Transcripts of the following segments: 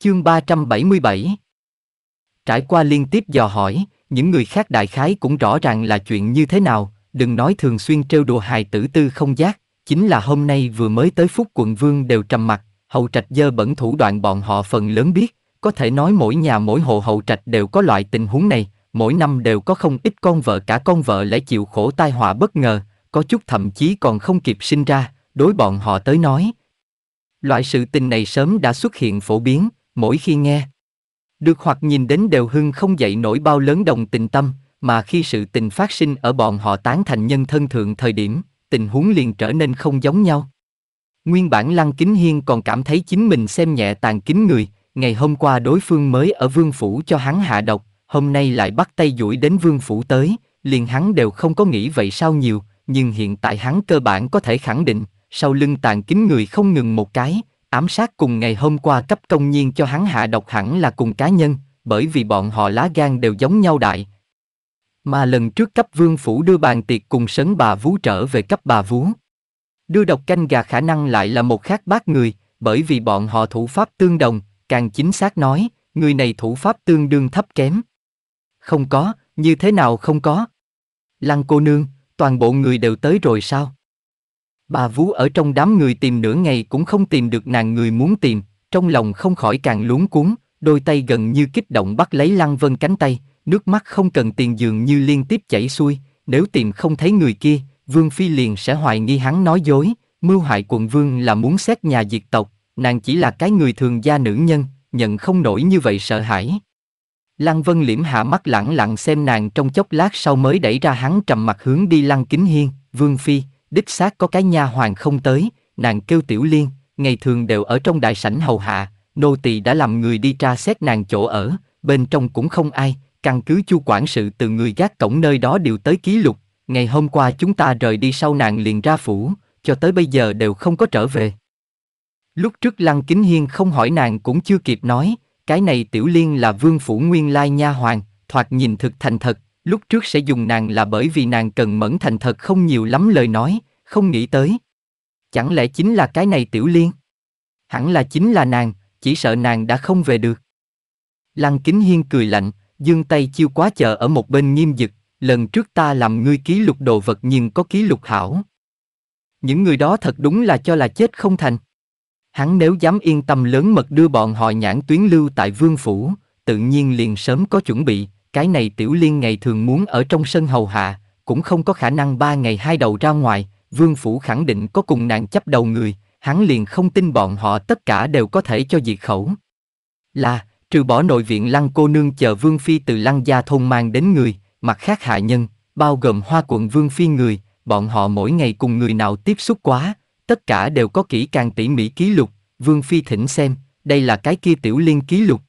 Chương 377 Trải qua liên tiếp dò hỏi, những người khác đại khái cũng rõ ràng là chuyện như thế nào, đừng nói thường xuyên trêu đùa hài tử tư không giác, chính là hôm nay vừa mới tới phúc quận vương đều trầm mặt, hậu trạch dơ bẩn thủ đoạn bọn họ phần lớn biết, có thể nói mỗi nhà mỗi hộ hậu trạch đều có loại tình huống này, mỗi năm đều có không ít con vợ cả con vợ lại chịu khổ tai họa bất ngờ, có chút thậm chí còn không kịp sinh ra, đối bọn họ tới nói. Loại sự tình này sớm đã xuất hiện phổ biến, mỗi khi nghe được hoặc nhìn đến đều hưng không dậy nổi bao lớn đồng tình tâm mà khi sự tình phát sinh ở bọn họ tán thành nhân thân thượng thời điểm tình huống liền trở nên không giống nhau nguyên bản lăng kính hiên còn cảm thấy chính mình xem nhẹ tàn kính người ngày hôm qua đối phương mới ở vương phủ cho hắn hạ độc hôm nay lại bắt tay duỗi đến vương phủ tới liền hắn đều không có nghĩ vậy sao nhiều nhưng hiện tại hắn cơ bản có thể khẳng định sau lưng tàn kính người không ngừng một cái Ám sát cùng ngày hôm qua cấp công nhiên cho hắn hạ độc hẳn là cùng cá nhân, bởi vì bọn họ lá gan đều giống nhau đại. Mà lần trước cấp vương phủ đưa bàn tiệc cùng sấn bà vú trở về cấp bà vú. Đưa độc canh gà khả năng lại là một khác bác người, bởi vì bọn họ thủ pháp tương đồng, càng chính xác nói, người này thủ pháp tương đương thấp kém. Không có, như thế nào không có? Lăng cô nương, toàn bộ người đều tới rồi sao? Bà vú ở trong đám người tìm nửa ngày cũng không tìm được nàng người muốn tìm, trong lòng không khỏi càng luống cuốn, đôi tay gần như kích động bắt lấy Lăng Vân cánh tay, nước mắt không cần tiền dường như liên tiếp chảy xuôi, nếu tìm không thấy người kia, Vương Phi liền sẽ hoài nghi hắn nói dối, mưu hại quận Vương là muốn xét nhà diệt tộc, nàng chỉ là cái người thường gia nữ nhân, nhận không nổi như vậy sợ hãi. Lăng Vân liễm hạ mắt lẳng lặng xem nàng trong chốc lát sau mới đẩy ra hắn trầm mặt hướng đi Lăng Kính Hiên, Vương Phi, đích xác có cái nha hoàng không tới, nàng kêu tiểu liên, ngày thường đều ở trong đại sảnh hầu hạ, nô tỳ đã làm người đi tra xét nàng chỗ ở, bên trong cũng không ai, căn cứ chu quản sự từ người gác cổng nơi đó đều tới ký lục, ngày hôm qua chúng ta rời đi sau nàng liền ra phủ, cho tới bây giờ đều không có trở về. Lúc trước Lăng Kính Hiên không hỏi nàng cũng chưa kịp nói, cái này tiểu liên là vương phủ nguyên lai nha hoàng, thoạt nhìn thực thành thật, lúc trước sẽ dùng nàng là bởi vì nàng cần mẫn thành thật không nhiều lắm lời nói, không nghĩ tới. Chẳng lẽ chính là cái này tiểu liên? Hẳn là chính là nàng, chỉ sợ nàng đã không về được. Lăng Kính Hiên cười lạnh, dương tay chiêu quá chờ ở một bên nghiêm dực, lần trước ta làm ngươi ký lục đồ vật nhưng có ký lục hảo. Những người đó thật đúng là cho là chết không thành. Hắn nếu dám yên tâm lớn mật đưa bọn họ nhãn tuyến lưu tại vương phủ, tự nhiên liền sớm có chuẩn bị, cái này tiểu liên ngày thường muốn ở trong sân hầu hạ, cũng không có khả năng ba ngày hai đầu ra ngoài, vương phủ khẳng định có cùng nàng chấp đầu người, hắn liền không tin bọn họ tất cả đều có thể cho diệt khẩu. Là, trừ bỏ nội viện lăng cô nương chờ vương phi từ lăng gia thôn mang đến người, mặt khác hạ nhân, bao gồm hoa quận vương phi người, bọn họ mỗi ngày cùng người nào tiếp xúc quá, tất cả đều có kỹ càng tỉ mỉ ký lục, vương phi thỉnh xem, đây là cái kia tiểu liên ký lục,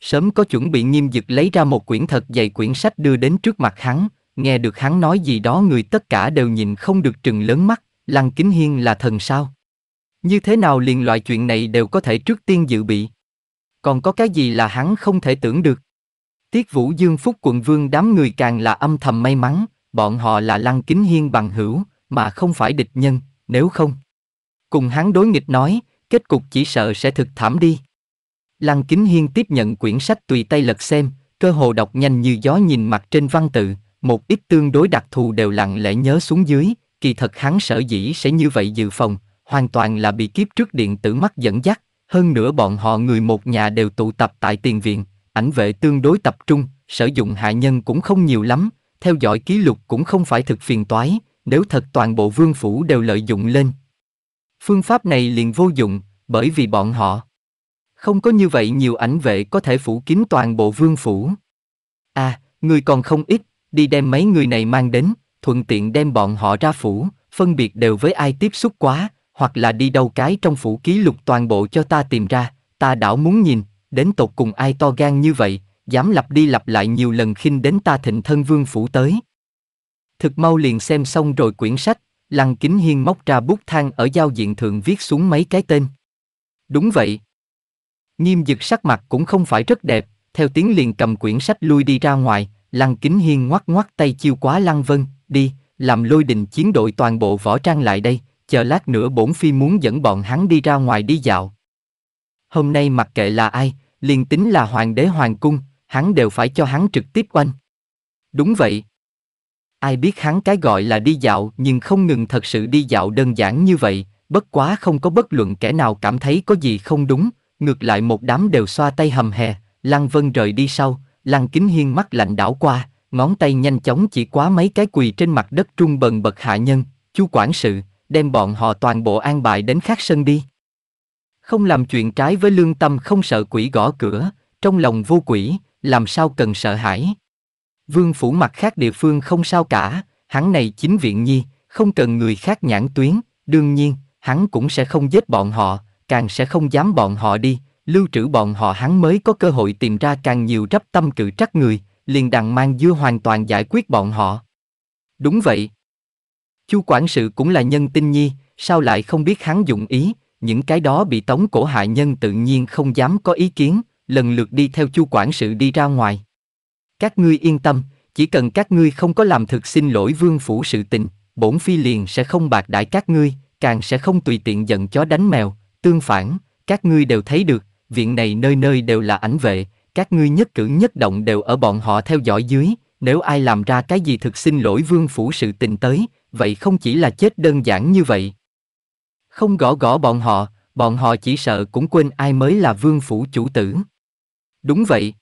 Sớm có chuẩn bị nghiêm dực lấy ra một quyển thật dày quyển sách đưa đến trước mặt hắn, nghe được hắn nói gì đó người tất cả đều nhìn không được trừng lớn mắt, Lăng Kính Hiên là thần sao? Như thế nào liền loại chuyện này đều có thể trước tiên dự bị? Còn có cái gì là hắn không thể tưởng được? Tiết Vũ Dương Phúc quận vương đám người càng là âm thầm may mắn, bọn họ là Lăng Kính Hiên bằng hữu, mà không phải địch nhân, nếu không. Cùng hắn đối nghịch nói, kết cục chỉ sợ sẽ thực thảm đi. Lăng Kính Hiên tiếp nhận quyển sách tùy tay lật xem, cơ hồ đọc nhanh như gió nhìn mặt trên văn tự, một ít tương đối đặc thù đều lặng lẽ nhớ xuống dưới, kỳ thật hắn sở dĩ sẽ như vậy dự phòng, hoàn toàn là bị kiếp trước điện tử mắt dẫn dắt, hơn nữa bọn họ người một nhà đều tụ tập tại tiền viện, ảnh vệ tương đối tập trung, sử dụng hạ nhân cũng không nhiều lắm, theo dõi ký lục cũng không phải thực phiền toái, nếu thật toàn bộ vương phủ đều lợi dụng lên. Phương pháp này liền vô dụng, bởi vì bọn họ không có như vậy nhiều ảnh vệ có thể phủ kín toàn bộ vương phủ. À, người còn không ít, đi đem mấy người này mang đến, thuận tiện đem bọn họ ra phủ, phân biệt đều với ai tiếp xúc quá, hoặc là đi đâu cái trong phủ ký lục toàn bộ cho ta tìm ra, ta đảo muốn nhìn, đến tột cùng ai to gan như vậy, dám lặp đi lặp lại nhiều lần khinh đến ta thịnh thân vương phủ tới. Thực mau liền xem xong rồi quyển sách, Lăng Kính Hiên móc ra bút thang ở giao diện thượng viết xuống mấy cái tên. Đúng vậy, Nghiêm dực sắc mặt cũng không phải rất đẹp, theo tiếng liền cầm quyển sách lui đi ra ngoài, Lăng Kính Hiên ngoắc ngoắc tay chiêu quá Lăng Vân, đi, làm lôi đình chiến đội toàn bộ võ trang lại đây, chờ lát nữa bổn phi muốn dẫn bọn hắn đi ra ngoài đi dạo. Hôm nay mặc kệ là ai, liền tính là hoàng đế hoàng cung, hắn đều phải cho hắn trực tiếp oanh. Đúng vậy. Ai biết hắn cái gọi là đi dạo nhưng không ngừng thật sự đi dạo đơn giản như vậy, bất quá không có bất luận kẻ nào cảm thấy có gì không đúng, ngược lại một đám đều xoa tay hầm hè, Lăng Vân rời đi sau, Lăng Kính Hiên mắt lạnh đảo qua, ngón tay nhanh chóng chỉ quá mấy cái quỳ trên mặt đất trung bần bật hạ nhân, chú quản sự, đem bọn họ toàn bộ an bài đến khác sân đi. Không làm chuyện trái với lương tâm không sợ quỷ gõ cửa, trong lòng vô quỷ, làm sao cần sợ hãi. Vương phủ mặt khác địa phương không sao cả, hắn này chính viện nhi, không cần người khác nhãn tuyến, đương nhiên, hắn cũng sẽ không giết bọn họ, càng sẽ không dám bọn họ đi, lưu trữ bọn họ hắn mới có cơ hội tìm ra càng nhiều rắp tâm cự trắc người, liền đằng mang dưa hoàn toàn giải quyết bọn họ. Đúng vậy. Chu quản sự cũng là nhân tinh nhi, sao lại không biết hắn dụng ý, những cái đó bị tống cổ hạ nhân tự nhiên không dám có ý kiến, lần lượt đi theo chu quản sự đi ra ngoài. Các ngươi yên tâm, chỉ cần các ngươi không có làm thực xin lỗi vương phủ sự tình, bổn phi liền sẽ không bạc đại các ngươi, càng sẽ không tùy tiện giận chó đánh mèo, Tương phản, các ngươi đều thấy được, viện này nơi nơi đều là ảnh vệ, các ngươi nhất cử nhất động đều ở bọn họ theo dõi dưới, nếu ai làm ra cái gì thực xin lỗi vương phủ sự tình tới, vậy không chỉ là chết đơn giản như vậy. Không gõ gõ bọn họ, bọn họ chỉ sợ cũng quên ai mới là vương phủ chủ tử. Đúng vậy.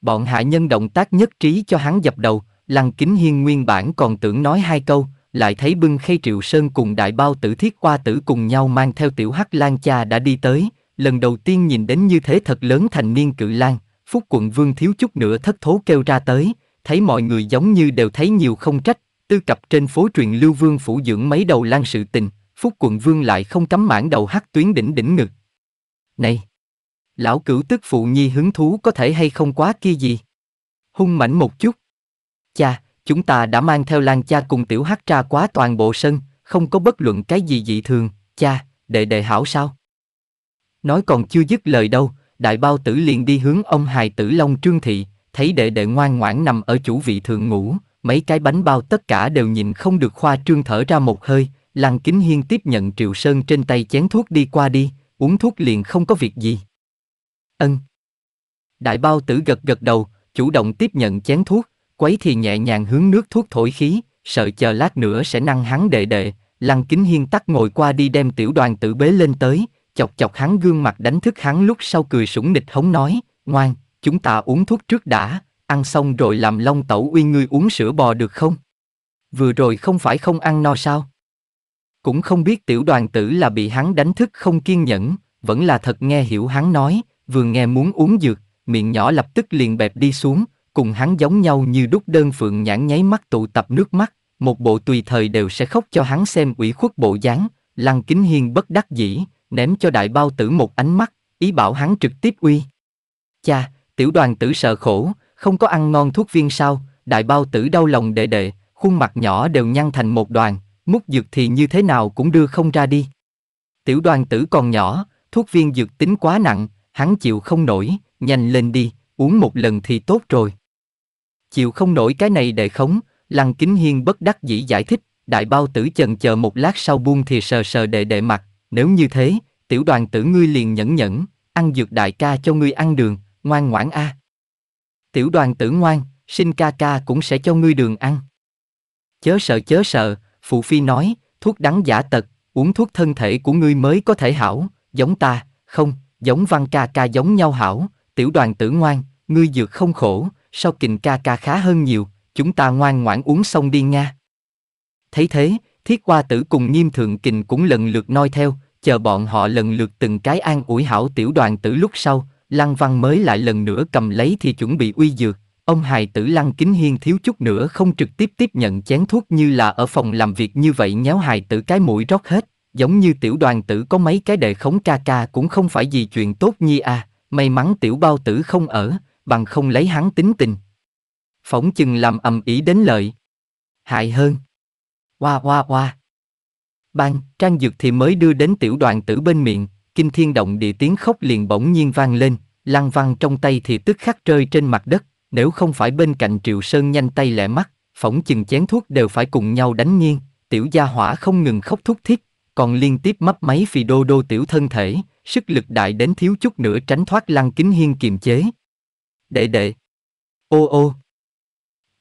Bọn hạ nhân động tác nhất trí cho hắn dập đầu, lăng kính hiên nguyên bản còn tưởng nói hai câu, lại thấy bưng khay triệu sơn cùng đại bao tử thiết qua tử cùng nhau mang theo tiểu hắc lan cha đã đi tới, lần đầu tiên nhìn đến như thế thật lớn thành niên cự lan, phúc quận vương thiếu chút nữa thất thố kêu ra tới, thấy mọi người giống như đều thấy nhiều không trách, tư cập trên phố truyền lưu vương phủ dưỡng mấy đầu lan sự tình, phúc quận vương lại không cấm mãn đầu hắc tuyến đỉnh đỉnh ngực. Này! Lão cửu tức phụ nhi hứng thú có thể hay không quá kia gì? Hung mảnh một chút. cha Chúng ta đã mang theo Lan cha cùng tiểu hát ra quá toàn bộ sân, không có bất luận cái gì dị thường, cha, đệ đệ hảo sao? Nói còn chưa dứt lời đâu, đại bao tử liền đi hướng ông hài tử Long Trương Thị, thấy đệ đệ ngoan ngoãn nằm ở chủ vị thượng ngủ, mấy cái bánh bao tất cả đều nhìn không được khoa trương thở ra một hơi, Lăng Kính Hiên tiếp nhận Triệu Sơn trên tay chén thuốc đi qua đi, uống thuốc liền không có việc gì. Ân. Đại bao tử gật gật đầu, chủ động tiếp nhận chén thuốc, quấy thì nhẹ nhàng hướng nước thuốc thổi khí, sợ chờ lát nữa sẽ năng hắn đệ đệ, lăng kính hiên tắt ngồi qua đi đem tiểu đoàn tử bế lên tới, chọc chọc hắn gương mặt đánh thức hắn lúc sau cười sủng nịch hống nói, ngoan, chúng ta uống thuốc trước đã, ăn xong rồi làm long tẩu uy ngươi uống sữa bò được không? Vừa rồi không phải không ăn no sao? Cũng không biết tiểu đoàn tử là bị hắn đánh thức không kiên nhẫn, vẫn là thật nghe hiểu hắn nói, vừa nghe muốn uống dược, miệng nhỏ lập tức liền bẹp đi xuống, cùng hắn giống nhau như đúc đơn phượng nhãn nháy mắt tụ tập nước mắt, một bộ tùy thời đều sẽ khóc cho hắn xem ủy khuất bộ dáng, lăng kính hiên bất đắc dĩ, ném cho đại bao tử một ánh mắt, ý bảo hắn trực tiếp uy. Cha, tiểu đoàn tử sợ khổ, không có ăn ngon thuốc viên sao, đại bao tử đau lòng đệ đệ, khuôn mặt nhỏ đều nhăn thành một đoàn, mút dược thì như thế nào cũng đưa không ra đi. Tiểu đoàn tử còn nhỏ, thuốc viên dược tính quá nặng, hắn chịu không nổi, nhanh lên đi, uống một lần thì tốt rồi. Chịu không nổi cái này để khống, Lăng Kính Hiên bất đắc dĩ giải thích, đại bao tử chần chờ một lát sau buông thì sờ sờ đệ đệ mặt, nếu như thế, tiểu đoàn tử ngươi liền nhẫn nhẫn, ăn dược đại ca cho ngươi ăn đường, ngoan ngoãn a. Tiểu đoàn tử ngoan, sinh ca ca cũng sẽ cho ngươi đường ăn. Chớ sợ chớ sợ, phụ phi nói, thuốc đắng giả tật, uống thuốc thân thể của ngươi mới có thể hảo, giống ta, không, giống văn ca ca giống nhau hảo, tiểu đoàn tử ngoan, ngươi dược không khổ, sau kình ca ca khá hơn nhiều, chúng ta ngoan ngoãn uống xong đi nha. Thấy thế, thiết qua tử cùng nghiêm thượng kình cũng lần lượt noi theo, chờ bọn họ lần lượt từng cái an ủi hảo tiểu đoàn tử lúc sau, lăng văn mới lại lần nữa cầm lấy thì chuẩn bị uy dược, ông hài tử lăng kính hiên thiếu chút nữa không trực tiếp tiếp nhận chén thuốc như là ở phòng làm việc như vậy nhéo hài tử cái mũi rót hết, giống như tiểu đoàn tử có mấy cái đệ khống ca ca cũng không phải gì chuyện tốt nhi à, may mắn tiểu bao tử không ở, bằng không lấy hắn tính tình. Phỏng chừng làm ầm ý đến lợi. Hại hơn. Hoa hoa hoa. Bang, trang dược thì mới đưa đến tiểu đoàn tử bên miệng, kinh thiên động địa tiếng khóc liền bỗng nhiên vang lên, lăng văn trong tay thì tức khắc rơi trên mặt đất, nếu không phải bên cạnh Triệu Sơn nhanh tay lẹ mắt, phỏng chừng chén thuốc đều phải cùng nhau đánh nghiêng, tiểu gia hỏa không ngừng khóc thúc thiết, còn liên tiếp mấp máy phì đô đô tiểu thân thể, sức lực đại đến thiếu chút nữa tránh thoát lăng kính hiên kiềm chế, đệ đệ. Ô ô.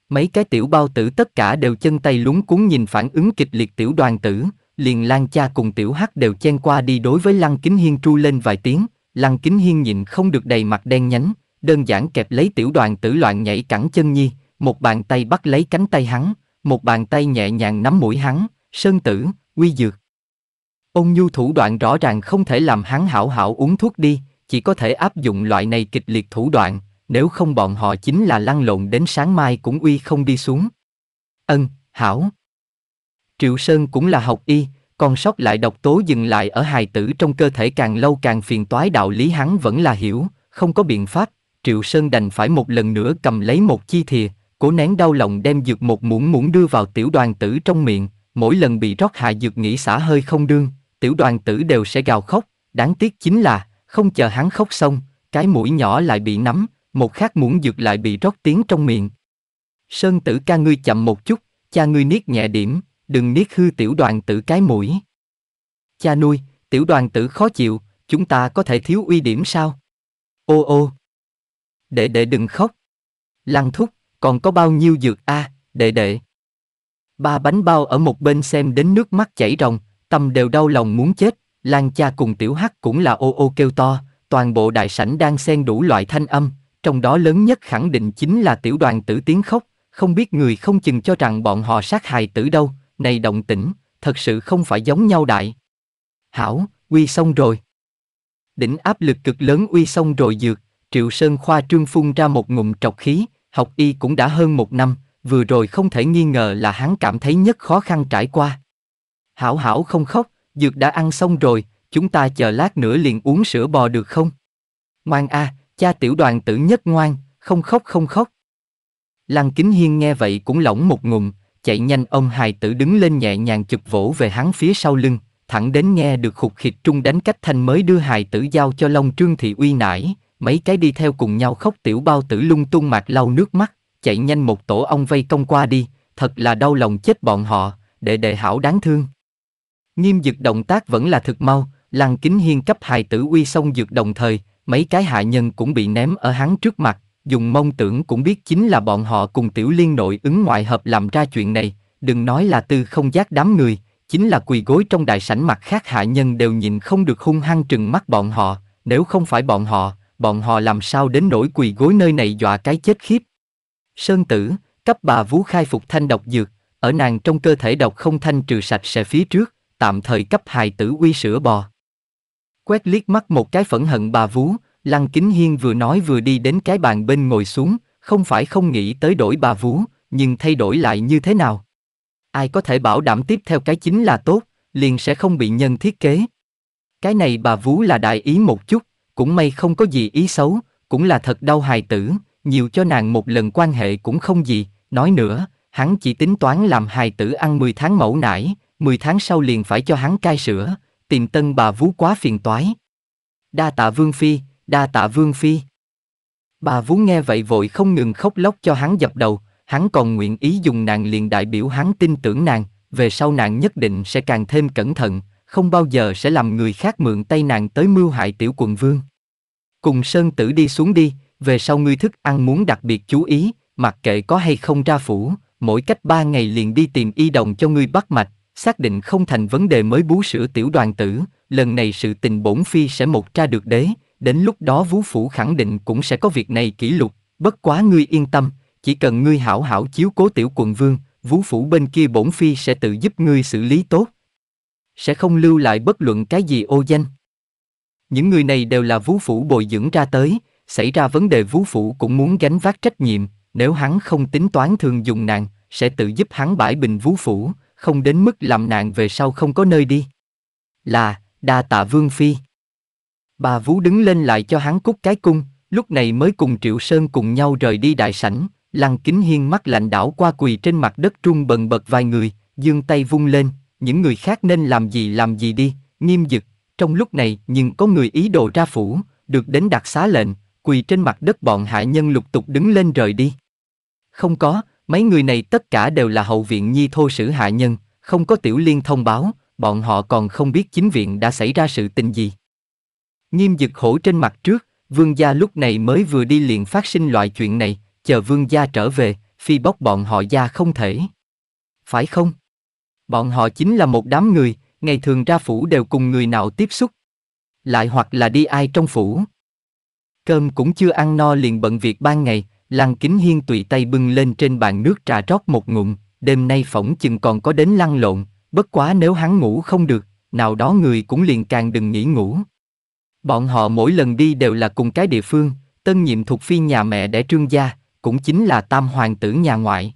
Mấy cái tiểu bao tử tất cả đều chân tay lúng cuốn nhìn phản ứng kịch liệt tiểu đoàn tử, liền Lan cha cùng tiểu hắc đều chen qua đi đối với Lăng Kính Hiên tru lên vài tiếng, Lăng Kính Hiên nhìn không được đầy mặt đen nhánh, đơn giản kẹp lấy tiểu đoàn tử loạn nhảy cẳng chân nhi, một bàn tay bắt lấy cánh tay hắn, một bàn tay nhẹ nhàng nắm mũi hắn, sơn tử, uy dược. Ông nhu thủ đoạn rõ ràng không thể làm hắn hảo hảo uống thuốc đi, chỉ có thể áp dụng loại này kịch liệt thủ đoạn, nếu không bọn họ chính là lăn lộn đến sáng mai cũng uy không đi xuống. Ân, hảo. Triệu Sơn cũng là học y, còn sót lại độc tố dừng lại ở hài tử trong cơ thể càng lâu càng phiền toái đạo lý hắn vẫn là hiểu, không có biện pháp, Triệu Sơn đành phải một lần nữa cầm lấy một chi thìa, cố nén đau lòng đem dược một muỗng muỗng đưa vào tiểu đoàn tử trong miệng, mỗi lần bị rót hạ dược nghĩ xả hơi không đương, tiểu đoàn tử đều sẽ gào khóc, đáng tiếc chính là, không chờ hắn khóc xong, cái mũi nhỏ lại bị nắm, một khát muỗng dược lại bị rót tiếng trong miệng. Sơn tử ca ngươi chậm một chút, cha ngươi niết nhẹ điểm, đừng niết hư tiểu đoàn tử cái mũi. Cha nuôi, tiểu đoàn tử khó chịu, chúng ta có thể thiếu uy điểm sao? Ô ô! Đệ đệ đừng khóc. Lăng thúc, còn có bao nhiêu dược a, à, đệ đệ? Ba bánh bao ở một bên xem đến nước mắt chảy ròng, tâm đều đau lòng muốn chết, Lan cha cùng tiểu hắc cũng là ô ô kêu to, toàn bộ đại sảnh đang xen đủ loại thanh âm, trong đó lớn nhất khẳng định chính là tiểu đoàn tử tiếng khóc, không biết người không chừng cho rằng bọn họ sát hài tử đâu, này động tĩnh, thật sự không phải giống nhau đại. Hảo, uy xong rồi. Đỉnh áp lực cực lớn uy xong rồi dược, Triệu Sơn Khoa Trương phun ra một ngụm trọc khí, học y cũng đã hơn một năm, vừa rồi không thể nghi ngờ là hắn cảm thấy nhất khó khăn trải qua. Hảo hảo không khóc, dược đã ăn xong rồi, chúng ta chờ lát nữa liền uống sữa bò được không? Ngoan a, Cha tiểu đoàn tử nhất ngoan, không khóc không khóc. Lăng Kính Hiên nghe vậy cũng lỏng một ngụm, chạy nhanh ôm hài tử đứng lên nhẹ nhàng chụp vỗ về hắn phía sau lưng, thẳng đến nghe được khục khịt trung đánh cách thanh mới đưa hài tử giao cho Long Trương Thị Uy nải, mấy cái đi theo cùng nhau khóc tiểu bao tử lung tung mạc lau nước mắt, chạy nhanh một tổ ông vây công qua đi, thật là đau lòng chết bọn họ, đệ đệ hảo đáng thương. Nghiêm dực động tác vẫn là thực mau, lăng kính hiên cấp hài tử uy xong dược đồng thời, mấy cái hạ nhân cũng bị ném ở hắn trước mặt, dùng mông tưởng cũng biết chính là bọn họ cùng tiểu liên nội ứng ngoại hợp làm ra chuyện này, đừng nói là tư không giác đám người, chính là quỳ gối trong đại sảnh mặt khác hạ nhân đều nhìn không được hung hăng trừng mắt bọn họ, nếu không phải bọn họ, bọn họ làm sao đến nỗi quỳ gối nơi này dọa cái chết khiếp. Sơn tử, cấp bà vú khai phục thanh độc dược, ở nàng trong cơ thể độc không thanh trừ sạch sẽ phía trước, tạm thời cấp hài tử uy sữa bò quét liếc mắt một cái phẫn hận bà vú, Lăng Kính Hiên vừa nói vừa đi đến cái bàn bên ngồi xuống, không phải không nghĩ tới đổi bà vú, nhưng thay đổi lại như thế nào? Ai có thể bảo đảm tiếp theo cái chính là tốt, liền sẽ không bị nhân thiết kế. Cái này bà vú là đại ý một chút, cũng may không có gì ý xấu, cũng là thật đau hài tử, nhiều cho nàng một lần quan hệ cũng không gì, nói nữa, hắn chỉ tính toán làm hài tử ăn 10 tháng mẫu nải, 10 tháng sau liền phải cho hắn cai sữa, tìm tân bà vú quá phiền toái. Đa tạ vương phi, đa tạ vương phi. Bà vú nghe vậy vội không ngừng khóc lóc cho hắn dập đầu, hắn còn nguyện ý dùng nàng liền đại biểu hắn tin tưởng nàng, về sau nàng nhất định sẽ càng thêm cẩn thận, không bao giờ sẽ làm người khác mượn tay nàng tới mưu hại tiểu quận vương. Cùng Sơn Tử đi xuống đi, về sau ngươi thức ăn muốn đặc biệt chú ý, mặc kệ có hay không ra phủ, mỗi cách ba ngày liền đi tìm y đồng cho ngươi bắt mạch, xác định không thành vấn đề mới bú sữa tiểu đoàn tử, lần này sự tình bổn phi sẽ một tra được đế, đến lúc đó vú phủ khẳng định cũng sẽ có việc này kỷ lục, bất quá ngươi yên tâm, chỉ cần ngươi hảo hảo chiếu cố tiểu quận vương, vú phủ bên kia bổn phi sẽ tự giúp ngươi xử lý tốt. Sẽ không lưu lại bất luận cái gì ô danh. Những người này đều là vú phủ bồi dưỡng ra tới, xảy ra vấn đề vú phủ cũng muốn gánh vác trách nhiệm, nếu hắn không tính toán thường dùng nàng, sẽ tự giúp hắn bãi bình vú phủ, không đến mức làm nạn về sau không có nơi đi. Là, đa tạ vương phi. Bà Vũ đứng lên lại cho hắn cúc cái cung, lúc này mới cùng Triệu Sơn cùng nhau rời đi đại sảnh, Lăng Kính Hiên mắt lạnh đảo qua quỳ trên mặt đất trung bần bật vài người, dương tay vung lên, những người khác nên làm gì làm gì đi, nghiêm dực, trong lúc này nhưng có người ý đồ ra phủ, được đến đặt xá lệnh, quỳ trên mặt đất bọn hạ nhân lục tục đứng lên rời đi. Không có, Mấy người này tất cả đều là hậu viện nhi thô sử hạ nhân, không có tiểu liên thông báo, bọn họ còn không biết chính viện đã xảy ra sự tình gì. Nghiêm dực khổ trên mặt trước, vương gia lúc này mới vừa đi liền phát sinh loại chuyện này, chờ vương gia trở về, phi bóc bọn họ ra không thể. Phải không? Bọn họ chính là một đám người, ngày thường ra phủ đều cùng người nào tiếp xúc. Lại hoặc là đi ai trong phủ. Cơm cũng chưa ăn no liền bận việc ban ngày, Lăng Kính Hiên tùy tay bưng lên trên bàn nước trà rót một ngụm, đêm nay phỏng chừng còn có đến lăn lộn, bất quá nếu hắn ngủ không được, nào đó người cũng liền càng đừng nghỉ ngủ. Bọn họ mỗi lần đi đều là cùng cái địa phương, tân nhiệm thuộc phi nhà mẹ đẻ trương gia, cũng chính là tam hoàng tử nhà ngoại.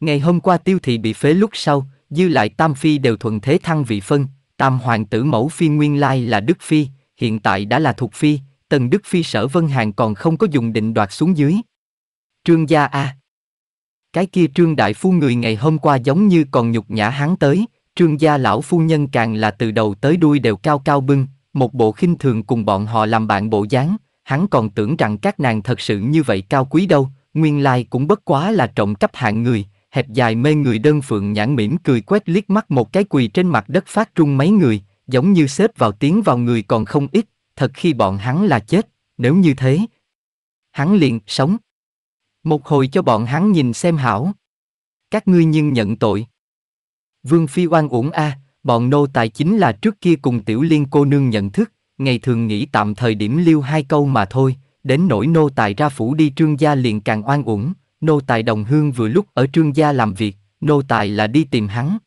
Ngày hôm qua tiêu thị bị phế lúc sau, dư lại tam phi đều thuận thế thăng vị phân, tam hoàng tử mẫu phi nguyên lai là đức phi, hiện tại đã là thuộc phi, tần đức phi sở vân hàng còn không có dùng định đoạt xuống dưới, Trương gia a. À. Cái kia Trương đại phu người ngày hôm qua giống như còn nhục nhã hắn tới, Trương gia lão phu nhân càng là từ đầu tới đuôi đều cao cao bưng, một bộ khinh thường cùng bọn họ làm bạn bộ dáng, hắn còn tưởng rằng các nàng thật sự như vậy cao quý đâu, nguyên lai cũng bất quá là trọng cấp hạng người, hẹp dài mê người đơn phượng nhãn mỉm cười quét liếc mắt một cái quỳ trên mặt đất phát trung mấy người, giống như xếp vào tiếng vào người còn không ít, thật khi bọn hắn là chết, nếu như thế. Hắn liền sống. Một hồi cho bọn hắn nhìn xem hảo. Các ngươi nhưng nhận tội. Vương Phi oan uổng a, bọn nô tài chính là trước kia cùng tiểu liên cô nương nhận thức, ngày thường nghĩ tạm thời điểm lưu hai câu mà thôi, đến nỗi nô tài ra phủ đi trương gia liền càng oan uổng, nô tài đồng hương vừa lúc ở trương gia làm việc, nô tài là đi tìm hắn.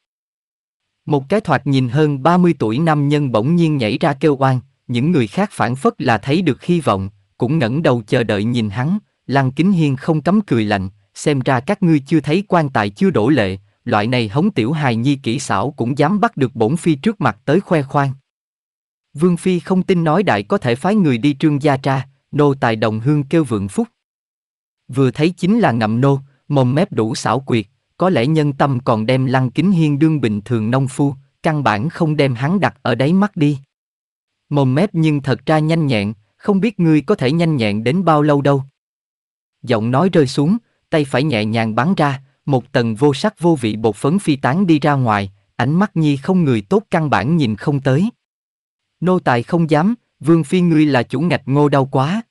Một cái thoạt nhìn hơn 30 tuổi nam nhân bỗng nhiên nhảy ra kêu oan, những người khác phản phất là thấy được hy vọng, cũng ngẩng đầu chờ đợi nhìn hắn, Lăng Kính Hiên không cấm cười lạnh, xem ra các ngươi chưa thấy quan tài chưa đổ lệ, loại này hống tiểu hài nhi kỹ xảo cũng dám bắt được bổn phi trước mặt tới khoe khoang. Vương Phi không tin nói đại có thể phái người đi trương gia tra, nô tài đồng hương kêu vượng phúc. Vừa thấy chính là ngậm nô, mồm mép đủ xảo quyệt, có lẽ nhân tâm còn đem lăng kính hiên đương bình thường nông phu, căn bản không đem hắn đặt ở đáy mắt đi. Mồm mép nhưng thật ra nhanh nhẹn, không biết ngươi có thể nhanh nhẹn đến bao lâu đâu giọng nói rơi xuống, tay phải nhẹ nhàng bắn ra, một tầng vô sắc vô vị bột phấn phi tán đi ra ngoài, ánh mắt nhi không người tốt căn bản nhìn không tới. Nô tài không dám, vương phi ngươi là chủ ngạch ngô đau quá.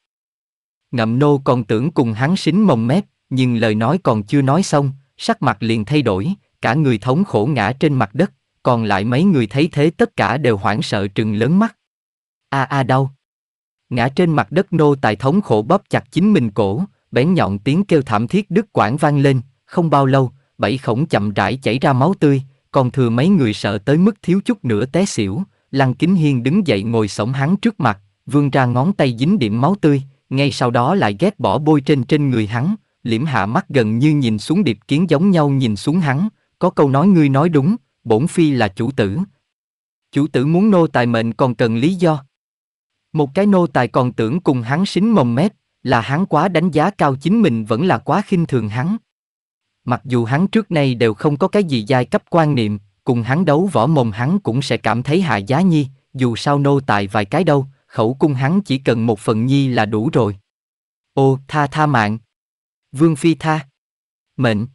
Ngậm nô còn tưởng cùng hắn xính mồng mép, nhưng lời nói còn chưa nói xong, sắc mặt liền thay đổi, cả người thống khổ ngã trên mặt đất, còn lại mấy người thấy thế tất cả đều hoảng sợ trừng lớn mắt. A a đau. Ngã trên mặt đất nô tài thống khổ bóp chặt chính mình cổ, bén nhọn tiếng kêu thảm thiết đứt quãng vang lên, không bao lâu, bảy khổng chậm rãi chảy ra máu tươi, còn thừa mấy người sợ tới mức thiếu chút nữa té xỉu, Lăng Kính Hiên đứng dậy ngồi sổng hắn trước mặt, vươn ra ngón tay dính điểm máu tươi, ngay sau đó lại ghét bỏ bôi trên trên người hắn, liễm hạ mắt gần như nhìn xuống điệp kiến giống nhau nhìn xuống hắn, có câu nói ngươi nói đúng, bổn phi là chủ tử. Chủ tử muốn nô tài mệnh còn cần lý do. Một cái nô tài còn tưởng cùng hắn xính mồng mép, là hắn quá đánh giá cao chính mình vẫn là quá khinh thường hắn. Mặc dù hắn trước nay đều không có cái gì giai cấp quan niệm, cùng hắn đấu võ mồm hắn cũng sẽ cảm thấy hạ giá nhi, dù sao nô tài vài cái đâu, khẩu cung hắn chỉ cần một phần nhi là đủ rồi. Ô, tha tha mạng. Vương Phi tha. Mệnh.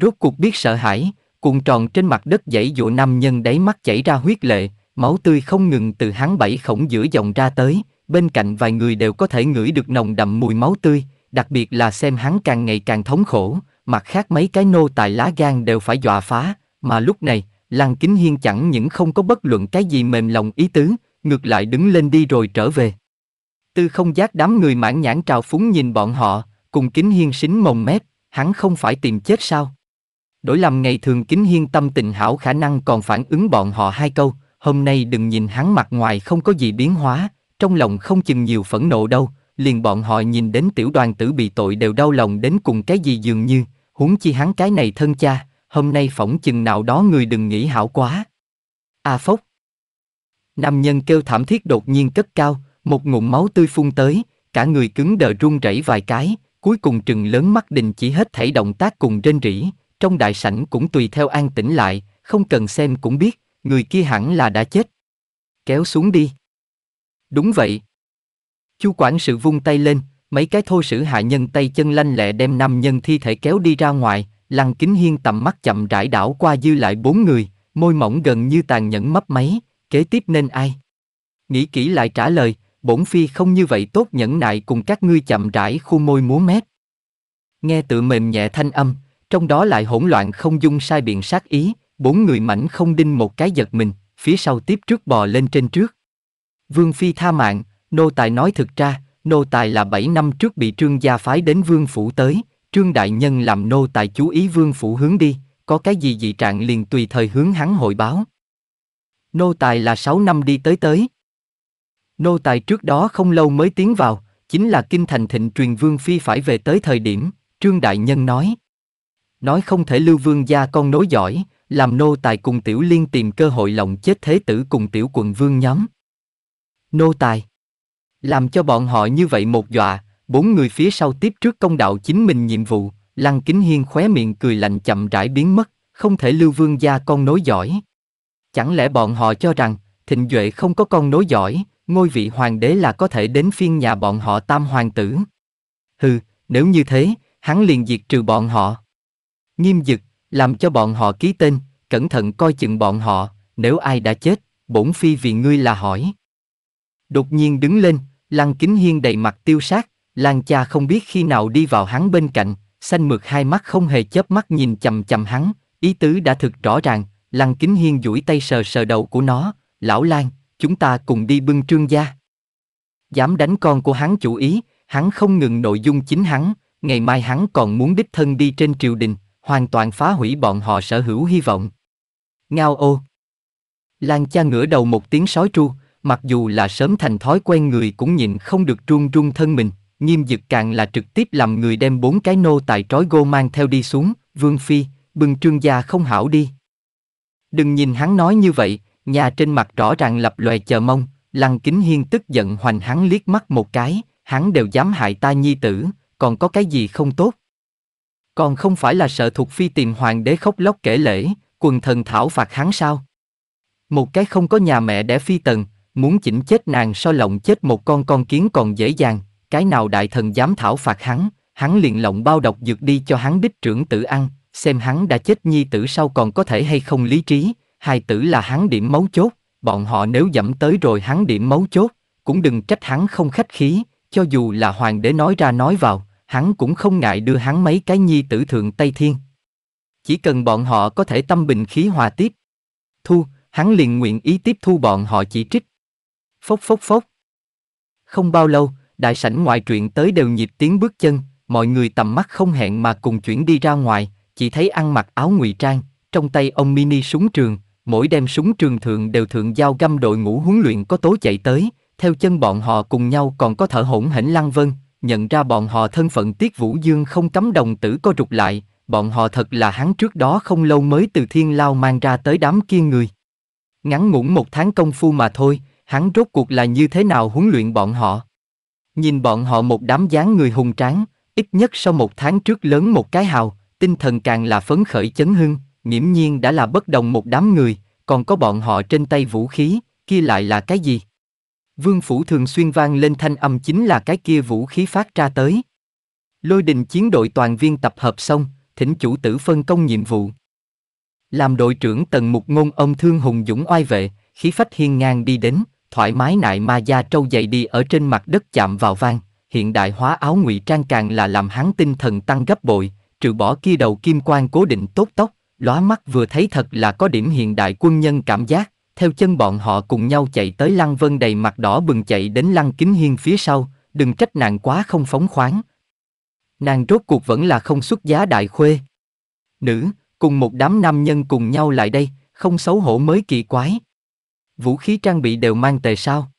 Rốt cuộc biết sợ hãi, cuộn tròn trên mặt đất dãy dụ nam nhân đáy mắt chảy ra huyết lệ, máu tươi không ngừng từ hắn bảy khổng giữa dòng ra tới, bên cạnh vài người đều có thể ngửi được nồng đậm mùi máu tươi, đặc biệt là xem hắn càng ngày càng thống khổ, mặt khác mấy cái nô tài lá gan đều phải dọa phá, mà lúc này, Lăng Kính Hiên chẳng những không có bất luận cái gì mềm lòng ý tứ, ngược lại đứng lên đi rồi trở về. Tư không giác đám người mãn nhãn trào phúng nhìn bọn họ, cùng Kính Hiên xính mồng mép, hắn không phải tìm chết sao? Đổi làm ngày thường Kính Hiên tâm tình hảo khả năng còn phản ứng bọn họ hai câu, hôm nay đừng nhìn hắn mặt ngoài không có gì biến hóa, trong lòng không chừng nhiều phẫn nộ đâu, liền bọn họ nhìn đến tiểu đoàn tử bị tội đều đau lòng đến cùng cái gì dường như, huống chi hắn cái này thân cha, hôm nay phỏng chừng nào đó người đừng nghĩ hảo quá. A à phốc. Nam nhân kêu thảm thiết đột nhiên cất cao, một ngụm máu tươi phun tới, cả người cứng đờ run rẩy vài cái, cuối cùng trừng lớn mắt đình chỉ hết thảy động tác cùng rên rỉ, trong đại sảnh cũng tùy theo an tĩnh lại, không cần xem cũng biết, người kia hẳn là đã chết. Kéo xuống đi. Đúng vậy. Chu quản sự vung tay lên, mấy cái thô sử hạ nhân tay chân lanh lẹ đem năm nhân thi thể kéo đi ra ngoài, lăng kính hiên tầm mắt chậm rãi đảo qua dư lại bốn người, môi mỏng gần như tàn nhẫn mấp máy, kế tiếp nên ai? Nghĩ kỹ lại trả lời, bổn phi không như vậy tốt nhẫn nại cùng các ngươi chậm rãi khu môi múa mép. Nghe tự mềm nhẹ thanh âm, trong đó lại hỗn loạn không dung sai biện sát ý, bốn người mảnh không đinh một cái giật mình, phía sau tiếp trước bò lên trên trước. Vương Phi tha mạng, nô tài nói thực ra, nô tài là 7 năm trước bị trương gia phái đến vương phủ tới, trương đại nhân làm nô tài chú ý vương phủ hướng đi, có cái gì dị trạng liền tùy thời hướng hắn hội báo. Nô tài là 6 năm đi tới tới. Nô tài trước đó không lâu mới tiến vào, chính là kinh thành thịnh truyền vương phi phải về tới thời điểm, trương đại nhân nói. Nói không thể lưu vương gia con nối giỏi, làm nô tài cùng tiểu liên tìm cơ hội lòng chết thế tử cùng tiểu quận vương nhóm nô tài. Làm cho bọn họ như vậy một dọa, bốn người phía sau tiếp trước công đạo chính mình nhiệm vụ, Lăng Kính Hiên khóe miệng cười lạnh chậm rãi biến mất, không thể lưu vương gia con nối giỏi. Chẳng lẽ bọn họ cho rằng, thịnh duệ không có con nối giỏi, ngôi vị hoàng đế là có thể đến phiên nhà bọn họ tam hoàng tử. Hừ, nếu như thế, hắn liền diệt trừ bọn họ. Nghiêm dực, làm cho bọn họ ký tên, cẩn thận coi chừng bọn họ, nếu ai đã chết, bổn phi vì ngươi là hỏi đột nhiên đứng lên, Lăng Kính Hiên đầy mặt tiêu sát, Lan cha không biết khi nào đi vào hắn bên cạnh, xanh mượt hai mắt không hề chớp mắt nhìn chầm chầm hắn, ý tứ đã thực rõ ràng, Lăng Kính Hiên duỗi tay sờ sờ đầu của nó, lão Lan, chúng ta cùng đi bưng trương gia. Dám đánh con của hắn chủ ý, hắn không ngừng nội dung chính hắn, ngày mai hắn còn muốn đích thân đi trên triều đình, hoàn toàn phá hủy bọn họ sở hữu hy vọng. Ngao ô. Lan cha ngửa đầu một tiếng sói tru, mặc dù là sớm thành thói quen người cũng nhìn không được run run thân mình, nghiêm dực càng là trực tiếp làm người đem bốn cái nô tài trói gô mang theo đi xuống, vương phi, bừng trương gia không hảo đi. Đừng nhìn hắn nói như vậy, nhà trên mặt rõ ràng lập lòe chờ mong, lăng kính hiên tức giận hoành hắn liếc mắt một cái, hắn đều dám hại ta nhi tử, còn có cái gì không tốt. Còn không phải là sợ thuộc phi tìm hoàng đế khóc lóc kể lễ, quần thần thảo phạt hắn sao? Một cái không có nhà mẹ đẻ phi tần, muốn chỉnh chết nàng so lộng chết một con con kiến còn dễ dàng, cái nào đại thần dám thảo phạt hắn, hắn liền lộng bao độc dược đi cho hắn đích trưởng tử ăn, xem hắn đã chết nhi tử sau còn có thể hay không lý trí, hai tử là hắn điểm mấu chốt, bọn họ nếu dẫm tới rồi hắn điểm mấu chốt, cũng đừng trách hắn không khách khí, cho dù là hoàng đế nói ra nói vào, hắn cũng không ngại đưa hắn mấy cái nhi tử thượng Tây Thiên. Chỉ cần bọn họ có thể tâm bình khí hòa tiếp. Thu, hắn liền nguyện ý tiếp thu bọn họ chỉ trích. Phốc phốc phốc. Không bao lâu, đại sảnh ngoại truyện tới đều nhịp tiếng bước chân, mọi người tầm mắt không hẹn mà cùng chuyển đi ra ngoài, chỉ thấy ăn mặc áo ngụy trang, trong tay ông mini súng trường, mỗi đem súng trường thượng đều thượng giao găm đội ngũ huấn luyện có tố chạy tới, theo chân bọn họ cùng nhau còn có thở hổn hển lăng vân, nhận ra bọn họ thân phận Tiết Vũ Dương không cấm đồng tử co rụt lại, bọn họ thật là hắn trước đó không lâu mới từ thiên lao mang ra tới đám kia người. Ngắn ngủn một tháng công phu mà thôi, hắn rốt cuộc là như thế nào huấn luyện bọn họ. Nhìn bọn họ một đám dáng người hùng tráng, ít nhất sau một tháng trước lớn một cái hào, tinh thần càng là phấn khởi chấn hưng, nghiễm nhiên đã là bất đồng một đám người, còn có bọn họ trên tay vũ khí, kia lại là cái gì? Vương phủ thường xuyên vang lên thanh âm chính là cái kia vũ khí phát ra tới. Lôi đình chiến đội toàn viên tập hợp xong, thỉnh chủ tử phân công nhiệm vụ. Làm đội trưởng tần mục ngôn ông thương hùng dũng oai vệ, khí phách hiên ngang đi đến, thoải mái nại ma da trâu dậy đi ở trên mặt đất chạm vào vang, hiện đại hóa áo ngụy trang càng là làm hắn tinh thần tăng gấp bội, trừ bỏ kia đầu kim quan cố định tốt tóc, lóa mắt vừa thấy thật là có điểm hiện đại quân nhân cảm giác, theo chân bọn họ cùng nhau chạy tới lăng vân đầy mặt đỏ bừng chạy đến lăng kính hiên phía sau, đừng trách nàng quá không phóng khoáng. Nàng rốt cuộc vẫn là không xuất giá đại khuê. Nữ, cùng một đám nam nhân cùng nhau lại đây, không xấu hổ mới kỳ quái vũ khí trang bị đều mang tề sao?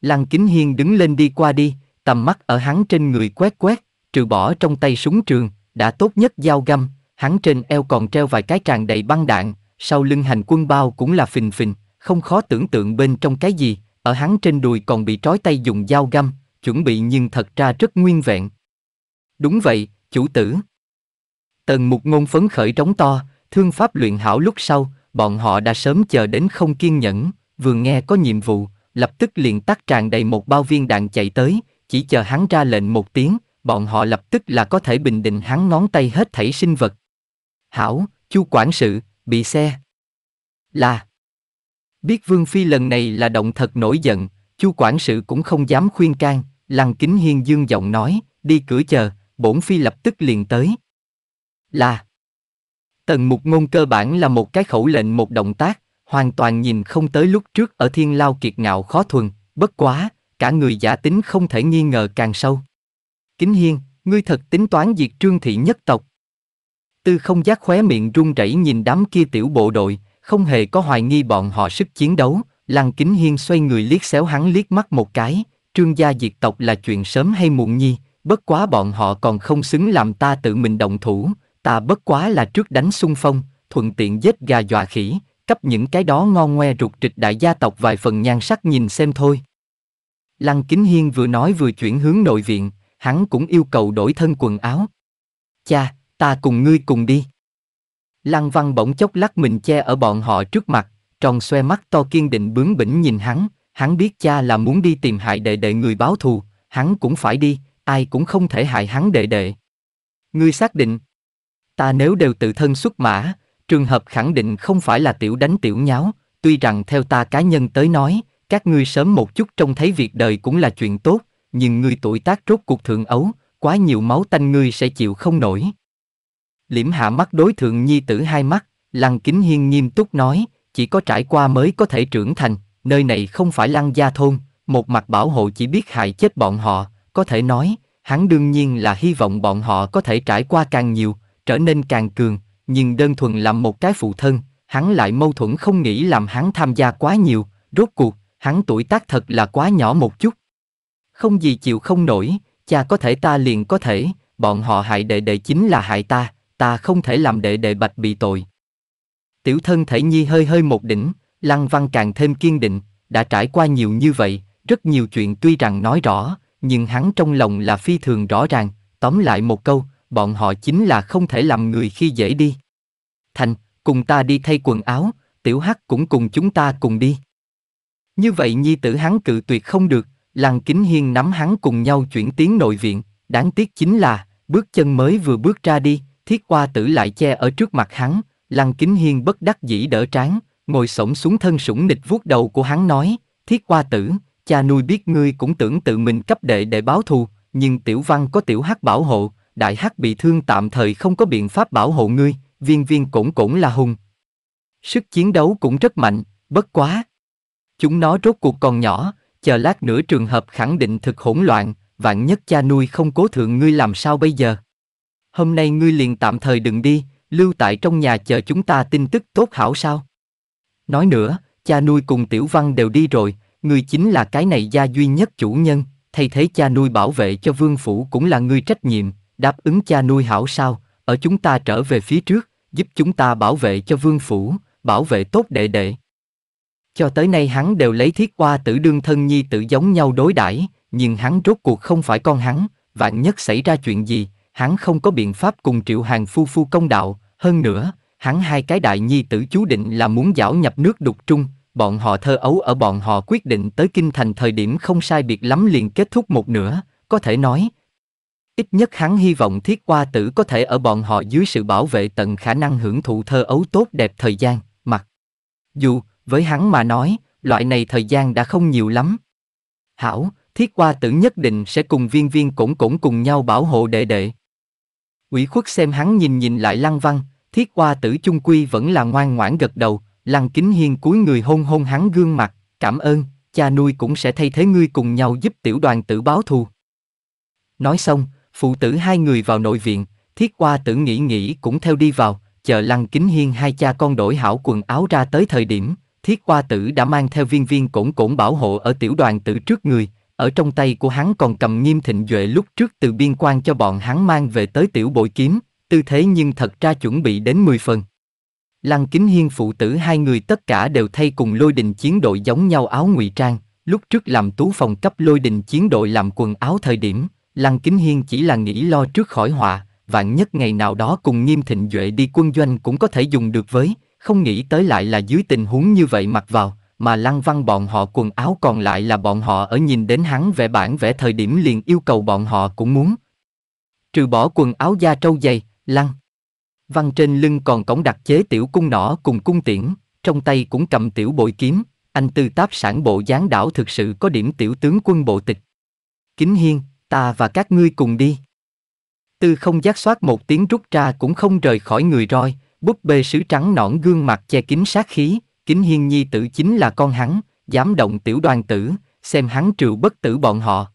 Lăng Kính Hiên đứng lên đi qua đi, tầm mắt ở hắn trên người quét quét, trừ bỏ trong tay súng trường, đã tốt nhất dao găm, hắn trên eo còn treo vài cái tràn đầy băng đạn, sau lưng hành quân bao cũng là phình phình, không khó tưởng tượng bên trong cái gì, ở hắn trên đùi còn bị trói tay dùng dao găm, chuẩn bị nhưng thật ra rất nguyên vẹn. Đúng vậy, chủ tử. Tần mục ngôn phấn khởi trống to, thương pháp luyện hảo lúc sau, bọn họ đã sớm chờ đến không kiên nhẫn, vừa nghe có nhiệm vụ, lập tức liền tắt tràn đầy một bao viên đạn chạy tới, chỉ chờ hắn ra lệnh một tiếng, bọn họ lập tức là có thể bình định hắn ngón tay hết thảy sinh vật. Hảo, chu quản sự, bị xe. Là. Biết Vương Phi lần này là động thật nổi giận, chu quản sự cũng không dám khuyên can, lăng kính hiên dương giọng nói, đi cửa chờ, bổn Phi lập tức liền tới. Là. Tần mục ngôn cơ bản là một cái khẩu lệnh một động tác, hoàn toàn nhìn không tới lúc trước ở thiên lao kiệt ngạo khó thuần, bất quá, cả người giả tính không thể nghi ngờ càng sâu. Kính hiên, ngươi thật tính toán diệt trương thị nhất tộc. Tư không giác khóe miệng run rẩy nhìn đám kia tiểu bộ đội, không hề có hoài nghi bọn họ sức chiến đấu, lăng kính hiên xoay người liếc xéo hắn liếc mắt một cái, trương gia diệt tộc là chuyện sớm hay muộn nhi, bất quá bọn họ còn không xứng làm ta tự mình động thủ, Ta bất quá là trước đánh xung phong, thuận tiện giết gà dọa khỉ, cấp những cái đó ngon ngoe rụt trịch đại gia tộc vài phần nhan sắc nhìn xem thôi. Lăng Kính Hiên vừa nói vừa chuyển hướng nội viện, hắn cũng yêu cầu đổi thân quần áo. Cha, ta cùng ngươi cùng đi. Lăng Văn bỗng chốc lắc mình che ở bọn họ trước mặt, tròn xoe mắt to kiên định bướng bỉnh nhìn hắn, hắn biết cha là muốn đi tìm hại đệ đệ người báo thù, hắn cũng phải đi, ai cũng không thể hại hắn đệ đệ. Ngươi xác định, Ta nếu đều tự thân xuất mã, trường hợp khẳng định không phải là tiểu đánh tiểu nháo, tuy rằng theo ta cá nhân tới nói, các ngươi sớm một chút trông thấy việc đời cũng là chuyện tốt, nhưng ngươi tuổi tác rốt cuộc thượng ấu, quá nhiều máu tanh ngươi sẽ chịu không nổi. Liễm hạ mắt đối thượng nhi tử hai mắt, lăng kính hiên nghiêm túc nói, chỉ có trải qua mới có thể trưởng thành, nơi này không phải lăng gia thôn, một mặt bảo hộ chỉ biết hại chết bọn họ, có thể nói, hắn đương nhiên là hy vọng bọn họ có thể trải qua càng nhiều, trở nên càng cường, nhưng đơn thuần làm một cái phụ thân, hắn lại mâu thuẫn không nghĩ làm hắn tham gia quá nhiều, rốt cuộc, hắn tuổi tác thật là quá nhỏ một chút. Không gì chịu không nổi, cha có thể ta liền có thể, bọn họ hại đệ đệ chính là hại ta, ta không thể làm đệ đệ bạch bị tội. Tiểu thân thể nhi hơi hơi một đỉnh, lăng văn càng thêm kiên định, đã trải qua nhiều như vậy, rất nhiều chuyện tuy rằng nói rõ, nhưng hắn trong lòng là phi thường rõ ràng, tóm lại một câu, bọn họ chính là không thể làm người khi dễ đi. Thành, cùng ta đi thay quần áo, tiểu hắc cũng cùng chúng ta cùng đi. Như vậy nhi tử hắn cự tuyệt không được, làng kính hiên nắm hắn cùng nhau chuyển tiến nội viện, đáng tiếc chính là, bước chân mới vừa bước ra đi, thiết qua tử lại che ở trước mặt hắn, làng kính hiên bất đắc dĩ đỡ trán, ngồi xổm xuống thân sủng nịch vuốt đầu của hắn nói, thiết qua tử, cha nuôi biết ngươi cũng tưởng tự mình cấp đệ để báo thù, nhưng tiểu văn có tiểu hắc bảo hộ, đại hắc bị thương tạm thời không có biện pháp bảo hộ ngươi, viên viên cũng cũng là hùng. Sức chiến đấu cũng rất mạnh, bất quá. Chúng nó rốt cuộc còn nhỏ, chờ lát nữa trường hợp khẳng định thực hỗn loạn, vạn nhất cha nuôi không cố thượng ngươi làm sao bây giờ. Hôm nay ngươi liền tạm thời đừng đi, lưu tại trong nhà chờ chúng ta tin tức tốt hảo sao. Nói nữa, cha nuôi cùng tiểu văn đều đi rồi, ngươi chính là cái này gia duy nhất chủ nhân, thay thế cha nuôi bảo vệ cho vương phủ cũng là ngươi trách nhiệm, đáp ứng cha nuôi hảo sao, ở chúng ta trở về phía trước, giúp chúng ta bảo vệ cho vương phủ, bảo vệ tốt đệ đệ. Cho tới nay hắn đều lấy thiết qua tử đương thân nhi tử giống nhau đối đãi, nhưng hắn rốt cuộc không phải con hắn, vạn nhất xảy ra chuyện gì, hắn không có biện pháp cùng triệu hàng phu phu công đạo, hơn nữa, hắn hai cái đại nhi tử chú định là muốn giảo nhập nước đục trung, bọn họ thơ ấu ở bọn họ quyết định tới kinh thành thời điểm không sai biệt lắm liền kết thúc một nửa, có thể nói, Ít nhất hắn hy vọng thiết qua tử có thể ở bọn họ dưới sự bảo vệ tận khả năng hưởng thụ thơ ấu tốt đẹp thời gian, mặc. Dù, với hắn mà nói, loại này thời gian đã không nhiều lắm. Hảo, thiết qua tử nhất định sẽ cùng viên viên cũng cũng cùng nhau bảo hộ đệ đệ. Ủy khuất xem hắn nhìn nhìn lại lăng văn, thiết qua tử chung quy vẫn là ngoan ngoãn gật đầu, lăng kính hiên cúi người hôn hôn hắn gương mặt, cảm ơn, cha nuôi cũng sẽ thay thế ngươi cùng nhau giúp tiểu đoàn tử báo thù. Nói xong, phụ tử hai người vào nội viện, thiết qua tử nghĩ nghĩ cũng theo đi vào, chờ lăng kính hiên hai cha con đổi hảo quần áo ra tới thời điểm, thiết qua tử đã mang theo viên viên cổn cổn bảo hộ ở tiểu đoàn tử trước người, ở trong tay của hắn còn cầm nghiêm thịnh duệ lúc trước từ biên quan cho bọn hắn mang về tới tiểu bội kiếm, tư thế nhưng thật ra chuẩn bị đến 10 phần. Lăng Kính Hiên phụ tử hai người tất cả đều thay cùng lôi đình chiến đội giống nhau áo ngụy trang, lúc trước làm tú phòng cấp lôi đình chiến đội làm quần áo thời điểm, Lăng Kính Hiên chỉ là nghĩ lo trước khỏi họa, vạn nhất ngày nào đó cùng nghiêm thịnh duệ đi quân doanh cũng có thể dùng được với, không nghĩ tới lại là dưới tình huống như vậy mặc vào, mà lăng văn bọn họ quần áo còn lại là bọn họ ở nhìn đến hắn vẽ bản vẽ thời điểm liền yêu cầu bọn họ cũng muốn. Trừ bỏ quần áo da trâu dày, lăng. Văn trên lưng còn cổng đặt chế tiểu cung nỏ cùng cung tiễn, trong tay cũng cầm tiểu bội kiếm, anh tư táp sản bộ gián đảo thực sự có điểm tiểu tướng quân bộ tịch. Kính Hiên, ta và các ngươi cùng đi. Tư không giác soát một tiếng rút ra cũng không rời khỏi người roi, búp bê sứ trắng nõn gương mặt che kín sát khí, kính hiên nhi tử chính là con hắn, dám động tiểu đoàn tử, xem hắn triệu bất tử bọn họ.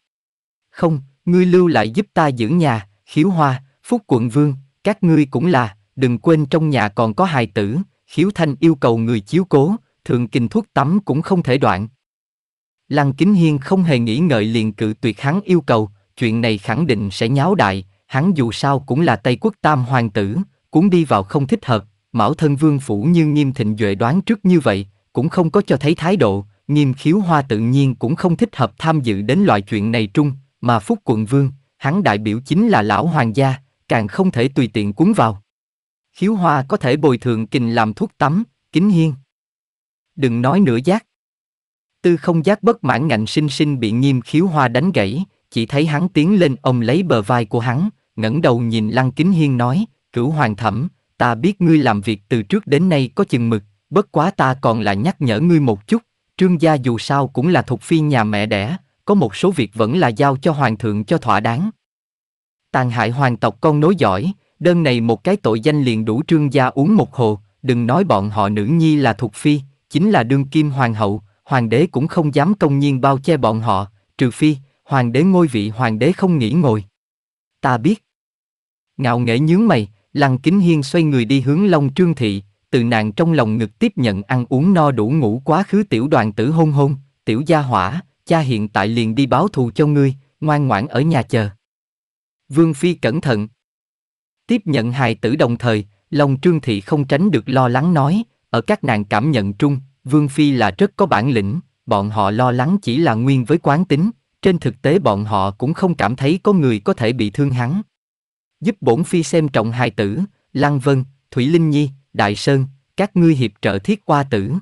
Không, ngươi lưu lại giúp ta giữ nhà, khiếu hoa, phúc quận vương, các ngươi cũng là, đừng quên trong nhà còn có hài tử, khiếu thanh yêu cầu người chiếu cố, thượng kinh thuốc tắm cũng không thể đoạn. Lăng Kính Hiên không hề nghĩ ngợi liền cự tuyệt hắn yêu cầu, chuyện này khẳng định sẽ nháo đại, hắn dù sao cũng là Tây quốc tam hoàng tử, cũng đi vào không thích hợp, Mão thân vương phủ như nghiêm thịnh duệ đoán trước như vậy, cũng không có cho thấy thái độ, nghiêm khiếu hoa tự nhiên cũng không thích hợp tham dự đến loại chuyện này trung, mà Phúc quận vương, hắn đại biểu chính là lão hoàng gia, càng không thể tùy tiện cuốn vào. Khiếu hoa có thể bồi thường kình làm thuốc tắm, kính hiên. Đừng nói nửa giác. Tư không giác bất mãn ngạnh sinh sinh bị nghiêm khiếu hoa đánh gãy, chỉ thấy hắn tiến lên ông lấy bờ vai của hắn, ngẩng đầu nhìn Lăng Kính Hiên nói, cửu hoàng thẩm, ta biết ngươi làm việc từ trước đến nay có chừng mực, bất quá ta còn là nhắc nhở ngươi một chút, trương gia dù sao cũng là thuộc phi nhà mẹ đẻ, có một số việc vẫn là giao cho hoàng thượng cho thỏa đáng. Tàn hại hoàng tộc con nối giỏi, đơn này một cái tội danh liền đủ trương gia uống một hồ, đừng nói bọn họ nữ nhi là thuộc phi, chính là đương kim hoàng hậu, hoàng đế cũng không dám công nhiên bao che bọn họ, trừ phi, hoàng đế ngôi vị hoàng đế không nghỉ ngồi. Ta biết. Ngạo nghễ nhướng mày, Lăng Kính Hiên xoay người đi hướng Long Trương Thị, từ nàng trong lòng ngực tiếp nhận ăn uống no đủ ngủ quá khứ tiểu đoàn tử hôn hôn, tiểu gia hỏa, cha hiện tại liền đi báo thù cho ngươi, ngoan ngoãn ở nhà chờ. Vương Phi cẩn thận. Tiếp nhận hài tử đồng thời, Long Trương Thị không tránh được lo lắng nói, ở các nàng cảm nhận trung, Vương Phi là rất có bản lĩnh, bọn họ lo lắng chỉ là nguyên với quán tính, trên thực tế bọn họ cũng không cảm thấy có người có thể bị thương hắn. Giúp bổn phi xem trọng hài tử, Lăng Vân, Thủy Linh Nhi, Đại Sơn, các ngươi hiệp trợ thiết qua tử.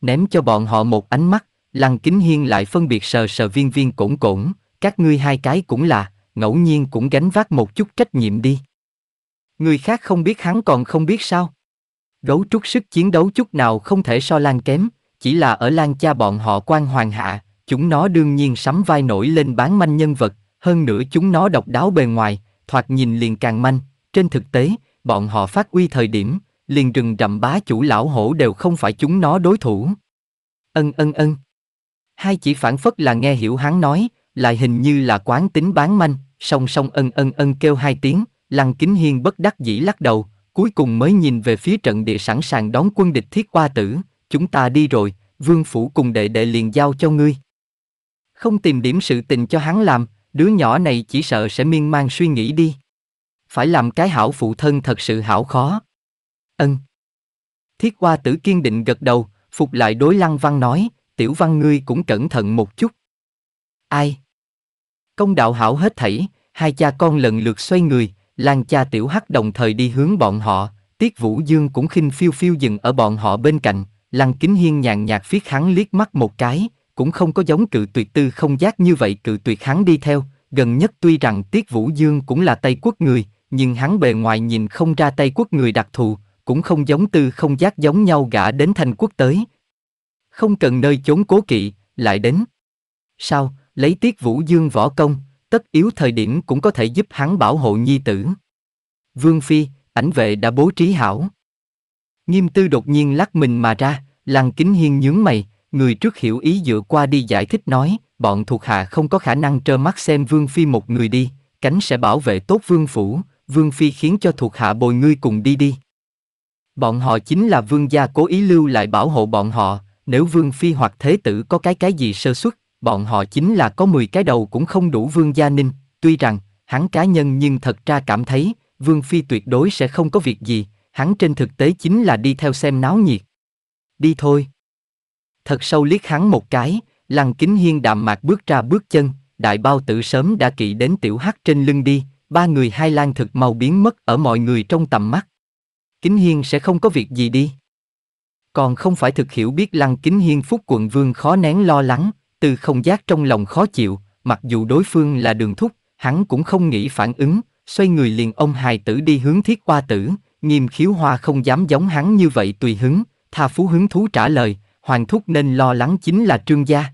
Ném cho bọn họ một ánh mắt, Lăng Kính Hiên lại phân biệt sờ sờ viên viên cổn cổn, các ngươi hai cái cũng là, ngẫu nhiên cũng gánh vác một chút trách nhiệm đi. Người khác không biết hắn còn không biết sao. Gấu trúc sức chiến đấu chút nào không thể so Lan kém, chỉ là ở Lan cha bọn họ quan hoàng hạ, chúng nó đương nhiên sắm vai nổi lên bán manh nhân vật, hơn nữa chúng nó độc đáo bề ngoài, thoạt nhìn liền càng manh. Trên thực tế, bọn họ phát uy thời điểm, liền rừng rậm bá chủ lão hổ đều không phải chúng nó đối thủ. Ân ân ân. Hai chỉ phản phất là nghe hiểu hắn nói, lại hình như là quán tính bán manh, song song ân ân ân kêu hai tiếng, lăng kính hiên bất đắc dĩ lắc đầu, cuối cùng mới nhìn về phía trận địa sẵn sàng đón quân địch thiết qua tử, chúng ta đi rồi, vương phủ cùng đệ đệ liền giao cho ngươi không tìm điểm sự tình cho hắn làm, đứa nhỏ này chỉ sợ sẽ miên man suy nghĩ đi. Phải làm cái hảo phụ thân thật sự hảo khó. Ân. Thiết qua tử kiên định gật đầu, phục lại đối lăng văn nói, tiểu văn ngươi cũng cẩn thận một chút. Ai? Công đạo hảo hết thảy, hai cha con lần lượt xoay người, lăng cha tiểu hắc đồng thời đi hướng bọn họ, tiết vũ dương cũng khinh phiêu phiêu dừng ở bọn họ bên cạnh, lăng kính hiên nhàn nhạt phiết hắn liếc mắt một cái, cũng không có giống cự tuyệt tư không giác như vậy cự tuyệt hắn đi theo, gần nhất tuy rằng Tiết Vũ Dương cũng là Tây Quốc người, nhưng hắn bề ngoài nhìn không ra Tây Quốc người đặc thù, cũng không giống tư không giác giống nhau gã đến thành quốc tới. Không cần nơi chốn cố kỵ, lại đến. Sao, lấy Tiết Vũ Dương võ công, tất yếu thời điểm cũng có thể giúp hắn bảo hộ nhi tử. Vương Phi, ảnh vệ đã bố trí hảo. Nghiêm tư đột nhiên lắc mình mà ra, làng kính hiên nhướng mày, người trước hiểu ý dựa qua đi giải thích nói, bọn thuộc hạ không có khả năng trơ mắt xem Vương Phi một người đi, cánh sẽ bảo vệ tốt Vương Phủ, Vương Phi khiến cho thuộc hạ bồi ngươi cùng đi đi. Bọn họ chính là Vương gia cố ý lưu lại bảo hộ bọn họ, nếu Vương Phi hoặc Thế Tử có cái cái gì sơ xuất, bọn họ chính là có 10 cái đầu cũng không đủ Vương gia ninh, tuy rằng, hắn cá nhân nhưng thật ra cảm thấy, Vương Phi tuyệt đối sẽ không có việc gì, hắn trên thực tế chính là đi theo xem náo nhiệt. Đi thôi thật sâu liếc hắn một cái, lăng kính hiên đạm mạc bước ra bước chân, đại bao tử sớm đã kỵ đến tiểu hắc trên lưng đi, ba người hai lang thực mau biến mất ở mọi người trong tầm mắt. Kính hiên sẽ không có việc gì đi. Còn không phải thực hiểu biết lăng kính hiên phúc quận vương khó nén lo lắng, từ không giác trong lòng khó chịu, mặc dù đối phương là đường thúc, hắn cũng không nghĩ phản ứng, xoay người liền ông hài tử đi hướng thiết qua tử, nghiêm khiếu hoa không dám giống hắn như vậy tùy hứng, tha phú hứng thú trả lời, hoàng thúc nên lo lắng chính là trương gia.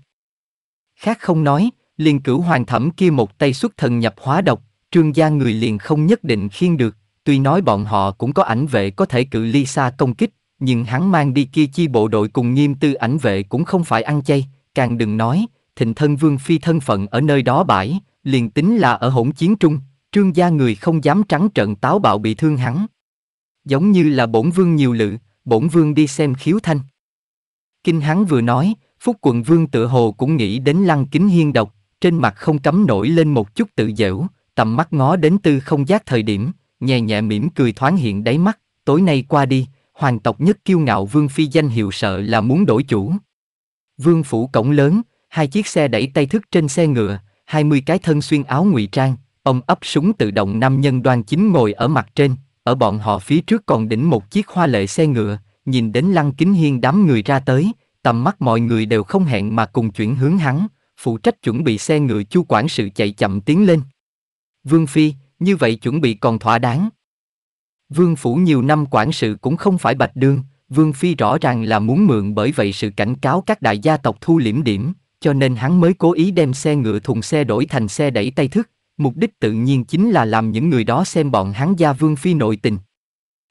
Khác không nói, liền cửu hoàng thẩm kia một tay xuất thần nhập hóa độc, trương gia người liền không nhất định khiên được, tuy nói bọn họ cũng có ảnh vệ có thể cự ly xa công kích, nhưng hắn mang đi kia chi bộ đội cùng nghiêm tư ảnh vệ cũng không phải ăn chay, càng đừng nói, thịnh thân vương phi thân phận ở nơi đó bãi, liền tính là ở hỗn chiến trung, trương gia người không dám trắng trận táo bạo bị thương hắn. Giống như là bổn vương nhiều lự, bổn vương đi xem khiếu thanh. Kinh hắn vừa nói, Phúc quận vương tự hồ cũng nghĩ đến lăng kính hiên độc, trên mặt không cấm nổi lên một chút tự dễu, tầm mắt ngó đến tư không giác thời điểm, nhẹ nhẹ mỉm cười thoáng hiện đáy mắt, tối nay qua đi, hoàng tộc nhất kiêu ngạo vương phi danh hiệu sợ là muốn đổi chủ. Vương phủ cổng lớn, hai chiếc xe đẩy tay thức trên xe ngựa, hai mươi cái thân xuyên áo ngụy trang, ông ấp súng tự động nam nhân đoan chính ngồi ở mặt trên, ở bọn họ phía trước còn đỉnh một chiếc hoa lệ xe ngựa, nhìn đến lăng kính hiên đám người ra tới, tầm mắt mọi người đều không hẹn mà cùng chuyển hướng hắn, phụ trách chuẩn bị xe ngựa chu quản sự chạy chậm tiến lên. Vương Phi, như vậy chuẩn bị còn thỏa đáng. Vương Phủ nhiều năm quản sự cũng không phải bạch đương, Vương Phi rõ ràng là muốn mượn bởi vậy sự cảnh cáo các đại gia tộc thu liễm điểm, cho nên hắn mới cố ý đem xe ngựa thùng xe đổi thành xe đẩy tay thức, mục đích tự nhiên chính là làm những người đó xem bọn hắn gia Vương Phi nội tình.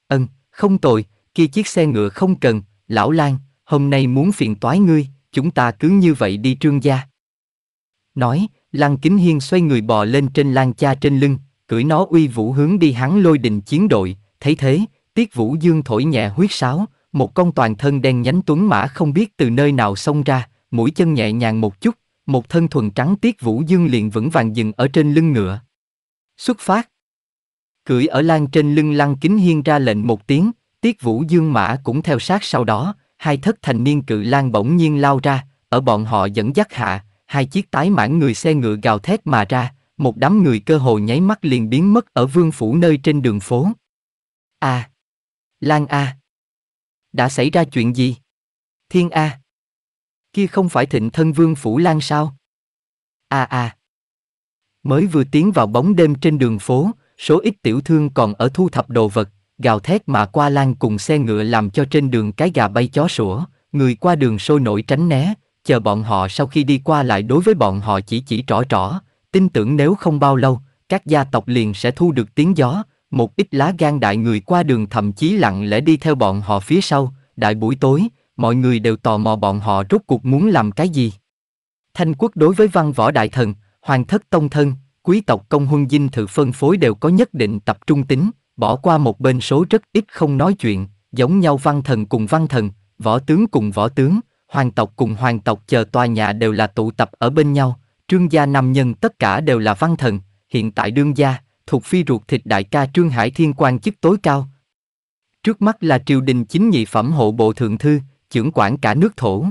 Ân, không tồi, kia chiếc xe ngựa không cần, lão lang hôm nay muốn phiền toái ngươi, chúng ta cứ như vậy đi trương gia. Nói, Lan Kính Hiên xoay người bò lên trên lan cha trên lưng, cưỡi nó uy vũ hướng đi hắn lôi đình chiến đội, thấy thế, tiết vũ dương thổi nhẹ huyết sáo, một con toàn thân đen nhánh tuấn mã không biết từ nơi nào xông ra, mũi chân nhẹ nhàng một chút, một thân thuần trắng tiết vũ dương liền vững vàng dừng ở trên lưng ngựa. Xuất phát. Cưỡi ở lan trên lưng lăng kính hiên ra lệnh một tiếng, Tiết Vũ Dương Mã cũng theo sát sau đó, hai thất thành niên cự lan bỗng nhiên lao ra, ở bọn họ dẫn dắt hạ, hai chiếc tái mãn người xe ngựa gào thét mà ra, một đám người cơ hồ nháy mắt liền biến mất ở vương phủ nơi trên đường phố. A. À, Lan A. Đã xảy ra chuyện gì? Thiên A. Kia không phải thịnh thân vương phủ Lan sao? A A. Mới vừa tiến vào bóng đêm trên đường phố, số ít tiểu thương còn ở thu thập đồ vật, gào thét mà qua lan cùng xe ngựa làm cho trên đường cái gà bay chó sủa, người qua đường sôi nổi tránh né, chờ bọn họ sau khi đi qua lại đối với bọn họ chỉ chỉ trỏ trỏ, tin tưởng nếu không bao lâu, các gia tộc liền sẽ thu được tiếng gió, một ít lá gan đại người qua đường thậm chí lặng lẽ đi theo bọn họ phía sau, đại buổi tối, mọi người đều tò mò bọn họ rốt cuộc muốn làm cái gì. Thanh quốc đối với văn võ đại thần, hoàng thất tông thân, quý tộc công huân dinh thự phân phối đều có nhất định tập trung tính, bỏ qua một bên số rất ít không nói chuyện, giống nhau văn thần cùng văn thần, võ tướng cùng võ tướng, hoàng tộc cùng hoàng tộc chờ tòa nhà đều là tụ tập ở bên nhau, trương gia nam nhân tất cả đều là văn thần, hiện tại đương gia, thuộc phi ruột thịt đại ca Trương Hải Thiên quan chức tối cao. Trước mắt là triều đình chính nhị phẩm hộ bộ thượng thư, trưởng quản cả nước thổ.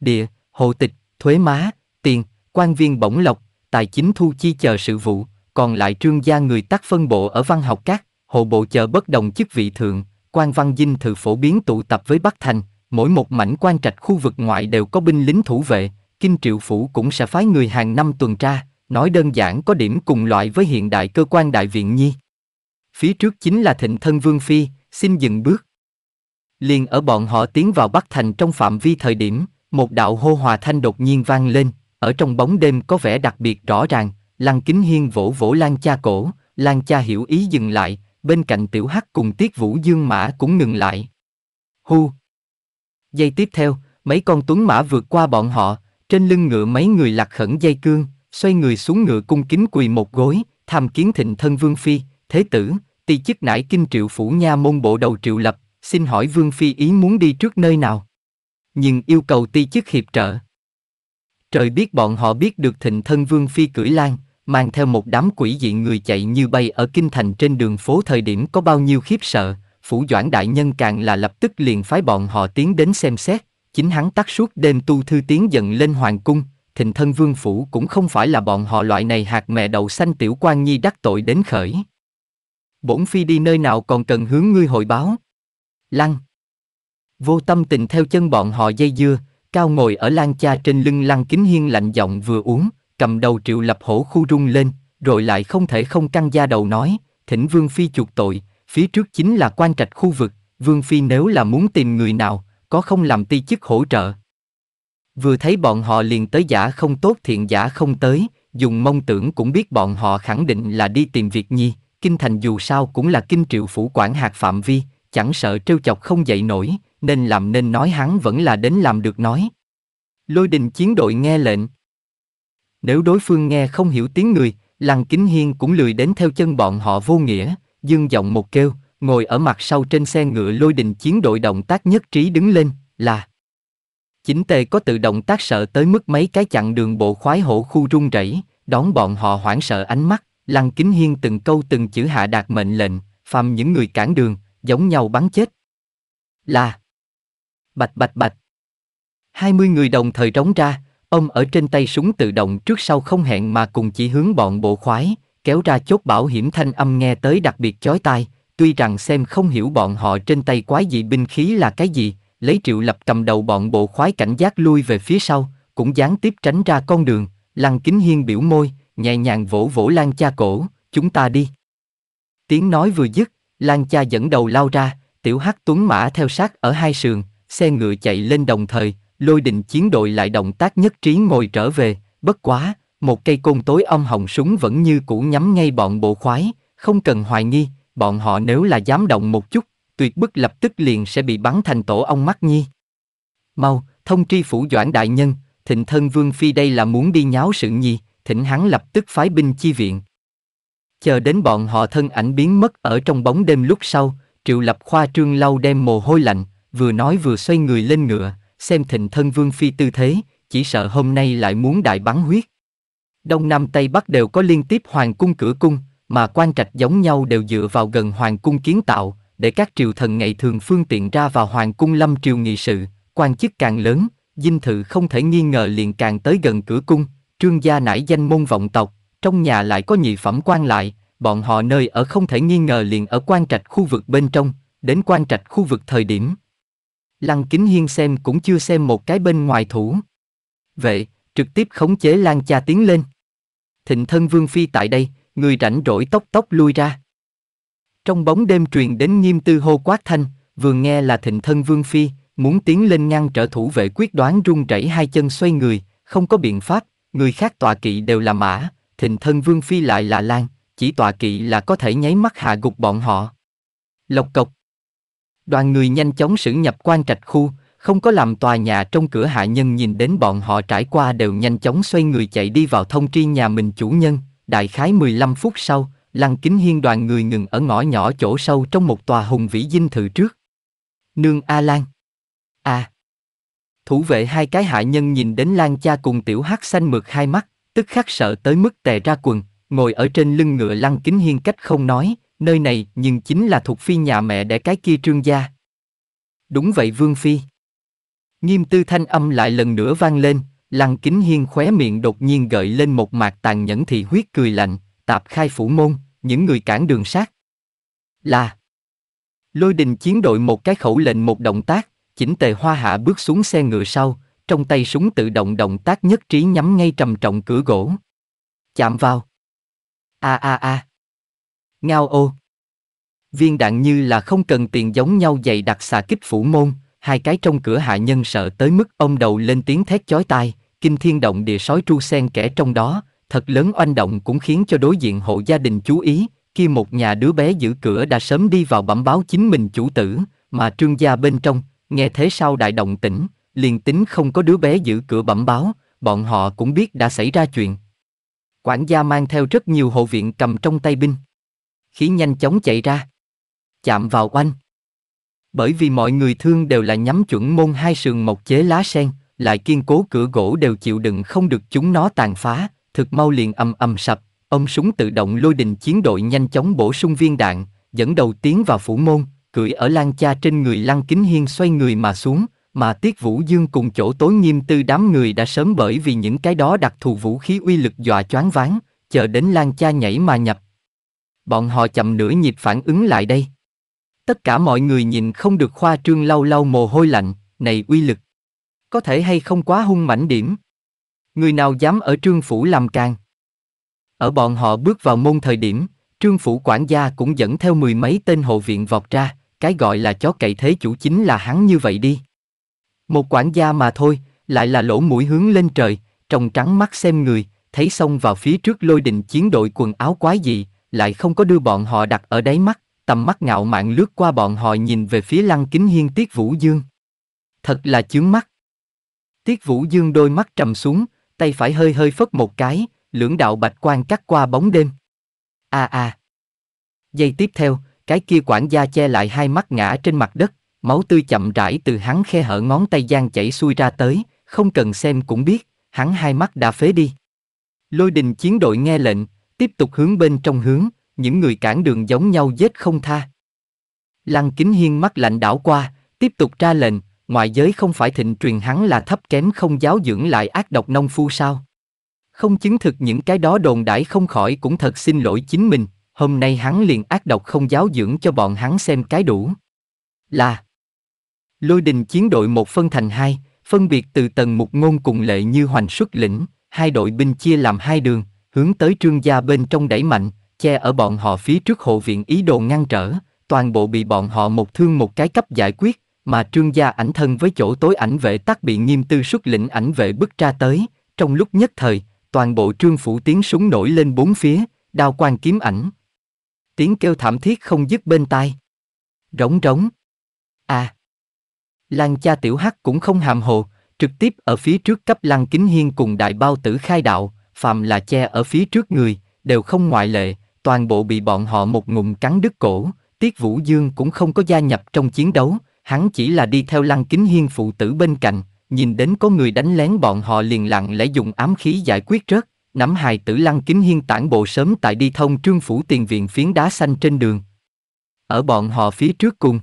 Địa, hộ tịch, thuế má, tiền, quan viên bổng lộc, tài chính thu chi chờ sự vụ, còn lại trương gia người tắc phân bộ ở văn học các, hộ bộ chờ bất đồng chức vị thượng, quan văn dinh thự phổ biến tụ tập với Bắc Thành, mỗi một mảnh quan trạch khu vực ngoại đều có binh lính thủ vệ, kinh triệu phủ cũng sẽ phái người hàng năm tuần tra, nói đơn giản có điểm cùng loại với hiện đại cơ quan đại viện nhi. Phía trước chính là thịnh thân Vương Phi, xin dừng bước. Liền ở bọn họ tiến vào Bắc Thành trong phạm vi thời điểm, một đạo hô hòa thanh đột nhiên vang lên, ở trong bóng đêm có vẻ đặc biệt rõ ràng, Lăng Kính Hiên vỗ vỗ Lan Cha cổ, Lan Cha hiểu ý dừng lại, bên cạnh tiểu hắc cùng tiết vũ dương mã cũng ngừng lại. Hu! dây tiếp theo, mấy con tuấn mã vượt qua bọn họ, trên lưng ngựa mấy người lạc khẩn dây cương, xoay người xuống ngựa cung kính quỳ một gối, tham kiến thịnh thân vương phi, thế tử, ti chức nải kinh triệu phủ nha môn bộ đầu triệu lập, xin hỏi vương phi ý muốn đi trước nơi nào? Nhưng yêu cầu ti chức hiệp trợ. Trời biết bọn họ biết được thịnh thân vương phi cưỡi lan, mang theo một đám quỷ dị người chạy như bay ở kinh thành trên đường phố thời điểm có bao nhiêu khiếp sợ, phủ doãn đại nhân càng là lập tức liền phái bọn họ tiến đến xem xét, chính hắn tắt suốt đêm tu thư tiến dần lên hoàng cung, thịnh thân vương phủ cũng không phải là bọn họ loại này hạt mẹ đầu xanh tiểu quan nhi đắc tội đến khởi. Bổn phi đi nơi nào còn cần hướng ngươi hội báo. Lăng. Vô tâm tình theo chân bọn họ dây dưa, cao ngồi ở lan cha trên lưng lăng kính hiên lạnh giọng vừa uống, cầm đầu triệu lập hổ khu rung lên, rồi lại không thể không căng da đầu nói, thỉnh Vương Phi chuộc tội, phía trước chính là quan trạch khu vực, Vương Phi nếu là muốn tìm người nào, có không làm ti chức hỗ trợ. Vừa thấy bọn họ liền tới giả không tốt thiện giả không tới, dùng mong tưởng cũng biết bọn họ khẳng định là đi tìm việc nhi, kinh thành dù sao cũng là kinh triệu phủ quản hạt phạm vi, chẳng sợ trêu chọc không dậy nổi, nên làm nên nói hắn vẫn là đến làm được nói. Lôi đình chiến đội nghe lệnh, nếu đối phương nghe không hiểu tiếng người, Lăng Kính Hiên cũng lười đến theo chân bọn họ vô nghĩa, dương giọng một kêu, ngồi ở mặt sau trên xe ngựa lôi đình chiến đội động tác nhất trí đứng lên, là Chính tề có tự động tác sợ tới mức mấy cái chặn đường bộ khoái hộ khu rung rẩy, đón bọn họ hoảng sợ ánh mắt, Lăng Kính Hiên từng câu từng chữ hạ đạt mệnh lệnh, phàm những người cản đường, giống nhau bắn chết. Là Bạch bạch bạch. Hai mươi người đồng thời trống ra, Ông ở trên tay súng tự động trước sau không hẹn mà cùng chỉ hướng bọn bộ khoái, kéo ra chốt bảo hiểm thanh âm nghe tới đặc biệt chói tai, tuy rằng xem không hiểu bọn họ trên tay quái gì binh khí là cái gì, lấy triệu lập cầm đầu bọn bộ khoái cảnh giác lui về phía sau, cũng gián tiếp tránh ra con đường, lăng kính hiên biểu môi, nhẹ nhàng vỗ vỗ lan cha cổ, chúng ta đi. Tiếng nói vừa dứt, lan cha dẫn đầu lao ra, tiểu hắc tuấn mã theo sát ở hai sườn, xe ngựa chạy lên đồng thời, Lôi đình chiến đội lại động tác nhất trí ngồi trở về, bất quá, một cây côn tối ông hồng súng vẫn như cũ nhắm ngay bọn bộ khoái, không cần hoài nghi, bọn họ nếu là dám động một chút, tuyệt bức lập tức liền sẽ bị bắn thành tổ ông mắt nhi. Mau, thông tri phủ doãn đại nhân, thịnh thân vương phi đây là muốn đi nháo sự nhi, thỉnh hắn lập tức phái binh chi viện. Chờ đến bọn họ thân ảnh biến mất ở trong bóng đêm lúc sau, triệu lập khoa trương lau đem mồ hôi lạnh, vừa nói vừa xoay người lên ngựa, xem thịnh thân vương phi tư thế, chỉ sợ hôm nay lại muốn đại bắn huyết. Đông Nam Tây Bắc đều có liên tiếp hoàng cung cửa cung, mà quan trạch giống nhau đều dựa vào gần hoàng cung kiến tạo, để các triều thần ngày thường phương tiện ra vào hoàng cung lâm triều nghị sự, quan chức càng lớn, dinh thự không thể nghi ngờ liền càng tới gần cửa cung, trương gia nải danh môn vọng tộc, trong nhà lại có nhị phẩm quan lại, bọn họ nơi ở không thể nghi ngờ liền ở quan trạch khu vực bên trong, đến quan trạch khu vực thời điểm, Lăng Kính Hiên xem cũng chưa xem một cái bên ngoài thủ. Vậy, trực tiếp khống chế Lan Cha tiến lên. Thịnh thân Vương Phi tại đây, người rảnh rỗi tóc tóc lui ra. Trong bóng đêm truyền đến nghiêm tư hô quát thanh, vừa nghe là thịnh thân Vương Phi, muốn tiến lên ngăn trở thủ vệ quyết đoán run rẩy hai chân xoay người, không có biện pháp, người khác tọa kỵ đều là mã, thịnh thân Vương Phi lại là Lan, chỉ tọa kỵ là có thể nháy mắt hạ gục bọn họ. Lộc cộc Đoàn người nhanh chóng xử nhập quan trạch khu, không có làm tòa nhà trong cửa hạ nhân nhìn đến bọn họ trải qua đều nhanh chóng xoay người chạy đi vào thông tri nhà mình chủ nhân, đại khái 15 phút sau, lăng kính hiên đoàn người ngừng ở ngõ nhỏ chỗ sâu trong một tòa hùng vĩ dinh thự trước. Nương A Lan. A. À. Thủ vệ hai cái hạ nhân nhìn đến Lan cha cùng tiểu hắc xanh mượt hai mắt, tức khắc sợ tới mức tè ra quần, ngồi ở trên lưng ngựa lăng kính hiên cách không nói, nơi này nhưng chính là thuộc phi nhà mẹ để cái kia trương gia. Đúng vậy Vương Phi. Nghiêm tư thanh âm lại lần nữa vang lên, lăng kính hiên khóe miệng đột nhiên gợi lên một mạc tàn nhẫn thị huyết cười lạnh, tạp khai phủ môn, những người cản đường sát. Là Lôi đình chiến đội một cái khẩu lệnh một động tác, chỉnh tề hoa hạ bước xuống xe ngựa sau, trong tay súng tự động động tác nhất trí nhắm ngay trầm trọng cửa gỗ. Chạm vào. A a a. Ngao ô. Viên đạn như là không cần tiền giống nhau dày đặc xà kích phủ môn, hai cái trong cửa hạ nhân sợ tới mức ông đầu lên tiếng thét chói tai, kinh thiên động địa sói tru sen kẻ trong đó, thật lớn oanh động cũng khiến cho đối diện hộ gia đình chú ý, khi một nhà đứa bé giữ cửa đã sớm đi vào bẩm báo chính mình chủ tử, mà trương gia bên trong, nghe thế sao đại động tĩnh, liền tính không có đứa bé giữ cửa bẩm báo, bọn họ cũng biết đã xảy ra chuyện. Quản gia mang theo rất nhiều hộ viện cầm trong tay binh khí nhanh chóng chạy ra. Chạm vào oanh. Bởi vì mọi người thương đều là nhắm chuẩn môn hai sườn mộc chế lá sen, lại kiên cố cửa gỗ đều chịu đựng không được chúng nó tàn phá, thực mau liền ầm ầm sập, ông súng tự động lôi đình chiến đội nhanh chóng bổ sung viên đạn, dẫn đầu tiến vào phủ môn, cưỡi ở lan cha trên người lăng kính hiên xoay người mà xuống, mà Tiết Vũ Dương cùng chỗ tối nghiêm tư đám người đã sớm bởi vì những cái đó đặc thù vũ khí uy lực dọa choáng váng, chờ đến lan cha nhảy mà nhập, Bọn họ chậm nửa nhịp phản ứng lại đây. Tất cả mọi người nhìn không được khoa trương lau lau mồ hôi lạnh, này uy lực. Có thể hay không quá hung mãnh điểm. Người nào dám ở trương phủ làm càng. Ở bọn họ bước vào môn thời điểm, trương phủ quản gia cũng dẫn theo mười mấy tên hộ viện vọt ra, cái gọi là chó cậy thế chủ chính là hắn như vậy đi. Một quản gia mà thôi, lại là lỗ mũi hướng lên trời, trồng trắng mắt xem người, thấy xong vào phía trước lôi đình chiến đội quần áo quái dị, lại không có đưa bọn họ đặt ở đáy mắt, tầm mắt ngạo mạn lướt qua bọn họ nhìn về phía lăng kính hiên Tiết Vũ Dương. Thật là chướng mắt. Tiết Vũ Dương đôi mắt trầm xuống, tay phải hơi hơi phất một cái, lưỡng đạo bạch quang cắt qua bóng đêm. A a. Giây tiếp theo, cái kia quản gia che lại hai mắt ngã trên mặt đất, máu tươi chậm rãi từ hắn khe hở ngón tay gian chảy xuôi ra tới, không cần xem cũng biết, hắn hai mắt đã phế đi. Lôi đình chiến đội nghe lệnh, tiếp tục hướng bên trong hướng, những người cản đường giống nhau giết không tha. Lăng Kính Hiên mắt lạnh đảo qua, tiếp tục ra lệnh, ngoại giới không phải thịnh truyền hắn là thấp kém không giáo dưỡng lại ác độc nông phu sao? Không chứng thực những cái đó đồn đãi không khỏi cũng thật xin lỗi chính mình, hôm nay hắn liền ác độc không giáo dưỡng cho bọn hắn xem cái đủ. Là Lôi đình chiến đội một phân thành hai, phân biệt từ tầng một ngôn cùng lệ như hoành xuất lĩnh, hai đội binh chia làm hai đường, hướng tới trương gia bên trong đẩy mạnh, che ở bọn họ phía trước hộ viện ý đồ ngăn trở, toàn bộ bị bọn họ một thương một cái cấp giải quyết, mà trương gia ảnh thân với chỗ tối ảnh vệ tác bị nghiêm tư xuất lĩnh ảnh vệ bức ra tới, trong lúc nhất thời, toàn bộ trương phủ tiếng súng nổi lên bốn phía, đao quan kiếm ảnh. Tiếng kêu thảm thiết không dứt bên tai. Rống rống. À. Lan cha tiểu hắc cũng không hàm hồ, trực tiếp ở phía trước cấp lăng kính hiên cùng đại bao tử khai đạo, phàm là che ở phía trước người, đều không ngoại lệ, toàn bộ bị bọn họ một ngụm cắn đứt cổ, Tiết Vũ Dương cũng không có gia nhập trong chiến đấu, hắn chỉ là đi theo lăng kính hiên phụ tử bên cạnh, nhìn đến có người đánh lén bọn họ liền lặng lẽ dùng ám khí giải quyết rớt, nắm hài tử lăng kính hiên tản bộ sớm tại đi thông trương phủ tiền viện phiến đá xanh trên đường. Ở bọn họ phía trước cùng,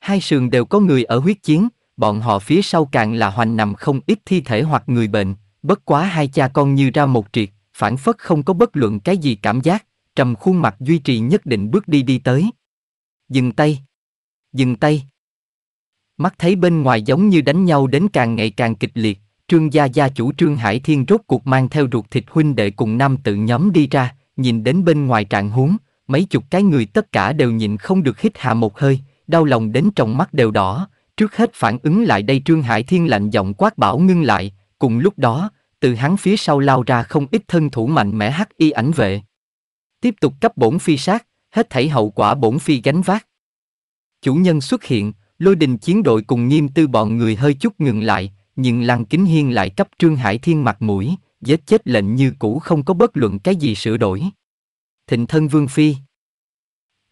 hai sườn đều có người ở huyết chiến, bọn họ phía sau càng là hoành nằm không ít thi thể hoặc người bệnh, Bất quá hai cha con như ra một triệt, phản phất không có bất luận cái gì cảm giác, trầm khuôn mặt duy trì nhất định bước đi đi tới. Dừng tay. Dừng tay. Mắt thấy bên ngoài giống như đánh nhau đến càng ngày càng kịch liệt, trương gia gia chủ trương Hải Thiên rốt cuộc mang theo ruột thịt huynh đệ cùng nam tự nhóm đi ra, nhìn đến bên ngoài trạng huống, mấy chục cái người tất cả đều nhìn không được hít hạ một hơi, đau lòng đến trong mắt đều đỏ, trước hết phản ứng lại đây trương Hải Thiên lạnh giọng quát bảo ngưng lại, cùng lúc đó, từ hắn phía sau lao ra không ít thân thủ mạnh mẽ hắc y ảnh vệ. Tiếp tục cấp bổn phi sát, hết thảy hậu quả bổn phi gánh vác. Chủ nhân xuất hiện, lôi đình chiến đội cùng nghiêm tư bọn người hơi chút ngừng lại, nhưng Lăng Kính Hiên lại cấp Trương Hải Thiên mặt mũi, giết chết lệnh như cũ không có bất luận cái gì sửa đổi. Thịnh thân Vương Phi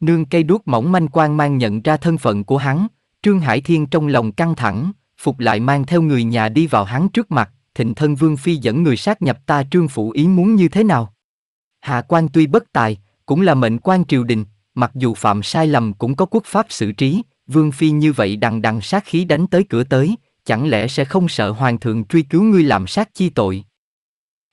Nương cây đuốc mỏng manh quang mang nhận ra thân phận của hắn, Trương Hải Thiên trong lòng căng thẳng, Phục lại mang theo người nhà đi vào hắn trước mặt, thịnh thân vương phi dẫn người sát nhập ta trương phủ ý muốn như thế nào. Hạ quan tuy bất tài, cũng là mệnh quan triều đình, mặc dù phạm sai lầm cũng có quốc pháp xử trí, vương phi như vậy đằng đằng sát khí đánh tới cửa tới, chẳng lẽ sẽ không sợ hoàng thượng truy cứu ngươi làm sát chi tội.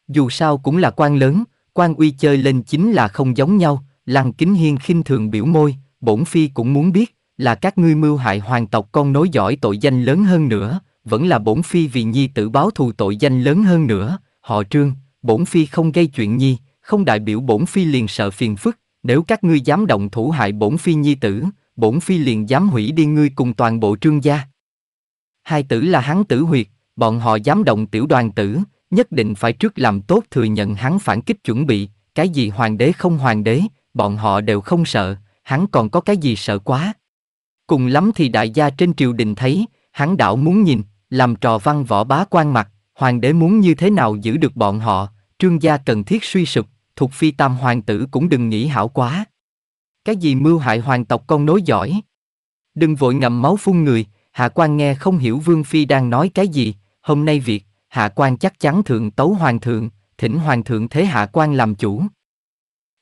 Dù sao cũng là quan lớn, quan uy chơi lên chính là không giống nhau, lăng kính hiên khinh thường biểu môi, bổn phi cũng muốn biết, là các ngươi mưu hại hoàng tộc con nối giỏi tội danh lớn hơn nữa, vẫn là bổn phi vì nhi tử báo thù tội danh lớn hơn nữa, họ trương, bổn phi không gây chuyện nhi, không đại biểu bổn phi liền sợ phiền phức, nếu các ngươi dám động thủ hại bổn phi nhi tử, bổn phi liền dám hủy đi ngươi cùng toàn bộ trương gia. Hai tử là hắn tử huyệt, bọn họ dám động tiểu đoàn tử, nhất định phải trước làm tốt thừa nhận hắn phản kích chuẩn bị, cái gì hoàng đế không hoàng đế, bọn họ đều không sợ, hắn còn có cái gì sợ quá. Cùng lắm thì đại gia trên triều đình thấy, hắn đảo muốn nhìn, làm trò văn võ bá quan mặt, hoàng đế muốn như thế nào giữ được bọn họ, trương gia cần thiết suy sụp, thuộc phi tam hoàng tử cũng đừng nghĩ hảo quá. Cái gì mưu hại hoàng tộc con nối giỏi? Đừng vội ngậm máu phun người, hạ quan nghe không hiểu vương phi đang nói cái gì, hôm nay việc, hạ quan chắc chắn thượng tấu hoàng thượng, thỉnh hoàng thượng thế hạ quan làm chủ.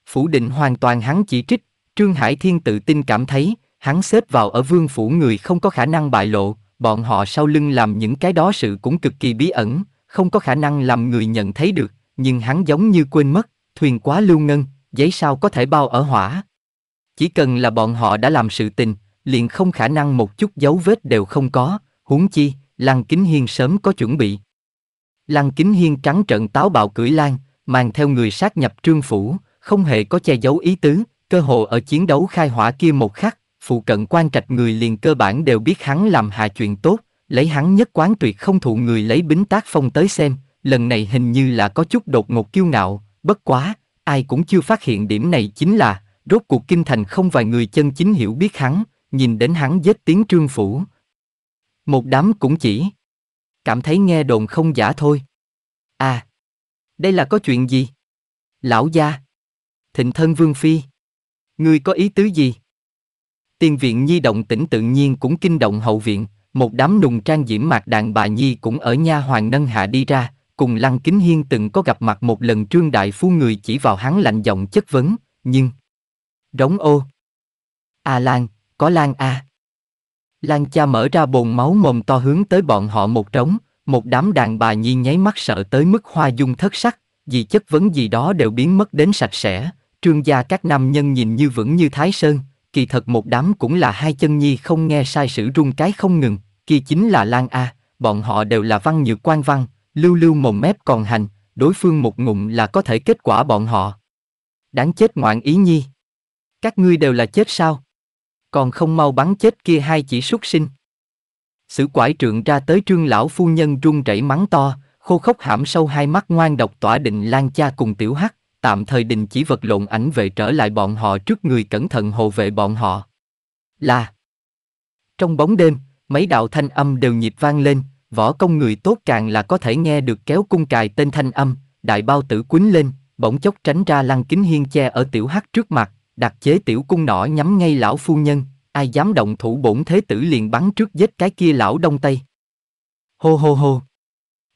Phủ định hoàn toàn hắn chỉ trích, Trương Hải Thiên tự tin cảm thấy, hắn xếp vào ở vương phủ người không có khả năng bại lộ, bọn họ sau lưng làm những cái đó sự cũng cực kỳ bí ẩn, không có khả năng làm người nhận thấy được, nhưng hắn giống như quên mất, thuyền quá lưu ngân, giấy sao có thể bao ở hỏa. Chỉ cần là bọn họ đã làm sự tình, liền không khả năng một chút dấu vết đều không có, huống chi, Lăng Kính Hiên sớm có chuẩn bị. Lăng Kính Hiên trắng trận táo bạo cưỡi lan, mang theo người sát nhập trương phủ, không hề có che giấu ý tứ, cơ hội ở chiến đấu khai hỏa kia một khắc, phụ cận quan trạch người liền cơ bản đều biết hắn làm hạ chuyện tốt, lấy hắn nhất quán tuyệt không thụ người lấy bính tác phong tới xem, lần này hình như là có chút đột ngột kiêu ngạo, bất quá, ai cũng chưa phát hiện điểm này chính là, rốt cuộc kinh thành không vài người chân chính hiểu biết hắn, nhìn đến hắn giết tiếng trương phủ. Một đám cũng chỉ cảm thấy nghe đồn không giả thôi. À, đây là có chuyện gì? Lão gia, thịnh thân vương phi, ngươi có ý tứ gì? tiên viện nhi động tĩnh tự nhiên cũng kinh động hậu viện, một đám nùng trang diễm mạc đàn bà nhi cũng ở nha hoàng nâng hạ đi ra, cùng Lăng Kính Hiên từng có gặp mặt một lần trương đại phu người chỉ vào hắn lạnh giọng chất vấn, nhưng... đống ô! A à Lan, có Lan A! À. Lan cha mở ra bồn máu mồm to hướng tới bọn họ một trống, một đám đàn bà nhi nháy mắt sợ tới mức hoa dung thất sắc, vì chất vấn gì đó đều biến mất đến sạch sẽ, trương gia các nam nhân nhìn như vững như thái sơn, kỳ thật một đám cũng là hai chân nhi không nghe sai sử rung cái không ngừng, kia chính là Lan A, bọn họ đều là văn nhược quan văn, lưu lưu mồm mép còn hành, đối phương một ngụm là có thể kết quả bọn họ. Đáng chết ngoạn ý nhi. Các ngươi đều là chết sao? Còn không mau bắn chết kia hai chỉ súc sinh. Sử quải trượng ra tới trương lão phu nhân run rẩy mắng to, khô khốc hãm sâu hai mắt ngoan độc tỏa định lan cha cùng tiểu hắc tạm thời đình chỉ vật lộn ảnh về trở lại bọn họ trước người cẩn thận hộ vệ bọn họ. Là Trong bóng đêm, mấy đạo thanh âm đều nhịp vang lên, võ công người tốt càng là có thể nghe được kéo cung cài tên thanh âm, đại bao tử quýnh lên, bỗng chốc tránh ra lăng kính hiên che ở tiểu hắc trước mặt, đặt chế tiểu cung nỏ nhắm ngay lão phu nhân, ai dám động thủ bổn thế tử liền bắn trước giết cái kia lão đông tây. Hô hô hô.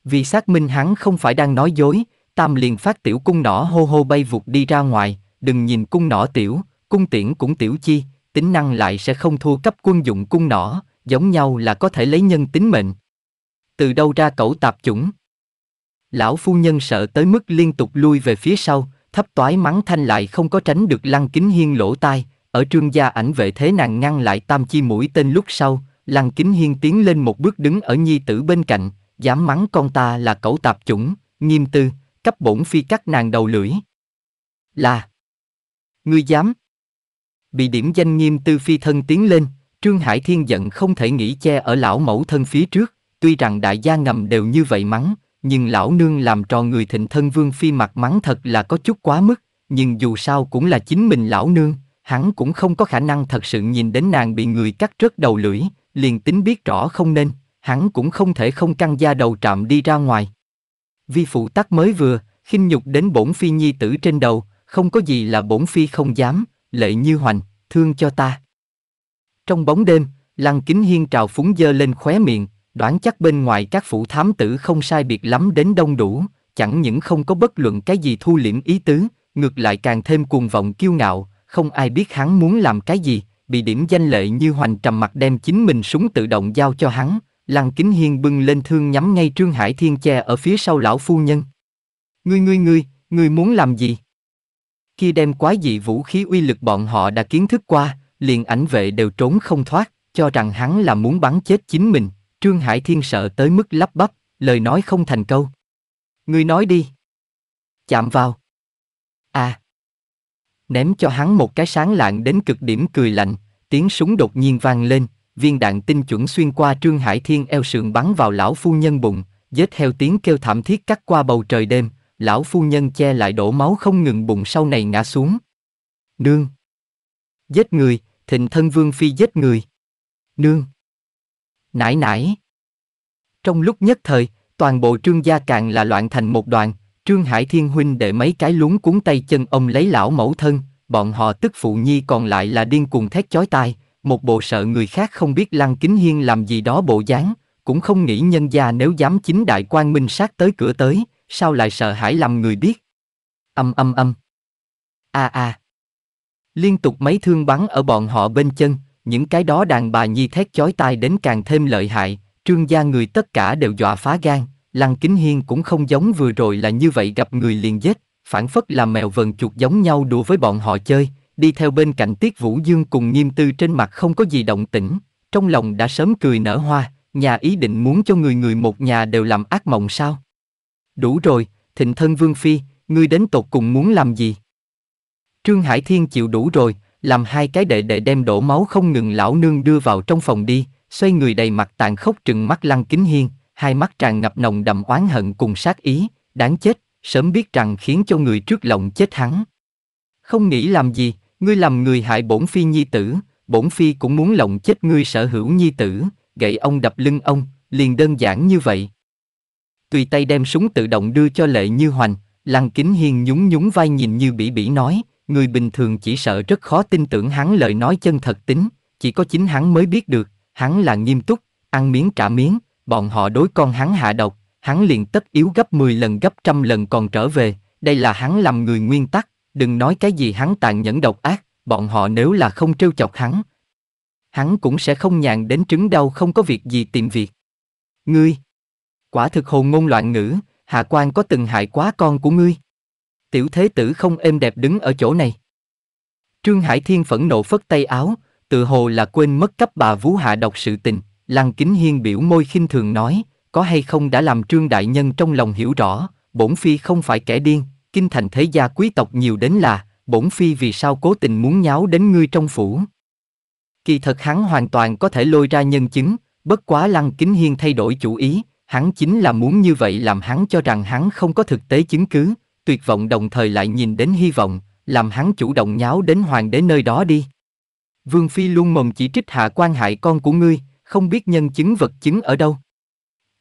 Vì xác minh hắn không phải đang nói dối, tam liền phát tiểu cung nỏ hô hô bay vụt đi ra ngoài, đừng nhìn cung nỏ tiểu, cung tiễn cũng tiểu chi, tính năng lại sẽ không thua cấp quân dụng cung nỏ, giống nhau là có thể lấy nhân tính mệnh. Từ đâu ra cẩu tạp chủng? Lão phu nhân sợ tới mức liên tục lui về phía sau, thấp toái mắng thanh lại không có tránh được lăng kính hiên lỗ tai, ở trương gia ảnh vệ thế nàng ngăn lại tam chi mũi tên lúc sau, lăng kính hiên tiến lên một bước đứng ở nhi tử bên cạnh, dám mắng con ta là cẩu tạp chủng, nghiêm tư, cấp bổn phi cắt nàng đầu lưỡi. Là. Ngươi dám. Bị điểm danh nghiêm tư phi thân tiến lên, Trương Hải Thiên giận không thể nghĩ che ở lão mẫu thân phía trước, tuy rằng đại gia ngầm đều như vậy mắng, nhưng lão nương làm trò người thịnh thân vương phi mặt mắng thật là có chút quá mức, nhưng dù sao cũng là chính mình lão nương, hắn cũng không có khả năng thật sự nhìn đến nàng bị người cắt rớt đầu lưỡi, liền tính biết rõ không nên, hắn cũng không thể không căng da đầu trạm đi ra ngoài vi phụ tắc mới vừa, khinh nhục đến bổn phi nhi tử trên đầu, không có gì là bổn phi không dám, lệ như hoành, thương cho ta. Trong bóng đêm, lăng kính hiên trào phúng dơ lên khóe miệng, đoán chắc bên ngoài các phụ thám tử không sai biệt lắm đến đông đủ, chẳng những không có bất luận cái gì thu liễm ý tứ, ngược lại càng thêm cuồng vọng kiêu ngạo, không ai biết hắn muốn làm cái gì, bị điểm danh lệ như hoành trầm mặt đem chính mình súng tự động giao cho hắn, Lăng Kính Hiên bưng lên thương nhắm ngay Trương Hải Thiên che ở phía sau lão phu nhân. Ngươi ngươi ngươi, ngươi muốn làm gì? Khi đem quái dị vũ khí uy lực bọn họ đã kiến thức qua, liền ảnh vệ đều trốn không thoát, cho rằng hắn là muốn bắn chết chính mình. Trương Hải Thiên sợ tới mức lắp bắp, lời nói không thành câu. Ngươi nói đi. Chạm vào. À. Ném cho hắn một cái sáng lạng đến cực điểm cười lạnh, tiếng súng đột nhiên vang lên, viên đạn tinh chuẩn xuyên qua Trương Hải Thiên eo sườn bắn vào lão phu nhân bụng, vết heo tiếng kêu thảm thiết cắt qua bầu trời đêm, lão phu nhân che lại đổ máu không ngừng bụng sau này ngã xuống. Nương! Giết người, thịnh thân vương phi giết người. Nương! Nãi nãi! Trong lúc nhất thời, toàn bộ trương gia càng là loạn thành một đoàn, trương hải thiên huynh để mấy cái luống cuốn tay chân ông lấy lão mẫu thân, bọn họ tức phụ nhi còn lại là điên cuồng thét chói tai, một bộ sợ người khác không biết Lăng Kính Hiên làm gì đó bộ dáng, cũng không nghĩ nhân gia nếu dám chính đại quan minh sát tới cửa tới, sao lại sợ hãi làm người biết. Âm âm âm. A a. Liên tục mấy thương bắn ở bọn họ bên chân, những cái đó đàn bà nhi thét chói tai đến càng thêm lợi hại, trương gia người tất cả đều dọa phá gan, Lăng Kính Hiên cũng không giống vừa rồi là như vậy gặp người liền giết, phản phất là mèo vần chuột giống nhau đùa với bọn họ chơi, đi theo bên cạnh Tiết Vũ Dương cùng nghiêm tư trên mặt không có gì động tĩnh, trong lòng đã sớm cười nở hoa, nhà ý định muốn cho người người một nhà đều làm ác mộng sao? Đủ rồi, thịnh thân Vương Phi, ngươi đến tột cùng muốn làm gì? Trương Hải Thiên chịu đủ rồi, làm hai cái đệ đệ đem đổ máu không ngừng lão nương đưa vào trong phòng đi, xoay người đầy mặt tàn khốc trừng mắt lăng kính hiên, hai mắt tràn ngập nồng đậm oán hận cùng sát ý, đáng chết, sớm biết rằng khiến cho người trước lòng chết hắn. Không nghĩ làm gì, Ngươi làm người hại bổn phi nhi tử, bổn phi cũng muốn lộng chết ngươi sở hữu nhi tử, gậy ông đập lưng ông, liền đơn giản như vậy. Tùy tay đem súng tự động đưa cho lệ như hoành, lăng kính hiên nhún nhún vai nhìn như bỉ bỉ nói, người bình thường chỉ sợ rất khó tin tưởng hắn lời nói chân thật tính, chỉ có chính hắn mới biết được, hắn là nghiêm túc, ăn miếng trả miếng, bọn họ đối con hắn hạ độc, hắn liền tất yếu gấp 10 lần gấp trăm lần còn trở về, đây là hắn làm người nguyên tắc, đừng nói cái gì hắn tàn nhẫn độc ác, bọn họ nếu là không trêu chọc hắn. Hắn cũng sẽ không nhàn đến trứng đau không có việc gì tìm việc. Ngươi! Quả thực hồn ngôn loạn ngữ, Hạ quan có từng hại quá con của ngươi. Tiểu thế tử không êm đẹp đứng ở chỗ này. Trương Hải Thiên phẫn nộ phất tay áo, tự hồ là quên mất cấp bà vũ Hạ đọc sự tình, Lăng Kính Hiên biểu môi khinh thường nói, có hay không đã làm Trương Đại Nhân trong lòng hiểu rõ, bổn phi không phải kẻ điên, kinh thành thế gia quý tộc nhiều đến là, bổn phi vì sao cố tình muốn nháo đến ngươi trong phủ. Kỳ thật hắn hoàn toàn có thể lôi ra nhân chứng, bất quá lăng kính hiên thay đổi chủ ý, hắn chính là muốn như vậy làm hắn cho rằng hắn không có thực tế chứng cứ, tuyệt vọng đồng thời lại nhìn đến hy vọng, làm hắn chủ động nháo đến hoàng đế nơi đó đi. Vương Phi luôn mồm chỉ trích hạ quan hại con của ngươi, không biết nhân chứng vật chứng ở đâu.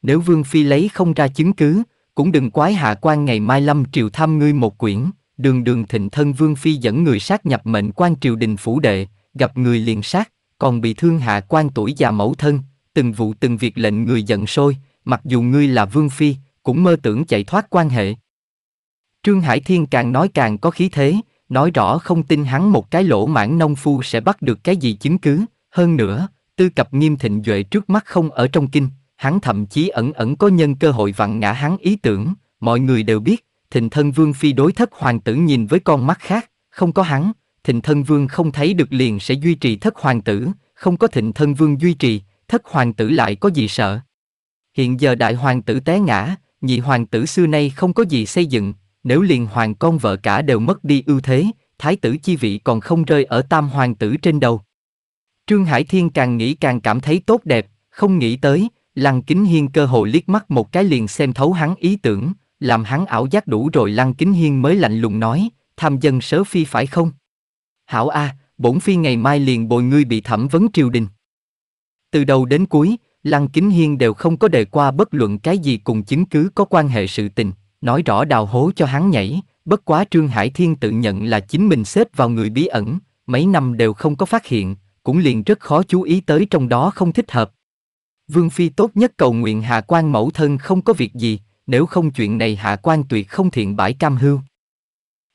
Nếu Vương Phi lấy không ra chứng cứ, cũng đừng quái hạ quan ngày mai lâm triều thăm ngươi một quyển, đường đường thịnh thân vương phi dẫn người sát nhập mệnh quan triều đình phủ đệ, gặp người liền sát, còn bị thương hạ quan tuổi già mẫu thân, từng vụ từng việc lệnh người giận sôi, mặc dù ngươi là vương phi, cũng mơ tưởng chạy thoát quan hệ. Trương Hải Thiên càng nói càng có khí thế, nói rõ không tin hắn một cái lỗ mãn nông phu sẽ bắt được cái gì chứng cứ, hơn nữa, tư cập nghiêm thịnh duệ trước mắt không ở trong kinh, hắn thậm chí ẩn ẩn có nhân cơ hội vặn ngã hắn ý tưởng, mọi người đều biết, thình thân vương phi đối thất hoàng tử nhìn với con mắt khác, không có hắn, thình thân vương không thấy được liền sẽ duy trì thất hoàng tử, không có thịnh thân vương duy trì, thất hoàng tử lại có gì sợ. Hiện giờ đại hoàng tử té ngã, nhị hoàng tử xưa nay không có gì xây dựng, nếu liền hoàng con vợ cả đều mất đi ưu thế, thái tử chi vị còn không rơi ở tam hoàng tử trên đầu. Trương Hải Thiên càng nghĩ càng cảm thấy tốt đẹp, không nghĩ tới, Lăng Kính Hiên cơ hội liếc mắt một cái liền xem thấu hắn ý tưởng, làm hắn ảo giác đủ rồi Lăng Kính Hiên mới lạnh lùng nói, tham dân sớ phi phải không? Hảo A, bổn phi ngày mai liền bồi ngươi bị thẩm vấn triều đình. Từ đầu đến cuối, Lăng Kính Hiên đều không có đề qua bất luận cái gì cùng chứng cứ có quan hệ sự tình, nói rõ đào hố cho hắn nhảy, bất quá Trương Hải Thiên tự nhận là chính mình xếp vào người bí ẩn, mấy năm đều không có phát hiện, cũng liền rất khó chú ý tới trong đó không thích hợp. Vương Phi tốt nhất cầu nguyện Hạ quan mẫu thân không có việc gì, nếu không chuyện này Hạ quan tuyệt không thiện bãi cam hưu.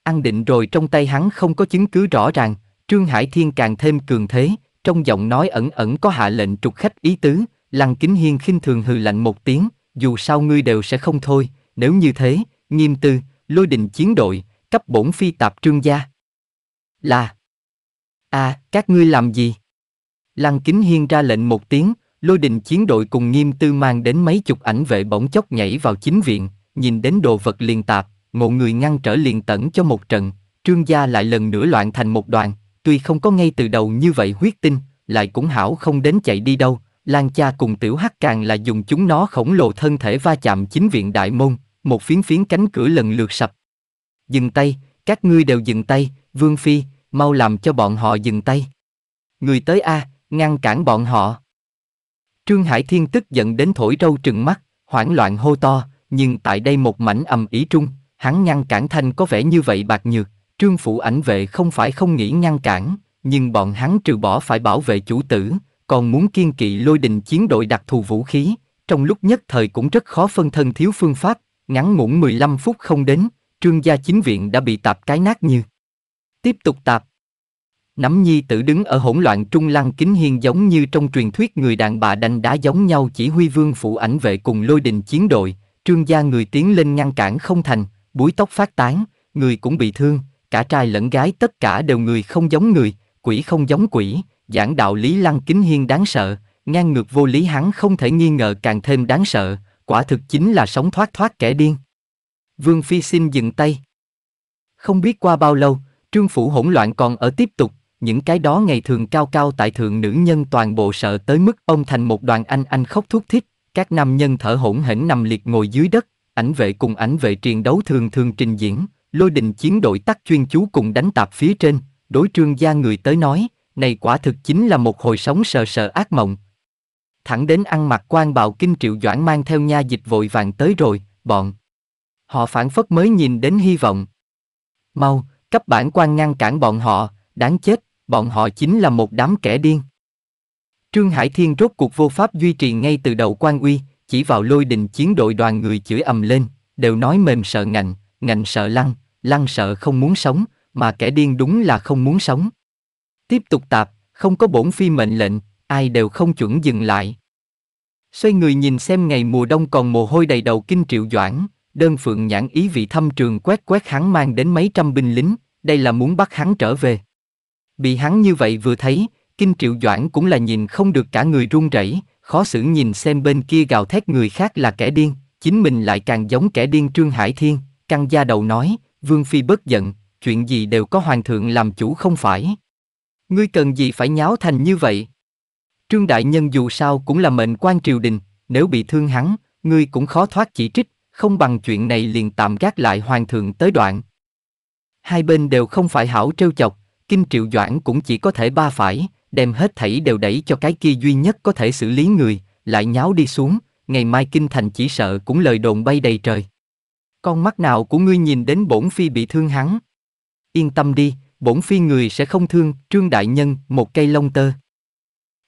Ăn định rồi trong tay hắn không có chứng cứ rõ ràng, Trương Hải Thiên càng thêm cường thế, trong giọng nói ẩn ẩn có hạ lệnh trục khách ý tứ, Lăng Kính Hiên khinh thường hừ lạnh một tiếng, dù sao ngươi đều sẽ không thôi, nếu như thế, nghiêm tư, lôi đình chiến đội, cấp bổn phi tạp trương gia. Là a à, các ngươi làm gì? Lăng Kính Hiên ra lệnh một tiếng, Lôi đình chiến đội cùng nghiêm tư mang đến mấy chục ảnh vệ bỗng chốc nhảy vào chính viện, nhìn đến đồ vật liền tạp, ngộ người ngăn trở liền tẩn cho một trận, trương gia lại lần nữa loạn thành một đoàn, tuy không có ngay từ đầu như vậy huyết tinh, lại cũng hảo không đến chạy đi đâu, Lan cha cùng tiểu hắc càng là dùng chúng nó khổng lồ thân thể va chạm chính viện đại môn, một phiến phiến cánh cửa lần lượt sập. Dừng tay, các ngươi đều dừng tay, Vương Phi, mau làm cho bọn họ dừng tay. Người tới A, ngăn cản bọn họ. Trương Hải Thiên tức giận đến thổi râu trừng mắt, hoảng loạn hô to, nhưng tại đây một mảnh ầm ý trung, hắn ngăn cản thanh có vẻ như vậy bạc nhược, trương Phủ ảnh vệ không phải không nghĩ ngăn cản, nhưng bọn hắn trừ bỏ phải bảo vệ chủ tử, còn muốn kiên kỵ lôi đình chiến đội đặc thù vũ khí, trong lúc nhất thời cũng rất khó phân thân thiếu phương pháp, ngắn ngủn 15 phút không đến, trương gia chính viện đã bị tạp cái nát như. Tiếp tục tạp, Nắm nhi tử đứng ở hỗn loạn trung lăng kính hiên giống như trong truyền thuyết người đàn bà đành đá giống nhau chỉ huy vương phủ ảnh vệ cùng lôi đình chiến đội, trương gia người tiến lên ngăn cản không thành, búi tóc phát tán, người cũng bị thương, cả trai lẫn gái tất cả đều người không giống người, quỷ không giống quỷ, giảng đạo lý lăng kính hiên đáng sợ, ngang ngược vô lý hắn không thể nghi ngờ càng thêm đáng sợ, quả thực chính là sống thoát thoát kẻ điên. Vương Phi xin dừng tay. Không biết qua bao lâu, trương phủ hỗn loạn còn ở tiếp tục, những cái đó ngày thường cao cao tại thượng nữ nhân toàn bộ sợ tới mức ông thành một đoàn anh anh khóc thúc thít, các nam nhân thở hổn hển nằm liệt ngồi dưới đất, ảnh vệ cùng ảnh vệ truyền đấu thường thường trình diễn, lôi đình chiến đội tắc chuyên chú cùng đánh tạp phía trên, đối trương gia người tới nói, này quả thực chính là một hồi sống sờ sờ ác mộng. Thẳng đến ăn mặc quan bào kinh triệu doãn mang theo nha dịch vội vàng tới rồi, bọn. Họ phản phất mới nhìn đến hy vọng. Mau, cấp bản quan ngăn cản bọn họ, đáng chết, bọn họ chính là một đám kẻ điên. Trương Hải Thiên rốt cuộc vô pháp duy trì ngay từ đầu quan uy, chỉ vào lôi đình chiến đội đoàn người chửi ầm lên, đều nói mềm sợ ngạnh, ngạnh sợ lăng, lăng sợ không muốn sống, mà kẻ điên đúng là không muốn sống. Tiếp tục tạp, không có bổn phi mệnh lệnh, ai đều không chuẩn dừng lại. Xoay người nhìn xem ngày mùa đông còn mồ hôi đầy đầu kinh triệu doãn, đơn phượng nhãn ý vị thăm trường quét quét hắn mang đến mấy trăm binh lính, đây là muốn bắt hắn trở về. Bị hắn như vậy vừa thấy, Kinh Triệu Doãn cũng là nhìn không được cả người run rẩy, khó xử nhìn xem bên kia gào thét người khác là kẻ điên, chính mình lại càng giống kẻ điên Trương Hải Thiên, căng da đầu nói, Vương Phi bất giận, chuyện gì đều có hoàng thượng làm chủ không phải. Ngươi cần gì phải nháo thành như vậy? Trương Đại Nhân dù sao cũng là mệnh quan triều đình, nếu bị thương hắn, ngươi cũng khó thoát chỉ trích, không bằng chuyện này liền tạm gác lại hoàng thượng tới đoạn. Hai bên đều không phải hảo trêu chọc, Kim Triệu Doãn cũng chỉ có thể ba phải, đem hết thảy đều đẩy cho cái kia duy nhất có thể xử lý người, lại nháo đi xuống, ngày mai Kinh Thành chỉ sợ cũng lời đồn bay đầy trời. Con mắt nào của ngươi nhìn đến bổn phi bị thương hắn? Yên tâm đi, bổn phi người sẽ không thương, trương đại nhân, một cây lông tơ.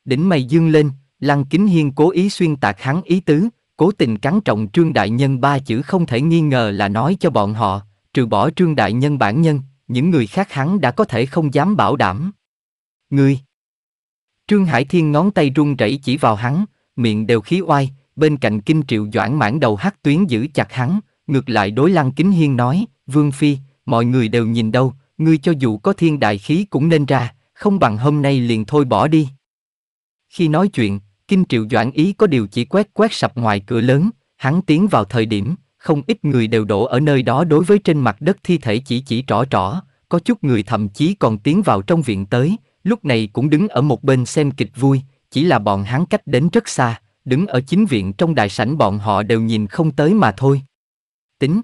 Đỉnh mày dương lên, lăng kính hiên cố ý xuyên tạc hắn ý tứ, cố tình cắn trọng trương đại nhân ba chữ không thể nghi ngờ là nói cho bọn họ, trừ bỏ trương đại nhân bản nhân, những người khác hắn đã có thể không dám bảo đảm. Ngươi! Trương Hải Thiên ngón tay run rẩy chỉ vào hắn, miệng đều khí oai, bên cạnh Kinh Triệu Doãn mãn đầu hắc tuyến giữ chặt hắn, ngược lại đối Lăng Kính Hiên nói, Vương Phi, mọi người đều nhìn đâu, ngươi cho dù có thiên đại khí cũng nên ra, không bằng hôm nay liền thôi bỏ đi. Khi nói chuyện, Kinh Triệu Doãn ý có điều chỉ quét quét sập ngoài cửa lớn, hắn tiến vào thời điểm, không ít người đều đổ ở nơi đó đối với trên mặt đất thi thể chỉ chỉ rõ rõ có chút người thậm chí còn tiến vào trong viện tới, lúc này cũng đứng ở một bên xem kịch vui, chỉ là bọn hắn cách đến rất xa, đứng ở chính viện trong đại sảnh bọn họ đều nhìn không tới mà thôi. Tính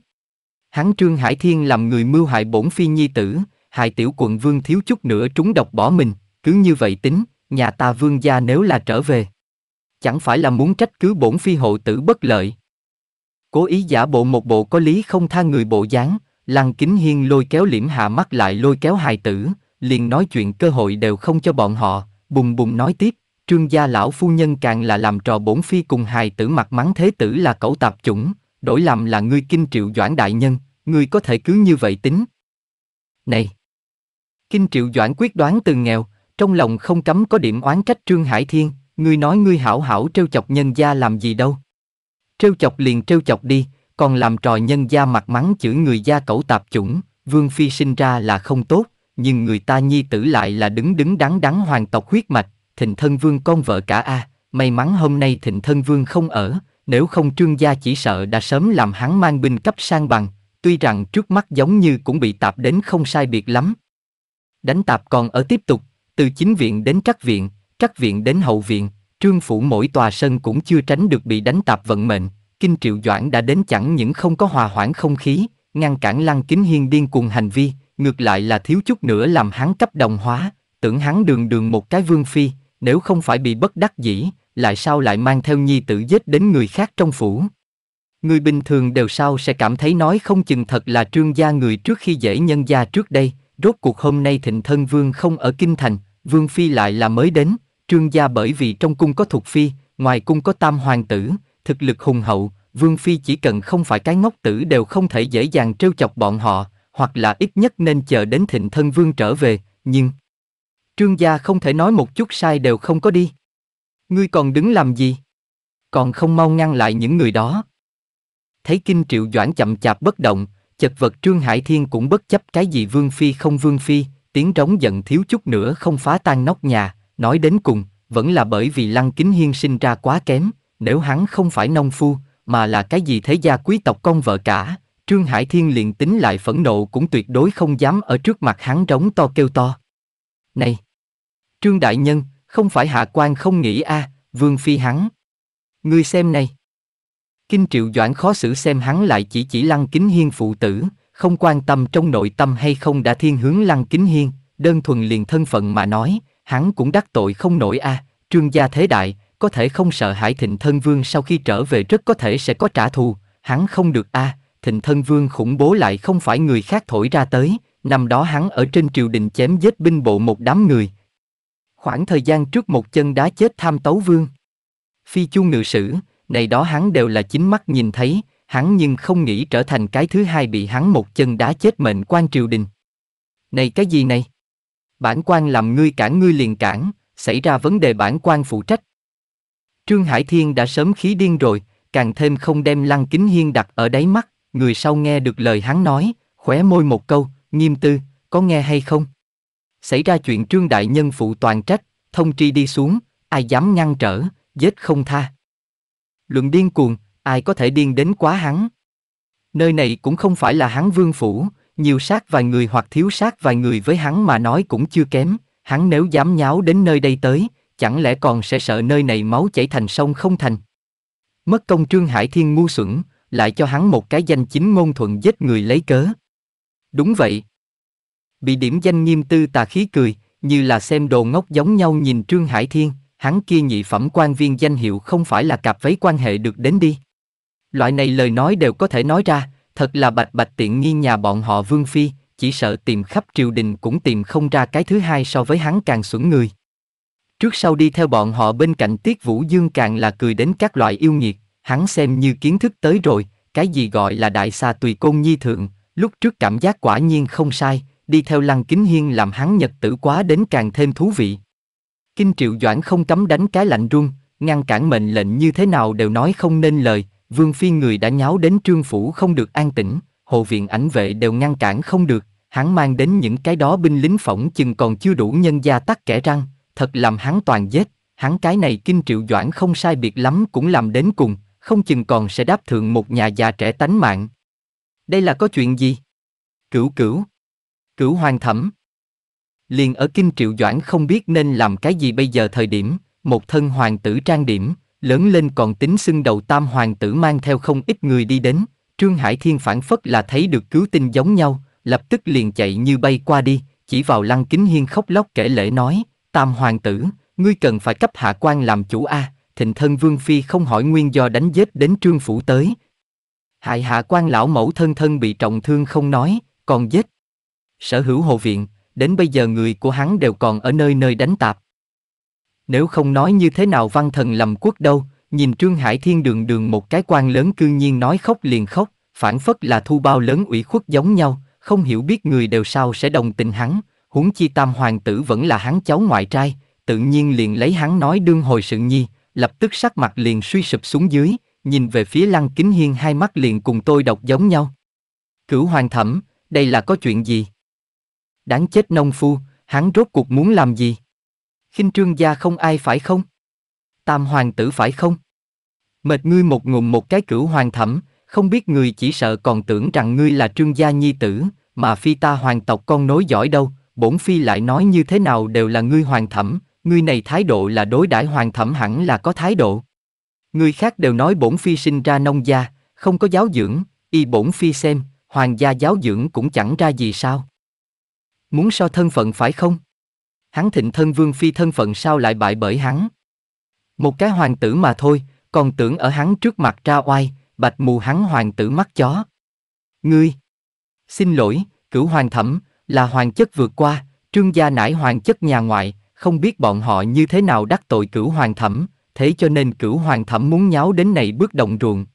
Hắn Trương Hải Thiên làm người mưu hại bổn phi nhi tử, hại tiểu quận vương thiếu chút nữa trúng độc bỏ mình, cứ như vậy tính, nhà ta vương gia nếu là trở về. Chẳng phải là muốn trách cứ bổn phi hộ tử bất lợi, Cố ý giả bộ một bộ có lý không tha người bộ dáng, Lăng Kính Hiên lôi kéo liễm hạ mắt lại lôi kéo hài tử, liền nói chuyện cơ hội đều không cho bọn họ, bùng bùng nói tiếp, trương gia lão phu nhân càng là làm trò bổn phi cùng hài tử mặt mắng thế tử là cẩu tạp chủng, đổi làm là ngươi kinh triệu doãn đại nhân, ngươi có thể cứ như vậy tính. Này! Kinh triệu doãn quyết đoán từ nghèo, trong lòng không cấm có điểm oán trách trương hải thiên, ngươi nói ngươi hảo hảo trêu chọc nhân gia làm gì đâu. Trêu chọc liền trêu chọc đi, còn làm trò nhân gia mặt mắng chửi người gia cẩu tạp chủng, Vương Phi sinh ra là không tốt, nhưng người ta nhi tử lại là đứng đứng đắn đắn hoàng tộc huyết mạch, thịnh thân vương con vợ cả a may mắn hôm nay thịnh thân vương không ở, nếu không trương gia chỉ sợ đã sớm làm hắn mang binh cấp sang bằng, tuy rằng trước mắt giống như cũng bị tạp đến không sai biệt lắm. Đánh tạp còn ở tiếp tục, từ chính viện đến trắc viện, trắc viện đến hậu viện, Trương Phủ mỗi tòa sân cũng chưa tránh được bị đánh tạp vận mệnh, Kinh Triệu Doãn đã đến chẳng những không có hòa hoãn không khí, ngăn cản Lăng Kính Hiên điên cuồng hành vi, ngược lại là thiếu chút nữa làm hắn cấp đồng hóa, tưởng hắn đường đường một cái vương phi, nếu không phải bị bất đắc dĩ, lại sao lại mang theo nhi tử giết đến người khác trong phủ. Người bình thường đều sao sẽ cảm thấy nói không chừng thật là trương gia người trước khi dễ nhân gia trước đây, rốt cuộc hôm nay thịnh thân vương không ở kinh thành, vương phi lại là mới đến, Trương gia bởi vì trong cung có thuộc phi, ngoài cung có tam hoàng tử, thực lực hùng hậu, vương phi chỉ cần không phải cái ngốc tử đều không thể dễ dàng trêu chọc bọn họ, hoặc là ít nhất nên chờ đến thịnh thân vương trở về, nhưng... Trương gia không thể nói một chút sai đều không có đi. Ngươi còn đứng làm gì? Còn không mau ngăn lại những người đó. Thấy kinh triệu doãn chậm chạp bất động, chật vật Trương Hải Thiên cũng bất chấp cái gì vương phi không vương phi, tiếng trống giận thiếu chút nữa không phá tan nóc nhà, Nói đến cùng, vẫn là bởi vì Lăng Kính Hiên sinh ra quá kém, nếu hắn không phải nông phu, mà là cái gì thế gia quý tộc con vợ cả, Trương Hải Thiên liền tính lại phẫn nộ cũng tuyệt đối không dám ở trước mặt hắn rống to kêu to. Này! Trương Đại Nhân, không phải hạ quan không nghĩ a à, vương phi hắn. Ngươi xem này! Kinh Triệu Doãn khó xử xem hắn lại chỉ chỉ Lăng Kính Hiên phụ tử, không quan tâm trong nội tâm hay không đã thiên hướng Lăng Kính Hiên, đơn thuần liền thân phận mà nói, hắn cũng đắc tội không nổi a, trương gia thế đại, có thể không sợ hãi thịnh thân vương sau khi trở về rất có thể sẽ có trả thù, hắn không được a, thịnh thân vương khủng bố lại không phải người khác thổi ra tới, năm đó hắn ở trên triều đình chém giết binh bộ một đám người. Khoảng thời gian trước một chân đá chết tham tấu vương. Phi chu ngự sử, này đó hắn đều là chính mắt nhìn thấy, hắn nhưng không nghĩ trở thành cái thứ hai bị hắn một chân đá chết mệnh quan triều đình. Này cái gì này? bản quan làm ngươi cản ngươi liền cản, xảy ra vấn đề bản quan phụ trách. Trương Hải Thiên đã sớm khí điên rồi, càng thêm không đem Lăng Kính Hiên đặt ở đáy mắt, người sau nghe được lời hắn nói, khóe môi một câu, nghiêm tư, có nghe hay không? Xảy ra chuyện Trương Đại Nhân phụ toàn trách, thông tri đi xuống, ai dám ngăn trở, giết không tha. Luận điên cuồng, ai có thể điên đến quá hắn. Nơi này cũng không phải là hắn vương phủ, nhiều sát vài người hoặc thiếu sát vài người với hắn mà nói cũng chưa kém, hắn nếu dám nháo đến nơi đây tới, chẳng lẽ còn sẽ sợ nơi này máu chảy thành sông không thành. Mất công Trương Hải Thiên ngu xuẩn, lại cho hắn một cái danh chính ngôn thuận giết người lấy cớ. Đúng vậy. Bị điểm danh nghiêm tư tà khí cười, như là xem đồ ngốc giống nhau nhìn Trương Hải Thiên, hắn kia nhị phẩm quan viên danh hiệu không phải là cặp vấy quan hệ được đến đi. Loại này lời nói đều có thể nói ra, thật là bạch bạch tiện nghi nhà bọn họ Vương Phi, chỉ sợ tìm khắp triều đình cũng tìm không ra cái thứ hai so với hắn càng xuẩn người. Trước sau đi theo bọn họ bên cạnh Tiết Vũ Dương càng là cười đến các loại yêu nghiệt, hắn xem như kiến thức tới rồi, cái gì gọi là đại xa tùy côn nhi thượng, lúc trước cảm giác quả nhiên không sai, đi theo Lăng Kính Hiên làm hắn nhật tử quá đến càng thêm thú vị. Kinh Triệu Doãn không cấm đánh cái lạnh run, ngăn cản mệnh lệnh như thế nào đều nói không nên lời, Vương Phi người đã nháo đến trương phủ không được an tĩnh, hồ viện ảnh vệ đều ngăn cản không được, hắn mang đến những cái đó binh lính phỏng chừng còn chưa đủ nhân gia tắt kẻ răng, thật làm hắn toàn giết, hắn cái này kinh triệu doãn không sai biệt lắm cũng làm đến cùng, không chừng còn sẽ đáp thượng một nhà già trẻ tánh mạng. Đây là có chuyện gì? Cửu cửu. Cửu hoàng thẩm. Liền ở kinh triệu doãn không biết nên làm cái gì bây giờ thời điểm, một thân hoàng tử trang điểm, lớn lên còn tính xưng đầu tam hoàng tử mang theo không ít người đi đến, Trương Hải Thiên phản phất là thấy được cứu tinh giống nhau, lập tức liền chạy như bay qua đi, chỉ vào lăng kính hiên khóc lóc kể lễ nói, tam hoàng tử, ngươi cần phải cấp hạ quan làm chủ a, thịnh thân vương phi không hỏi nguyên do đánh giết đến trương phủ tới. Hại hạ quan lão mẫu thân thân bị trọng thương không nói, còn giết. Sở hữu hộ viện, đến bây giờ người của hắn đều còn ở nơi nơi đánh tạp. Nếu không nói như thế nào văn thần lầm quốc đâu, nhìn Trương Hải Thiên đường đường một cái quan lớn cư nhiên nói khóc liền khóc, phản phất là thu bao lớn ủy khuất giống nhau, không hiểu biết người đều sao sẽ đồng tình hắn, huống chi tam hoàng tử vẫn là hắn cháu ngoại trai, tự nhiên liền lấy hắn nói đương hồi sự nhi, lập tức sắc mặt liền suy sụp xuống dưới, nhìn về phía lăng kính hiên hai mắt liền cùng tôi đọc giống nhau. Cửu hoàng thẩm, đây là có chuyện gì? Đáng chết nông phu, hắn rốt cuộc muốn làm gì? khinh trương gia không ai phải không? Tam hoàng tử phải không? Mệt ngươi một ngụm một cái cửu hoàng thẩm, không biết người chỉ sợ còn tưởng rằng ngươi là trương gia nhi tử, mà phi ta hoàng tộc con nối giỏi đâu, bổn phi lại nói như thế nào đều là ngươi hoàng thẩm, ngươi này thái độ là đối đãi hoàng thẩm hẳn là có thái độ. Người khác đều nói bổn phi sinh ra nông gia, không có giáo dưỡng, y bổn phi xem, hoàng gia giáo dưỡng cũng chẳng ra gì sao. Muốn so thân phận phải không? hắn thịnh thân vương phi thân phận sao lại bại bởi hắn. Một cái hoàng tử mà thôi, còn tưởng ở hắn trước mặt ra oai, bạch mù hắn hoàng tử mắt chó. Ngươi! Xin lỗi, cửu hoàng thẩm, là hoàng chất vượt qua, trương gia nải hoàng chất nhà ngoại, không biết bọn họ như thế nào đắc tội cửu hoàng thẩm, thế cho nên cửu hoàng thẩm muốn nháo đến này bước động ruộng.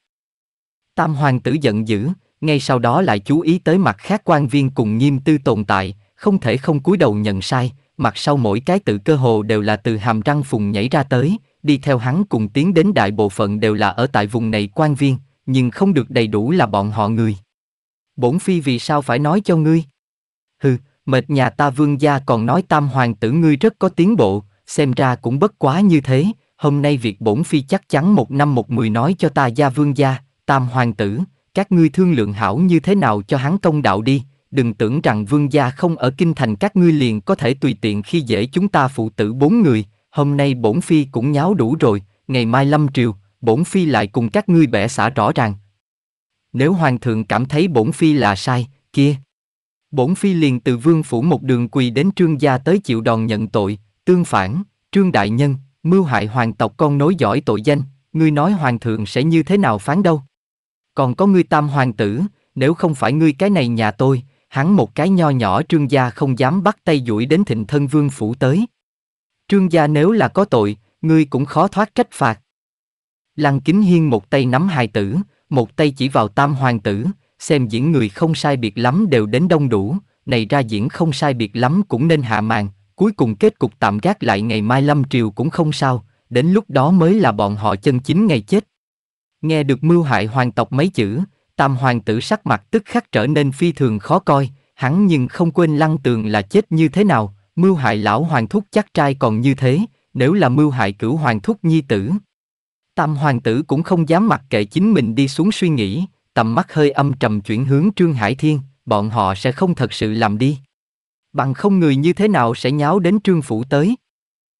Tam hoàng tử giận dữ, ngay sau đó lại chú ý tới mặt khác quan viên cùng nghiêm tư tồn tại, không thể không cúi đầu nhận sai, mặt sau mỗi cái tự cơ hồ đều là từ hàm răng phùng nhảy ra tới, đi theo hắn cùng tiến đến đại bộ phận đều là ở tại vùng này quan viên, nhưng không được đầy đủ là bọn họ người. Bổn phi vì sao phải nói cho ngươi? Hừ, mệt nhà ta vương gia còn nói tam hoàng tử ngươi rất có tiến bộ, xem ra cũng bất quá như thế, hôm nay việc bổn phi chắc chắn một năm một mười nói cho ta gia vương gia, tam hoàng tử, các ngươi thương lượng hảo như thế nào cho hắn công đạo đi, đừng tưởng rằng vương gia không ở kinh thành các ngươi liền có thể tùy tiện khi dễ chúng ta phụ tử bốn người, hôm nay bổn phi cũng nháo đủ rồi, ngày mai lâm triều, bổn phi lại cùng các ngươi bẻ xả rõ ràng. Nếu hoàng thượng cảm thấy bổn phi là sai, kia. Bổn phi liền từ vương phủ một đường quỳ đến trương gia tới chịu đòn nhận tội, tương phản, trương đại nhân, mưu hại hoàng tộc con nối giỏi tội danh, ngươi nói hoàng thượng sẽ như thế nào phán đâu. Còn có ngươi tam hoàng tử, nếu không phải ngươi cái này nhà tôi, hắn một cái nho nhỏ trương gia không dám bắt tay duỗi đến thịnh thân vương phủ tới. Trương gia nếu là có tội, ngươi cũng khó thoát trách phạt. Lăng kính hiên một tay nắm hài tử, một tay chỉ vào tam hoàng tử, xem diễn người không sai biệt lắm đều đến đông đủ, này ra diễn không sai biệt lắm cũng nên hạ màn, cuối cùng kết cục tạm gác lại ngày mai lâm triều cũng không sao, đến lúc đó mới là bọn họ chân chính ngày chết. Nghe được mưu hại hoàng tộc mấy chữ, Tam hoàng tử sắc mặt tức khắc trở nên phi thường khó coi, hắn nhưng không quên lăng tường là chết như thế nào, mưu hại lão hoàng thúc chắc trai còn như thế, nếu là mưu hại cửu hoàng thúc nhi tử. Tam hoàng tử cũng không dám mặc kệ chính mình đi xuống suy nghĩ, tầm mắt hơi âm trầm chuyển hướng Trương Hải Thiên, bọn họ sẽ không thật sự làm đi. Bằng không người như thế nào sẽ nháo đến Trương Phủ tới.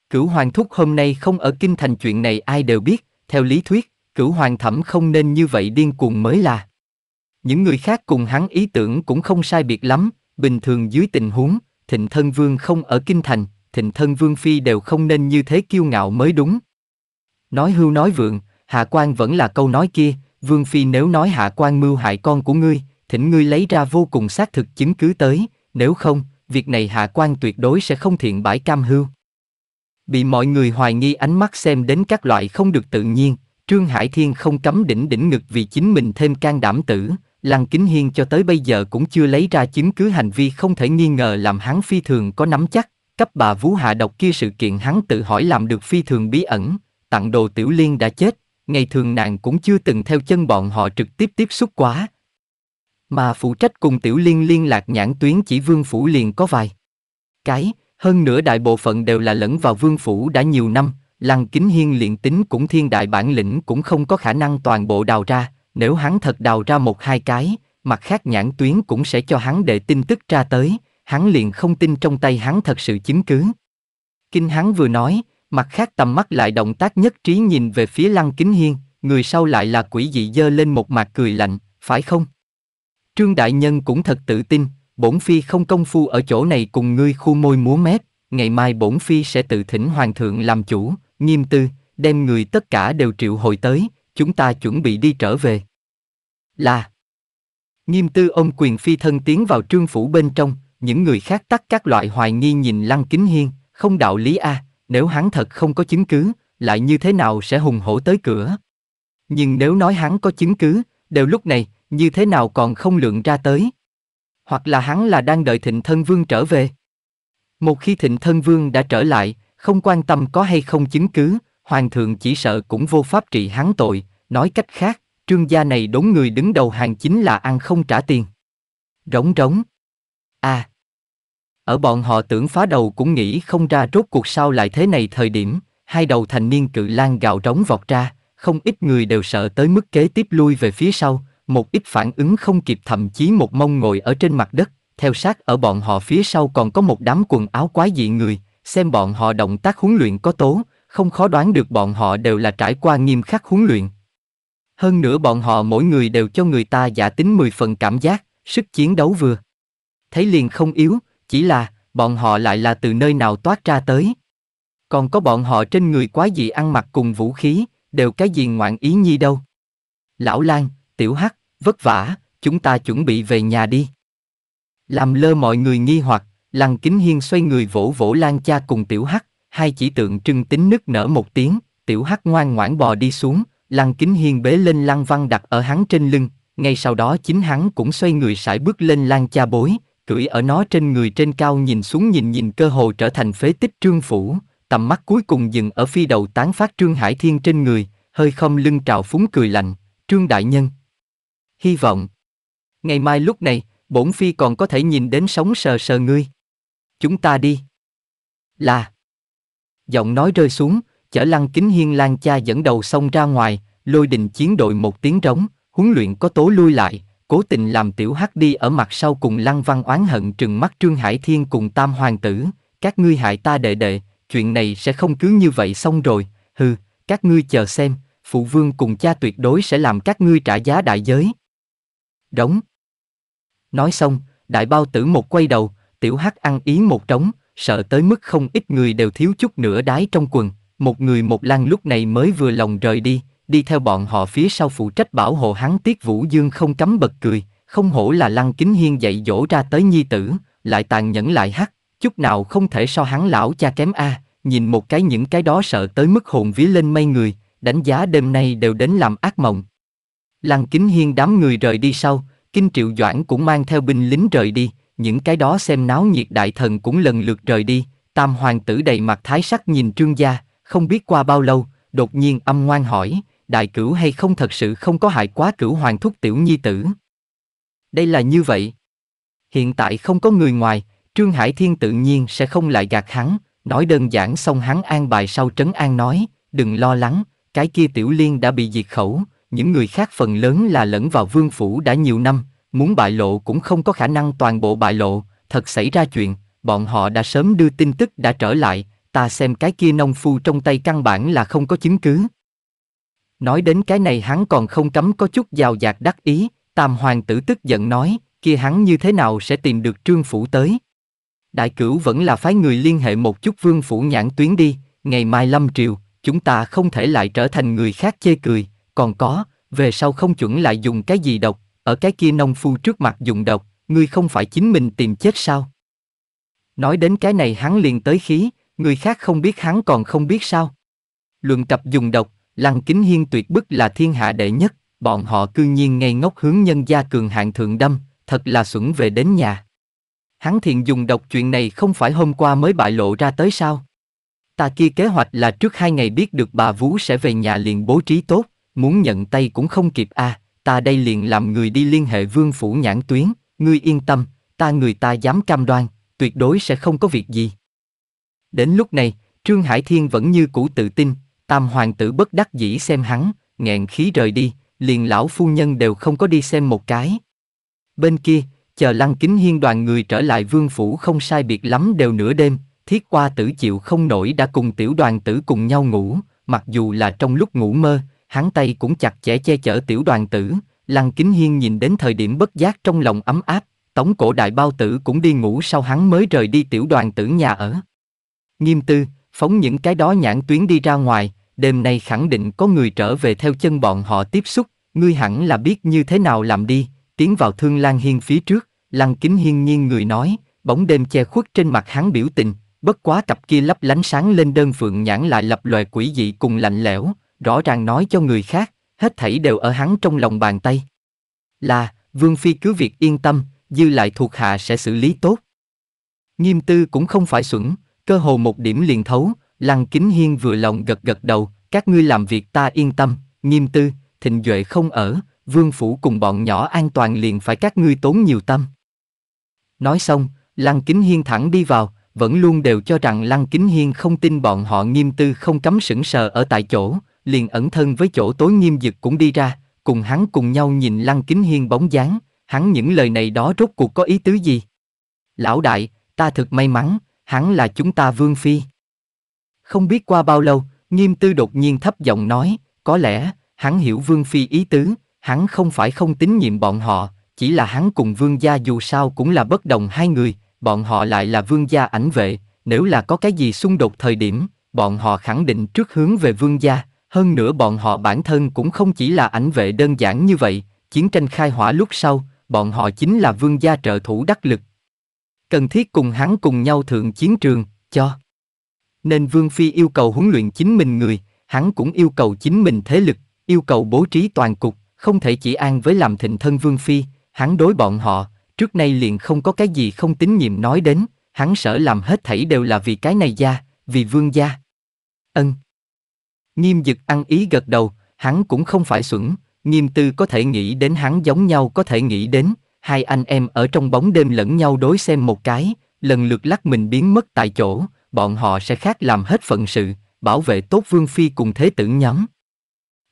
Cửu hoàng thúc hôm nay không ở kinh thành chuyện này ai đều biết, theo lý thuyết, cửu hoàng thẩm không nên như vậy điên cuồng mới là. Những người khác cùng hắn ý tưởng cũng không sai biệt lắm, bình thường dưới tình huống, thịnh thân vương không ở kinh thành, thịnh thân vương phi đều không nên như thế kiêu ngạo mới đúng. Nói hưu nói vượng, hạ quan vẫn là câu nói kia, vương phi nếu nói hạ quan mưu hại con của ngươi, thỉnh ngươi lấy ra vô cùng xác thực chứng cứ tới, nếu không, việc này hạ quan tuyệt đối sẽ không thiện bãi cam hưu. Bị mọi người hoài nghi ánh mắt xem đến các loại không được tự nhiên, Trương Hải Thiên không cấm đỉnh đỉnh ngực vì chính mình thêm can đảm tử, Lăng Kính Hiên cho tới bây giờ cũng chưa lấy ra chứng cứ hành vi không thể nghi ngờ làm hắn phi thường có nắm chắc, cấp bà Vũ Hạ độc kia sự kiện hắn tự hỏi làm được phi thường bí ẩn, tặng đồ tiểu liên đã chết, ngày thường nàng cũng chưa từng theo chân bọn họ trực tiếp tiếp xúc quá. Mà phụ trách cùng tiểu liên liên lạc nhãn tuyến chỉ vương phủ liền có vài cái, hơn nữa đại bộ phận đều là lẫn vào vương phủ đã nhiều năm, lăng kính hiên liền tính cũng thiên đại bản lĩnh cũng không có khả năng toàn bộ đào ra, nếu hắn thật đào ra một hai cái, mặt khác nhãn tuyến cũng sẽ cho hắn để tin tức ra tới, hắn liền không tin trong tay hắn thật sự chứng cứ. Kinh hắn vừa nói, mặt khác tầm mắt lại động tác nhất trí nhìn về phía lăng kính hiên, người sau lại là quỷ dị dơ lên một mặt cười lạnh, phải không? Trương Đại Nhân cũng thật tự tin, bổn phi không công phu ở chỗ này cùng ngươi khu môi múa mép, ngày mai bổn phi sẽ tự thỉnh hoàng thượng làm chủ, nghiêm tư, đem người tất cả đều triệu hồi tới, chúng ta chuẩn bị đi trở về là Nghiêm tư ông quyền phi thân tiến vào trương phủ bên trong, những người khác tắt các loại hoài nghi nhìn Lăng Kính Hiên, không đạo lý a, à, nếu hắn thật không có chứng cứ, lại như thế nào sẽ hùng hổ tới cửa. Nhưng nếu nói hắn có chứng cứ, đều lúc này, như thế nào còn không lượng ra tới. Hoặc là hắn là đang đợi thịnh thân vương trở về. Một khi thịnh thân vương đã trở lại, không quan tâm có hay không chứng cứ, hoàng thượng chỉ sợ cũng vô pháp trị hắn tội, nói cách khác, Trương gia này đốn người đứng đầu hàng chính là ăn không trả tiền. Rống rống. À. Ở bọn họ tưởng phá đầu cũng nghĩ không ra rốt cuộc sao lại thế này thời điểm, hai đầu thành niên cự lan gạo rống vọt ra, không ít người đều sợ tới mức kế tiếp lui về phía sau, một ít phản ứng không kịp thậm chí một mông ngồi ở trên mặt đất, theo sát ở bọn họ phía sau còn có một đám quần áo quái dị người, xem bọn họ động tác huấn luyện có tố, không khó đoán được bọn họ đều là trải qua nghiêm khắc huấn luyện, hơn nữa bọn họ mỗi người đều cho người ta giả tính 10 phần cảm giác, sức chiến đấu vừa. Thấy liền không yếu, chỉ là, bọn họ lại là từ nơi nào toát ra tới. Còn có bọn họ trên người quá gì ăn mặc cùng vũ khí, đều cái gì ngoạn ý nhi đâu. Lão Lan, Tiểu Hắc, vất vả, chúng ta chuẩn bị về nhà đi. Làm lơ mọi người nghi hoặc, Lăng Kính Hiên xoay người vỗ vỗ Lan cha cùng Tiểu Hắc, hai chỉ tượng trưng tính nức nở một tiếng, Tiểu Hắc ngoan ngoãn bò đi xuống, Lăng Kính Hiên bế lên Lăng Văn đặt ở hắn trên lưng, ngay sau đó chính hắn cũng xoay người sải bước lên Lăng Cha Bối, cưỡi ở nó trên người trên cao nhìn xuống nhìn nhìn cơ hồ trở thành phế tích trương phủ, tầm mắt cuối cùng dừng ở phi đầu tán phát trương hải thiên trên người, hơi không lưng trào phúng cười lạnh, trương đại nhân. Hy vọng, ngày mai lúc này, bổn phi còn có thể nhìn đến sống sờ sờ ngươi. Chúng ta đi. Là. Giọng nói rơi xuống, chở lăng kính hiên lan cha dẫn đầu xông ra ngoài, lôi đình chiến đội một tiếng trống, huấn luyện có tố lui lại, cố tình làm tiểu hắc đi ở mặt sau cùng lăng văn oán hận trừng mắt trương hải thiên cùng tam hoàng tử, các ngươi hại ta đệ đệ, chuyện này sẽ không cứ như vậy xong rồi, hừ, các ngươi chờ xem, phụ vương cùng cha tuyệt đối sẽ làm các ngươi trả giá đại giới. Đóng. Nói xong, đại bao tử một quay đầu, tiểu hắc ăn ý một trống, sợ tới mức không ít người đều thiếu chút nữa đái trong quần. Một người một lăng lúc này mới vừa lòng rời đi, đi theo bọn họ phía sau phụ trách bảo hộ hắn Tiết Vũ Dương không cấm bật cười, không hổ là lăng kính hiên dạy dỗ ra tới nhi tử, lại tàn nhẫn lại hắc, chút nào không thể so hắn lão cha kém a, nhìn một cái những cái đó sợ tới mức hồn vía lên mây người, đánh giá đêm nay đều đến làm ác mộng. Lăng kính hiên đám người rời đi sau, Kinh Triệu Doãn cũng mang theo binh lính rời đi, những cái đó xem náo nhiệt đại thần cũng lần lượt rời đi, tam hoàng tử đầy mặt thái sắc nhìn trương gia, không biết qua bao lâu, đột nhiên âm ngoan hỏi, đại cửu hay không thật sự không có hại quá cửu hoàng thúc tiểu nhi tử. Đây là như vậy. Hiện tại không có người ngoài, Trương Hải Thiên tự nhiên sẽ không lại gạt hắn, nói đơn giản xong hắn an bài sau trấn an nói, đừng lo lắng, cái kia tiểu liên đã bị diệt khẩu, những người khác phần lớn là lẫn vào vương phủ đã nhiều năm, muốn bại lộ cũng không có khả năng toàn bộ bại lộ, thật xảy ra chuyện, bọn họ đã sớm đưa tin tức đã trở lại, ta xem cái kia nông phu trong tay căn bản là không có chứng cứ. Nói đến cái này hắn còn không cấm có chút giàu dạt đắc ý, tam hoàng tử tức giận nói, kia hắn như thế nào sẽ tìm được trương phủ tới. Đại cửu vẫn là phái người liên hệ một chút vương phủ nhãn tuyến đi, ngày mai lâm triều, chúng ta không thể lại trở thành người khác chê cười, còn có, về sau không chuẩn lại dùng cái gì độc, ở cái kia nông phu trước mặt dùng độc, ngươi không phải chính mình tìm chết sao? Nói đến cái này hắn liền tới khí, người khác không biết hắn còn không biết sao. Luận tập dùng độc, Lăng Kính Hiên tuyệt bức là thiên hạ đệ nhất, bọn họ cư nhiên ngay ngốc hướng nhân gia cường hạng thượng đâm, thật là xuẩn về đến nhà. Hắn thiện dùng độc chuyện này không phải hôm qua mới bại lộ ra tới sao? Ta kia kế hoạch là trước hai ngày biết được bà Vú sẽ về nhà liền bố trí tốt, muốn nhận tay cũng không kịp a. À, ta đây liền làm người đi liên hệ vương phủ nhãn tuyến, ngươi yên tâm, ta người ta dám cam đoan, tuyệt đối sẽ không có việc gì. Đến lúc này, Trương Hải Thiên vẫn như cũ tự tin, tam hoàng tử bất đắc dĩ xem hắn, nghẹn khí rời đi, liền lão phu nhân đều không có đi xem một cái. Bên kia, chờ lăng kính hiên đoàn người trở lại vương phủ không sai biệt lắm đều nửa đêm, thiết qua tử chịu không nổi đã cùng tiểu đoàn tử cùng nhau ngủ, mặc dù là trong lúc ngủ mơ, hắn tay cũng chặt chẽ che chở tiểu đoàn tử, lăng kính hiên nhìn đến thời điểm bất giác trong lòng ấm áp, tống cổ đại bao tử cũng đi ngủ sau hắn mới rời đi tiểu đoàn tử nhà ở. Nghiêm tư, phóng những cái đó nhãn tuyến đi ra ngoài, đêm nay khẳng định có người trở về theo chân bọn họ tiếp xúc, ngươi hẳn là biết như thế nào làm đi, tiến vào thương lan hiên phía trước, lăng kính hiên nhiên người nói, bóng đêm che khuất trên mặt hắn biểu tình, bất quá cặp kia lấp lánh sáng lên đơn phượng nhãn lại lập loè quỷ dị cùng lạnh lẽo, rõ ràng nói cho người khác, hết thảy đều ở hắn trong lòng bàn tay. Là, Vương Phi cứ việc yên tâm, dư lại thuộc hạ sẽ xử lý tốt. Nghiêm tư cũng không phải xuẩn, cơ hồ một điểm liền thấu, Lăng Kính Hiên vừa lòng gật gật đầu, các ngươi làm việc ta yên tâm, nghiêm tư, thịnh duệ không ở, vương phủ cùng bọn nhỏ an toàn liền phải các ngươi tốn nhiều tâm. Nói xong, Lăng Kính Hiên thẳng đi vào, vẫn luôn đều cho rằng Lăng Kính Hiên không tin bọn họ nghiêm tư không cấm sững sờ ở tại chỗ, liền ẩn thân với chỗ tối nghiêm dực cũng đi ra, cùng hắn cùng nhau nhìn Lăng Kính Hiên bóng dáng, hắn những lời này đó rốt cuộc có ý tứ gì? Lão đại, ta thực may mắn, hắn là chúng ta vương phi. Không biết qua bao lâu, nghiêm tư đột nhiên thấp giọng nói, có lẽ, hắn hiểu vương phi ý tứ, hắn không phải không tín nhiệm bọn họ, chỉ là hắn cùng vương gia dù sao cũng là bất đồng hai người, bọn họ lại là vương gia ảnh vệ, nếu là có cái gì xung đột thời điểm, bọn họ khẳng định trước hướng về vương gia, hơn nữa bọn họ bản thân cũng không chỉ là ảnh vệ đơn giản như vậy, chiến tranh khai hỏa lúc sau, bọn họ chính là vương gia trợ thủ đắc lực, cần thiết cùng hắn cùng nhau thượng chiến trường, cho. Nên Vương Phi yêu cầu huấn luyện chính mình người, hắn cũng yêu cầu chính mình thế lực, yêu cầu bố trí toàn cục, không thể chỉ an với làm thịnh thân Vương Phi, hắn đối bọn họ, trước nay liền không có cái gì không tín nhiệm nói đến, hắn sợ làm hết thảy đều là vì cái này gia, vì vương gia. Ân. Nghiêm dực ăn ý gật đầu, hắn cũng không phải xuẩn, nghiêm tư có thể nghĩ đến hắn giống nhau có thể nghĩ đến, hai anh em ở trong bóng đêm lẫn nhau đối xem một cái, lần lượt lắc mình biến mất tại chỗ, bọn họ sẽ khác làm hết phận sự, bảo vệ tốt Vương Phi cùng thế tử nhóm.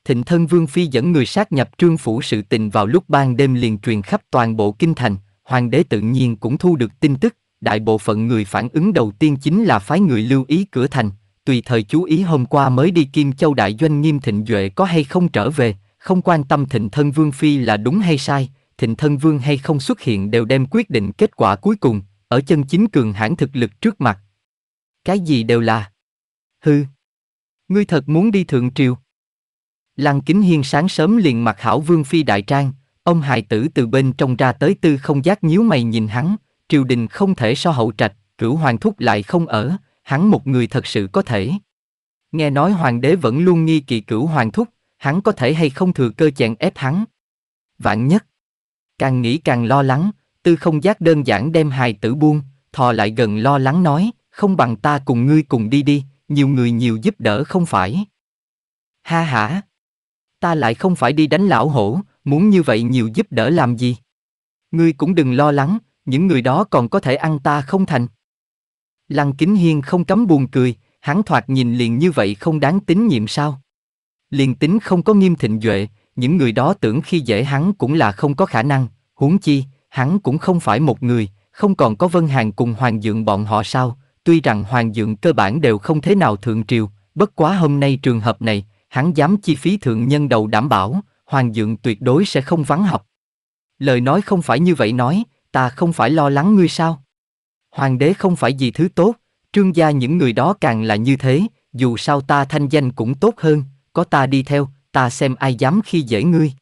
Thịnh thân Vương Phi dẫn người sát nhập trương phủ sự tình vào lúc ban đêm liền truyền khắp toàn bộ kinh thành, hoàng đế tự nhiên cũng thu được tin tức, đại bộ phận người phản ứng đầu tiên chính là phái người lưu ý cửa thành, tùy thời chú ý hôm qua mới đi Kim Châu Đại Doanh Nghiêm Thịnh Duệ có hay không trở về, không quan tâm Thịnh thân Vương Phi là đúng hay sai, Thịnh Thân Vương hay không xuất hiện đều đem quyết định kết quả cuối cùng, ở chân chính cường hãn thực lực trước mặt. Cái gì đều là. Hư. Ngươi thật muốn đi thượng triều. Lăng Kính Hiên sáng sớm liền mặc hảo Vương Phi Đại Trang, ông hài tử từ bên trong ra tới tư không giác nhíu mày nhìn hắn, triều đình không thể so hậu trạch, cửu hoàng thúc lại không ở, hắn một người thật sự có thể. Nghe nói hoàng đế vẫn luôn nghi kỳ cửu hoàng thúc, hắn có thể hay không thừa cơ chèn ép hắn. Vạn nhất. Càng nghĩ càng lo lắng, tư không giác đơn giản đem hài tử buông, thò lại gần lo lắng nói, không bằng ta cùng ngươi cùng đi đi, nhiều người nhiều giúp đỡ không phải. Ha hả! Ta lại không phải đi đánh lão hổ, muốn như vậy nhiều giúp đỡ làm gì? Ngươi cũng đừng lo lắng, những người đó còn có thể ăn ta không thành. Lăng Kính Hiên không cấm buồn cười, hắn thoạt nhìn liền như vậy không đáng tín nhiệm sao? Liền tính không có nghiêm thịnh duệ, những người đó tưởng khi dễ hắn cũng là không có khả năng, huống chi, hắn cũng không phải một người, không còn có Vân Hàng cùng Hoàng Dượng bọn họ sao, tuy rằng Hoàng Dượng cơ bản đều không thế nào thượng triều, bất quá hôm nay trường hợp này, hắn dám chi phí thượng nhân đầu đảm bảo, Hoàng Dượng tuyệt đối sẽ không vắng học. Lời nói không phải như vậy nói, ta không phải lo lắng ngươi sao? Hoàng đế không phải gì thứ tốt, trương gia những người đó càng là như thế, dù sao ta thanh danh cũng tốt hơn, có ta đi theo, ta xem ai dám khi dễ ngươi.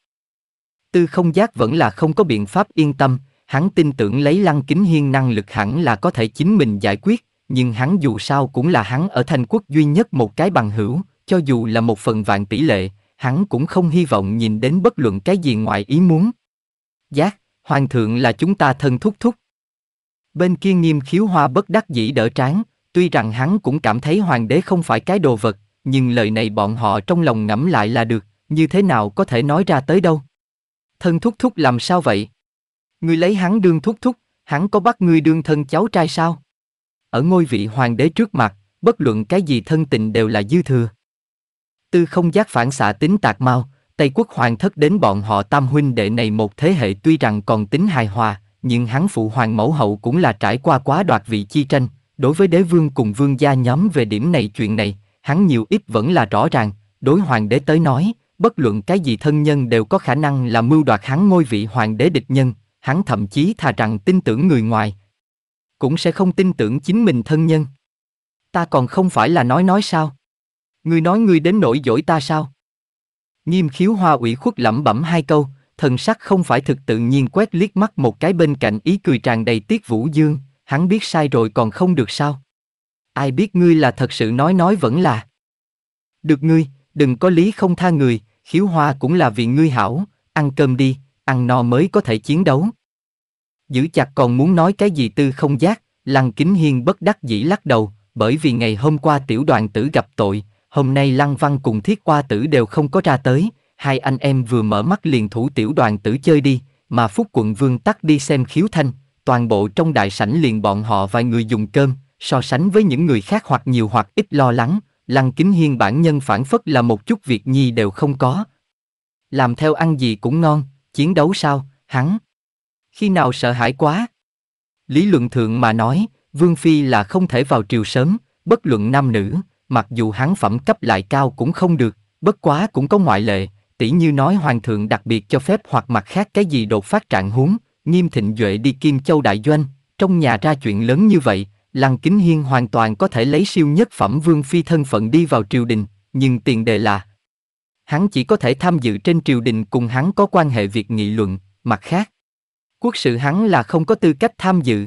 Tư không giác vẫn là không có biện pháp yên tâm, hắn tin tưởng lấy lăng kính hiên năng lực hẳn là có thể chính mình giải quyết, nhưng hắn dù sao cũng là hắn ở thành quốc duy nhất một cái bằng hữu, cho dù là một phần vạn tỷ lệ, hắn cũng không hy vọng nhìn đến bất luận cái gì ngoài ý muốn. Giác, hoàng thượng là chúng ta thân thúc thúc. Bên kia nghiêm khiếu hoa bất đắc dĩ đỡ tráng, tuy rằng hắn cũng cảm thấy hoàng đế không phải cái đồ vật, nhưng lời này bọn họ trong lòng ngẫm lại là được, như thế nào có thể nói ra tới đâu. Thân thúc thúc làm sao vậy? Ngươi lấy hắn đương thúc thúc, hắn có bắt ngươi đương thân cháu trai sao? Ở ngôi vị hoàng đế trước mặt, bất luận cái gì thân tình đều là dư thừa. Tư không giác phản xạ tính tạc mau, Tây quốc hoàng thất đến bọn họ tam huynh đệ này một thế hệ tuy rằng còn tính hài hòa, nhưng hắn phụ hoàng mẫu hậu cũng là trải qua quá đoạt vị chi tranh, đối với đế vương cùng vương gia nhóm về điểm này chuyện này, hắn nhiều ít vẫn là rõ ràng, đối hoàng đế tới nói, bất luận cái gì thân nhân đều có khả năng là mưu đoạt hắn ngôi vị hoàng đế địch nhân, hắn thậm chí thà rằng tin tưởng người ngoài, cũng sẽ không tin tưởng chính mình thân nhân. Ta còn không phải là nói nói sao? Ngươi nói ngươi đến nổi dỗi ta sao? Nghiêm khiếu hoa ủy khuất lẩm bẩm hai câu, thần sắc không phải thực tự nhiên quét liếc mắt một cái bên cạnh ý cười tràn đầy tiếc vũ dương, hắn biết sai rồi còn không được sao? ai biết ngươi là thật sự nói nói vẫn là. Được ngươi, đừng có lý không tha người, khiếu hoa cũng là vì ngươi hảo, ăn cơm đi, ăn no mới có thể chiến đấu. Giữ chặt còn muốn nói cái gì tư không giác, Lăng Kính Hiên bất đắc dĩ lắc đầu, bởi vì ngày hôm qua tiểu đoàn tử gặp tội, hôm nay Lăng Văn cùng thiết qua tử đều không có ra tới, hai anh em vừa mở mắt liền thủ tiểu đoàn tử chơi đi, mà Phúc quận vương tắt đi xem khiếu thanh, toàn bộ trong đại sảnh liền bọn họ vài người dùng cơm, so sánh với những người khác hoặc nhiều hoặc ít lo lắng, Lăng Kính Hiên bản nhân phản phất là một chút việc nhi đều không có. Làm theo ăn gì cũng ngon, chiến đấu sao, hắn. Khi nào sợ hãi quá? Lý luận thượng mà nói, Vương Phi là không thể vào triều sớm, bất luận nam nữ, mặc dù hắn phẩm cấp lại cao cũng không được, bất quá cũng có ngoại lệ, tỉ như nói hoàng thượng đặc biệt cho phép hoặc mặt khác cái gì đột phát trạng huống, nghiêm thịnh duệ đi kim châu đại doanh, trong nhà ra chuyện lớn như vậy, Lăng Kính Hiên hoàn toàn có thể lấy siêu nhất phẩm vương phi thân phận đi vào triều đình, nhưng tiền đề là hắn chỉ có thể tham dự trên triều đình cùng hắn có quan hệ việc nghị luận, mặt khác. Quốc sự hắn là không có tư cách tham dự.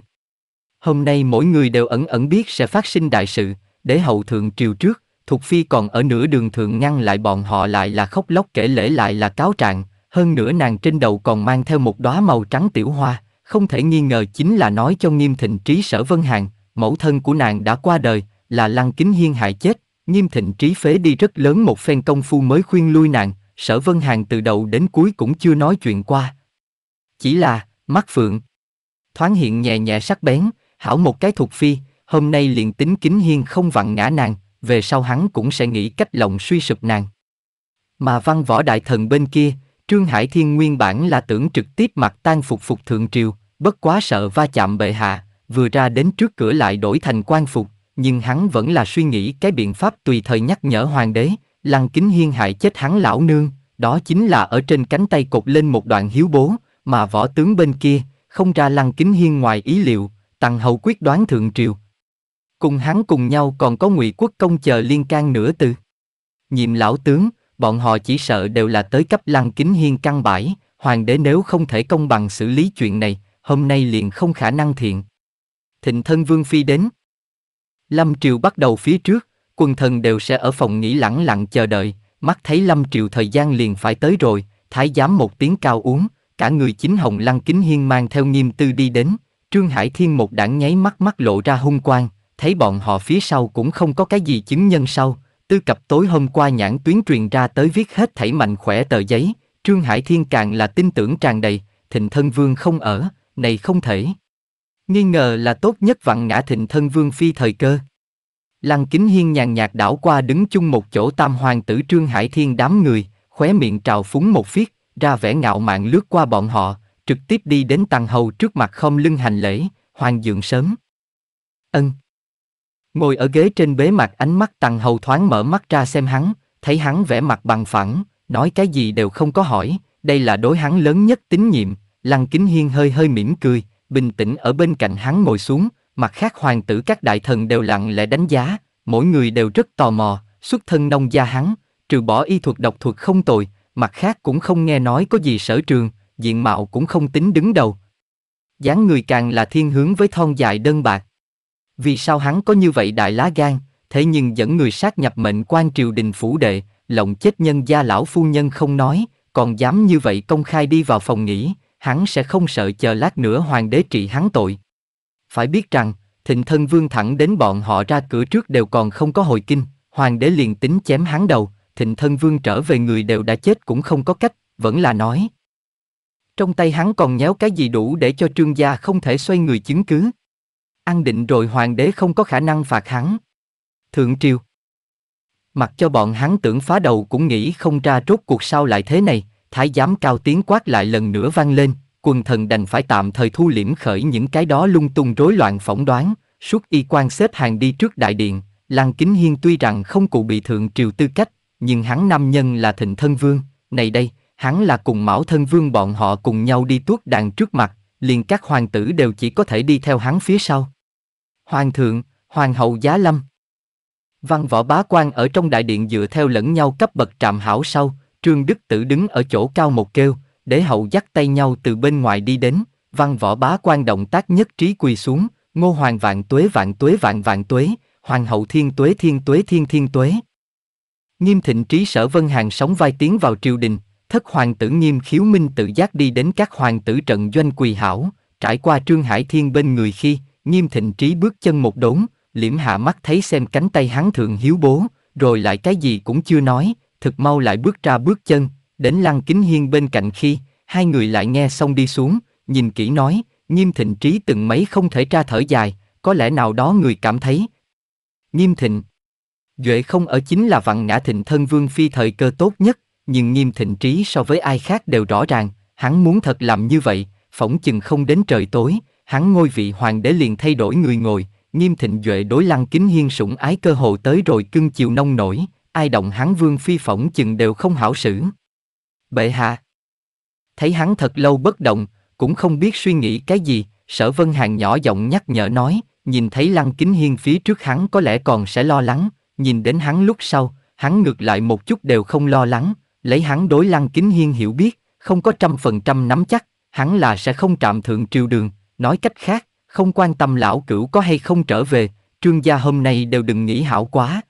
Hôm nay mỗi người đều ẩn ẩn biết sẽ phát sinh đại sự, để hậu thượng triều trước, Thục Phi còn ở nửa đường thượng ngăn lại bọn họ lại là khóc lóc kể lễ lại là cáo trạng, hơn nữa nàng trên đầu còn mang theo một đóa màu trắng tiểu hoa, không thể nghi ngờ chính là nói cho nghiêm thịnh trí sở vân hàng, mẫu thân của nàng đã qua đời, là Lăng Kính Hiên hại chết, Nghiêm Thịnh Trí phế đi rất lớn một phen công phu mới khuyên lui nàng, Sở Vân hàng từ đầu đến cuối cũng chưa nói chuyện qua. Chỉ là, mắt phượng. Thoáng hiện nhẹ nhẹ sắc bén, hảo một cái thuộc phi, hôm nay liền tính Kính Hiên không vặn ngã nàng, về sau hắn cũng sẽ nghĩ cách lòng suy sụp nàng. Mà văn võ đại thần bên kia, Trương Hải Thiên nguyên bản là tưởng trực tiếp mặc tan phục phục thượng triều, bất quá sợ va chạm bệ hạ, vừa ra đến trước cửa lại đổi thành quan phục, nhưng hắn vẫn là suy nghĩ cái biện pháp tùy thời nhắc nhở hoàng đế, lăng kính hiên hại chết hắn lão nương, đó chính là ở trên cánh tay cột lên một đoạn hiếu bố, mà võ tướng bên kia, không ra lăng kính hiên ngoài ý liệu, tằng hầu quyết đoán thượng triều. Cùng hắn cùng nhau còn có ngụy quốc công chờ liên can nữa từ. Nhiệm lão tướng, bọn họ chỉ sợ đều là tới cấp lăng kính hiên căn bãi, hoàng đế nếu không thể công bằng xử lý chuyện này, hôm nay liền không khả năng thiện thịnh thân vương phi đến. Lâm Triều bắt đầu phía trước, quần thần đều sẽ ở phòng nghỉ lẳng lặng chờ đợi, mắt thấy Lâm Triều thời gian liền phải tới rồi, thái giám một tiếng cao uống, cả người chính hồng lăng kính hiên mang theo nghiêm tư đi đến, Trương Hải Thiên một đảng nháy mắt mắt lộ ra hung quang, thấy bọn họ phía sau cũng không có cái gì chứng nhân sau, tư cập tối hôm qua nhãn tuyến truyền ra tới viết hết thảy mạnh khỏe tờ giấy, Trương Hải Thiên càng là tin tưởng tràn đầy, thịnh thân vương không ở, này không thể, Nghi ngờ là tốt nhất vặn ngã thịnh thân vương phi thời cơ. Lăng kính hiên nhàn nhạt đảo qua đứng chung một chỗ tam hoàng tử trương hải thiên đám người, khóe miệng trào phúng một phiết, ra vẻ ngạo mạn lướt qua bọn họ, trực tiếp đi đến tàng hầu trước mặt không lưng hành lễ, hoàng dượng sớm. Ân. Ngồi ở ghế trên bế mặt ánh mắt tàng hầu thoáng mở mắt ra xem hắn, thấy hắn vẻ mặt bằng phẳng, nói cái gì đều không có hỏi, đây là đối hắn lớn nhất tín nhiệm, lăng kính hiên hơi hơi mỉm cười, bình tĩnh ở bên cạnh hắn ngồi xuống, mặt khác hoàng tử các đại thần đều lặng lẽ đánh giá, mỗi người đều rất tò mò, xuất thân nông gia hắn, trừ bỏ y thuật độc thuật không tồi, mặt khác cũng không nghe nói có gì sở trường, diện mạo cũng không tính đứng đầu. dáng người càng là thiên hướng với thon dài đơn bạc. Vì sao hắn có như vậy đại lá gan, thế nhưng dẫn người sát nhập mệnh quan triều đình phủ đệ, lộng chết nhân gia lão phu nhân không nói, còn dám như vậy công khai đi vào phòng nghỉ, hắn sẽ không sợ chờ lát nữa hoàng đế trị hắn tội. Phải biết rằng, thịnh thân vương thẳng đến bọn họ ra cửa trước đều còn không có hồi kinh, hoàng đế liền tính chém hắn đầu, thịnh thân vương trở về người đều đã chết cũng không có cách, vẫn là nói. Trong tay hắn còn nhéo cái gì đủ để cho trương gia không thể xoay người chứng cứ. An định rồi hoàng đế không có khả năng phạt hắn. Thượng triều. Mặc cho bọn hắn tưởng phá đầu cũng nghĩ không ra rốt cuộc sao lại thế này, thái giám cao tiếng quát lại lần nữa vang lên, quần thần đành phải tạm thời thu liễm khởi những cái đó lung tung rối loạn phỏng đoán, suốt y quan xếp hàng đi trước đại điện, Lan Kính Hiên tuy rằng không cụ bị thượng triều tư cách, nhưng hắn nam nhân là thịnh thân vương, này đây, hắn là cùng mão thân vương bọn họ cùng nhau đi tuốt đàn trước mặt, liền các hoàng tử đều chỉ có thể đi theo hắn phía sau. Hoàng thượng, hoàng hậu giá lâm. Văn võ bá quan ở trong đại điện dựa theo lẫn nhau cấp bậc trạm hảo sau, Trương Đức Tử đứng ở chỗ cao một kêu, để hậu dắt tay nhau từ bên ngoài đi đến, văn võ bá quan động tác nhất trí quỳ xuống, ngô hoàng vạn tuế vạn tuế vạn vạn tuế, hoàng hậu thiên tuế thiên tuế thiên thiên tuế. Nghiêm thịnh trí sở vân hàng sóng vai tiến vào triều đình, thất hoàng tử nghiêm khiếu minh tự giác đi đến các hoàng tử trận doanh quỳ hảo, trải qua trương hải thiên bên người khi, nghiêm thịnh trí bước chân một đốn, liễm hạ mắt thấy xem cánh tay hắn thượng hiếu bố, rồi lại cái gì cũng chưa nói, thực mau lại bước ra bước chân, đến lăng kính hiên bên cạnh khi, hai người lại nghe xong đi xuống, nhìn kỹ nói, nghiêm thịnh trí từng mấy không thể tra thở dài, có lẽ nào đó người cảm thấy. Nghiêm thịnh Duệ không ở chính là vặn ngã thịnh thân vương phi thời cơ tốt nhất, nhưng nghiêm thịnh trí so với ai khác đều rõ ràng, hắn muốn thật làm như vậy, phỏng chừng không đến trời tối, hắn ngôi vị hoàng đế liền thay đổi người ngồi, nghiêm thịnh duệ đối lăng kính hiên sủng ái cơ hồ tới rồi cưng chiều nông nổi, ai động hắn vương phi phỏng chừng đều không hảo xử. Bệ hạ. Thấy hắn thật lâu bất động, cũng không biết suy nghĩ cái gì, sở vân hàng nhỏ giọng nhắc nhở nói, nhìn thấy lăng kính hiên phía trước hắn có lẽ còn sẽ lo lắng, nhìn đến hắn lúc sau, hắn ngược lại một chút đều không lo lắng, lấy hắn đối lăng kính hiên hiểu biết, không có trăm phần trăm nắm chắc, hắn là sẽ không trạm thượng triều đường, nói cách khác, không quan tâm lão cửu có hay không trở về, trương gia hôm nay đều đừng nghĩ hảo quá,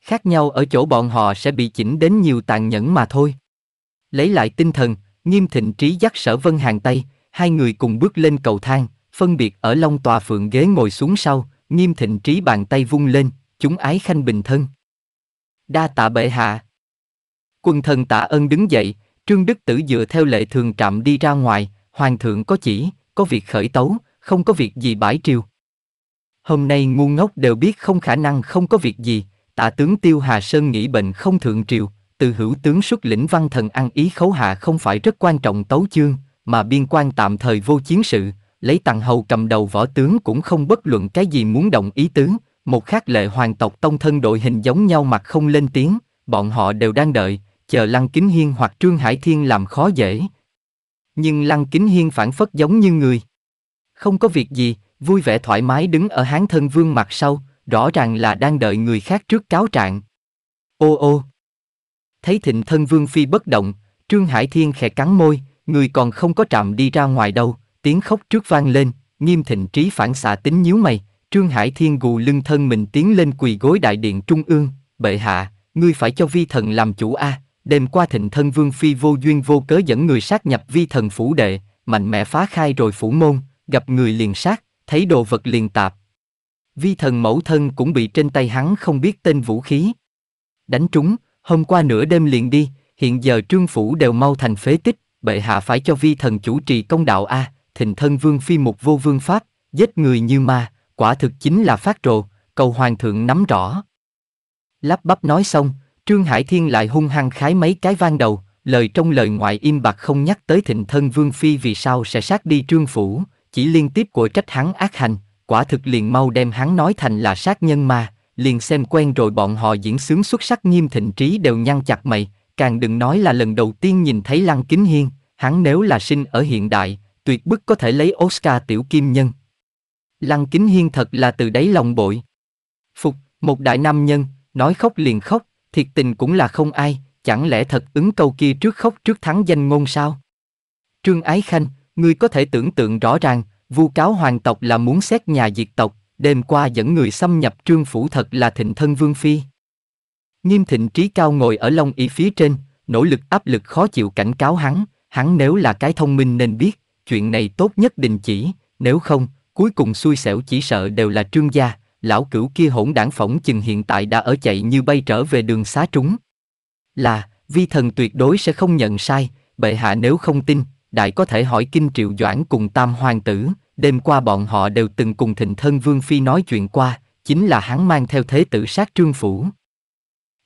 Khác nhau ở chỗ bọn họ sẽ bị chỉnh đến nhiều tàn nhẫn mà thôi. Lấy lại tinh thần, nghiêm thịnh trí dắt sở vân hàng tay, hai người cùng bước lên cầu thang, phân biệt ở long tòa phượng ghế ngồi xuống sau, nghiêm thịnh trí bàn tay vung lên, chúng ái khanh bình thân. Đa tạ bệ hạ. Quần thần tạ ơn đứng dậy, trương đức tử dựa theo lệ thường trạm đi ra ngoài, hoàng thượng có chỉ, có việc khởi tấu, không có việc gì bãi triều. Hôm nay ngu ngốc đều biết không khả năng không có việc gì, tạ tướng Tiêu Hà Sơn nghĩ bệnh không thượng triều, từ hữu tướng xuất lĩnh văn thần ăn ý khấu hạ không phải rất quan trọng tấu chương, mà biên quan tạm thời vô chiến sự, lấy tàng hầu cầm đầu võ tướng cũng không bất luận cái gì muốn động ý tướng, một khác lệ hoàng tộc tông thân đội hình giống nhau mặt không lên tiếng, bọn họ đều đang đợi, chờ Lăng Kính Hiên hoặc Trương Hải Thiên làm khó dễ. Nhưng Lăng Kính Hiên phản phất giống như người. Không có việc gì, vui vẻ thoải mái đứng ở hán thân vương mặt sau, rõ ràng là đang đợi người khác trước cáo trạng. Ô ô! Thấy thịnh thân Vương Phi bất động, Trương Hải Thiên khẽ cắn môi, người còn không có trạm đi ra ngoài đâu, tiếng khóc trước vang lên, nghiêm thịnh trí phản xạ tính nhíu mày, Trương Hải Thiên gù lưng thân mình tiến lên quỳ gối đại điện trung ương, bệ hạ, ngươi phải cho vi thần làm chủ a, đêm qua thịnh thân Vương Phi vô duyên vô cớ dẫn người sát nhập vi thần phủ đệ, mạnh mẽ phá khai rồi phủ môn, gặp người liền sát, thấy đồ vật liền tạp, vi thần mẫu thân cũng bị trên tay hắn không biết tên vũ khí. Đánh trúng, hôm qua nửa đêm liền đi, hiện giờ trương phủ đều mau thành phế tích, bệ hạ phải cho vi thần chủ trì công đạo a, à, thình thân vương phi mục vô vương pháp, giết người như ma, quả thực chính là phát rồ, cầu hoàng thượng nắm rõ. Lắp bắp nói xong, Trương Hải Thiên lại hung hăng khái mấy cái vang đầu, lời trong lời ngoại im bặt không nhắc tới thịnh thân Vương Phi vì sao sẽ sát đi Trương Phủ, chỉ liên tiếp của trách hắn ác hành, quả thực liền mau đem hắn nói thành là sát nhân mà, liền xem quen rồi bọn họ diễn sướng xuất sắc nghiêm thịnh trí đều nhăn chặt mày, càng đừng nói là lần đầu tiên nhìn thấy Lăng Kính Hiên, hắn nếu là sinh ở hiện đại, tuyệt bức có thể lấy Oscar tiểu kim nhân. Lăng Kính Hiên thật là từ đáy lòng bội. Phục, một đại nam nhân, nói khóc liền khóc, thiệt tình cũng là không ai, chẳng lẽ thật ứng câu kia trước khóc trước thắng danh ngôn sao? Trương Ái Khanh, ngươi có thể tưởng tượng rõ ràng, vu cáo hoàng tộc là muốn xét nhà diệt tộc, đêm qua dẫn người xâm nhập trương phủ thật là thịnh thân vương phi. Nghiêm thịnh trí cao ngồi ở long ý phía trên, nỗ lực áp lực khó chịu cảnh cáo hắn, hắn nếu là cái thông minh nên biết, chuyện này tốt nhất đình chỉ, nếu không, cuối cùng xui xẻo chỉ sợ đều là trương gia, lão cửu kia hỗn đảng phỏng chừng hiện tại đã ở chạy như bay trở về đường xá trúng. Là, vi thần tuyệt đối sẽ không nhận sai, bệ hạ nếu không tin, đại có thể hỏi kinh triệu doãn cùng tam hoàng tử, đêm qua bọn họ đều từng cùng thịnh thân vương phi nói chuyện qua, chính là hắn mang theo thế tử sát trương phủ.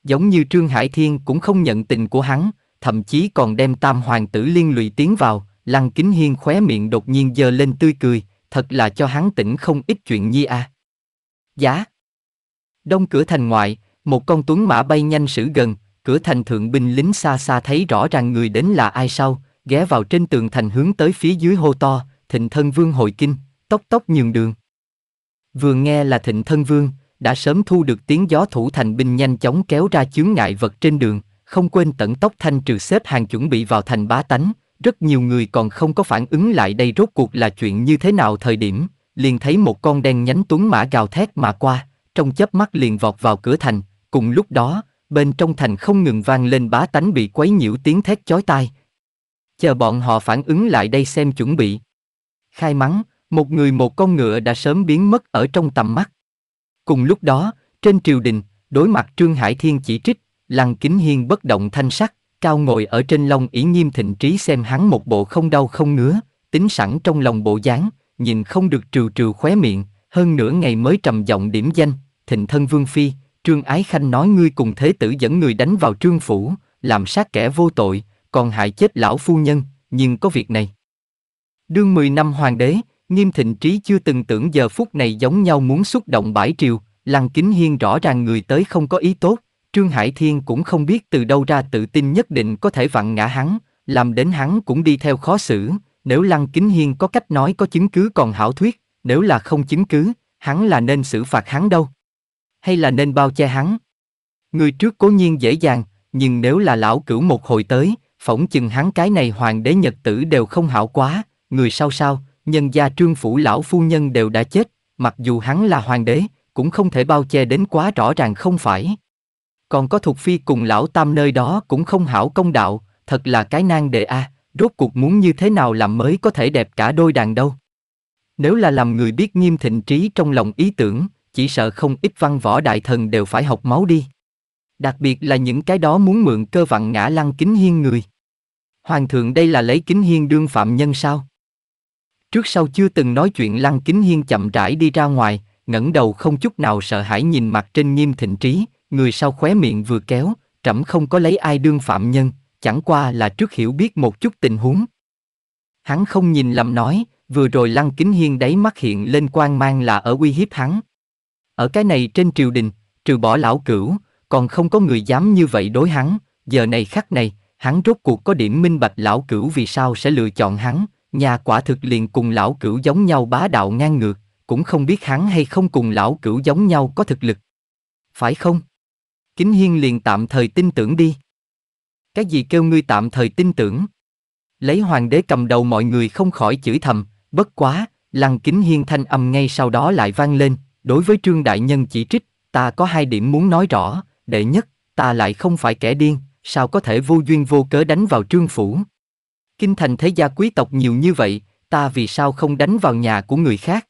Giống như Trương Hải Thiên cũng không nhận tình của hắn, thậm chí còn đem tam hoàng tử liên lụy tiến vào, lăng kính hiên khóe miệng đột nhiên giơ lên tươi cười, thật là cho hắn tỉnh không ít chuyện nhi a. Giá Đông cửa thành ngoại, một con tuấn mã bay nhanh sử gần, cửa thành thượng binh lính xa xa thấy rõ ràng người đến là ai sau, ghé vào trên tường thành hướng tới phía dưới hô to, thịnh thân vương hội kinh, tốc tốc nhường đường. Vừa nghe là thịnh thân vương, đã sớm thu được tiếng gió thủ thành binh nhanh chóng kéo ra chướng ngại vật trên đường, không quên tận tốc thanh trừ xếp hàng chuẩn bị vào thành bá tánh, rất nhiều người còn không có phản ứng lại đây rốt cuộc là chuyện như thế nào thời điểm, liền thấy một con đen nhánh tuấn mã gào thét mà qua, trong chớp mắt liền vọt vào cửa thành, cùng lúc đó, bên trong thành không ngừng vang lên bá tánh bị quấy nhiễu tiếng thét chói tai, Chờ bọn họ phản ứng lại đây xem chuẩn bị. Khai mắng, một người một con ngựa đã sớm biến mất ở trong tầm mắt. Cùng lúc đó, trên triều đình, đối mặt Trương Hải Thiên chỉ trích, Lăng Kính Hiên bất động thanh sắc, cao ngồi ở trên long ỷ nghiêm thịnh trí xem hắn một bộ không đau không ngứa, tính sẵn trong lòng bộ dáng, nhìn không được trừ trừ khóe miệng, hơn nửa ngày mới trầm giọng điểm danh, thịnh thân Vương Phi, Trương Ái Khanh nói ngươi cùng thế tử dẫn người đánh vào trương phủ, làm sát kẻ vô tội, còn hại chết lão phu nhân, nhưng có việc này. Đương 10 năm hoàng đế, nghiêm thịnh trí chưa từng tưởng giờ phút này giống nhau muốn xúc động bãi triều, lăng kính hiên rõ ràng người tới không có ý tốt, Trương Hải Thiên cũng không biết từ đâu ra tự tin nhất định có thể vặn ngã hắn, làm đến hắn cũng đi theo khó xử, nếu Lăng Kính Hiên có cách nói có chứng cứ còn hảo thuyết, nếu là không chứng cứ, hắn là nên xử phạt hắn đâu? Hay là nên bao che hắn? Người trước cố nhiên dễ dàng, nhưng nếu là lão cửu một hồi tới, phỏng chừng hắn cái này hoàng đế nhật tử đều không hảo quá, người sau sau nhân gia trương phủ lão phu nhân đều đã chết, mặc dù hắn là hoàng đế, cũng không thể bao che đến quá rõ ràng không phải. Còn có thuộc phi cùng lão tam nơi đó cũng không hảo công đạo, thật là cái nan đề a, rốt cuộc muốn như thế nào làm mới có thể đẹp cả đôi đàn đâu. Nếu là làm người biết nghiêm thịnh trí trong lòng ý tưởng, chỉ sợ không ít văn võ đại thần đều phải học máu đi. Đặc biệt là những cái đó muốn mượn cơ vặn ngã lăng kính hiên người. Hoàng thượng đây là lấy kính hiên đương phạm nhân sao? Trước sau chưa từng nói chuyện Lăng Kính Hiên chậm rãi đi ra ngoài, ngẩng đầu không chút nào sợ hãi nhìn mặt trên nghiêm thịnh trí, người sau khóe miệng vừa kéo, trẫm không có lấy ai đương phạm nhân, chẳng qua là trước hiểu biết một chút tình huống. Hắn không nhìn lầm nói, vừa rồi Lăng Kính Hiên đáy mắt hiện lên quan mang là ở uy hiếp hắn. Ở cái này trên triều đình, trừ bỏ lão cửu, còn không có người dám như vậy đối hắn, giờ này khắc này, hắn rốt cuộc có điểm minh bạch lão cửu vì sao sẽ lựa chọn hắn, nhà quả thực liền cùng lão cửu giống nhau bá đạo ngang ngược, cũng không biết hắn hay không cùng lão cửu giống nhau có thực lực. Phải không? Kính Hiên liền tạm thời tin tưởng đi. Cái gì kêu ngươi tạm thời tin tưởng? Lấy hoàng đế cầm đầu mọi người không khỏi chửi thầm, bất quá, lăng kính hiên thanh âm ngay sau đó lại vang lên, đối với trương đại nhân chỉ trích, ta có hai điểm muốn nói rõ, đệ nhất, ta lại không phải kẻ điên, sao có thể vô duyên vô cớ đánh vào trương phủ? Kinh thành thế gia quý tộc nhiều như vậy, ta vì sao không đánh vào nhà của người khác?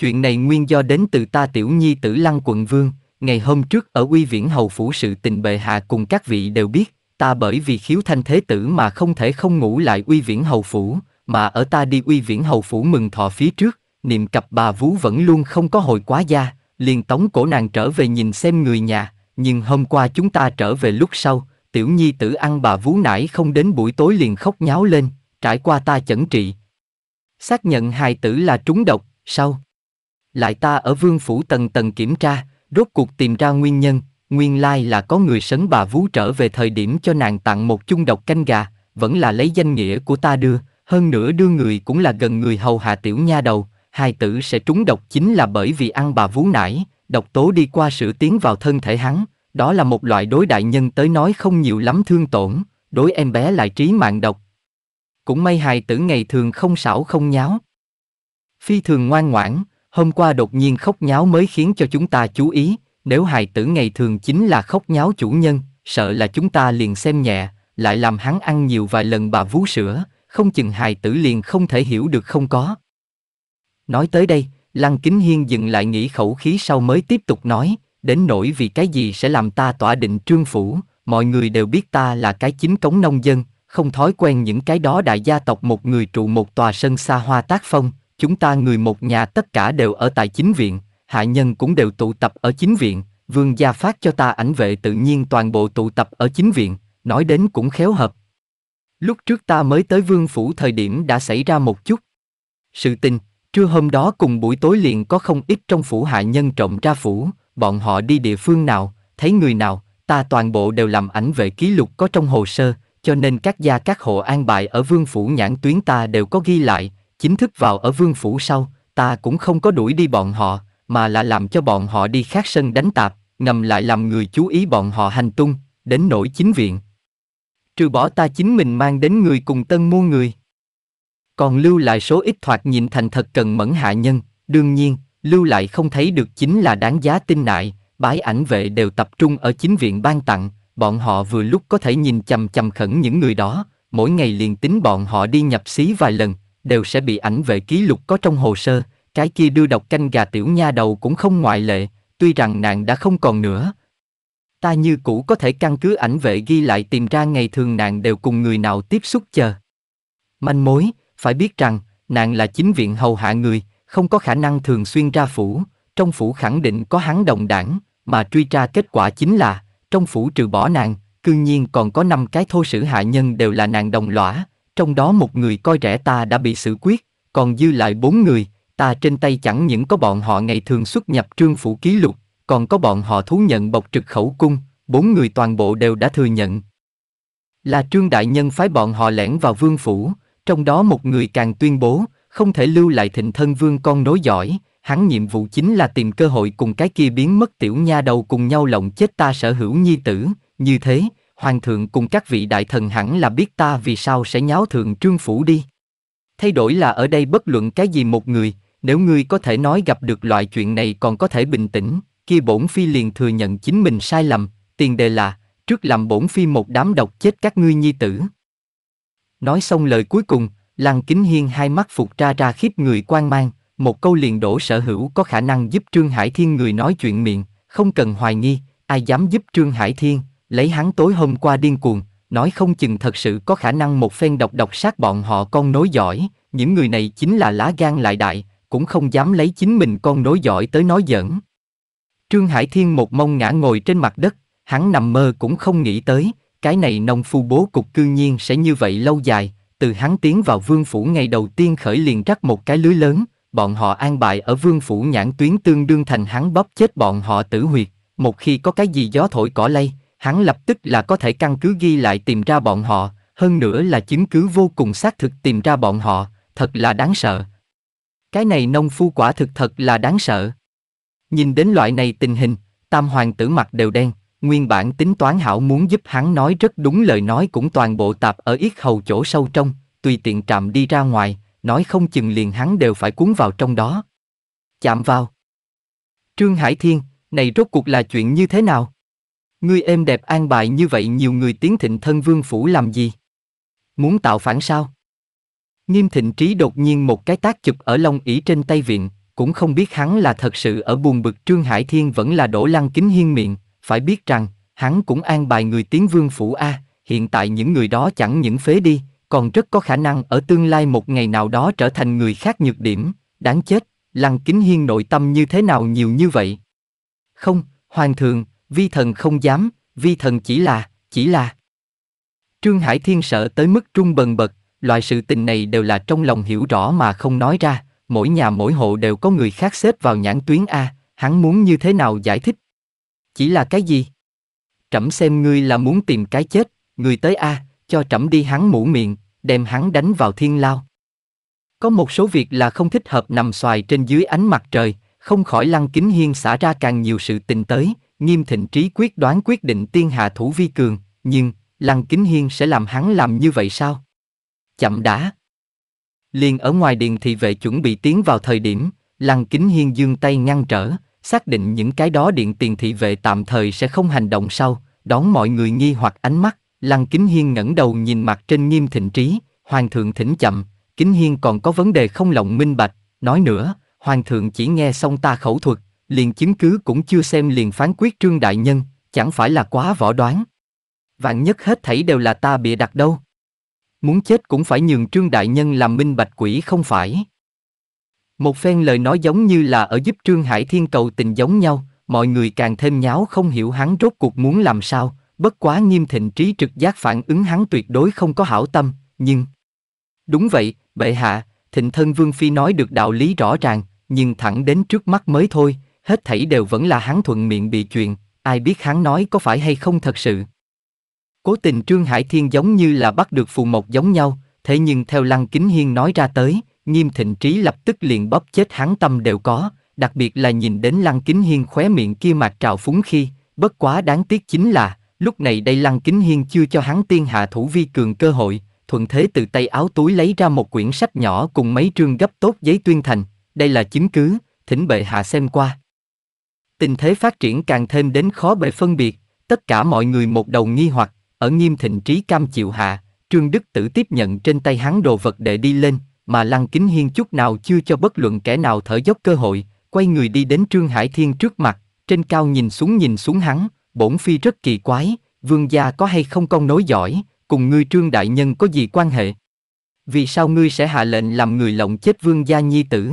Chuyện này nguyên do đến từ ta tiểu nhi tử lăng quận vương, ngày hôm trước ở uy viễn hầu phủ sự tình bệ hạ cùng các vị đều biết, ta bởi vì khiếu thanh thế tử mà không thể không ngủ lại uy viễn hầu phủ, mà ở ta đi uy viễn hầu phủ mừng thọ phía trước, niệm cặp bà vú vẫn luôn không có hồi quá gia, liền tống cổ nàng trở về nhìn xem người nhà, nhưng hôm qua chúng ta trở về lúc sau, tiểu nhi tử ăn bà vú nải không đến buổi tối liền khóc nháo lên, trải qua ta chẩn trị. Xác nhận hài tử là trúng độc, sau. Lại ta ở vương phủ tầng tầng kiểm tra, rốt cuộc tìm ra nguyên nhân, nguyên lai là có người sấn bà vú trở về thời điểm cho nàng tặng một chung độc canh gà, vẫn là lấy danh nghĩa của ta đưa, hơn nữa đưa người cũng là gần người hầu hạ tiểu nha đầu, hài tử sẽ trúng độc chính là bởi vì ăn bà vú nải, độc tố đi qua sự tiến vào thân thể hắn, đó là một loại đối đại nhân tới nói không nhiều lắm thương tổn, đối em bé lại trí mạng độc. Cũng may hài tử ngày thường không xảo không nháo. Phi thường ngoan ngoãn, hôm qua đột nhiên khóc nháo mới khiến cho chúng ta chú ý, nếu hài tử ngày thường chính là khóc nháo chủ nhân, sợ là chúng ta liền xem nhẹ, lại làm hắn ăn nhiều vài lần bà vú sữa, không chừng hài tử liền không thể hiểu được không có. Nói tới đây, Lăng Kính Hiên dừng lại nghĩ khẩu khí sau mới tiếp tục nói, đến nỗi vì cái gì sẽ làm ta tỏa định trương phủ, mọi người đều biết ta là cái chính cống nông dân, không thói quen những cái đó đại gia tộc một người trụ một tòa sân xa hoa tác phong, chúng ta người một nhà tất cả đều ở tại chính viện, hạ nhân cũng đều tụ tập ở chính viện, vương gia phát cho ta ảnh vệ tự nhiên toàn bộ tụ tập ở chính viện, nói đến cũng khéo hợp. Lúc trước ta mới tới vương phủ thời điểm đã xảy ra một chút. Sự tình, trưa hôm đó cùng buổi tối liền có không ít trong phủ hạ nhân trộm ra phủ, bọn họ đi địa phương nào, thấy người nào, ta toàn bộ đều làm ảnh về ký lục có trong hồ sơ, cho nên các gia các hộ an bài ở vương phủ nhãn tuyến ta đều có ghi lại, chính thức vào ở vương phủ sau, ta cũng không có đuổi đi bọn họ, mà là làm cho bọn họ đi khác sân đánh tạp, ngầm lại làm người chú ý bọn họ hành tung, đến nỗi chính viện. Trừ bỏ ta chính mình mang đến người cùng tân mua người. Còn lưu lại số ít thoạt nhìn thành thật cần mẫn hạ nhân, đương nhiên, lưu lại không thấy được chính là đáng giá tin nại, bái ảnh vệ đều tập trung ở chính viện ban tặng, bọn họ vừa lúc có thể nhìn chằm chằm khẩn những người đó, mỗi ngày liền tính bọn họ đi nhập xí vài lần, đều sẽ bị ảnh vệ ký lục có trong hồ sơ, cái kia đưa độc canh gà tiểu nha đầu cũng không ngoại lệ, tuy rằng nàng đã không còn nữa. Ta như cũ có thể căn cứ ảnh vệ ghi lại tìm ra ngày thường nàng đều cùng người nào tiếp xúc chờ. Manh mối, phải biết rằng, nàng là chính viện hầu hạ người, không có khả năng thường xuyên ra phủ, trong phủ khẳng định có hắn đồng đảng, mà truy tra kết quả chính là, trong phủ trừ bỏ nàng, cư nhiên còn có năm cái thô sử hạ nhân đều là nàng đồng lõa, trong đó một người coi rẻ ta đã bị xử quyết, còn dư lại bốn người, ta trên tay chẳng những có bọn họ ngày thường xuất nhập trương phủ ký lục, còn có bọn họ thú nhận bộc trực khẩu cung, bốn người toàn bộ đều đã thừa nhận. Là trương đại nhân phái bọn họ lẻn vào vương phủ, trong đó một người càng tuyên bố, không thể lưu lại thịnh thân vương con nối giỏi, hắn nhiệm vụ chính là tìm cơ hội cùng cái kia biến mất tiểu nha đầu cùng nhau lộng chết ta sở hữu nhi tử, như thế, hoàng thượng cùng các vị đại thần hẳn là biết ta vì sao sẽ nháo thượng trương phủ đi. Thay đổi là ở đây bất luận cái gì một người, nếu ngươi có thể nói gặp được loại chuyện này còn có thể bình tĩnh, kia bổn phi liền thừa nhận chính mình sai lầm, tiền đề là, trước làm bổn phi một đám độc chết các ngươi nhi tử. Nói xong lời cuối cùng, Lăng Kính Hiên hai mắt phục ra ra khiếp người quan mang, một câu liền đổ sở hữu có khả năng giúp Trương Hải Thiên người nói chuyện miệng, không cần hoài nghi, ai dám giúp Trương Hải Thiên, lấy hắn tối hôm qua điên cuồng, nói không chừng thật sự có khả năng một phen độc độc sát bọn họ con nối giỏi, những người này chính là lá gan lại đại, cũng không dám lấy chính mình con nối giỏi tới nói giỡn. Trương Hải Thiên một mông ngã ngồi trên mặt đất, hắn nằm mơ cũng không nghĩ tới, cái này nông phu bố cục cư nhiên sẽ như vậy lâu dài, từ hắn tiến vào vương phủ ngày đầu tiên khởi liền rắc một cái lưới lớn, bọn họ an bài ở vương phủ nhãn tuyến tương đương thành hắn bóp chết bọn họ tử huyệt, một khi có cái gì gió thổi cỏ lay, hắn lập tức là có thể căn cứ ghi lại tìm ra bọn họ, hơn nữa là chứng cứ vô cùng xác thực tìm ra bọn họ, thật là đáng sợ. Cái này nông phu quả thực thật là đáng sợ. Nhìn đến loại này tình hình, tam hoàng tử mặt đều đen, nguyên bản tính toán hảo muốn giúp hắn nói rất đúng lời nói cũng toàn bộ tạp ở yết hầu chỗ sâu trong, tùy tiện trạm đi ra ngoài, nói không chừng liền hắn đều phải cuốn vào trong đó. Chạm vào. Trương Hải Thiên, này rốt cuộc là chuyện như thế nào? Ngươi êm đẹp an bài như vậy nhiều người tiến thịnh thân vương phủ làm gì? Muốn tạo phản sao? Nghiêm thịnh trí đột nhiên một cái tác chụp ở long ỉ trên tay viện, cũng không biết hắn là thật sự ở buồn bực Trương Hải Thiên vẫn là đổ lăng kính hiên miệng, phải biết rằng, hắn cũng an bài người tiến vương phủ A, hiện tại những người đó chẳng những phế đi, còn rất có khả năng ở tương lai một ngày nào đó trở thành người khác nhược điểm, đáng chết, lăng kính hiên nội tâm như thế nào nhiều như vậy. Không, hoàng thượng, vi thần không dám, vi thần chỉ là, chỉ là. Trương Hải Thiên sợ tới mức trung bần bật, loại sự tình này đều là trong lòng hiểu rõ mà không nói ra, mỗi nhà mỗi hộ đều có người khác xếp vào nhãn tuyến A, hắn muốn như thế nào giải thích. Chỉ là cái gì? Trẫm xem ngươi là muốn tìm cái chết, người tới a, à, cho trẫm đi hắn mũ miệng, đem hắn đánh vào thiên lao. Có một số việc là không thích hợp nằm xoài trên dưới ánh mặt trời, không khỏi lăng kính hiên xả ra càng nhiều sự tình tới, nghiêm thịnh trí quyết đoán quyết định tiên hạ thủ vi cường, nhưng, lăng kính hiên sẽ làm hắn làm như vậy sao? Chậm đã. Liền ở ngoài điện thị vệ chuẩn bị tiến vào thời điểm, lăng kính hiên dương tay ngăn trở, xác định những cái đó điện tiền thị vệ tạm thời sẽ không hành động sau, đón mọi người nghi hoặc ánh mắt, Lăng Kính Hiên ngẩng đầu nhìn mặt trên nghiêm thịnh trí, Hoàng thượng thỉnh chậm, Kính Hiên còn có vấn đề không lộng minh bạch, nói nữa, Hoàng thượng chỉ nghe xong ta khẩu thuật, liền chứng cứ cũng chưa xem liền phán quyết trương đại nhân, chẳng phải là quá võ đoán. Vạn nhất hết thảy đều là ta bịa đặt đâu. Muốn chết cũng phải nhường trương đại nhân làm minh bạch quỷ không phải. Một phen lời nói giống như là ở giúp Trương Hải Thiên cầu tình giống nhau, mọi người càng thêm nháo không hiểu hắn rốt cuộc muốn làm sao, bất quá nghiêm thịnh trí trực giác phản ứng hắn tuyệt đối không có hảo tâm, nhưng... Đúng vậy, bệ hạ, thịnh thân Vương Phi nói được đạo lý rõ ràng, nhưng thẳng đến trước mắt mới thôi, hết thảy đều vẫn là hắn thuận miệng bị chuyện, ai biết hắn nói có phải hay không thật sự. Cố tình Trương Hải Thiên giống như là bắt được phù mộc giống nhau, thế nhưng theo Lăng Kính Hiên nói ra tới, Nghiêm thịnh trí lập tức liền bóp chết hắn tâm đều có, đặc biệt là nhìn đến Lăng Kính Hiên khóe miệng kia mạc trào phúng khi, bất quá đáng tiếc chính là, lúc này đây Lăng Kính Hiên chưa cho hắn tiên hạ thủ vi cường cơ hội, thuận thế từ tay áo túi lấy ra một quyển sách nhỏ cùng mấy trương gấp tốt giấy tuyên thành, đây là chứng cứ, thỉnh bệ hạ xem qua. Tình thế phát triển càng thêm đến khó bề phân biệt, tất cả mọi người một đầu nghi hoặc, ở nghiêm thịnh trí cam chịu hạ, Trương Đức Tử tiếp nhận trên tay hắn đồ vật để đi lên, mà Lăng Kính Hiên chút nào chưa cho bất luận kẻ nào thở dốc cơ hội, quay người đi đến Trương Hải Thiên trước mặt, trên cao nhìn xuống nhìn xuống hắn, bổn phi rất kỳ quái, vương gia có hay không con nối giỏi, cùng ngươi Trương Đại Nhân có gì quan hệ? Vì sao ngươi sẽ hạ lệnh làm người lộng chết vương gia nhi tử?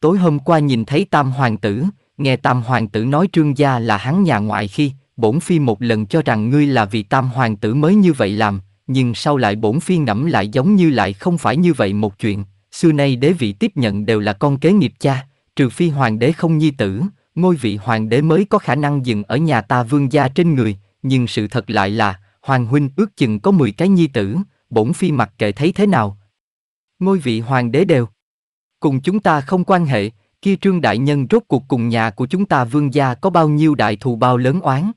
Tối hôm qua nhìn thấy Tam Hoàng tử, nghe Tam Hoàng tử nói Trương gia là hắn nhà ngoại khi, bổn phi một lần cho rằng ngươi là vì Tam Hoàng tử mới như vậy làm, nhưng sau lại bổn phi ngẫm lại giống như lại không phải như vậy một chuyện, xưa nay đế vị tiếp nhận đều là con kế nghiệp cha, trừ phi hoàng đế không nhi tử, ngôi vị hoàng đế mới có khả năng dừng ở nhà ta vương gia trên người, nhưng sự thật lại là, hoàng huynh ước chừng có 10 cái nhi tử, bổn phi mặc kệ thấy thế nào. Ngôi vị hoàng đế đều cùng chúng ta không quan hệ, kia trương đại nhân rốt cuộc cùng nhà của chúng ta vương gia có bao nhiêu đại thù bao lớn oán.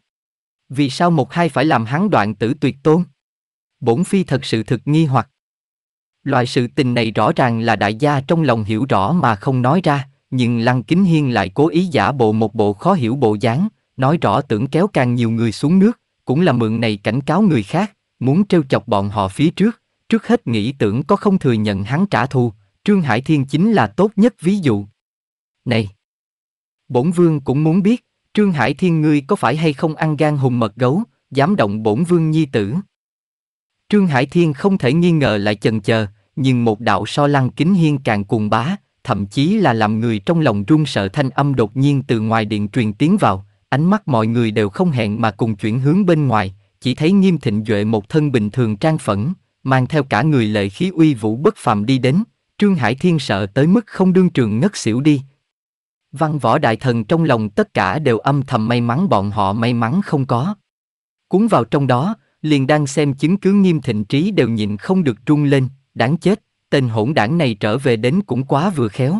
Vì sao một hai phải làm hắn đoạn tử tuyệt tôn? bổn phi thật sự thực nghi hoặc. Loại sự tình này rõ ràng là đại gia trong lòng hiểu rõ mà không nói ra, nhưng Lăng Kính Hiên lại cố ý giả bộ một bộ khó hiểu bộ dáng, nói rõ tưởng kéo càng nhiều người xuống nước, cũng là mượn này cảnh cáo người khác, muốn trêu chọc bọn họ phía trước, trước hết nghĩ tưởng có không thừa nhận hắn trả thù, Trương Hải Thiên chính là tốt nhất ví dụ. Này! Bổn Vương cũng muốn biết, Trương Hải Thiên ngươi có phải hay không ăn gan hùng mật gấu, dám động bổn Vương nhi tử? Trương Hải Thiên không thể nghi ngờ lại chần chờ, nhưng một đạo so lăng kính hiên càng cuồng bá, thậm chí là làm người trong lòng run sợ thanh âm đột nhiên từ ngoài điện truyền tiếng vào, ánh mắt mọi người đều không hẹn mà cùng chuyển hướng bên ngoài, chỉ thấy nghiêm thịnh duệ một thân bình thường trang phẫn, mang theo cả người lệ khí uy vũ bất phàm đi đến, Trương Hải Thiên sợ tới mức không đương trường ngất xỉu đi. Văn võ đại thần trong lòng tất cả đều âm thầm may mắn bọn họ may mắn không có. Cuốn vào trong đó, liền đang xem chứng cứ nghiêm thịnh trí đều nhịn không được trung lên, đáng chết, tên hỗn đảng này trở về đến cũng quá vừa khéo.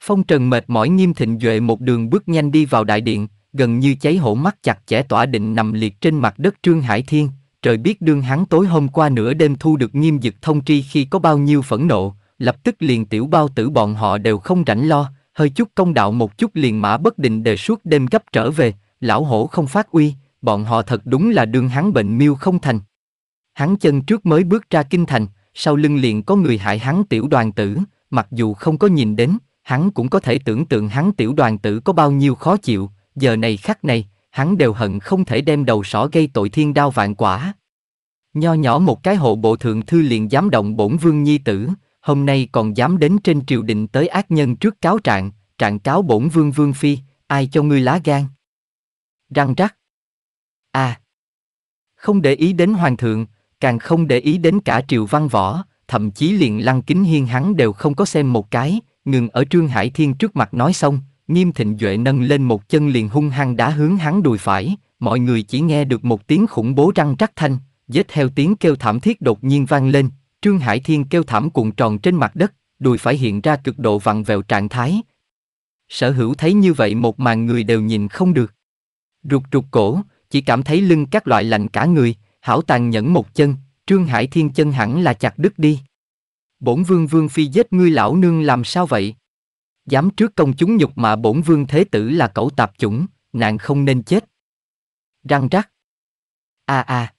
Phong trần mệt mỏi nghiêm thịnh duệ một đường bước nhanh đi vào đại điện, gần như cháy hổ mắt chặt chẽ tỏa định nằm liệt trên mặt đất Trương Hải Thiên, trời biết đương hắn tối hôm qua nửa đêm thu được nghiêm dực thông tri khi có bao nhiêu phẫn nộ, lập tức liền tiểu bao tử bọn họ đều không rảnh lo, hơi chút công đạo một chút liền mã bất định đề suốt đêm gấp trở về, lão hổ không phát uy, bọn họ thật đúng là đương hắn bệnh miêu không thành. Hắn chân trước mới bước ra kinh thành, sau lưng liền có người hại hắn tiểu đoàn tử, mặc dù không có nhìn đến, hắn cũng có thể tưởng tượng hắn tiểu đoàn tử có bao nhiêu khó chịu, giờ này khắc này, hắn đều hận không thể đem đầu sỏ gây tội thiên đao vạn quả. Nho nhỏ một cái hộ bộ thượng thư liền dám động bổn vương nhi tử, hôm nay còn dám đến trên triều đình tới ác nhân trước cáo trạng, trạng cáo bổn vương vương phi, ai cho ngươi lá gan. Răng rắc. À! Không để ý đến hoàng thượng, càng không để ý đến cả triệu văn võ, thậm chí liền lăng kính hiên hắn đều không có xem một cái, ngừng ở Trương Hải Thiên trước mặt nói xong, nghiêm thịnh duệ nâng lên một chân liền hung hăng đá hướng hắn đùi phải, mọi người chỉ nghe được một tiếng khủng bố răng rắc thanh, dết theo tiếng kêu thảm thiết đột nhiên vang lên, Trương Hải Thiên kêu thảm cuộn tròn trên mặt đất, đùi phải hiện ra cực độ vặn vẹo trạng thái. Sở hữu thấy như vậy một màn người đều nhìn không được. Rụt rụt cổ, chỉ cảm thấy lưng các loại lạnh cả người, hảo tàn nhẫn một chân, Trương Hải Thiên chân hẳn là chặt đứt đi. Bổn vương vương phi giết ngươi lão nương làm sao vậy? Dám trước công chúng nhục mà bổn vương thế tử là cẩu tạp chủng, nạn không nên chết. Răng rắc. a a.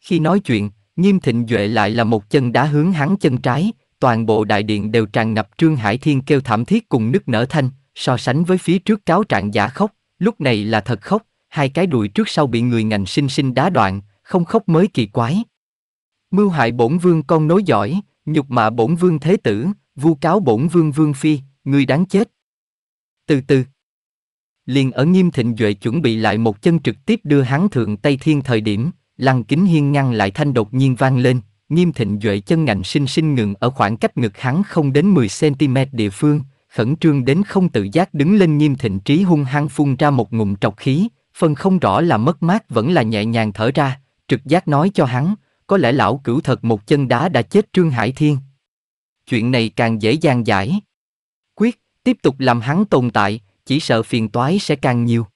Khi nói chuyện, Nghiêm Thịnh Duệ lại là một chân đá hướng hắn chân trái, toàn bộ đại điện đều tràn ngập Trương Hải Thiên kêu thảm thiết cùng nức nở thanh, so sánh với phía trước cáo trạng giả khóc, lúc này là thật khóc, hai cái đùi trước sau bị người ngành sinh sinh đá đoạn, không khóc mới kỳ quái. Mưu hại bổn vương con nối giỏi, nhục mạ bổn vương thế tử, vu cáo bổn vương vương phi, người đáng chết. Từ từ. Liền ở nghiêm thịnh duệ chuẩn bị lại một chân trực tiếp đưa hắn thượng Tây Thiên thời điểm, lăng kính hiên ngăn lại thanh đột nhiên vang lên, nghiêm thịnh duệ chân ngành sinh sinh ngừng ở khoảng cách ngực hắn không đến 10cm địa phương, khẩn trương đến không tự giác đứng lên nghiêm thịnh trí hung hăng phun ra một ngụm trọc khí, phần không rõ là mất mát vẫn là nhẹ nhàng thở ra, trực giác nói cho hắn, có lẽ lão cửu thật một chân đá đã chết Trương Hải Thiên. Chuyện này càng dễ dàng giải. Quyết, tiếp tục làm hắn tồn tại, chỉ sợ phiền toái sẽ càng nhiều.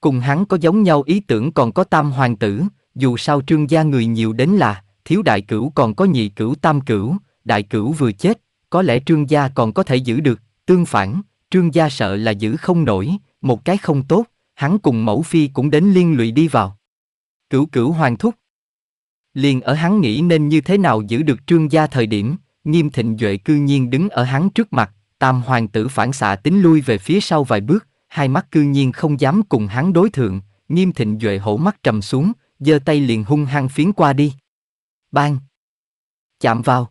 Cùng hắn có giống nhau ý tưởng còn có tam hoàng tử, dù sao trương gia người nhiều đến là, thiếu đại cửu còn có nhị cửu tam cửu, đại cửu vừa chết, có lẽ trương gia còn có thể giữ được, tương phản, trương gia sợ là giữ không nổi, một cái không tốt, hắn cùng mẫu phi cũng đến liên lụy đi vào. Cửu cửu hoàng thúc. Liền ở hắn nghĩ nên như thế nào giữ được trương gia thời điểm, nghiêm thịnh duệ cư nhiên đứng ở hắn trước mặt, tam hoàng tử phản xạ tính lui về phía sau vài bước, hai mắt cư nhiên không dám cùng hắn đối thượng, nghiêm thịnh duệ hổ mắt trầm xuống, giơ tay liền hung hăng phiến qua đi. Bang! Chạm vào!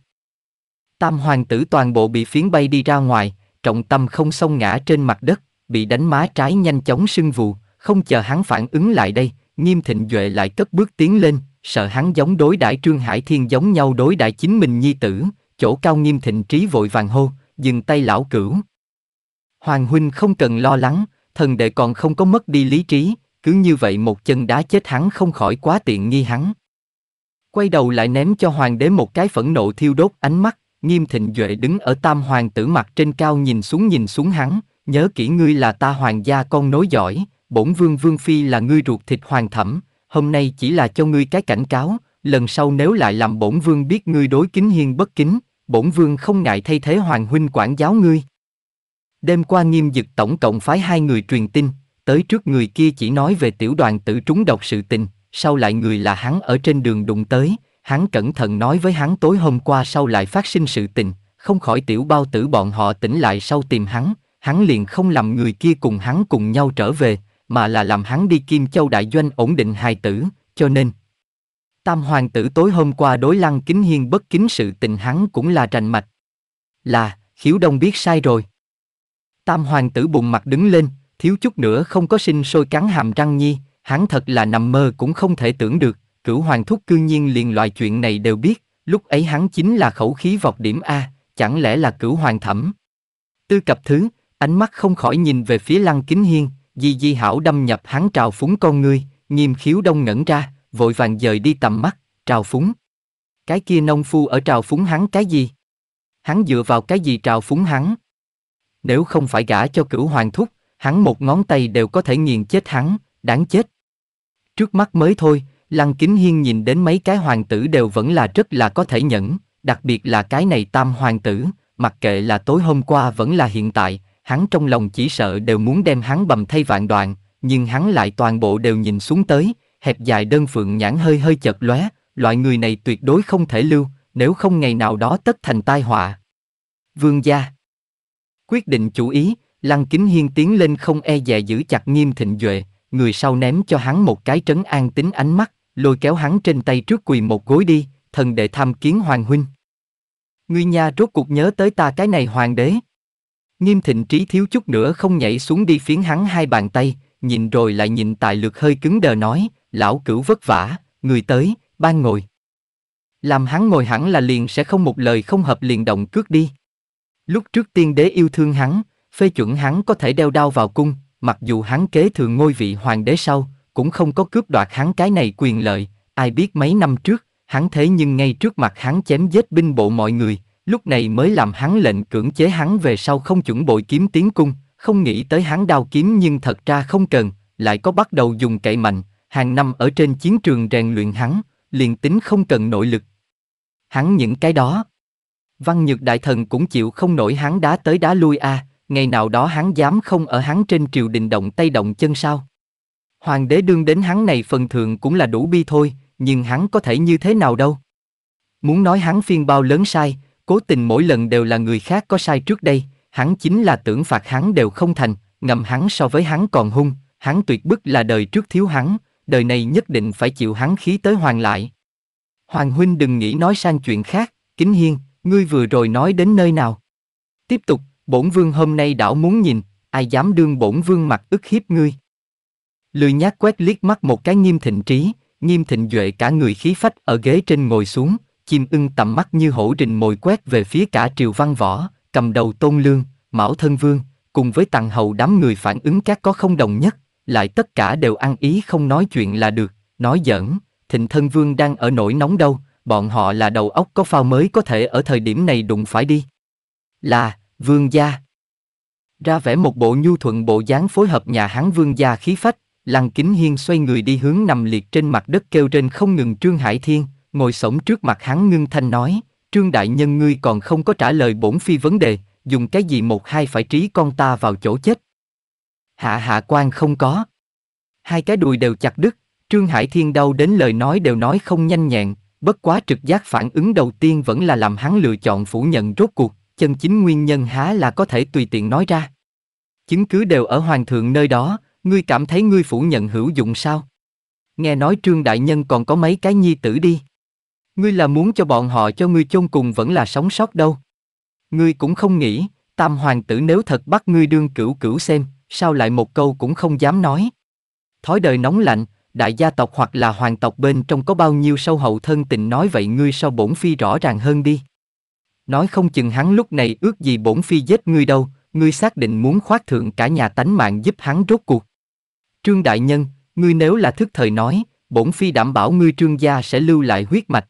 Tam hoàng tử toàn bộ bị phiến bay đi ra ngoài, trọng tâm không xông ngã trên mặt đất, bị đánh má trái nhanh chóng sưng vù, không chờ hắn phản ứng lại đây, Nghiêm Thịnh Duệ lại cất bước tiến lên, sợ hắn giống đối đãi Trương Hải Thiên giống nhau đối đãi chính mình nhi tử, chỗ cao Nghiêm Thịnh Trí vội vàng hô, dừng tay lão cửu. Hoàng huynh không cần lo lắng, thần đệ còn không có mất đi lý trí, cứ như vậy một chân đá chết hắn không khỏi quá tiện nghi hắn. Quay đầu lại ném cho hoàng đế một cái phẫn nộ thiêu đốt ánh mắt, Nghiêm Thịnh Duệ đứng ở tam hoàng tử mặt trên cao nhìn xuống nhìn xuống hắn, nhớ kỹ ngươi là ta hoàng gia con nối dõi, bổn vương vương phi là ngươi ruột thịt hoàng thẩm, hôm nay chỉ là cho ngươi cái cảnh cáo, lần sau nếu lại làm bổn vương biết ngươi đối kính hiên bất kính, bổn vương không ngại thay thế hoàng huynh quản giáo ngươi. Đêm qua nghiêm dực tổng cộng phái hai người truyền tin, tới trước người kia chỉ nói về tiểu đoàn tử trúng độc sự tình, sau lại người là hắn ở trên đường đụng tới, hắn cẩn thận nói với hắn tối hôm qua sau lại phát sinh sự tình, không khỏi tiểu bao tử bọn họ tỉnh lại sau tìm hắn, hắn liền không làm người kia cùng hắn cùng nhau trở về, mà là làm hắn đi Kim Châu Đại Doanh ổn định hài tử, cho nên Tam Hoàng tử tối hôm qua đối lăng kính hiên bất kính sự tình hắn cũng là rành mạch. Là, khiếu đông biết sai rồi. Tam Hoàng tử bùng mặt đứng lên, thiếu chút nữa không có sinh sôi cắn hàm răng nhi, hắn thật là nằm mơ cũng không thể tưởng được, cửu hoàng thúc cư nhiên liền loại chuyện này đều biết, lúc ấy hắn chính là khẩu khí vọc điểm A, chẳng lẽ là cửu hoàng thẩm. Tư cập thứ, ánh mắt không khỏi nhìn về phía lăng kính hiên, Di Di Hảo đâm nhập hắn trào phúng con ngươi, nghiêm khiếu đông ngẩn ra, vội vàng dời đi tầm mắt, trào phúng. Cái kia nông phu ở trào phúng hắn cái gì? Hắn dựa vào cái gì trào phúng hắn? Nếu không phải gả cho cửu hoàng thúc, hắn một ngón tay đều có thể nghiền chết hắn, đáng chết. Trước mắt mới thôi, Lăng Kính Hiên nhìn đến mấy cái hoàng tử đều vẫn là rất là có thể nhẫn, đặc biệt là cái này tam hoàng tử, mặc kệ là tối hôm qua vẫn là hiện tại, hắn trong lòng chỉ sợ đều muốn đem hắn bầm thay vạn đoạn, nhưng hắn lại toàn bộ đều nhìn xuống tới, hẹp dài đơn phượng nhãn hơi hơi chật lóe, loại người này tuyệt đối không thể lưu, nếu không ngày nào đó tất thành tai họa. Vương gia Quyết định chủ ý, Lăng Kính Hiên tiến lên không e dè giữ chặt nghiêm thịnh duệ, người sau ném cho hắn một cái trấn an tính ánh mắt, lôi kéo hắn trên tay trước quỳ một gối đi, thần đệ tham kiến hoàng huynh. Ngươi nha rốt cuộc nhớ tới ta cái này hoàng đế. Nghiêm thịnh trí thiếu chút nữa không nhảy xuống đi phiến hắn hai bàn tay, nhìn rồi lại nhìn tài lược hơi cứng đờ nói, lão cửu vất vả, người tới, ban ngồi. Làm hắn ngồi hẳn là liền sẽ không một lời không hợp liền động cước đi. Lúc trước tiên đế yêu thương hắn, phê chuẩn hắn có thể đeo đao vào cung, mặc dù hắn kế thừa ngôi vị hoàng đế sau, cũng không có cướp đoạt hắn cái này quyền lợi, ai biết mấy năm trước, hắn thế nhưng ngay trước mặt hắn chém giết binh bộ mọi người, lúc này mới làm hắn lệnh cưỡng chế hắn về sau không chuẩn bội kiếm tiến cung, không nghĩ tới hắn đao kiếm nhưng thật ra không cần, lại có bắt đầu dùng cậy mạnh, hàng năm ở trên chiến trường rèn luyện hắn, liền tính không cần nội lực. Hắn những cái đó. Văn Nhược Đại Thần cũng chịu không nổi hắn đá tới đá lui a, ngày nào đó hắn dám không ở hắn trên triều đình động tay động chân sao? Hoàng đế đương đến hắn này phần thường cũng là đủ bi thôi, nhưng hắn có thể như thế nào đâu? Muốn nói hắn phiên bao lớn sai, Cố tình mỗi lần đều là người khác có sai trước đây, hắn chính là tưởng phạt hắn đều không thành, ngầm hắn so với hắn còn hung, hắn tuyệt bức là đời trước thiếu hắn, đời này nhất định phải chịu hắn khí tới hoàng lại. Hoàng huynh đừng nghĩ nói sang chuyện khác, kính hiên, ngươi vừa rồi nói đến nơi nào. Tiếp tục, bổn vương hôm nay đảo muốn nhìn, ai dám đương bổn vương mặt ức hiếp ngươi. Lười nhát quét liếc mắt một cái nghiêm thịnh trí, nghiêm thịnh duệ cả người khí phách ở ghế trên ngồi xuống, chim ưng tầm mắt như hổ rình mồi quét về phía cả triều văn võ, cầm đầu tôn lương, mão thân vương, cùng với tàng hầu đám người phản ứng các có không đồng nhất, lại tất cả đều ăn ý không nói chuyện là được, nói giỡn, thịnh thân vương đang ở nỗi nóng đâu, bọn họ là đầu óc có phao mới có thể ở thời điểm này đụng phải đi. Là, vương gia. Ra vẻ một bộ nhu thuận bộ dáng phối hợp nhà hán vương gia khí phách, lăng kính hiên xoay người đi hướng nằm liệt trên mặt đất kêu trên không ngừng trương hải thiên, ngồi sổng trước mặt hắn ngưng thanh nói, Trương Đại Nhân ngươi còn không có trả lời bổn phi vấn đề, dùng cái gì một hai phải trí con ta vào chỗ chết. Hạ hạ quan không có. Hai cái đùi đều chặt đứt, Trương Hải Thiên đau đến lời nói đều nói không nhanh nhẹn, bất quá trực giác phản ứng đầu tiên vẫn là làm hắn lựa chọn phủ nhận rốt cuộc, chân chính nguyên nhân há là có thể tùy tiện nói ra. Chứng cứ đều ở hoàng thượng nơi đó, ngươi cảm thấy ngươi phủ nhận hữu dụng sao? Nghe nói Trương Đại Nhân còn có mấy cái nhi tử đi. Ngươi là muốn cho bọn họ cho ngươi chôn cùng vẫn là sống sót đâu. Ngươi cũng không nghĩ, tam hoàng tử nếu thật bắt ngươi đương cửu cửu xem, sao lại một câu cũng không dám nói. Thói đời nóng lạnh, đại gia tộc hoặc là hoàng tộc bên trong có bao nhiêu sâu hậu thân tình nói vậy ngươi sao bổn phi rõ ràng hơn đi. Nói không chừng hắn lúc này ước gì bổn phi giết ngươi đâu, ngươi xác định muốn khoát thượng cả nhà tánh mạng giúp hắn rốt cuộc. Trương Đại Nhân, ngươi nếu là thức thời nói, bổn phi đảm bảo ngươi trương gia sẽ lưu lại huyết mạch,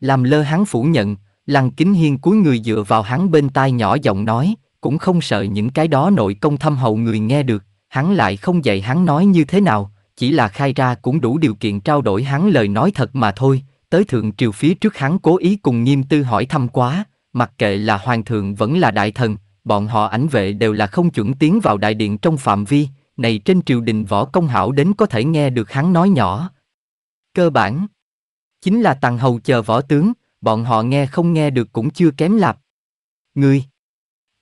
làm lơ hắn phủ nhận, lăng kính hiên cúi người dựa vào hắn bên tai nhỏ giọng nói, cũng không sợ những cái đó nội công thâm hậu người nghe được, hắn lại không dạy hắn nói như thế nào, chỉ là khai ra cũng đủ điều kiện trao đổi hắn lời nói thật mà thôi, tới thượng triều phía trước hắn cố ý cùng nghiêm tư hỏi thăm quá, mặc kệ là hoàng thượng vẫn là đại thần, bọn họ ảnh vệ đều là không chuẩn tiến vào đại điện trong phạm vi, này trên triều đình võ công hảo đến có thể nghe được hắn nói nhỏ. Cơ bản chính là tàng hầu chờ võ tướng, bọn họ nghe không nghe được cũng chưa kém lạp. Ngươi!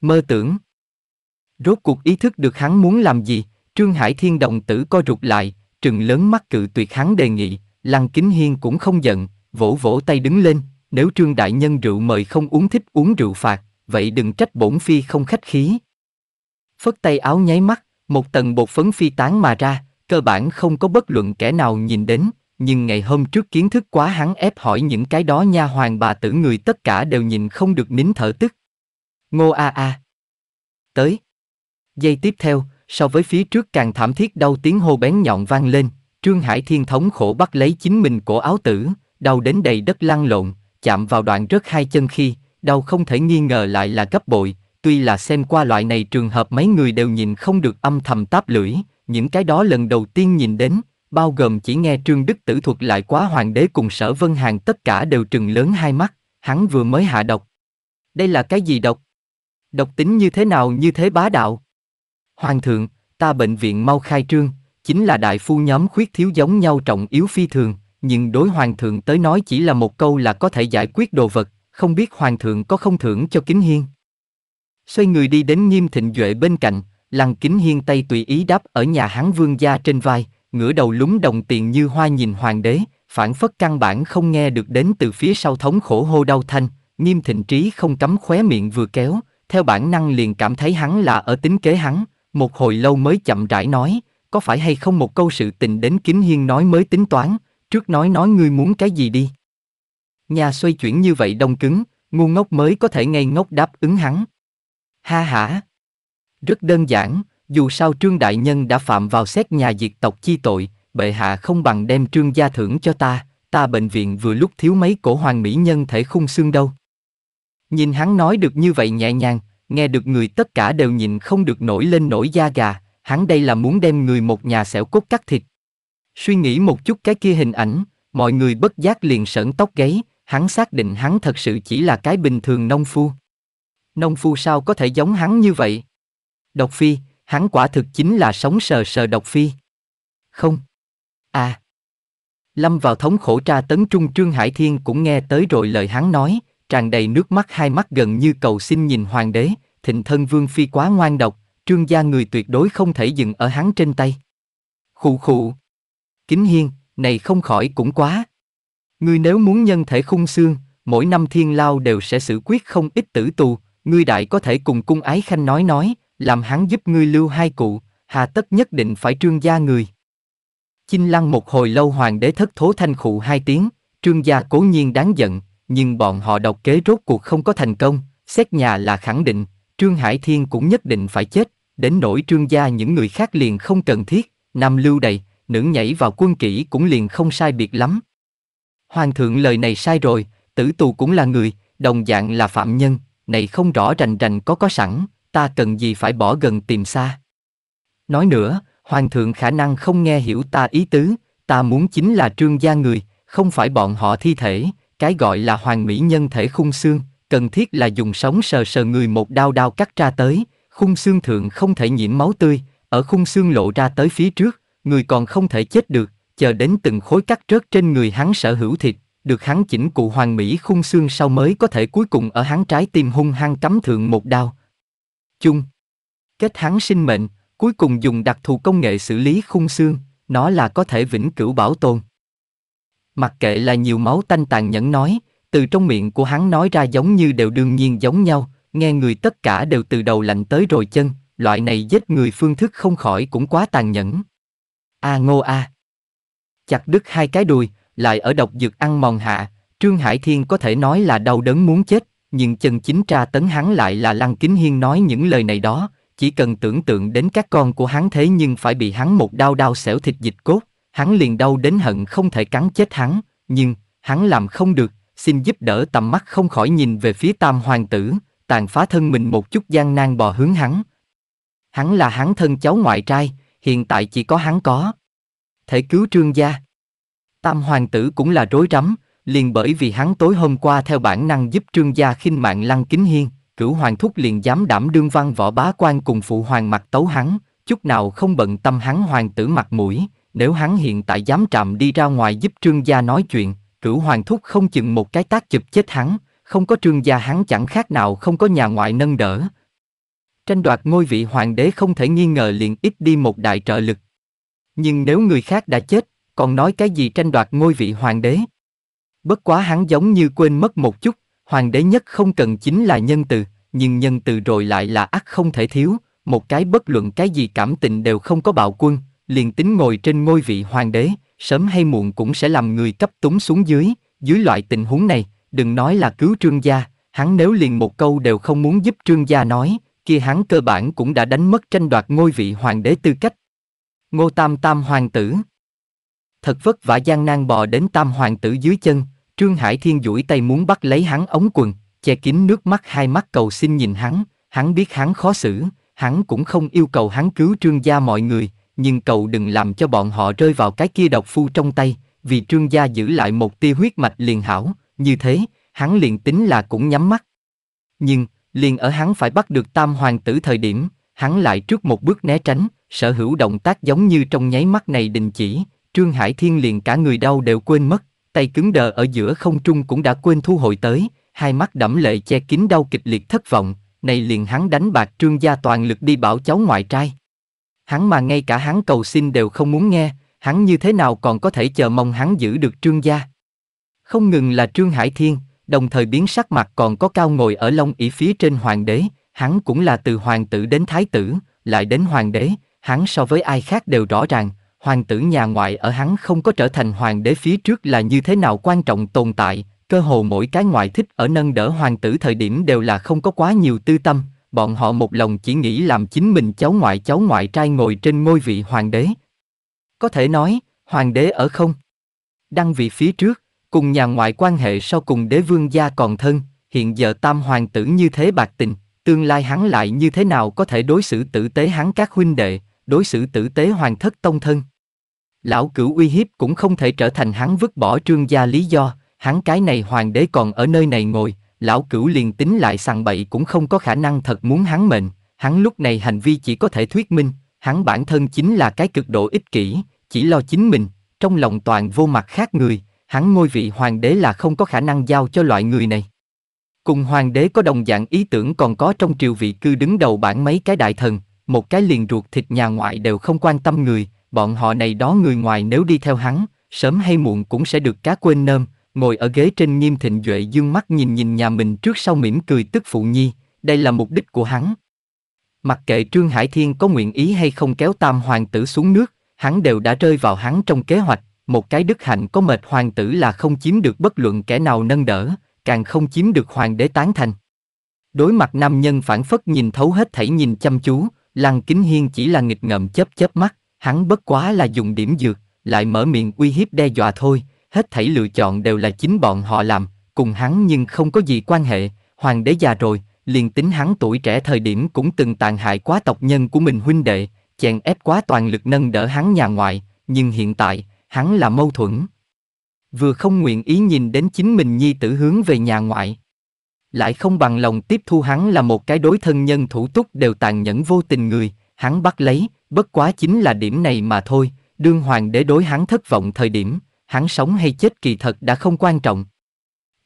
Mơ tưởng! Rốt cuộc ý thức được hắn muốn làm gì, Trương Hải Thiên đồng tử co rụt lại, trừng lớn mắt cự tuyệt hắn đề nghị, Lăng Kính Hiên cũng không giận, vỗ vỗ tay đứng lên, nếu Trương Đại Nhân rượu mời không uống thích uống rượu phạt, vậy đừng trách bổn phi không khách khí. Phất tay áo nháy mắt, một tầng bột phấn phi tán mà ra, cơ bản không có bất luận kẻ nào nhìn đến, nhưng ngày hôm trước kiến thức quá hắn ép hỏi những cái đó nha hoàng bà tử người tất cả đều nhìn không được nín thở tức. Ngô a a. Tới. Giây tiếp theo, so với phía trước càng thảm thiết đau tiếng hô bén nhọn vang lên, Trương Hải Thiên thống khổ bắt lấy chính mình cổ áo tử, đau đến đầy đất lăn lộn, chạm vào đoạn rớt hai chân khi, đau không thể nghi ngờ lại là gấp bội, tuy là xem qua loại này trường hợp mấy người đều nhìn không được âm thầm táp lưỡi, những cái đó lần đầu tiên nhìn đến, bao gồm chỉ nghe Trương Đức Tử thuật lại quá hoàng đế cùng sở vân hàng tất cả đều trừng lớn hai mắt, hắn vừa mới hạ độc. Đây là cái gì độc? Độc tính như thế nào như thế bá đạo? Hoàng thượng, ta bệnh viện mau khai trương, chính là đại phu nhóm khuyết thiếu giống nhau trọng yếu phi thường, nhưng đối hoàng thượng tới nói chỉ là một câu là có thể giải quyết đồ vật, không biết hoàng thượng có không thưởng cho kính hiên. Xoay người đi đến nghiêm thịnh duệ bên cạnh, lăng kính hiên tay tùy ý đáp ở nhà hắn vương gia trên vai, ngửa đầu lúng đồng tiền như hoa nhìn hoàng đế, phản phất căn bản không nghe được đến từ phía sau thống khổ hô đau thanh, nghiêm thịnh trí không cấm khóe miệng vừa kéo, theo bản năng liền cảm thấy hắn là ở tính kế hắn, một hồi lâu mới chậm rãi nói, có phải hay không một câu sự tình đến kính hiên nói mới tính toán, trước nói nói ngươi muốn cái gì đi. Nhà xoay chuyển như vậy đông cứng, ngu ngốc mới có thể ngây ngốc đáp ứng hắn. Ha hả! Rất đơn giản, dù sao Trương Đại Nhân đã phạm vào xét nhà diệt tộc chi tội, bệ hạ không bằng đem Trương gia thưởng cho ta, ta bệnh viện vừa lúc thiếu mấy cổ hoàng mỹ nhân thể khung xương đâu. Nhìn hắn nói được như vậy nhẹ nhàng, nghe được người tất cả đều nhìn không được nổi lên nổi da gà, hắn đây là muốn đem người một nhà xẻo cốt cắt thịt. Suy nghĩ một chút cái kia hình ảnh, mọi người bất giác liền sởn tóc gáy, hắn xác định hắn thật sự chỉ là cái bình thường nông phu. Nông phu sao có thể giống hắn như vậy? Độc Phi, hắn quả thực chính là sống sờ sờ độc phi. Không. À. Lâm vào thống khổ tra tấn trung Trương Hải Thiên cũng nghe tới rồi lời hắn nói, tràn đầy nước mắt hai mắt gần như cầu xin nhìn hoàng đế, thịnh thân vương phi quá ngoan độc, trương gia người tuyệt đối không thể dừng ở hắn trên tay. Khụ khụ. Kính hiên, này không khỏi cũng quá. Ngươi nếu muốn nhân thể khung xương, mỗi năm thiên lao đều sẽ xử quyết không ít tử tù, ngươi đại có thể cùng cung ái khanh nói nói, làm hắn giúp ngươi lưu hai cụ, hà tất nhất định phải trương gia người. Chinh lăng một hồi lâu hoàng đế thất thố thanh khụ hai tiếng, trương gia cố nhiên đáng giận, nhưng bọn họ độc kế rốt cuộc không có thành công, xét nhà là khẳng định, trương hải thiên cũng nhất định phải chết, đến nỗi trương gia những người khác liền không cần thiết, nam lưu đầy, nữ nhảy vào quân kỹ cũng liền không sai biệt lắm. Hoàng thượng lời này sai rồi, tử tù cũng là người, đồng dạng là phạm nhân, này không rõ rành rành có có sẵn, ta cần gì phải bỏ gần tìm xa. Nói nữa, hoàng thượng khả năng không nghe hiểu ta ý tứ, ta muốn chính là trương gia người, không phải bọn họ thi thể, cái gọi là hoàng mỹ nhân thể khung xương, cần thiết là dùng sống sờ sờ người một đao đao cắt ra tới, khung xương thượng không thể nhiễm máu tươi, ở khung xương lộ ra tới phía trước, người còn không thể chết được, chờ đến từng khối cắt rớt trên người hắn sở hữu thịt, được hắn chỉnh cụ hoàng mỹ khung xương sau mới có thể cuối cùng ở hắn trái tim hung hăng cắm thượng một đao, chung. Kết hắn sinh mệnh, cuối cùng dùng đặc thù công nghệ xử lý khung xương, nó là có thể vĩnh cửu bảo tồn. Mặc kệ là nhiều máu tanh tàn nhẫn nói, từ trong miệng của hắn nói ra giống như đều đương nhiên giống nhau, nghe người tất cả đều từ đầu lạnh tới rồi chân, loại này giết người phương thức không khỏi cũng quá tàn nhẫn. A ngô a. Chặt đứt hai cái đùi, lại ở độc dược ăn mòn hạ, Trương Hải Thiên có thể nói là đau đớn muốn chết, nhưng chân chính tra tấn hắn lại là Lăng Kính Hiên nói những lời này đó, chỉ cần tưởng tượng đến các con của hắn thế nhưng phải bị hắn một đau đau xẻo thịt dịch cốt, hắn liền đau đến hận không thể cắn chết hắn, nhưng, hắn làm không được, xin giúp đỡ tầm mắt không khỏi nhìn về phía tam hoàng tử, tàn phá thân mình một chút gian nan bò hướng hắn. Hắn là hắn thân cháu ngoại trai, hiện tại chỉ có hắn có. Thể cứu trương gia. Tam hoàng tử cũng là rối rắm, liền bởi vì hắn tối hôm qua theo bản năng giúp trương gia khinh mạng lăng kính hiên, cửu hoàng thúc liền dám đảm đương văn võ bá quan cùng phụ hoàng mặt tấu hắn, chút nào không bận tâm hắn hoàng tử mặt mũi, nếu hắn hiện tại dám trạm đi ra ngoài giúp trương gia nói chuyện, cửu hoàng thúc không chừng một cái tác chụp chết hắn, không có trương gia hắn chẳng khác nào không có nhà ngoại nâng đỡ. Tranh đoạt ngôi vị hoàng đế không thể nghi ngờ liền ít đi một đại trợ lực. Nhưng nếu người khác đã chết, còn nói cái gì tranh đoạt ngôi vị hoàng đế? Bất quá hắn giống như quên mất một chút, hoàng đế nhất không cần chính là nhân từ, nhưng nhân từ rồi lại là ác không thể thiếu, một cái bất luận cái gì cảm tình đều không có bạo quân, liền tính ngồi trên ngôi vị hoàng đế, sớm hay muộn cũng sẽ làm người cấp túng xuống dưới, dưới loại tình huống này, đừng nói là cứu trương gia, hắn nếu liền một câu đều không muốn giúp trương gia nói, kia hắn cơ bản cũng đã đánh mất tranh đoạt ngôi vị hoàng đế tư cách. Ngô Tam Tam Hoàng tử Thật vất vả gian nan bò đến Tam Hoàng tử dưới chân, Trương Hải Thiên duỗi tay muốn bắt lấy hắn ống quần, che kín nước mắt hai mắt cầu xin nhìn hắn, hắn biết hắn khó xử, hắn cũng không yêu cầu hắn cứu trương gia mọi người, nhưng cầu đừng làm cho bọn họ rơi vào cái kia độc phu trong tay, vì trương gia giữ lại một tia huyết mạch liền hảo, như thế, hắn liền tính là cũng nhắm mắt. Nhưng, liền ở hắn phải bắt được tam hoàng tử thời điểm, hắn lại trước một bước né tránh, sở hữu động tác giống như trong nháy mắt này đình chỉ, Trương Hải Thiên liền cả người đau đều quên mất, tay cứng đờ ở giữa không trung cũng đã quên thu hồi tới, hai mắt đẫm lệ che kín đau kịch liệt thất vọng, này liền hắn đánh bạc trương gia toàn lực đi bảo cháu ngoại trai. Hắn mà ngay cả hắn cầu xin đều không muốn nghe, hắn như thế nào còn có thể chờ mong hắn giữ được trương gia. Không ngừng là trương hải thiên, đồng thời biến sắc mặt còn có cao ngồi ở long ỷ phía trên hoàng đế, hắn cũng là từ hoàng tử đến thái tử, lại đến hoàng đế, hắn so với ai khác đều rõ ràng, hoàng tử nhà ngoại ở hắn không có trở thành hoàng đế phía trước là như thế nào quan trọng tồn tại, cơ hồ mỗi cái ngoại thích ở nâng đỡ hoàng tử thời điểm đều là không có quá nhiều tư tâm, bọn họ một lòng chỉ nghĩ làm chính mình cháu ngoại cháu ngoại trai ngồi trên ngôi vị hoàng đế. Có thể nói, hoàng đế ở không? Đăng vị phía trước, cùng nhà ngoại quan hệ sau cùng đế vương gia còn thân, hiện giờ tam hoàng tử như thế bạc tình, tương lai hắn lại như thế nào có thể đối xử tử tế hắn các huynh đệ, đối xử tử tế hoàng thất tông thân lão cửu uy hiếp cũng không thể trở thành hắn vứt bỏ trương gia lý do, hắn cái này hoàng đế còn ở nơi này ngồi, lão cửu liền tính lại sằng bậy cũng không có khả năng thật muốn hắn mệnh, hắn lúc này hành vi chỉ có thể thuyết minh, hắn bản thân chính là cái cực độ ích kỷ, chỉ lo chính mình, trong lòng toàn vô mặt khác người, hắn ngôi vị hoàng đế là không có khả năng giao cho loại người này. Cùng hoàng đế có đồng dạng ý tưởng còn có trong triều vị cư đứng đầu bản mấy cái đại thần, một cái liền ruột thịt nhà ngoại đều không quan tâm người, bọn họ này đó người ngoài nếu đi theo hắn, sớm hay muộn cũng sẽ được cá quên nơm, ngồi ở ghế trên nghiêm thịnh duệ dương mắt nhìn nhìn nhà mình trước sau mỉm cười tức phụ nhi, đây là mục đích của hắn. Mặc kệ Trương Hải Thiên có nguyện ý hay không kéo tam hoàng tử xuống nước, hắn đều đã rơi vào hắn trong kế hoạch, một cái đức hạnh có mệt hoàng tử là không chiếm được bất luận kẻ nào nâng đỡ, càng không chiếm được hoàng đế tán thành. Đối mặt nam nhân phản phất nhìn thấu hết thảy nhìn chăm chú, Lăng Kính Hiên chỉ là nghịch ngợm chớp chớp mắt, hắn bất quá là dùng điểm dược, lại mở miệng uy hiếp đe dọa thôi, hết thảy lựa chọn đều là chính bọn họ làm, cùng hắn nhưng không có gì quan hệ, hoàng đế già rồi, liền tính hắn tuổi trẻ thời điểm cũng từng tàn hại quá tộc nhân của mình huynh đệ, chèn ép quá toàn lực nâng đỡ hắn nhà ngoại, nhưng hiện tại, hắn là mâu thuẫn. Vừa không nguyện ý nhìn đến chính mình nhi tử hướng về nhà ngoại, lại không bằng lòng tiếp thu hắn là một cái đối thân nhân thủ túc đều tàn nhẫn vô tình người, hắn bắt lấy, Bất quá chính là điểm này mà thôi, đương hoàng đế đối hắn thất vọng thời điểm, hắn sống hay chết kỳ thật đã không quan trọng.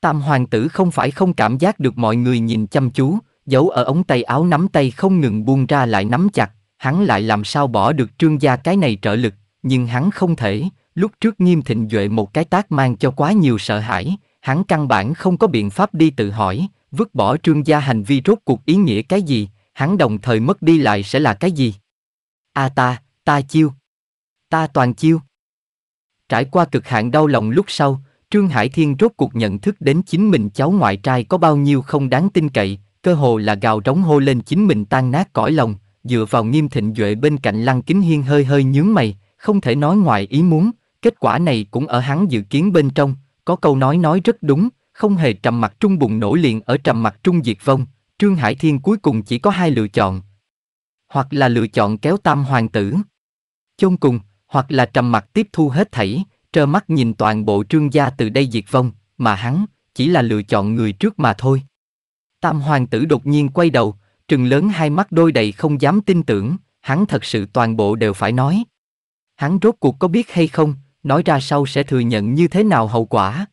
Tam hoàng tử không phải không cảm giác được mọi người nhìn chăm chú, giấu ở ống tay áo nắm tay không ngừng buông ra lại nắm chặt, hắn lại làm sao bỏ được trương gia cái này trợ lực, nhưng hắn không thể, lúc trước nghiêm thịnh duệ một cái tác mang cho quá nhiều sợ hãi, hắn căn bản không có biện pháp đi tự hỏi, vứt bỏ trương gia hành vi rốt cuộc ý nghĩa cái gì, hắn đồng thời mất đi lại sẽ là cái gì. A à ta, ta chiêu. Ta toàn chiêu. Trải qua cực hạn đau lòng lúc sau, Trương Hải Thiên rốt cuộc nhận thức đến chính mình cháu ngoại trai có bao nhiêu không đáng tin cậy, cơ hồ là gào trống hô lên chính mình tan nát cõi lòng, dựa vào nghiêm thịnh duệ bên cạnh lăng kính hiên hơi hơi nhướng mày, không thể nói ngoài ý muốn, kết quả này cũng ở hắn dự kiến bên trong, có câu nói nói rất đúng, không hề trầm mặt trung bùng nổ liền ở trầm mặt trung diệt vong, Trương Hải Thiên cuối cùng chỉ có hai lựa chọn, hoặc là lựa chọn kéo tam hoàng tử. Chôn cùng, hoặc là trầm mặt tiếp thu hết thảy, trơ mắt nhìn toàn bộ trương gia từ đây diệt vong, mà hắn, chỉ là lựa chọn người trước mà thôi. Tam hoàng tử đột nhiên quay đầu, trừng lớn hai mắt đôi đầy không dám tin tưởng, hắn thật sự toàn bộ đều phải nói. Hắn rốt cuộc có biết hay không, nói ra sau sẽ thừa nhận như thế nào hậu quả.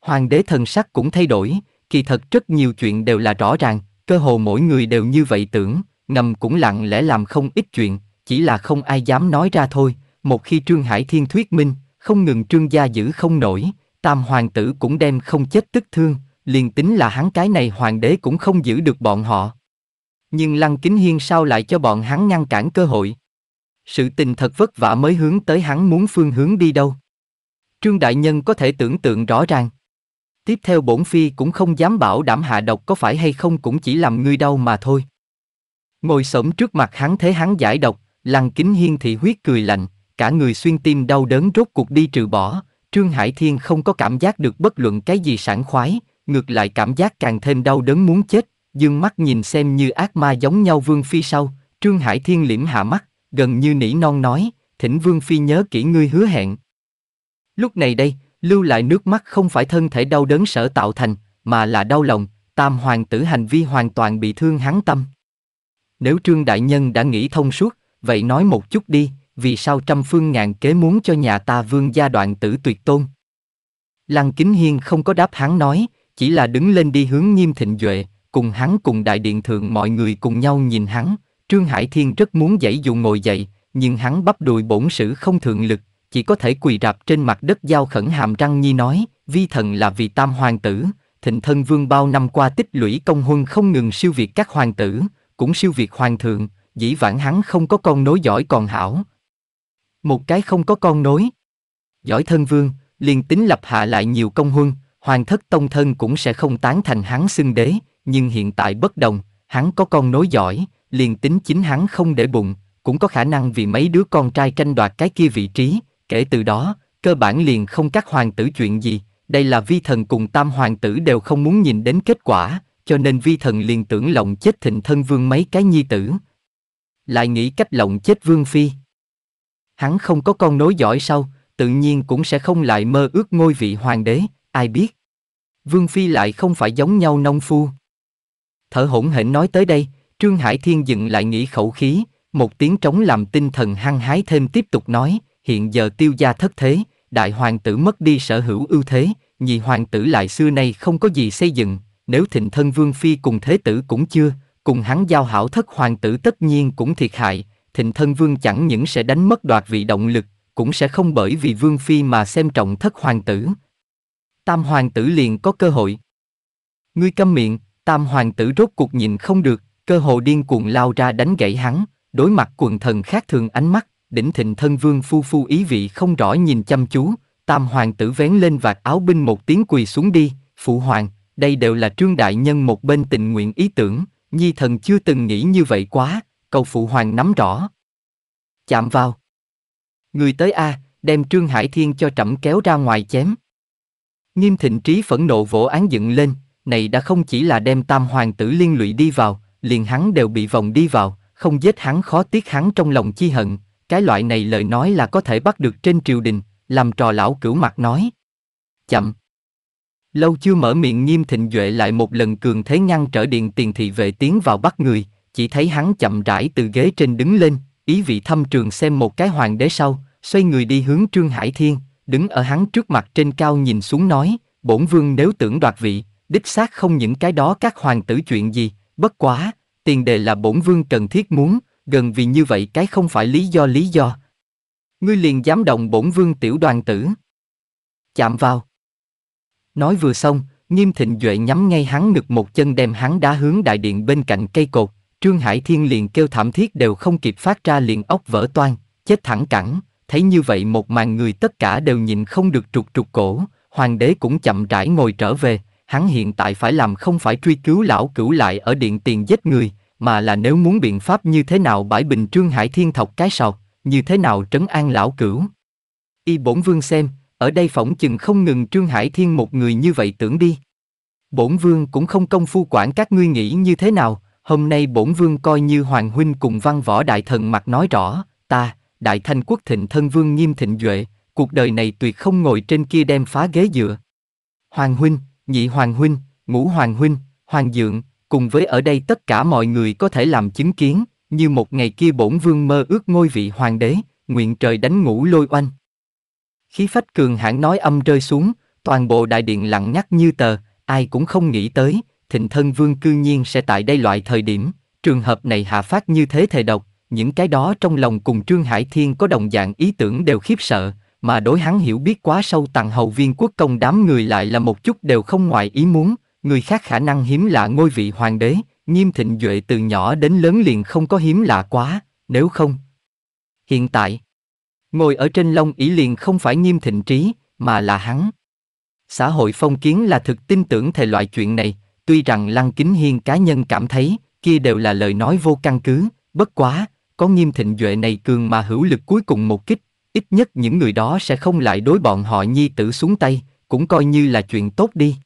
Hoàng đế thần sắc cũng thay đổi, kỳ thật rất nhiều chuyện đều là rõ ràng, cơ hồ mỗi người đều như vậy tưởng, ngầm cũng lặng lẽ làm không ít chuyện, chỉ là không ai dám nói ra thôi, một khi Trương Hải Thiên thuyết minh, không ngừng Trương gia giữ không nổi, tam hoàng tử cũng đem không chết tức thương, liền tính là hắn cái này hoàng đế cũng không giữ được bọn họ. Nhưng Lăng Kính Hiên sao lại cho bọn hắn ngăn cản cơ hội? Sự tình thật vất vả mới hướng tới hắn muốn phương hướng đi đâu. Trương Đại Nhân có thể tưởng tượng rõ ràng. Tiếp theo bổn phi cũng không dám bảo đảm hạ độc có phải hay không cũng chỉ làm ngươi đau mà thôi. Ngồi sổng trước mặt hắn thế hắn giải độc, lăng kính hiên thị huyết cười lạnh, cả người xuyên tim đau đớn rốt cuộc đi trừ bỏ, Trương Hải Thiên không có cảm giác được bất luận cái gì sảng khoái, ngược lại cảm giác càng thêm đau đớn muốn chết, dương mắt nhìn xem như ác ma giống nhau Vương Phi sau, Trương Hải Thiên liễm hạ mắt, gần như nỉ non nói, thỉnh Vương Phi nhớ kỹ ngươi hứa hẹn. Lúc này đây, lưu lại nước mắt không phải thân thể đau đớn sở tạo thành, mà là đau lòng, tam hoàng tử hành vi hoàn toàn bị thương hắn tâm. Nếu Trương Đại Nhân đã nghĩ thông suốt, vậy nói một chút đi, vì sao trăm phương ngàn kế muốn cho nhà ta vương gia đoạn tử tuyệt tôn? Lăng Kính Hiên không có đáp hắn nói, chỉ là đứng lên đi hướng nghiêm thịnh duệ, cùng hắn cùng đại điện thượng mọi người cùng nhau nhìn hắn, Trương Hải Thiên rất muốn dậy dù ngồi dậy, nhưng hắn bắp đùi bổn sử không thượng lực, chỉ có thể quỳ rạp trên mặt đất giao khẩn hàm răng nhi nói, vi thần là vì tam hoàng tử, thịnh thân vương bao năm qua tích lũy công huân không ngừng siêu việt các hoàng tử, cũng siêu việt hoàng thượng, dĩ vãng hắn không có con nối giỏi còn hảo. Một cái không có con nối. Giỏi thân vương, liền tính lập hạ lại nhiều công huân, hoàng thất tông thân cũng sẽ không tán thành hắn xưng đế, nhưng hiện tại bất đồng, hắn có con nối giỏi, liền tính chính hắn không để bụng, cũng có khả năng vì mấy đứa con trai tranh đoạt cái kia vị trí, kể từ đó, cơ bản liền không các hoàng tử chuyện gì, đây là vi thần cùng tam hoàng tử đều không muốn nhìn đến kết quả, cho nên vi thần liền tưởng lòng chết thịnh thân vương mấy cái nhi tử. Lại nghĩ cách lòng chết vương phi. Hắn không có con nối giỏi sau, tự nhiên cũng sẽ không lại mơ ước ngôi vị hoàng đế, ai biết. Vương phi lại không phải giống nhau nông phu. Thở hổn hển nói tới đây, Trương Hải Thiên dừng lại nghĩ khẩu khí, một tiếng trống làm tinh thần hăng hái thêm tiếp tục nói, hiện giờ tiêu gia thất thế, đại hoàng tử mất đi sở hữu ưu thế, nhị hoàng tử lại xưa nay không có gì xây dựng, nếu thịnh thân vương phi cùng thế tử cũng chưa, cùng hắn giao hảo thất hoàng tử tất nhiên cũng thiệt hại, thịnh thân vương chẳng những sẽ đánh mất đoạt vị động lực, cũng sẽ không bởi vì vương phi mà xem trọng thất hoàng tử. Tam hoàng tử liền có cơ hội. Ngươi câm miệng, tam hoàng tử rốt cuộc nhìn không được, cơ hồ điên cuồng lao ra đánh gãy hắn, đối mặt quần thần khác thường ánh mắt, đỉnh thịnh thân vương phu phu ý vị không rõ nhìn chăm chú, tam hoàng tử vén lên vạt áo binh một tiếng quỳ xuống đi, phụ hoàng, đây đều là trương đại nhân một bên tình nguyện ý tưởng, nhi thần chưa từng nghĩ như vậy quá, cầu phụ hoàng nắm rõ. Chạm vào. Người tới A, đem trương hải thiên cho trẫm kéo ra ngoài chém. Nghiêm thịnh trí phẫn nộ vỗ án dựng lên, này đã không chỉ là đem tam hoàng tử liên lụy đi vào, liền hắn đều bị vòng đi vào, không giết hắn khó tiếc hắn trong lòng chi hận, cái loại này lời nói là có thể bắt được trên triều đình, làm trò lão cửu mặt nói. Chậm. Lâu chưa mở miệng nghiêm thịnh duệ lại một lần cường thế ngăn trở điện tiền thị vệ tiến vào bắt người, chỉ thấy hắn chậm rãi từ ghế trên đứng lên, ý vị thâm trường xem một cái hoàng đế sau, xoay người đi hướng Trương Hải Thiên, đứng ở hắn trước mặt trên cao nhìn xuống nói, bổn vương nếu tưởng đoạt vị, đích xác không những cái đó các hoàng tử chuyện gì, bất quá, tiền đề là bổn vương cần thiết muốn, gần vì như vậy cái không phải lý do lý do. Ngươi liền dám động bổn vương tiểu đoàn tử. Chạm vào. Nói vừa xong, Nghiêm Thịnh Duệ nhắm ngay hắn ngực một chân đem hắn đá hướng đại điện bên cạnh cây cột, Trương Hải Thiên liền kêu thảm thiết đều không kịp phát ra liền ốc vỡ toan, chết thẳng cẳng, thấy như vậy một màn người tất cả đều nhìn không được trục trục cổ, hoàng đế cũng chậm rãi ngồi trở về, hắn hiện tại phải làm không phải truy cứu lão cửu lại ở điện tiền giết người, mà là nếu muốn biện pháp như thế nào bãi bình Trương Hải Thiên thọc cái sọt, như thế nào trấn an lão cửu. Y bổn vương xem, ở đây phỏng chừng không ngừng Trương Hải Thiên một người như vậy tưởng đi. Bổn Vương cũng không công phu quản các ngươi nghĩ như thế nào, hôm nay Bổn Vương coi như Hoàng Huynh cùng văn võ đại thần mặt nói rõ, ta, Đại Thanh Quốc Thịnh Thân Vương Nghiêm Thịnh Duệ, cuộc đời này tuyệt không ngồi trên kia đem phá ghế dựa. Hoàng Huynh, Nhị Hoàng Huynh, Ngũ Hoàng Huynh, Hoàng Dượng, cùng với ở đây tất cả mọi người có thể làm chứng kiến, như một ngày kia Bổn Vương mơ ước ngôi vị Hoàng đế, nguyện trời đánh ngũ lôi oanh. Khí phách cường hãn nói âm rơi xuống, toàn bộ đại điện lặng ngắt như tờ, ai cũng không nghĩ tới, thịnh thân vương cư nhiên sẽ tại đây loại thời điểm, trường hợp này hạ phát như thế thề độc, những cái đó trong lòng cùng Trương Hải Thiên có đồng dạng ý tưởng đều khiếp sợ, mà đối hắn hiểu biết quá sâu tặng hầu viên quốc công đám người lại là một chút đều không ngoài ý muốn, người khác khả năng hiếm lạ ngôi vị hoàng đế, nghiêm thịnh duệ từ nhỏ đến lớn liền không có hiếm lạ quá, nếu không. Hiện tại, Ngồi ở trên Long ý liền không phải nghiêm thịnh trí, mà là hắn. Xã hội phong kiến là thực tin tưởng thể loại chuyện này, tuy rằng Lăng Kính Hiên cá nhân cảm thấy, kia đều là lời nói vô căn cứ, bất quá, có nghiêm thịnh duệ này cường mà hữu lực cuối cùng một kích, ít nhất những người đó sẽ không lại đối bọn họ nhi tử xuống tay, cũng coi như là chuyện tốt đi.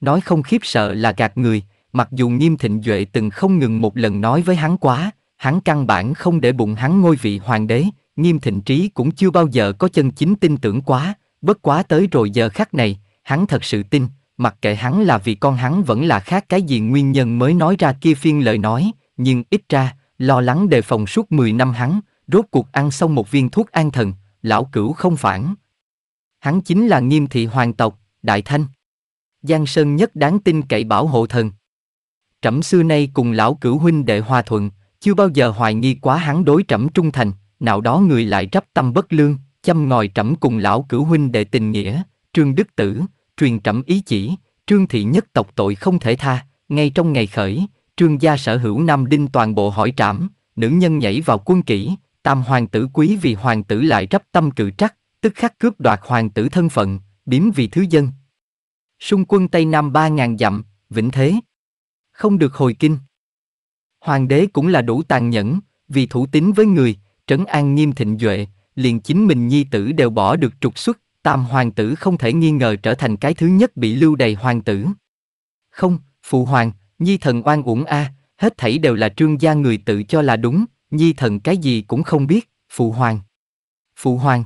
Nói không khiếp sợ là gạt người, mặc dù nghiêm thịnh duệ từng không ngừng một lần nói với hắn quá, hắn căn bản không để bụng hắn ngôi vị hoàng đế, Nghiêm Thịnh Trí cũng chưa bao giờ có chân chính tin tưởng quá, bất quá tới rồi giờ khắc này, hắn thật sự tin, mặc kệ hắn là vì con hắn vẫn là khác cái gì nguyên nhân mới nói ra kia phiên lời nói, nhưng ít ra, lo lắng đề phòng suốt 10 năm hắn, rốt cuộc ăn xong một viên thuốc an thần, lão cửu không phản. Hắn chính là nghiêm thị hoàng tộc, đại thanh. Giang Sơn nhất đáng tin cậy bảo hộ thần. Trẫm xưa nay cùng lão cửu huynh đệ hòa thuận, chưa bao giờ hoài nghi quá hắn đối trẫm trung thành, nào đó người lại rắp tâm bất lương, chăm ngòi trẫm cùng lão cửu huynh đệ tình nghĩa, trương đức tử, truyền trẫm ý chỉ, trương thị nhất tộc tội không thể tha, ngay trong ngày khởi, trương gia sở hữu nam đinh toàn bộ hỏi trảm, nữ nhân nhảy vào quân kỷ, tam hoàng tử quý vì hoàng tử lại rắp tâm cự trắc, tức khắc cướp đoạt hoàng tử thân phận, biếm vì thứ dân. Xung quân Tây Nam ba ngàn dặm, vĩnh thế. Không được hồi kinh. Hoàng đế cũng là đủ tàn nhẫn, vì thủ tín với người, trấn an nghiêm thịnh duệ, liền chính mình nhi tử đều bỏ được trục xuất, tam hoàng tử không thể nghi ngờ trở thành cái thứ nhất bị lưu đầy hoàng tử. Không, phụ hoàng, nhi thần oan uổng a, à, hết thảy đều là trương gia người tự cho là đúng, nhi thần cái gì cũng không biết, phụ hoàng. Phụ hoàng.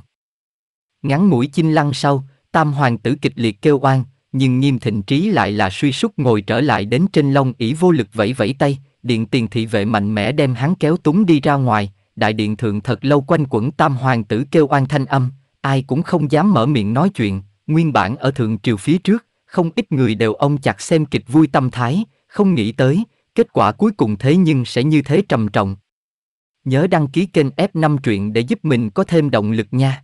Ngắn mũi chinh lăng sau, tam hoàng tử kịch liệt kêu oan, nhưng nghiêm thịnh trí lại là suy sút ngồi trở lại đến trên Long ỷ vô lực vẫy vẫy tay, điện tiền thị vệ mạnh mẽ đem hắn kéo túng đi ra ngoài, đại điện thượng thật lâu quanh quẩn tam hoàng tử kêu oan thanh âm, ai cũng không dám mở miệng nói chuyện, nguyên bản ở thượng triều phía trước, không ít người đều ông chặt xem kịch vui tâm thái, không nghĩ tới, kết quả cuối cùng thế nhưng sẽ như thế trầm trọng. Nhớ đăng ký kênh F5 truyện để giúp mình có thêm động lực nha.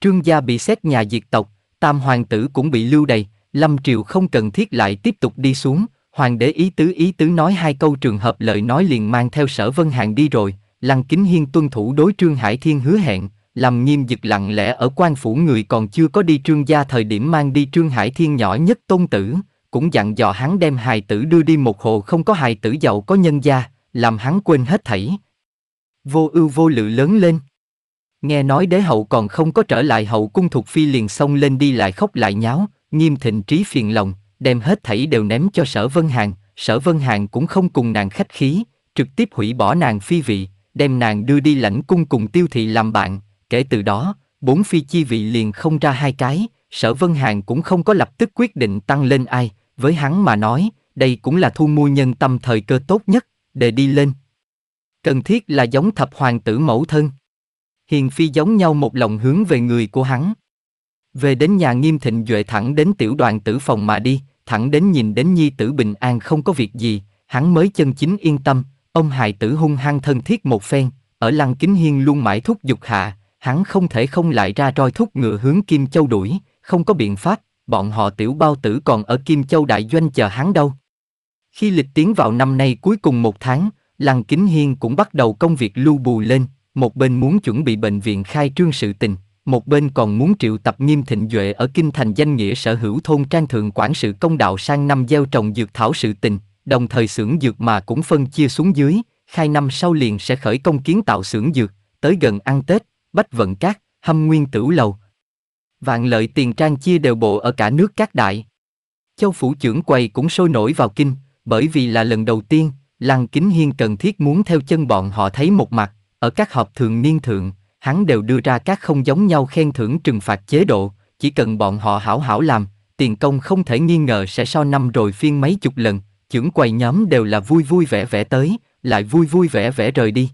Trương gia bị xét nhà diệt tộc, tam hoàng tử cũng bị lưu đầy, lâm triều không cần thiết lại tiếp tục đi xuống, hoàng đế ý tứ ý tứ nói hai câu trường hợp lợi nói liền mang theo sở vân hạng đi rồi, Lăng Kính Hiên tuân thủ đối Trương Hải Thiên hứa hẹn, làm nghiêm dực lặng lẽ ở quan phủ người còn chưa có đi trương gia thời điểm mang đi Trương Hải Thiên nhỏ nhất tôn tử, cũng dặn dò hắn đem hài tử đưa đi một hồ không có hài tử giàu có nhân gia, làm hắn quên hết thảy. Vô ưu vô lự lớn lên. Nghe nói đế hậu còn không có trở lại hậu cung thuộc phi liền xông lên đi lại khóc lại nháo, nghiêm thịnh trí phiền lòng, đem hết thảy đều ném cho sở vân hàng, sở vân hàng cũng không cùng nàng khách khí, trực tiếp hủy bỏ nàng phi vị, đem nàng đưa đi lãnh cung cùng tiêu thị làm bạn, kể từ đó, bốn phi chi vị liền không ra hai cái, sở Vân Hàng cũng không có lập tức quyết định tăng lên ai, với hắn mà nói, đây cũng là thu mua nhân tâm thời cơ tốt nhất, để đi lên. Cần thiết là giống thập hoàng tử mẫu thân. Hiền phi giống nhau một lòng hướng về người của hắn. Về đến nhà nghiêm thịnh duệ thẳng đến tiểu đoàn tử phòng mà đi, thẳng đến nhìn đến nhi tử bình an không có việc gì, hắn mới chân chính yên tâm, Ông hài tử hung hăng thân thiết một phen, ở lăng kính hiên luôn mãi thúc giục hạ, hắn không thể không lại ra roi thúc ngựa hướng Kim Châu đuổi, không có biện pháp, bọn họ tiểu bao tử còn ở Kim Châu đại doanh chờ hắn đâu. Khi lịch tiến vào năm nay cuối cùng một tháng, Lăng Kính Hiên cũng bắt đầu công việc lưu bù lên, một bên muốn chuẩn bị bệnh viện khai trương sự tình, một bên còn muốn triệu tập nghiêm thịnh duệ ở kinh thành danh nghĩa sở hữu thôn trang thượng quản sự công đạo sang năm gieo trồng dược thảo sự tình, đồng thời xưởng dược mà cũng phân chia xuống dưới, khai năm sau liền sẽ khởi công kiến tạo xưởng dược, tới gần ăn Tết, bách vận cát, hâm nguyên tử lầu. Vạn lợi tiền trang chia đều bộ ở cả nước các đại. Châu phủ trưởng quầy cũng sôi nổi vào kinh, bởi vì là lần đầu tiên, Lăng Kính Hiên cần thiết muốn theo chân bọn họ thấy một mặt, ở các họp thường niên thượng, hắn đều đưa ra các không giống nhau khen thưởng trừng phạt chế độ, chỉ cần bọn họ hảo hảo làm, tiền công không thể nghi ngờ sẽ so năm rồi phiên mấy chục lần, chưởng quầy nhóm đều là vui vui vẻ vẻ tới, lại vui vui vẻ vẻ rời đi.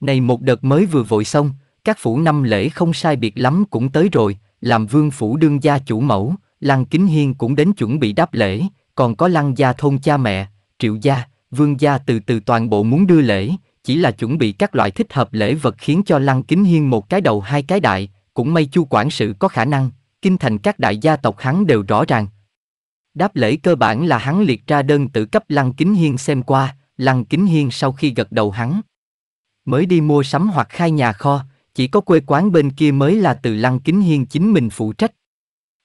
Này một đợt mới vừa vội xong, các phủ năm lễ không sai biệt lắm cũng tới rồi, làm vương phủ đương gia chủ mẫu, Lăng Kính Hiên cũng đến chuẩn bị đáp lễ, còn có Lăng gia thôn cha mẹ, Triệu gia, Vương gia từ từ toàn bộ muốn đưa lễ, chỉ là chuẩn bị các loại thích hợp lễ vật khiến cho Lăng Kính Hiên một cái đầu hai cái đại, cũng may Chu quản sự có khả năng, kinh thành các đại gia tộc hắn đều rõ ràng, Đáp lễ cơ bản là hắn liệt ra đơn tử cấp Lăng Kính Hiên xem qua, Lăng Kính Hiên sau khi gật đầu hắn. Mới đi mua sắm hoặc khai nhà kho, chỉ có quê quán bên kia mới là từ Lăng Kính Hiên chính mình phụ trách.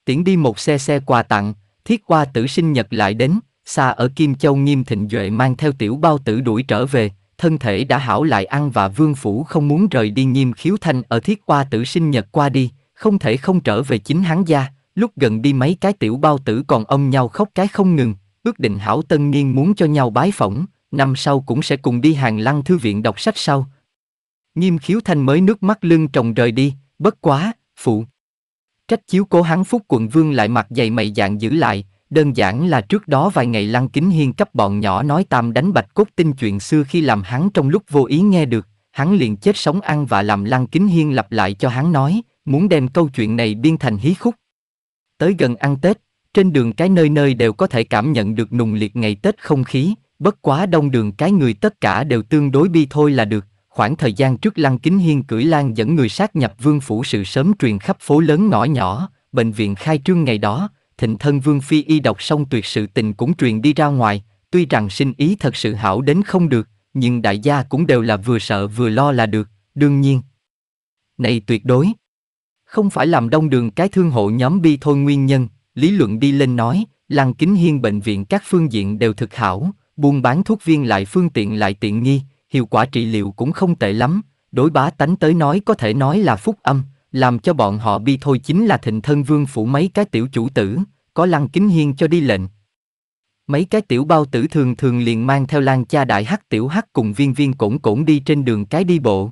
Tiễn đi một xe xe quà tặng, thiết qua tử sinh nhật lại đến, xa ở Kim Châu Nghiêm Thịnh Duệ mang theo tiểu bao tử đuổi trở về, thân thể đã hảo lại ăn và vương phủ không muốn rời đi Nghiêm Khiếu Thanh ở thiết qua tử sinh nhật qua đi, không thể không trở về chính hắn gia, Lúc gần đi mấy cái tiểu bao tử còn ôm nhau khóc cái không ngừng, ước định hảo tân niên muốn cho nhau bái phỏng, năm sau cũng sẽ cùng đi hàng lăng thư viện đọc sách sau. Nghiêm khiếu thanh mới nước mắt lưng trồng rời đi, bất quá, phụ. Trách chiếu cố hắn phúc quận vương lại mặt dày mày dạng giữ lại, đơn giản là trước đó vài ngày lăng kính hiên cấp bọn nhỏ nói tam đánh bạch cốt tinh chuyện xưa khi làm hắn trong lúc vô ý nghe được, hắn liền chết sống ăn và làm lăng kính hiên lặp lại cho hắn nói, muốn đem câu chuyện này biên thành hí khúc. Tới gần ăn Tết, trên đường cái nơi nơi đều có thể cảm nhận được nùng liệt ngày Tết không khí, bất quá đông đường cái người tất cả đều tương đối bi thôi là được. Khoảng thời gian trước Lăng Kính Hiên cưỡi lan dẫn người sát nhập vương phủ sự sớm truyền khắp phố lớn ngõ nhỏ, bệnh viện khai trương ngày đó, thịnh thân vương phi y đọc xong tuyệt sự tình cũng truyền đi ra ngoài, tuy rằng sinh ý thật sự hảo đến không được, nhưng đại gia cũng đều là vừa sợ vừa lo là được, đương nhiên. Này tuyệt đối, không phải làm đông đường cái thương hộ nhóm bi thôi nguyên nhân, lý luận đi lên nói, lăng kính hiên bệnh viện các phương diện đều thực hảo, buôn bán thuốc viên lại phương tiện lại tiện nghi, hiệu quả trị liệu cũng không tệ lắm, đối bá tánh tới nói có thể nói là phúc âm, làm cho bọn họ bi thôi chính là thịnh thân vương phủ mấy cái tiểu chủ tử, có lăng kính hiên cho đi lệnh. Mấy cái tiểu bao tử thường thường liền mang theo lan cha đại hắc tiểu hắc cùng viên viên cổn cổn đi trên đường cái đi bộ.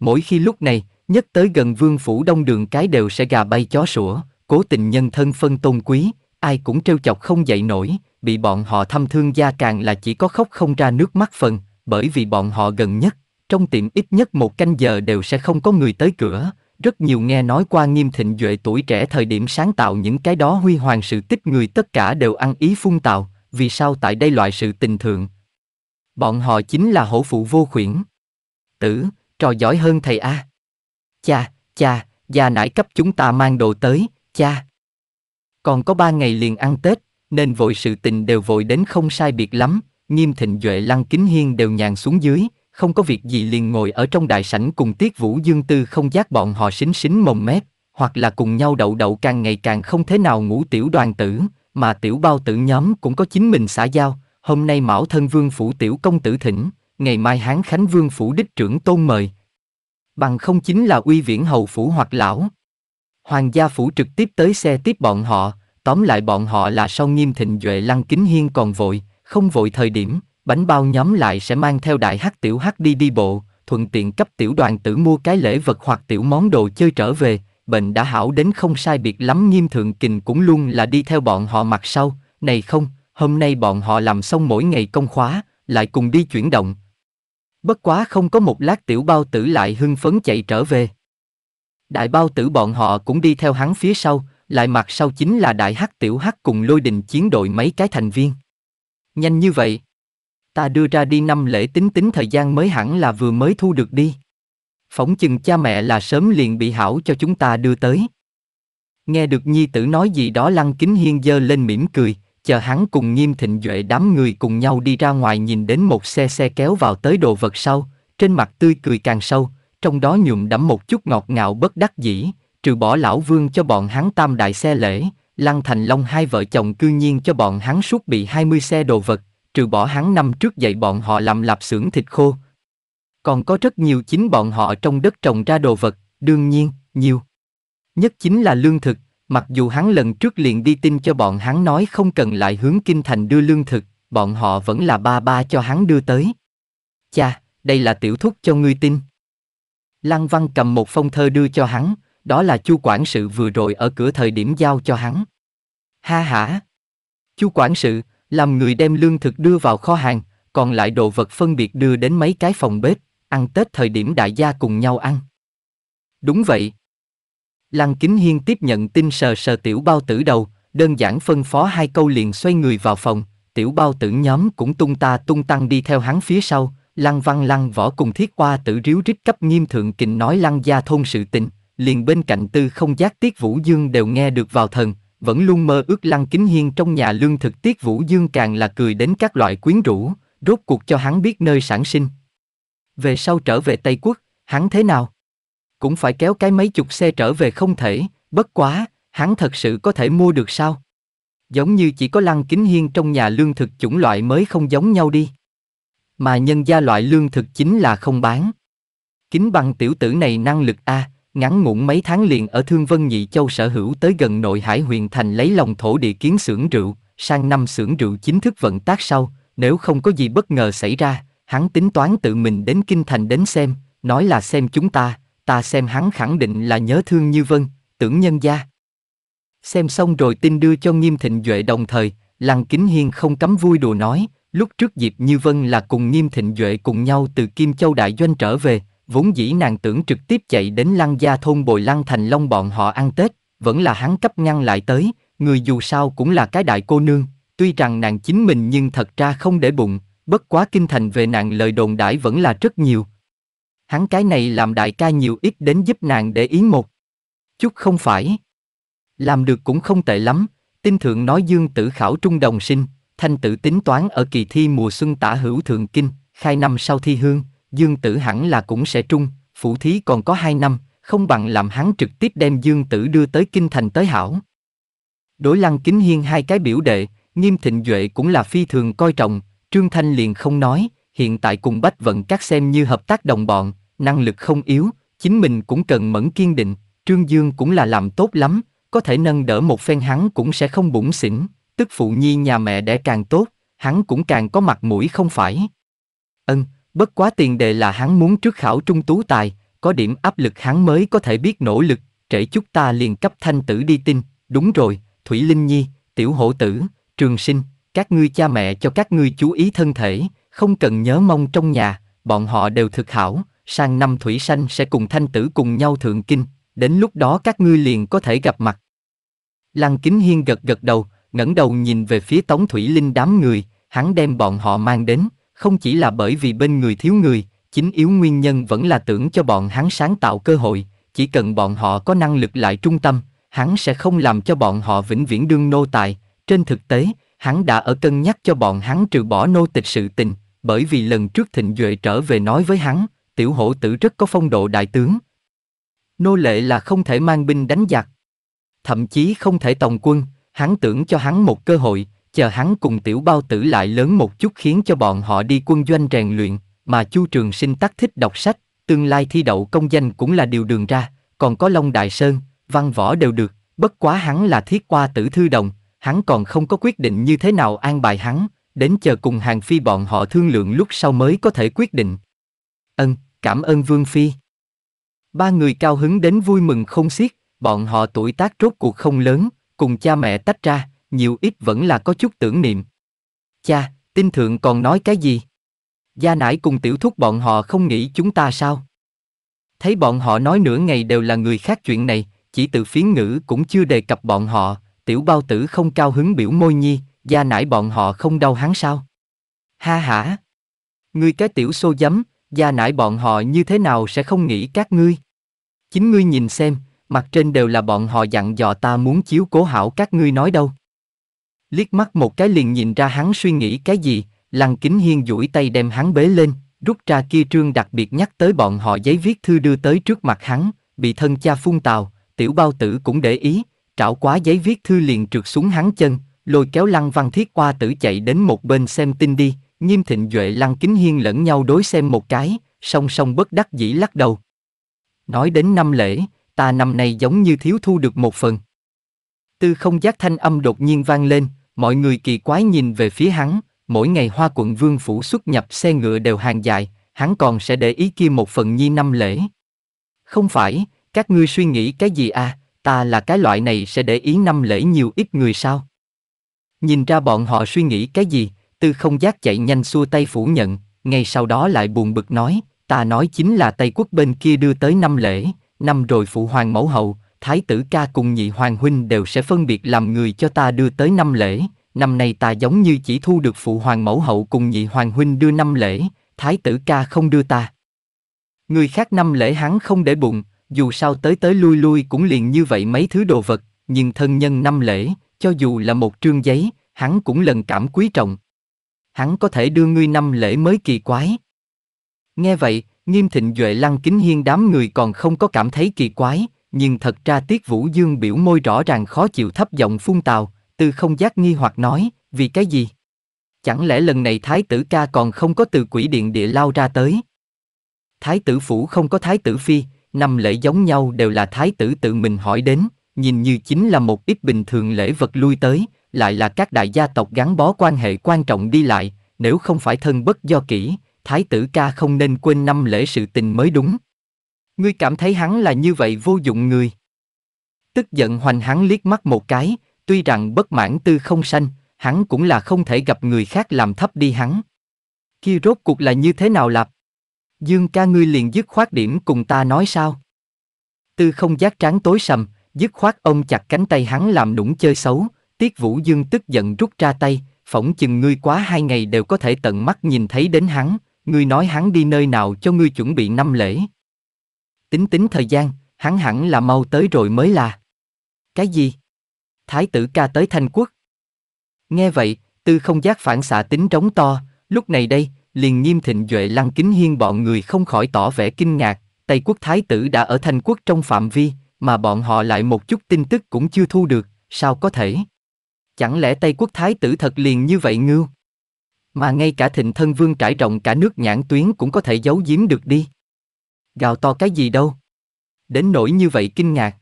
Mỗi khi lúc này, nhất tới gần vương phủ đông đường cái đều sẽ gà bay chó sủa, cố tình nhân thân phân tôn quý, ai cũng trêu chọc không dậy nổi, bị bọn họ thăm thương gia càng là chỉ có khóc không ra nước mắt phần, bởi vì bọn họ gần nhất, trong tiệm ít nhất một canh giờ đều sẽ không có người tới cửa, rất nhiều nghe nói qua nghiêm thịnh duệ tuổi trẻ thời điểm sáng tạo những cái đó huy hoàng sự tích người tất cả đều ăn ý phun tạo, vì sao tại đây loại sự tình thượng. Bọn họ chính là hổ phụ vô khuyển. Tử, trò giỏi hơn thầy A. Cha, cha, già nải cấp chúng ta mang đồ tới, cha. Còn có ba ngày liền ăn Tết, nên vội sự tình đều vội đến không sai biệt lắm, nghiêm thịnh duệ lăng kính hiên đều nhàn xuống dưới, không có việc gì liền ngồi ở trong đại sảnh cùng tiết vũ dương tư không giác bọn họ xính xính mồng mép, hoặc là cùng nhau đậu đậu càng ngày càng không thế nào ngủ tiểu đoàn tử, mà tiểu bao tử nhóm cũng có chính mình xã giao, hôm nay mão thân vương phủ tiểu công tử thỉnh, ngày mai hán khánh vương phủ đích trưởng tôn mời, bằng không chính là uy viễn hầu phủ hoặc lão. Hoàng gia phủ trực tiếp tới xe tiếp bọn họ, tóm lại bọn họ là sau nghiêm thịnh duệ lăng kính hiên còn vội, không vội thời điểm, bánh bao nhóm lại sẽ mang theo đại hắc tiểu hắc đi đi bộ, thuận tiện cấp tiểu đoàn tử mua cái lễ vật hoặc tiểu món đồ chơi trở về, bệnh đã hảo đến không sai biệt lắm nghiêm thượng kình cũng luôn là đi theo bọn họ mặt sau, này không, hôm nay bọn họ làm xong mỗi ngày công khóa, lại cùng đi chuyển động, Bất quá không có một lát tiểu bao tử lại hưng phấn chạy trở về. Đại bao tử bọn họ cũng đi theo hắn phía sau, lại mặt sau chính là đại hắc tiểu hắc cùng lôi đình chiến đội mấy cái thành viên. Nhanh như vậy, ta đưa ra đi năm lễ tính tính thời gian mới hẳn là vừa mới thu được đi. Phỏng chừng cha mẹ là sớm liền bị hảo cho chúng ta đưa tới. Nghe được nhi tử nói gì đó lăng kính hiên dơ lên mỉm cười, chờ hắn cùng nghiêm thịnh duệ đám người cùng nhau đi ra ngoài nhìn đến một xe xe kéo vào tới đồ vật sau, trên mặt tươi cười càng sâu, trong đó nhuộm đẫm một chút ngọt ngào bất đắc dĩ, trừ bỏ lão vương cho bọn hắn tam đại xe lễ, Lăng Thành Long hai vợ chồng cư nhiên cho bọn hắn suốt bị 20 xe đồ vật, trừ bỏ hắn năm trước dạy bọn họ làm lạp xưởng thịt khô. Còn có rất nhiều chính bọn họ trong đất trồng ra đồ vật, đương nhiên, nhiều. Nhất chính là lương thực, Mặc dù hắn lần trước liền đi tin cho bọn hắn nói không cần lại hướng kinh thành đưa lương thực, bọn họ vẫn là ba ba cho hắn đưa tới. Cha, đây là tiểu thúc cho ngươi tin. Lăng Văn cầm một phong thơ đưa cho hắn, đó là Chu quản sự vừa rồi ở cửa thời điểm giao cho hắn. Ha hả! Chu quản sự, làm người đem lương thực đưa vào kho hàng, còn lại đồ vật phân biệt đưa đến mấy cái phòng bếp, ăn Tết thời điểm đại gia cùng nhau ăn. Đúng vậy, Lăng Kính Hiên tiếp nhận tin sờ sờ tiểu bao tử đầu, đơn giản phân phó hai câu liền xoay người vào phòng, tiểu bao tử nhóm cũng tung ta tung tăng đi theo hắn phía sau, lăng văn lăng võ cùng thiết qua tử ríu rít cấp nghiêm thượng kình nói lăng gia thôn sự tình, liền bên cạnh tư không giác tiết vũ dương đều nghe được vào thần, vẫn luôn mơ ước lăng kính hiên trong nhà lương thực tiết vũ dương càng là cười đến các loại quyến rũ, rốt cuộc cho hắn biết nơi sản sinh. Về sau trở về Tây Quốc, hắn thế nào? cũng phải kéo cái mấy chục xe trở về không thể, bất quá, hắn thật sự có thể mua được sao? Giống như chỉ có lăng kính hiên trong nhà lương thực chủng loại mới không giống nhau đi. Mà nhân gia loại lương thực chính là không bán. Kính bằng tiểu tử này năng lực A, ngắn ngủn mấy tháng liền ở Thương Vân Nhị Châu sở hữu tới gần nội hải huyện thành lấy lòng thổ địa kiến xưởng rượu, sang năm xưởng rượu chính thức vận tác sau, nếu không có gì bất ngờ xảy ra, hắn tính toán tự mình đến kinh thành đến xem, nói là xem chúng ta, ta xem hắn khẳng định là nhớ thương như vân, tưởng nhân gia. Xem xong rồi tin đưa cho Nghiêm Thịnh Duệ đồng thời, Lăng Kính Hiên không cấm vui đùa nói, lúc trước dịp Như Vân là cùng Nghiêm Thịnh Duệ cùng nhau từ Kim Châu Đại Doanh trở về, vốn dĩ nàng tưởng trực tiếp chạy đến Lăng Gia thôn Bồi Lăng Thành Long bọn họ ăn Tết, vẫn là hắn cấp ngăn lại tới, người dù sao cũng là cái đại cô nương, tuy rằng nàng chính mình nhưng thật ra không để bụng, bất quá kinh thành về nàng lời đồn đãi vẫn là rất nhiều, hắn cái này làm đại ca nhiều ít đến giúp nàng để ý một. Chút không phải. Làm được cũng không tệ lắm, tin thượng nói dương tử khảo trung đồng sinh, thanh tử tính toán ở kỳ thi mùa xuân tả hữu thượng kinh, khai năm sau thi hương, dương tử hẳn là cũng sẽ trung, phủ thí còn có hai năm, không bằng làm hắn trực tiếp đem dương tử đưa tới kinh thành tới hảo. Đối lăng kính hiên hai cái biểu đệ, nghiêm thịnh duệ cũng là phi thường coi trọng, Trương Thanh liền không nói, hiện tại cùng Bách Vận các xem như hợp tác đồng bọn, năng lực không yếu, chính mình cũng cần mẫn kiên định, Trương Dương cũng là làm tốt lắm, có thể nâng đỡ một phen hắn cũng sẽ không bụng xỉn, tức phụ nhi nhà mẹ đẻ càng tốt, hắn cũng càng có mặt mũi không phải. Ân, bất quá tiền đề là hắn muốn trước khảo trung tú tài, có điểm áp lực hắn mới có thể biết nỗ lực, trễ chút ta liền cấp thanh tử đi tin, đúng rồi, Thủy Linh Nhi, tiểu hổ tử, trường sinh, các ngươi cha mẹ cho các ngươi chú ý thân thể, không cần nhớ mong trong nhà, bọn họ đều thực hảo, sang năm Thủy Sanh sẽ cùng Thanh Tử cùng nhau thượng kinh, đến lúc đó các ngươi liền có thể gặp mặt. Lăng Kính Hiên gật gật đầu, ngẩng đầu nhìn về phía Tống Thủy Linh đám người, hắn đem bọn họ mang đến, không chỉ là bởi vì bên người thiếu người, chính yếu nguyên nhân vẫn là tưởng cho bọn hắn sáng tạo cơ hội, chỉ cần bọn họ có năng lực lại trung tâm, hắn sẽ không làm cho bọn họ vĩnh viễn đương nô tài. Trên thực tế, hắn đã ở cân nhắc cho bọn hắn trừ bỏ nô tịch sự tình, bởi vì lần trước Thịnh Duệ trở về nói với hắn, tiểu hổ tử rất có phong độ đại tướng. Nô lệ là không thể mang binh đánh giặc. Thậm chí không thể tòng quân, hắn tưởng cho hắn một cơ hội, chờ hắn cùng tiểu bao tử lại lớn một chút khiến cho bọn họ đi quân doanh rèn luyện, mà chu trường sinh tắc thích đọc sách, tương lai thi đậu công danh cũng là điều đường ra, còn có Long Đại Sơn, văn võ đều được, bất quá hắn là thiết qua tử thư đồng, hắn còn không có quyết định như thế nào an bài hắn, đến chờ cùng hàng phi bọn họ thương lượng lúc sau mới có thể quyết định. Ân, cảm ơn Vương Phi. Ba người cao hứng đến vui mừng không xiết, bọn họ tuổi tác rốt cuộc không lớn, cùng cha mẹ tách ra, nhiều ít vẫn là có chút tưởng niệm. Cha, tinh thượng còn nói cái gì? Gia nãi cùng tiểu thúc bọn họ không nghĩ chúng ta sao? Thấy bọn họ nói nửa ngày đều là người khác chuyện này, chỉ từ phiến ngữ cũng chưa đề cập bọn họ, tiểu bao tử không cao hứng biểu môi nhi, gia nãi bọn họ không đau hắn sao? Ha hả! Ngươi cái tiểu xô giấm, gia nãi bọn họ như thế nào sẽ không nghĩ các ngươi. Chính ngươi nhìn xem, mặt trên đều là bọn họ dặn dò ta muốn chiếu cố hảo các ngươi nói đâu. Liếc mắt một cái liền nhìn ra hắn suy nghĩ cái gì, lăng kính hiên duỗi tay đem hắn bế lên, rút ra kia trương đặc biệt nhắc tới bọn họ giấy viết thư đưa tới trước mặt hắn, bị thân cha phun tào, tiểu bao tử cũng để ý, trảo quá giấy viết thư liền trượt xuống hắn chân, lôi kéo lăng văn thiết qua tử chạy đến một bên xem tin đi, Nghiêm Thịnh Duệ Lăng Kính Hiên lẫn nhau đối xem một cái, song song bất đắc dĩ lắc đầu. Nói đến năm lễ, ta năm nay giống như thiếu thu được một phần. Tư không giác thanh âm đột nhiên vang lên, mọi người kỳ quái nhìn về phía hắn, mỗi ngày hoa quận vương phủ xuất nhập xe ngựa đều hàng dài, hắn còn sẽ để ý kia một phần nhi năm lễ. Không phải, các ngươi suy nghĩ cái gì à, ta là cái loại này sẽ để ý năm lễ nhiều ít người sao? Nhìn ra bọn họ suy nghĩ cái gì, Tư không giác chạy nhanh xua tay phủ nhận, ngay sau đó lại buồn bực nói, ta nói chính là Tây quốc bên kia đưa tới năm lễ, năm rồi phụ hoàng mẫu hậu, thái tử ca cùng nhị hoàng huynh đều sẽ phân biệt làm người cho ta đưa tới năm lễ, năm nay ta giống như chỉ thu được phụ hoàng mẫu hậu cùng nhị hoàng huynh đưa năm lễ, thái tử ca không đưa ta. Người khác năm lễ hắn không để bụng, dù sao tới tới lui lui cũng liền như vậy mấy thứ đồ vật, nhưng thân nhân năm lễ, cho dù là một trương giấy, hắn cũng lần cảm quý trọng hắn có thể đưa ngươi năm lễ mới kỳ quái. Nghe vậy, nghiêm thịnh duệ lăng kính hiên đám người còn không có cảm thấy kỳ quái, nhưng thật ra Tiết Vũ Dương biểu môi rõ ràng khó chịu thấp giọng phun tào, từ không giác nghi hoặc nói, vì cái gì? Chẳng lẽ lần này thái tử ca còn không có từ quỷ điện địa lao ra tới? Thái tử phủ không có thái tử phi, năm lễ giống nhau đều là thái tử tự mình hỏi đến, nhìn như chính là một ít bình thường lễ vật lui tới, lại là các đại gia tộc gắn bó quan hệ quan trọng đi lại, nếu không phải thân bất do kỹ, thái tử ca không nên quên năm lễ sự tình mới đúng. Ngươi cảm thấy hắn là như vậy vô dụng người. Tức giận hoành hắn liếc mắt một cái, tuy rằng bất mãn tư không sanh, hắn cũng là không thể gặp người khác làm thấp đi hắn. kia rốt cuộc là như thế nào lạp? Dương ca ngươi liền dứt khoát điểm cùng ta nói sao? Tư không giác trán tối sầm, dứt khoát ông chặt cánh tay hắn làm đũng chơi xấu, Tiết Vũ Dương tức giận rút ra tay, phỏng chừng ngươi quá hai ngày đều có thể tận mắt nhìn thấy đến hắn, ngươi nói hắn đi nơi nào cho ngươi chuẩn bị năm lễ. Tính tính thời gian, hắn hẳn là mau tới rồi mới là. Cái gì? Thái tử ca tới Thanh Quốc. Nghe vậy, tư không giác phản xạ tính trống to, lúc này đây, liền nghiêm thịnh duệ lăng kính hiên bọn người không khỏi tỏ vẻ kinh ngạc, Tây quốc thái tử đã ở Thanh Quốc trong phạm vi, mà bọn họ lại một chút tin tức cũng chưa thu được, sao có thể? Chẳng lẽ Tây quốc thái tử thật liền như vậy ngưu? Mà ngay cả thịnh thân vương trải rộng cả nước nhãn tuyến cũng có thể giấu giếm được đi. Gào to cái gì đâu? Đến nỗi như vậy kinh ngạc.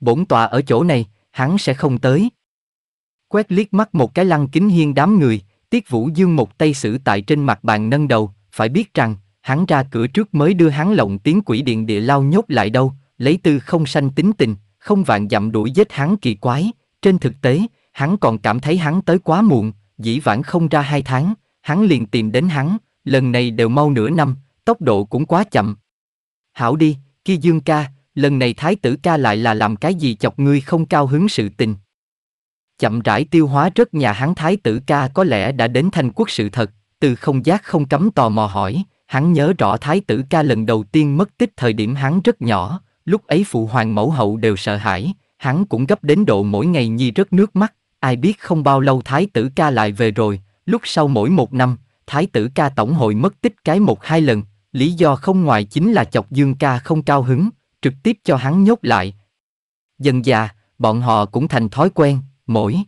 Bổn tọa ở chỗ này, hắn sẽ không tới. Quét liếc mắt một cái lăng kính hiên đám người, Tiết Vũ Dương một tay sử tại trên mặt bàn nâng đầu, phải biết rằng, hắn ra cửa trước mới đưa hắn lộng tiếng quỷ điện địa lao nhốt lại đâu, lấy tư không sanh tính tình, không vạn dặm đuổi giết hắn kỳ quái. Trên thực tế, hắn còn cảm thấy hắn tới quá muộn, dĩ vãng không ra hai tháng, hắn liền tìm đến hắn, lần này đều mau nửa năm, tốc độ cũng quá chậm. Hảo đi, kia Dương ca, lần này thái tử ca lại là làm cái gì chọc ngươi không cao hứng sự tình. Chậm rãi tiêu hóa rất nhà hắn thái tử ca có lẽ đã đến thành quốc sự thật, từ không giác không cấm tò mò hỏi, hắn nhớ rõ thái tử ca lần đầu tiên mất tích thời điểm hắn rất nhỏ, lúc ấy phụ hoàng mẫu hậu đều sợ hãi, hắn cũng gấp đến độ mỗi ngày nhi rất nước mắt, Ai biết không bao lâu Thái tử ca lại về rồi, lúc sau mỗi một năm, Thái tử ca tổng hội mất tích cái một hai lần, lý do không ngoài chính là chọc Dương ca không cao hứng, trực tiếp cho hắn nhốt lại. Dần già, bọn họ cũng thành thói quen, mỗi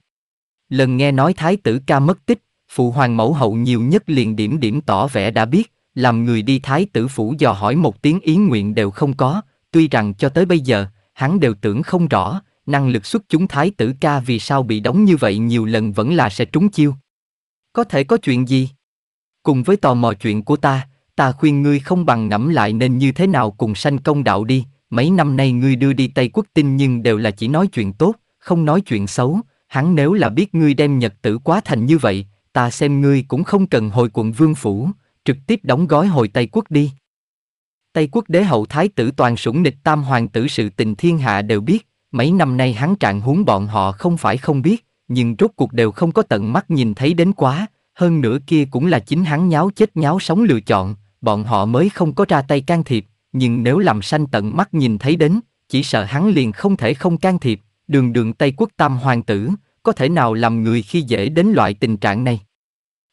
lần nghe nói Thái tử ca mất tích, phụ hoàng mẫu hậu nhiều nhất liền điểm điểm tỏ vẻ đã biết, làm người đi Thái tử phủ dò hỏi một tiếng ý nguyện đều không có, tuy rằng cho tới bây giờ, hắn đều tưởng không rõ, năng lực xuất chúng thái tử ca vì sao bị đóng như vậy nhiều lần vẫn là sẽ trúng chiêu. Có thể có chuyện gì? Cùng với tò mò chuyện của ta, ta khuyên ngươi không bằng ngẫm lại nên như thế nào cùng sanh công đạo đi, mấy năm nay ngươi đưa đi Tây Quốc tin nhưng đều là chỉ nói chuyện tốt, không nói chuyện xấu, hắn nếu là biết ngươi đem nhật tử quá thành như vậy, ta xem ngươi cũng không cần hồi quận vương phủ, trực tiếp đóng gói hồi Tây Quốc đi. Tây quốc đế hậu thái tử toàn sủng nịch tam hoàng tử sự tình thiên hạ đều biết, Mấy năm nay hắn trạng huống bọn họ không phải không biết, nhưng rốt cuộc đều không có tận mắt nhìn thấy đến quá, hơn nữa kia cũng là chính hắn nháo chết nháo sống lựa chọn, bọn họ mới không có ra tay can thiệp, nhưng nếu làm sanh tận mắt nhìn thấy đến, chỉ sợ hắn liền không thể không can thiệp, đường đường Tây quốc tam hoàng tử, có thể nào làm người khi dễ đến loại tình trạng này.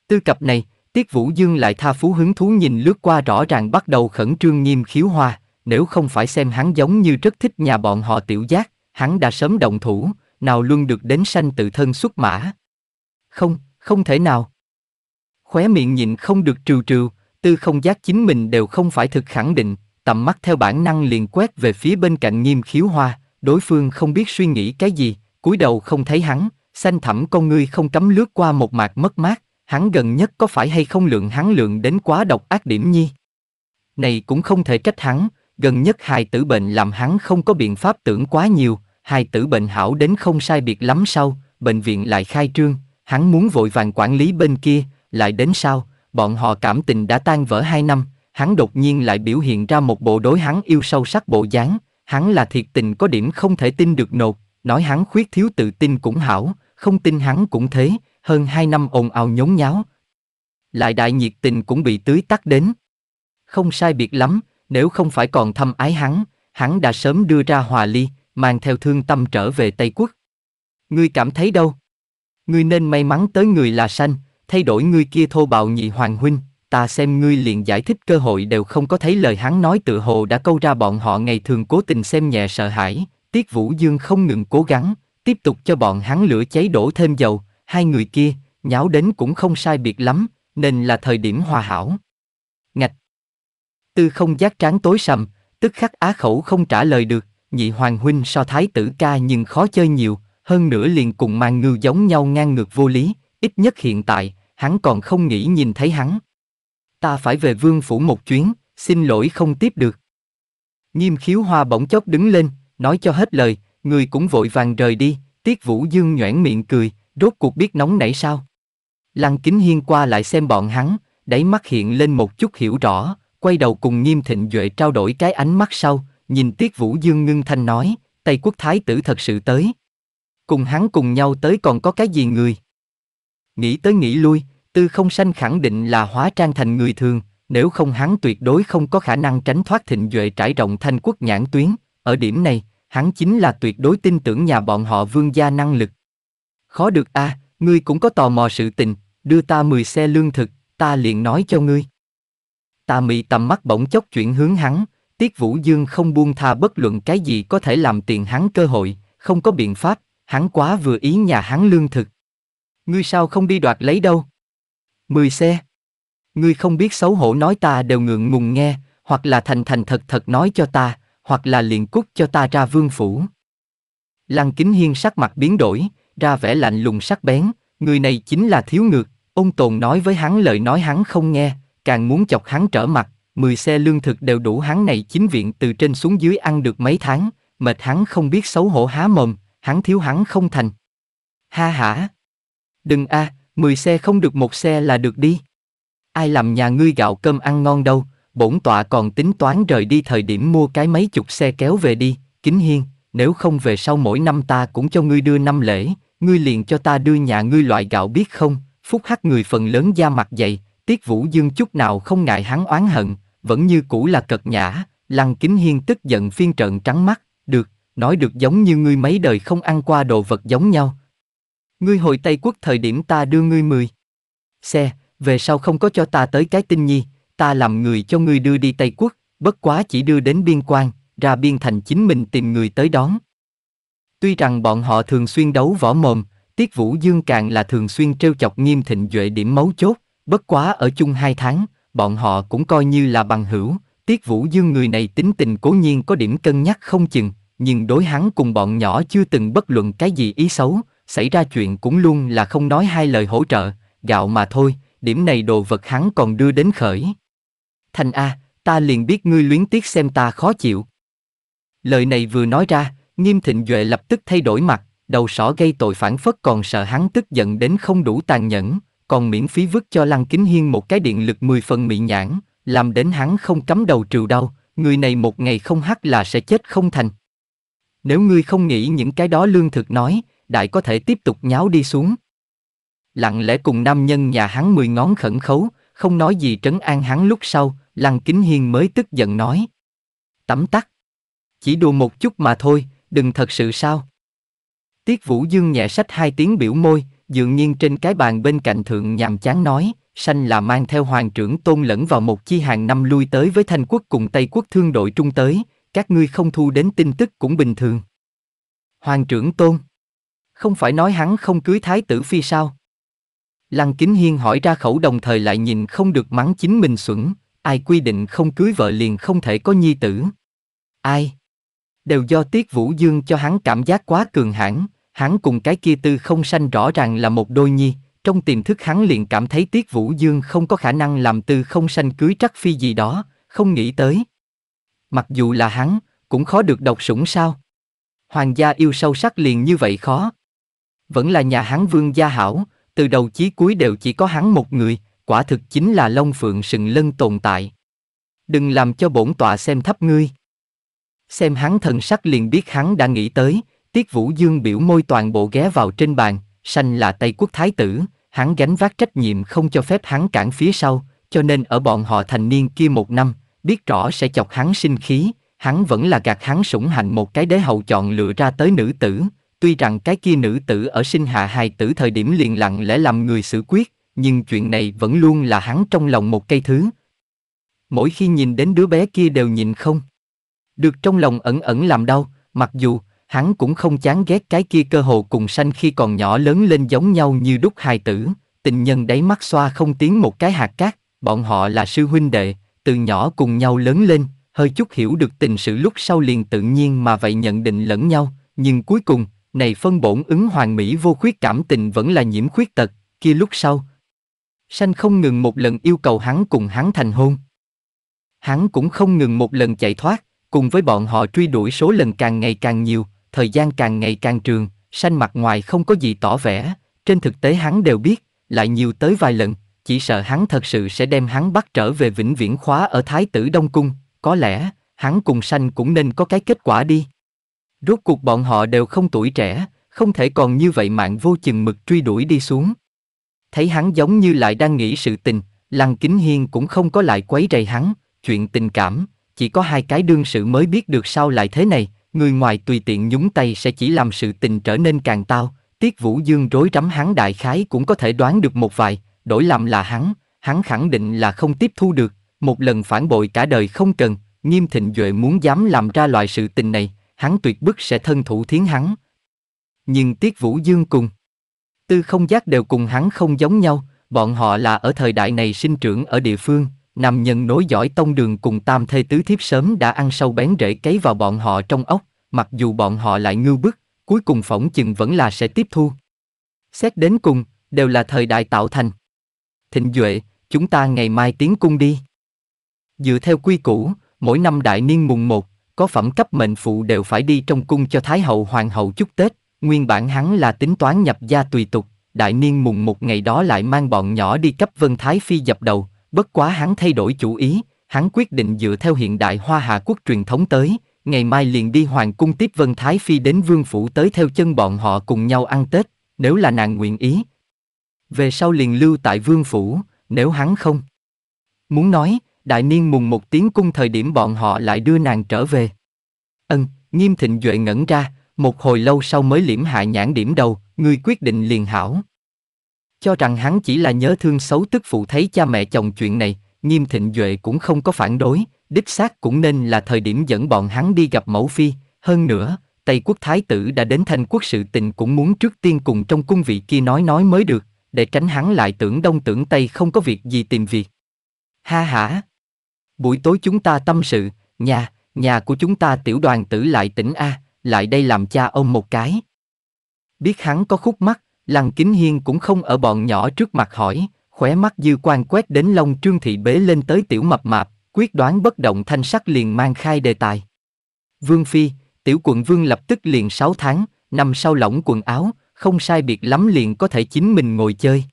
Tư cập này, Tiết Vũ Dương lại tha phú hứng thú nhìn lướt qua rõ ràng bắt đầu khẩn trương nghiêm khiếu hoa, nếu không phải xem hắn giống như rất thích nhà bọn họ tiểu giác, hắn đã sớm động thủ, nào luôn được đến sanh tự thân xuất mã. Không, không thể nào. Khóe miệng nhịn không được trừ trừ, tư không giác chính mình đều không phải thực khẳng định, tầm mắt theo bản năng liền quét về phía bên cạnh nghiêm khiếu hoa, đối phương không biết suy nghĩ cái gì, cúi đầu không thấy hắn, xanh thẳm con ngươi không cấm lướt qua một mạc mất mát, hắn gần nhất có phải hay không lượng hắn lượng đến quá độc ác điểm nhi. Này cũng không thể trách hắn, gần nhất hài tử bệnh làm hắn không có biện pháp tưởng quá nhiều, hài tử bệnh hảo đến không sai biệt lắm sau, bệnh viện lại khai trương, hắn muốn vội vàng quản lý bên kia, lại đến sau, bọn họ cảm tình đã tan vỡ hai năm, hắn đột nhiên lại biểu hiện ra một bộ đối hắn yêu sâu sắc bộ dáng, hắn là thiệt tình có điểm không thể tin được nột, nói hắn khuyết thiếu tự tin cũng hảo, không tin hắn cũng thế, hơn hai năm ồn ào nhốn nháo. Lại đại nhiệt tình cũng bị tưới tắt đến. Không sai biệt lắm, nếu không phải còn thâm ái hắn, hắn đã sớm đưa ra hòa ly, mang theo thương tâm trở về Tây Quốc. Ngươi cảm thấy đâu? Ngươi nên may mắn tới người là sanh, thay đổi ngươi kia thô bạo nhị hoàng huynh, ta xem ngươi liền giải thích cơ hội đều không có thấy lời hắn nói tự hồ đã câu ra bọn họ ngày thường cố tình xem nhẹ sợ hãi, Tiết Vũ Dương không ngừng cố gắng, tiếp tục cho bọn hắn lửa cháy đổ thêm dầu, hai người kia, nháo đến cũng không sai biệt lắm, nên là thời điểm hòa hảo. Tư không giác tráng tối sầm, tức khắc á khẩu không trả lời được, nhị hoàng huynh so thái tử ca nhưng khó chơi nhiều, hơn nữa liền cùng mang ngư giống nhau ngang ngược vô lý, ít nhất hiện tại, hắn còn không nghĩ nhìn thấy hắn. Ta phải về vương phủ một chuyến, xin lỗi không tiếp được. Nghiêm khiếu hoa bỗng chốc đứng lên, nói cho hết lời, người cũng vội vàng rời đi, tiết vũ dương nhoẻn miệng cười, rốt cuộc biết nóng nảy sao. Lăng kính hiên qua lại xem bọn hắn, đáy mắt hiện lên một chút hiểu rõ, quay đầu cùng Nghiêm Thịnh Duệ trao đổi cái ánh mắt sau, nhìn Tiết Vũ Dương ngưng thanh nói, Tây quốc thái tử thật sự tới. Cùng hắn cùng nhau tới còn có cái gì người? Nghĩ tới nghĩ lui, Tư Không Sanh khẳng định là hóa trang thành người thường, nếu không hắn tuyệt đối không có khả năng tránh thoát Thịnh Duệ trải rộng thanh quốc nhãn tuyến, ở điểm này, hắn chính là tuyệt đối tin tưởng nhà bọn họ vương gia năng lực. Khó được a, à, ngươi cũng có tò mò sự tình, đưa ta 10 xe lương thực, ta liền nói cho ngươi. Tà mị tầm mắt bỗng chốc chuyển hướng hắn, Tiết Vũ Dương không buông tha bất luận cái gì có thể làm tiền hắn cơ hội, không có biện pháp, hắn quá vừa ý nhà hắn lương thực. Ngươi sao không đi đoạt lấy đâu? Mười xe. Ngươi không biết xấu hổ nói ta đều ngượng ngùng nghe, hoặc là thành thành thật thật nói cho ta, hoặc là liền cút cho ta ra vương phủ. Lăng kính hiên sắc mặt biến đổi, ra vẻ lạnh lùng sắc bén, người này chính là thiếu ngược, ông Tồn nói với hắn lời nói hắn không nghe, càng muốn chọc hắn trở mặt, 10 xe lương thực đều đủ hắn này chính viện từ trên xuống dưới ăn được mấy tháng, mệt hắn không biết xấu hổ há mồm, hắn thiếu hắn không thành. Ha hả! Đừng a, à, 10 xe không được một xe là được đi. Ai làm nhà ngươi gạo cơm ăn ngon đâu, bổn tọa còn tính toán rời đi thời điểm mua cái mấy chục xe kéo về đi, kính hiên, nếu không về sau mỗi năm ta cũng cho ngươi đưa năm lễ, ngươi liền cho ta đưa nhà ngươi loại gạo biết không, phúc hắc người phần lớn da mặt dày, Tiết Vũ Dương chút nào không ngại hắn oán hận, vẫn như cũ là cật nhã, Lăng Kính Hiên tức giận phiên trợn trắng mắt, được, nói được giống như ngươi mấy đời không ăn qua đồ vật giống nhau. Ngươi hồi Tây Quốc thời điểm ta đưa ngươi mười. Xe, về sau không có cho ta tới cái tinh nhi, ta làm người cho ngươi đưa đi Tây Quốc, bất quá chỉ đưa đến biên quan, ra biên thành chính mình tìm người tới đón. Tuy rằng bọn họ thường xuyên đấu võ mồm, Tiết Vũ Dương càng là thường xuyên trêu chọc nghiêm thịnh duệ điểm mấu chốt, Bất quá ở chung hai tháng, bọn họ cũng coi như là bằng hữu, Tiết Vũ Dương người này tính tình cố nhiên có điểm cân nhắc không chừng, nhưng đối hắn cùng bọn nhỏ chưa từng bất luận cái gì ý xấu, xảy ra chuyện cũng luôn là không nói hai lời hỗ trợ, gạo mà thôi, điểm này đồ vật hắn còn đưa đến khởi. Thành A, ta liền biết ngươi luyến tiếc xem ta khó chịu. Lời này vừa nói ra, nghiêm thịnh duệ lập tức thay đổi mặt, đầu sỏ gây tội phản phất còn sợ hắn tức giận đến không đủ tàn nhẫn, còn miễn phí vứt cho Lăng Kính Hiên một cái điện lực 10 phần mị nhãn, làm đến hắn không cấm đầu trừ đau, người này một ngày không hắc là sẽ chết không thành. Nếu ngươi không nghĩ những cái đó lương thực nói, đại có thể tiếp tục nháo đi xuống. Lặng lẽ cùng nam nhân nhà hắn mười ngón khẩn khấu, không nói gì trấn an hắn lúc sau, Lăng Kính Hiên mới tức giận nói. Tắm tắt. Chỉ đùa một chút mà thôi, đừng thật sự sao. Tiết Vũ Dương nhẹ sách hai tiếng biểu môi, Dường nhiên trên cái bàn bên cạnh thượng nhàm chán nói, sanh là mang theo hoàng trưởng tôn lẫn vào một chi hàng năm lui tới với thanh quốc cùng tây quốc thương đội trung tới, các ngươi không thu đến tin tức cũng bình thường. Hoàng trưởng tôn Không phải nói hắn không cưới thái tử phi sao? Lăng Kính Hiên hỏi ra khẩu đồng thời lại nhìn không được mắng chính mình xuẩn, ai quy định không cưới vợ liền không thể có nhi tử. Ai? Đều do Tiết Vũ Dương cho hắn cảm giác quá cường hãn, hắn cùng cái kia tư không sanh rõ ràng là một đôi nhi, trong tiềm thức hắn liền cảm thấy Tiết Vũ Dương không có khả năng làm tư không sanh cưới trắc phi gì đó, không nghĩ tới. Mặc dù là hắn, cũng khó được độc sủng sao. Hoàng gia yêu sâu sắc liền như vậy khó. Vẫn là nhà hắn vương gia hảo, từ đầu chí cuối đều chỉ có hắn một người, quả thực chính là Long Phượng sừng lân tồn tại. Đừng làm cho bổn tọa xem thấp ngươi. Xem hắn thần sắc liền biết hắn đã nghĩ tới, Tiết Vũ Dương biểu môi toàn bộ ghé vào trên bàn, sanh là Tây Quốc Thái tử, hắn gánh vác trách nhiệm không cho phép hắn cản phía sau, cho nên ở bọn họ thành niên kia một năm, biết rõ sẽ chọc hắn sinh khí, hắn vẫn là gạt hắn sủng hành một cái đế hậu chọn lựa ra tới nữ tử, tuy rằng cái kia nữ tử ở sinh hạ hài tử thời điểm liền lặng lẽ làm người xử quyết, nhưng chuyện này vẫn luôn là hắn trong lòng một cây thứ. Mỗi khi nhìn đến đứa bé kia đều nhìn không. Được trong lòng ẩn ẩn làm đau, mặc dù hắn cũng không chán ghét cái kia cơ hồ cùng sanh khi còn nhỏ lớn lên giống nhau như đúc hài tử, tình nhân đáy mắt xoa không tiếng một cái hạt cát, bọn họ là sư huynh đệ, từ nhỏ cùng nhau lớn lên, hơi chút hiểu được tình sự lúc sau liền tự nhiên mà vậy nhận định lẫn nhau, nhưng cuối cùng, này phân bổn ứng hoàng mỹ vô khuyết cảm tình vẫn là nhiễm khuyết tật, kia lúc sau. Sanh không ngừng một lần yêu cầu hắn cùng hắn thành hôn. Hắn cũng không ngừng một lần chạy thoát, cùng với bọn họ truy đuổi số lần càng ngày càng nhiều, thời gian càng ngày càng trường, sanh mặt ngoài không có gì tỏ vẻ, trên thực tế hắn đều biết, lại nhiều tới vài lần, chỉ sợ hắn thật sự sẽ đem hắn bắt trở về vĩnh viễn khóa ở Thái tử Đông Cung, có lẽ, hắn cùng sanh cũng nên có cái kết quả đi. Rốt cuộc bọn họ đều không tuổi trẻ, không thể còn như vậy mạng vô chừng mực truy đuổi đi xuống. Thấy hắn giống như lại đang nghĩ sự tình, Lăng Kính Hiên cũng không có lại quấy rầy hắn, chuyện tình cảm, chỉ có hai cái đương sự mới biết được sao lại thế này, Người ngoài tùy tiện nhúng tay sẽ chỉ làm sự tình trở nên càng tao, Tiết Vũ Dương rối rắm hắn đại khái cũng có thể đoán được một vài, đổi làm là hắn, hắn khẳng định là không tiếp thu được, một lần phản bội cả đời không cần, nghiêm thịnh duệ muốn dám làm ra loại sự tình này, hắn tuyệt bức sẽ thân thủ thiến hắn. Nhưng Tiết Vũ Dương cùng Tư không giác đều cùng hắn không giống nhau, bọn họ là ở thời đại này sinh trưởng ở địa phương, Nam nhân nối dõi tông đường cùng tam thê tứ thiếp sớm đã ăn sâu bén rễ cấy vào bọn họ trong ốc, mặc dù bọn họ lại ngưu bức, cuối cùng phỏng chừng vẫn là sẽ tiếp thu. Xét đến cùng, đều là thời đại tạo thành. Thịnh Duệ, chúng ta ngày mai tiến cung đi. Dựa theo quy củ, mỗi năm đại niên mùng một, có phẩm cấp mệnh phụ đều phải đi trong cung cho Thái hậu hoàng hậu chúc Tết, nguyên bản hắn là tính toán nhập gia tùy tục, đại niên mùng một ngày đó lại mang bọn nhỏ đi cấp vân Thái Phi dập đầu, bất quá hắn thay đổi chủ ý, hắn quyết định dựa theo hiện đại Hoa Hạ quốc truyền thống tới, ngày mai liền đi hoàng cung tiếp Vân Thái Phi đến vương phủ tới theo chân bọn họ cùng nhau ăn Tết, nếu là nàng nguyện ý. Về sau liền lưu tại vương phủ, nếu hắn không. Muốn nói, đại niên mùng một tiếng cung thời điểm bọn họ lại đưa nàng trở về. Ân, nghiêm thịnh duệ ngẩn ra, một hồi lâu sau mới liễm hạ nhãn điểm đầu, người quyết định liền hảo. Cho rằng hắn chỉ là nhớ thương xấu tức phụ thấy cha mẹ chồng chuyện này, nghiêm thịnh duệ cũng không có phản đối, đích xác cũng nên là thời điểm dẫn bọn hắn đi gặp mẫu phi, hơn nữa, Tây quốc thái tử đã đến thành quốc sự tình cũng muốn trước tiên cùng trong cung vị kia nói nói mới được, để tránh hắn lại tưởng đông tưởng tây không có việc gì tìm việc. Ha hả! Buổi tối chúng ta tâm sự, nhà, nhà của chúng ta tiểu đoàn tử lại tỉnh A, lại đây làm cha ông một cái. Biết hắn có khúc mắt Lăng Kính Hiên cũng không ở bọn nhỏ trước mặt hỏi, khóe mắt dư quan quét đến long trương thị bế lên tới tiểu mập mạp, quyết đoán bất động thanh sắc liền mang khai đề tài. Vương Phi, tiểu quận vương lập tức liền 6 tháng, năm sau lỏng quần áo, không sai biệt lắm liền có thể chính mình ngồi chơi.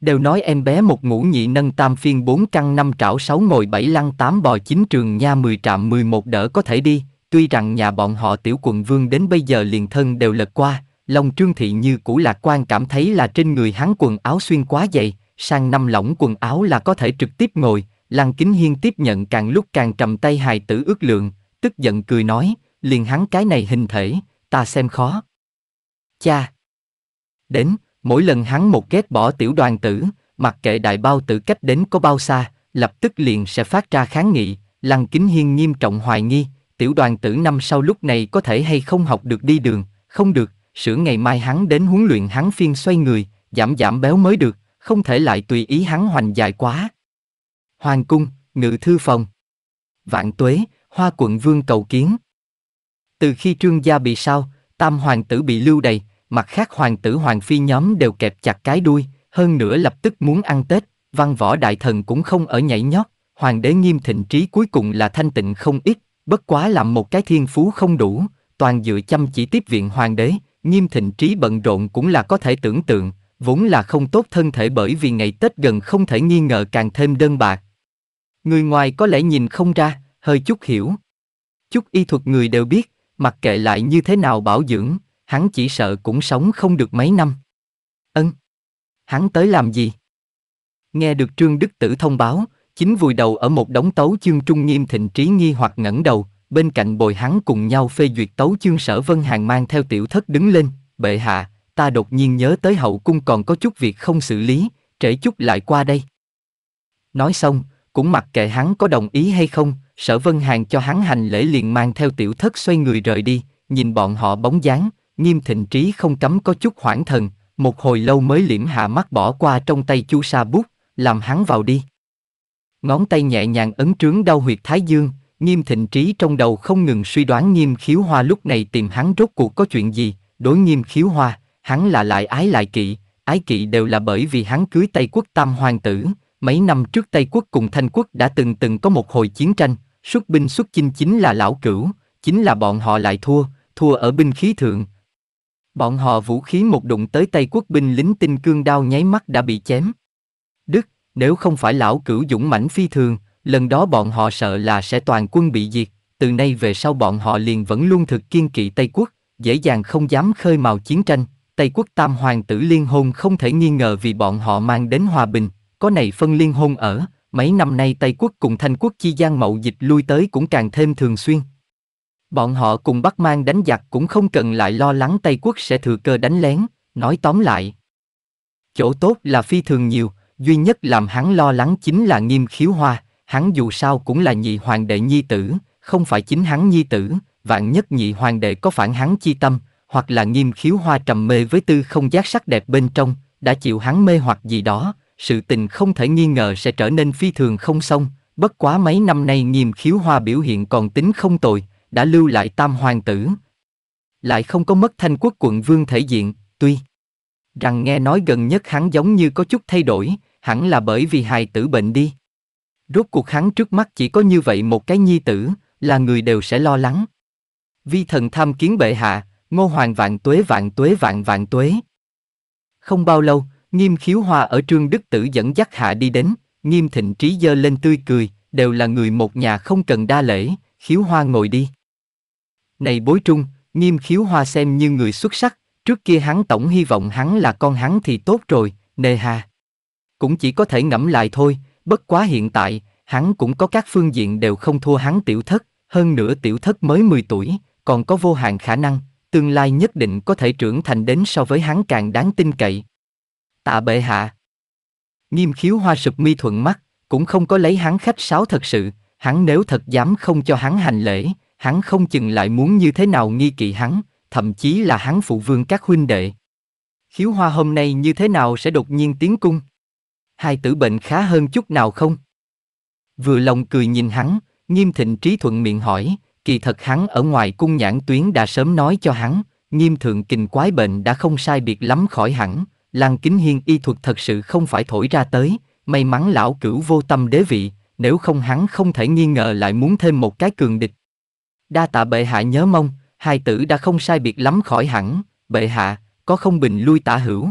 Đều nói em bé một ngũ nhị nâng tam phiên bốn căn năm trảo sáu ngồi bảy lăng tám bò chín trường nha mười trạm mười một đỡ có thể đi, tuy rằng nhà bọn họ tiểu quận vương đến bây giờ liền thân đều lật qua, Lòng Trương Thị như cũ lạc quan cảm thấy là trên người hắn quần áo xuyên quá dày, sang năm lỏng quần áo là có thể trực tiếp ngồi, Lăng Kính Hiên tiếp nhận càng lúc càng trầm tay hài tử ước lượng, tức giận cười nói, liền hắn cái này hình thể, ta xem khó. Cha! Đến, mỗi lần hắn một ghét bỏ tiểu đoàn tử, mặc kệ đại bao tử cách đến có bao xa, lập tức liền sẽ phát ra kháng nghị, Lăng Kính Hiên nghiêm trọng hoài nghi, tiểu đoàn tử năm sau lúc này có thể hay không học được đi đường, không được, sửa ngày mai hắn đến huấn luyện hắn phiên xoay người, giảm giảm béo mới được, không thể lại tùy ý hắn hoành dài quá. Hoàng cung, ngự thư phòng. Vạn tuế, hoa quận vương cầu kiến. Từ khi trương gia bị sao, tam hoàng tử bị lưu đầy, mặt khác hoàng tử hoàng phi nhóm đều kẹp chặt cái đuôi, hơn nữa lập tức muốn ăn Tết, văn võ đại thần cũng không ở nhảy nhót, hoàng đế nghiêm thịnh trí cuối cùng là thanh tịnh không ít, bất quá làm một cái thiên phú không đủ, toàn dựa chăm chỉ tiếp viện hoàng đế, Nghiêm thịnh trí bận rộn cũng là có thể tưởng tượng, vốn là không tốt thân thể bởi vì ngày Tết gần không thể nghi ngờ càng thêm đơn bạc. Người ngoài có lẽ nhìn không ra, hơi chút hiểu. Chút y thuật người đều biết, mặc kệ lại như thế nào bảo dưỡng, hắn chỉ sợ cũng sống không được mấy năm. Ân. Hắn tới làm gì? Nghe được Trương Đức Tử thông báo, chính vùi đầu ở một đống tấu chương trung nghiêm thịnh trí nghi hoặc ngẩng đầu, bên cạnh bồi hắn cùng nhau phê duyệt tấu chương sở vân hàng mang theo tiểu thất đứng lên, bệ hạ, ta đột nhiên nhớ tới hậu cung còn có chút việc không xử lý, trễ chút lại qua đây. Nói xong, cũng mặc kệ hắn có đồng ý hay không, sở vân hàng cho hắn hành lễ liền mang theo tiểu thất xoay người rời đi, nhìn bọn họ bóng dáng, nghiêm thịnh trí không cấm có chút hoảng thần, một hồi lâu mới liễm hạ mắt bỏ qua trong tay chu sa bút, làm hắn vào đi. Ngón tay nhẹ nhàng ấn trướng đau huyệt thái dương, Nghiêm thịnh trí trong đầu không ngừng suy đoán nghiêm khiếu hoa lúc này tìm hắn rốt cuộc có chuyện gì, đối nghiêm khiếu hoa, hắn là lại ái lại kỵ, ái kỵ đều là bởi vì hắn cưới Tây quốc tam hoàng tử, mấy năm trước Tây quốc cùng Thanh quốc đã từng từng có một hồi chiến tranh, xuất binh xuất chinh chính là lão cửu, chính là bọn họ lại thua, thua ở binh khí thượng. Bọn họ vũ khí một đụng tới Tây quốc binh lính tinh cương đao nháy mắt đã bị chém. Đức, nếu không phải lão cửu dũng mãnh phi thường, lần đó bọn họ sợ là sẽ toàn quân bị diệt, từ nay về sau bọn họ liền vẫn luôn thực kiên kỵ Tây quốc, dễ dàng không dám khơi mào chiến tranh. Tây quốc tam hoàng tử liên hôn không thể nghi ngờ vì bọn họ mang đến hòa bình, có này phân liên hôn ở, mấy năm nay Tây quốc cùng Thanh quốc chi gian mậu dịch lui tới cũng càng thêm thường xuyên. Bọn họ cùng bắt Mang đánh giặc cũng không cần lại lo lắng Tây quốc sẽ thừa cơ đánh lén, nói tóm lại. Chỗ tốt là phi thường nhiều, duy nhất làm hắn lo lắng chính là nghiêm khiếu hoa, hắn dù sao cũng là nhị hoàng đệ nhi tử, không phải chính hắn nhi tử, vạn nhất nhị hoàng đệ có phản hắn chi tâm, hoặc là nghiêm khiếu hoa trầm mê với tư không giác sắc đẹp bên trong, đã chịu hắn mê hoặc gì đó, sự tình không thể nghi ngờ sẽ trở nên phi thường không xong, bất quá mấy năm nay nghiêm khiếu hoa biểu hiện còn tính không tồi, đã lưu lại tam hoàng tử. Lại không có mất thanh quốc quận vương thể diện, tuy rằng nghe nói gần nhất hắn giống như có chút thay đổi, hẳn là bởi vì hài tử bệnh đi. Rốt cuộc hắn trước mắt chỉ có như vậy một cái nhi tử, là người đều sẽ lo lắng. Vi thần tham kiến bệ hạ, ngô hoàng vạn tuế vạn tuế vạn vạn tuế. Không bao lâu, nghiêm khiếu hoa ở trương đức tử dẫn dắt hạ đi đến, nghiêm thịnh trí dơ lên tươi cười, đều là người một nhà không cần đa lễ, khiếu hoa ngồi đi. Này bối trung, nghiêm khiếu hoa xem như người xuất sắc, trước kia hắn tổng hy vọng hắn là con hắn thì tốt rồi, nề hà. Cũng chỉ có thể ngẫm lại thôi, Bất quá hiện tại, hắn cũng có các phương diện đều không thua hắn tiểu thất, hơn nữa tiểu thất mới 10 tuổi, còn có vô hạn khả năng, tương lai nhất định có thể trưởng thành đến so với hắn càng đáng tin cậy. Tạ bệ hạ. Nghiêm khiếu hoa sụp mi thuận mắt, cũng không có lấy hắn khách sáo thật sự, hắn nếu thật dám không cho hắn hành lễ, hắn không chừng lại muốn như thế nào nghi kỵ hắn, thậm chí là hắn phụ vương các huynh đệ. Khiếu hoa hôm nay như thế nào sẽ đột nhiên tiến cung? hai tử bệnh khá hơn chút nào không? Vừa lòng cười nhìn hắn, nghiêm thịnh trí thuận miệng hỏi, kỳ thật hắn ở ngoài cung nhãn tuyến đã sớm nói cho hắn, nghiêm thượng kình quái bệnh đã không sai biệt lắm khỏi hẳn, Lan Kính Hiên y thuật thật sự không phải thổi ra tới, may mắn lão cửu vô tâm đế vị, nếu không hắn không thể nghi ngờ lại muốn thêm một cái cường địch. Đa tạ bệ hạ nhớ mong, hai tử đã không sai biệt lắm khỏi hẳn, bệ hạ, có không bình lui tả hữu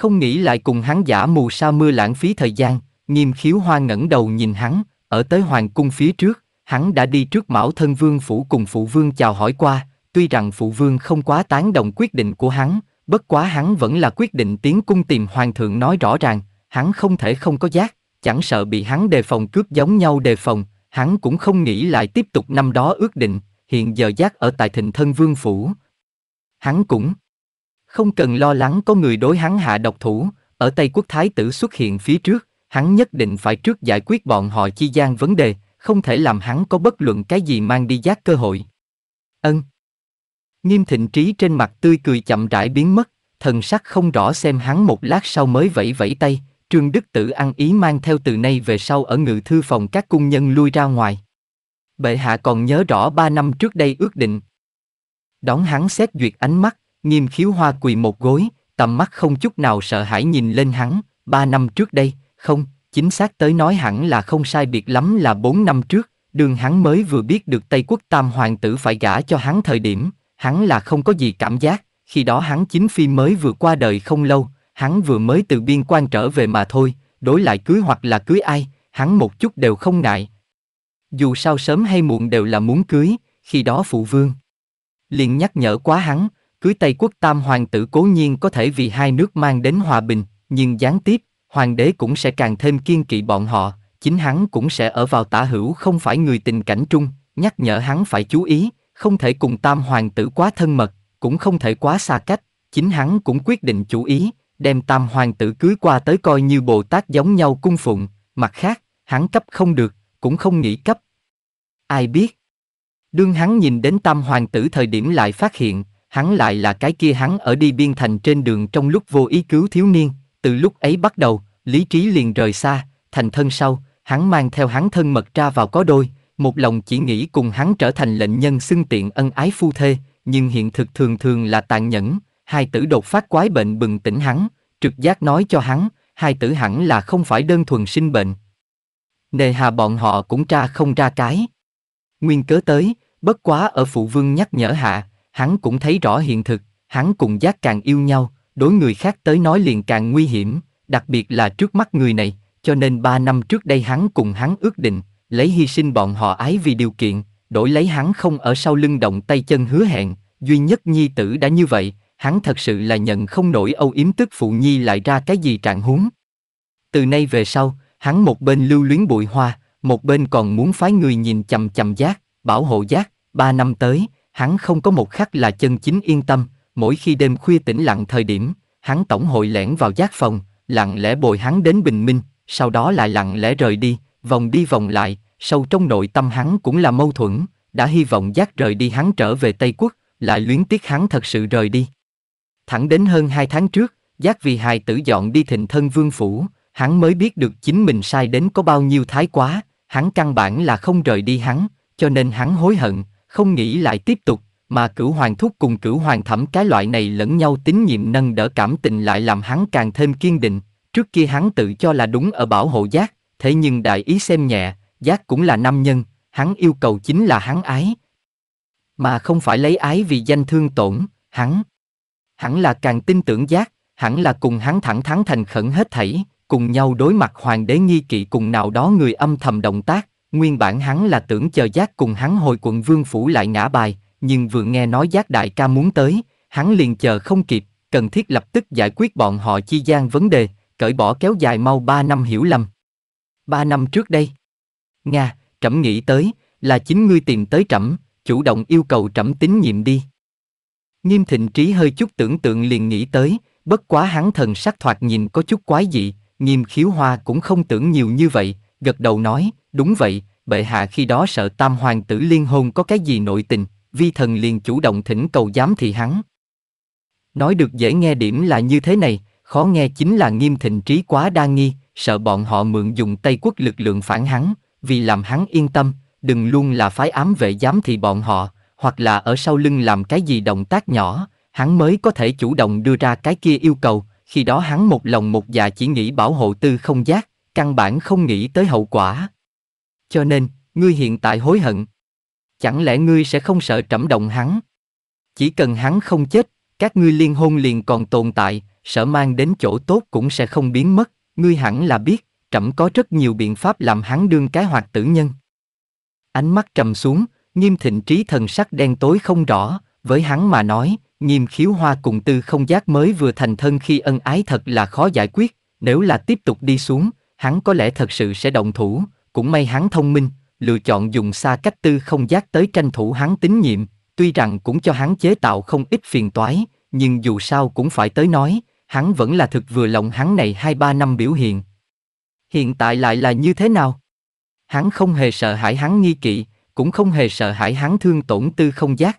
không nghĩ lại cùng hắn giả mù sa mưa lãng phí thời gian, nghiêm khiếu hoa ngẩng đầu nhìn hắn, ở tới hoàng cung phía trước, hắn đã đi trước mão thân vương phủ cùng phụ vương chào hỏi qua, tuy rằng phụ vương không quá tán đồng quyết định của hắn, bất quá hắn vẫn là quyết định tiến cung tìm hoàng thượng nói rõ ràng, hắn không thể không có giác, chẳng sợ bị hắn đề phòng cướp giống nhau đề phòng, hắn cũng không nghĩ lại tiếp tục năm đó ước định, hiện giờ giác ở tại thịnh thân vương phủ. Hắn cũng không cần lo lắng có người đối hắn hạ độc thủ, ở Tây quốc thái tử xuất hiện phía trước, hắn nhất định phải trước giải quyết bọn họ chi gian vấn đề, không thể làm hắn có bất luận cái gì mang đi giác cơ hội. Ân. Nghiêm thịnh trí trên mặt tươi cười chậm rãi biến mất, thần sắc không rõ xem hắn một lát sau mới vẫy vẫy tay, Trương Đức Tử ăn ý mang theo từ nay về sau ở ngự thư phòng các cung nhân lui ra ngoài. Bệ hạ còn nhớ rõ ba năm trước đây ước định. Đón hắn xét duyệt ánh mắt, Nghiêm khiếu hoa quỳ một gối, tầm mắt không chút nào sợ hãi nhìn lên hắn, ba năm trước đây, không, chính xác tới nói hẳn là không sai biệt lắm là bốn năm trước, đường hắn mới vừa biết được Tây quốc tam hoàng tử phải gả cho hắn thời điểm, hắn là không có gì cảm giác, khi đó hắn chính phi mới vừa qua đời không lâu, hắn vừa mới từ biên quan trở về mà thôi, đối lại cưới hoặc là cưới ai, hắn một chút đều không ngại. Dù sao sớm hay muộn đều là muốn cưới, khi đó phụ vương. liền nhắc nhở quá hắn, Cưới Tây quốc tam hoàng tử cố nhiên có thể vì hai nước mang đến hòa bình, nhưng gián tiếp, hoàng đế cũng sẽ càng thêm kiên kỵ bọn họ, chính hắn cũng sẽ ở vào tả hữu không phải người tình cảnh trung, nhắc nhở hắn phải chú ý, không thể cùng tam hoàng tử quá thân mật, cũng không thể quá xa cách, chính hắn cũng quyết định chú ý, đem tam hoàng tử cưới qua tới coi như Bồ Tát giống nhau cung phụng, mặt khác, hắn cấp không được, cũng không nghĩ cấp. Ai biết? Đương hắn nhìn đến tam hoàng tử thời điểm lại phát hiện, hắn lại là cái kia hắn ở đi biên thành trên đường trong lúc vô ý cứu thiếu niên, từ lúc ấy bắt đầu, lý trí liền rời xa, thành thân sau, hắn mang theo hắn thân mật ra vào có đôi, một lòng chỉ nghĩ cùng hắn trở thành lệnh nhân xưng tiện ân ái phu thê, nhưng hiện thực thường thường là tàn nhẫn, hai tử đột phát quái bệnh bừng tỉnh hắn, trực giác nói cho hắn, hai tử hẳn là không phải đơn thuần sinh bệnh. Nề hà bọn họ cũng tra không ra cái. Nguyên cớ tới, bất quá ở phụ vương nhắc nhở hạ, hắn cũng thấy rõ hiện thực, hắn cùng giác càng yêu nhau, đối người khác tới nói liền càng nguy hiểm, đặc biệt là trước mắt người này, cho nên ba năm trước đây hắn cùng hắn ước định, lấy hy sinh bọn họ ái vì điều kiện, đổi lấy hắn không ở sau lưng động tay chân hứa hẹn, duy nhất nhi tử đã như vậy, hắn thật sự là nhận không nổi âu yếm tức phụ nhi lại ra cái gì trạng huống. Từ nay về sau, hắn một bên lưu luyến bụi hoa, một bên còn muốn phái người nhìn chầm chầm giác, bảo hộ giác, ba năm tới, hắn không có một khắc là chân chính yên tâm, mỗi khi đêm khuya tĩnh lặng thời điểm, hắn tổng hội lẻn vào giác phòng, lặng lẽ bồi hắn đến bình minh, sau đó lại lặng lẽ rời đi, vòng đi vòng lại, sâu trong nội tâm hắn cũng là mâu thuẫn, đã hy vọng giác rời đi hắn trở về Tây Quốc, lại luyến tiếc hắn thật sự rời đi. Thẳng đến hơn hai tháng trước, giác vì hài tử dọn đi thịnh thân vương phủ, hắn mới biết được chính mình sai đến có bao nhiêu thái quá, hắn căn bản là không rời đi hắn, cho nên hắn hối hận, không nghĩ lại tiếp tục, mà cửu hoàng thúc cùng cửu hoàng thẩm cái loại này lẫn nhau tín nhiệm nâng đỡ cảm tình lại làm hắn càng thêm kiên định, trước kia hắn tự cho là đúng ở bảo hộ giác, thế nhưng đại ý xem nhẹ, giác cũng là nam nhân, hắn yêu cầu chính là hắn ái. Mà không phải lấy ái vì danh thương tổn, hắn. hắn là càng tin tưởng giác, hắn là cùng hắn thẳng thắn thành khẩn hết thảy, cùng nhau đối mặt hoàng đế nghi kỵ cùng nào đó người âm thầm động tác, Nguyên bản hắn là tưởng chờ giác cùng hắn hồi quận vương phủ lại ngã bài, nhưng vừa nghe nói giác đại ca muốn tới, hắn liền chờ không kịp, cần thiết lập tức giải quyết bọn họ chi gian vấn đề, cởi bỏ kéo dài mau ba năm hiểu lầm. ba năm trước đây, Nga, trẫm nghĩ tới, là chính ngươi tìm tới trẫm, chủ động yêu cầu trẫm tín nhiệm đi. Nghiêm thịnh trí hơi chút tưởng tượng liền nghĩ tới, bất quá hắn thần sắc thoạt nhìn có chút quái dị, nghiêm khiếu hoa cũng không tưởng nhiều như vậy, gật đầu nói, Đúng vậy, bệ hạ khi đó sợ tam hoàng tử liên hôn có cái gì nội tình, vi thần liền chủ động thỉnh cầu giám thị hắn. Nói được dễ nghe điểm là như thế này, khó nghe chính là nghiêm thịnh trí quá đa nghi, sợ bọn họ mượn dùng Tây quốc lực lượng phản hắn, vì làm hắn yên tâm, đừng luôn là phái ám vệ giám thị bọn họ, hoặc là ở sau lưng làm cái gì động tác nhỏ, hắn mới có thể chủ động đưa ra cái kia yêu cầu, khi đó hắn một lòng một dạ chỉ nghĩ bảo hộ tư không giác, căn bản không nghĩ tới hậu quả. Cho nên, ngươi hiện tại hối hận. Chẳng lẽ ngươi sẽ không sợ trẫm động hắn? Chỉ cần hắn không chết, các ngươi liên hôn liền còn tồn tại, sợ mang đến chỗ tốt cũng sẽ không biến mất, ngươi hẳn là biết, trẫm có rất nhiều biện pháp làm hắn đương cái hoạt tử nhân. Ánh mắt trầm xuống, nghiêm thịnh trí thần sắc đen tối không rõ, với hắn mà nói, nghiêm khiếu hoa cùng tư không giác mới vừa thành thân khi ân ái thật là khó giải quyết, nếu là tiếp tục đi xuống, hắn có lẽ thật sự sẽ động thủ, cũng may hắn thông minh, lựa chọn dùng xa cách tư không giác tới tranh thủ hắn tín nhiệm, tuy rằng cũng cho hắn chế tạo không ít phiền toái, nhưng dù sao cũng phải tới nói, hắn vẫn là thực vừa lòng hắn này 2-3 năm biểu hiện. Hiện tại lại là như thế nào? Hắn không hề sợ hãi hắn nghi kỵ, cũng không hề sợ hãi hắn thương tổn tư không giác.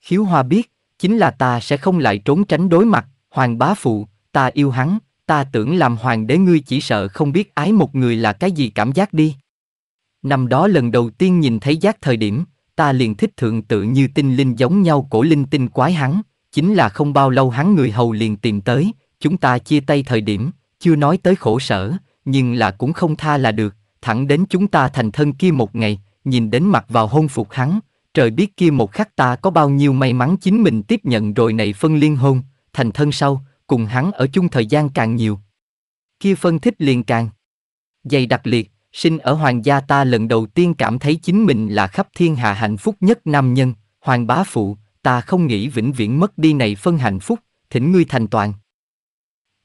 Khiếu Hoa biết, chính là ta sẽ không lại trốn tránh đối mặt, Hoàng bá phụ, ta yêu hắn, ta tưởng làm hoàng đế ngươi chỉ sợ không biết ái một người là cái gì cảm giác đi. Năm đó lần đầu tiên nhìn thấy giác thời điểm, ta liền thích thượng tự như tinh linh giống nhau cổ linh tinh quái hắn, chính là không bao lâu hắn người hầu liền tìm tới, chúng ta chia tay thời điểm, chưa nói tới khổ sở, nhưng là cũng không tha là được, thẳng đến chúng ta thành thân kia một ngày, nhìn đến mặt vào hôn phục hắn, trời biết kia một khắc ta có bao nhiêu may mắn chính mình tiếp nhận rồi này phân liên hôn, thành thân sau, cùng hắn ở chung thời gian càng nhiều. Kia phân thích liền càng dày đặc liệt, sinh ở hoàng gia ta lần đầu tiên cảm thấy chính mình là khắp thiên hạ hạnh phúc nhất nam nhân, hoàng bá phụ, ta không nghĩ vĩnh viễn mất đi này phân hạnh phúc, thỉnh ngươi thành toàn.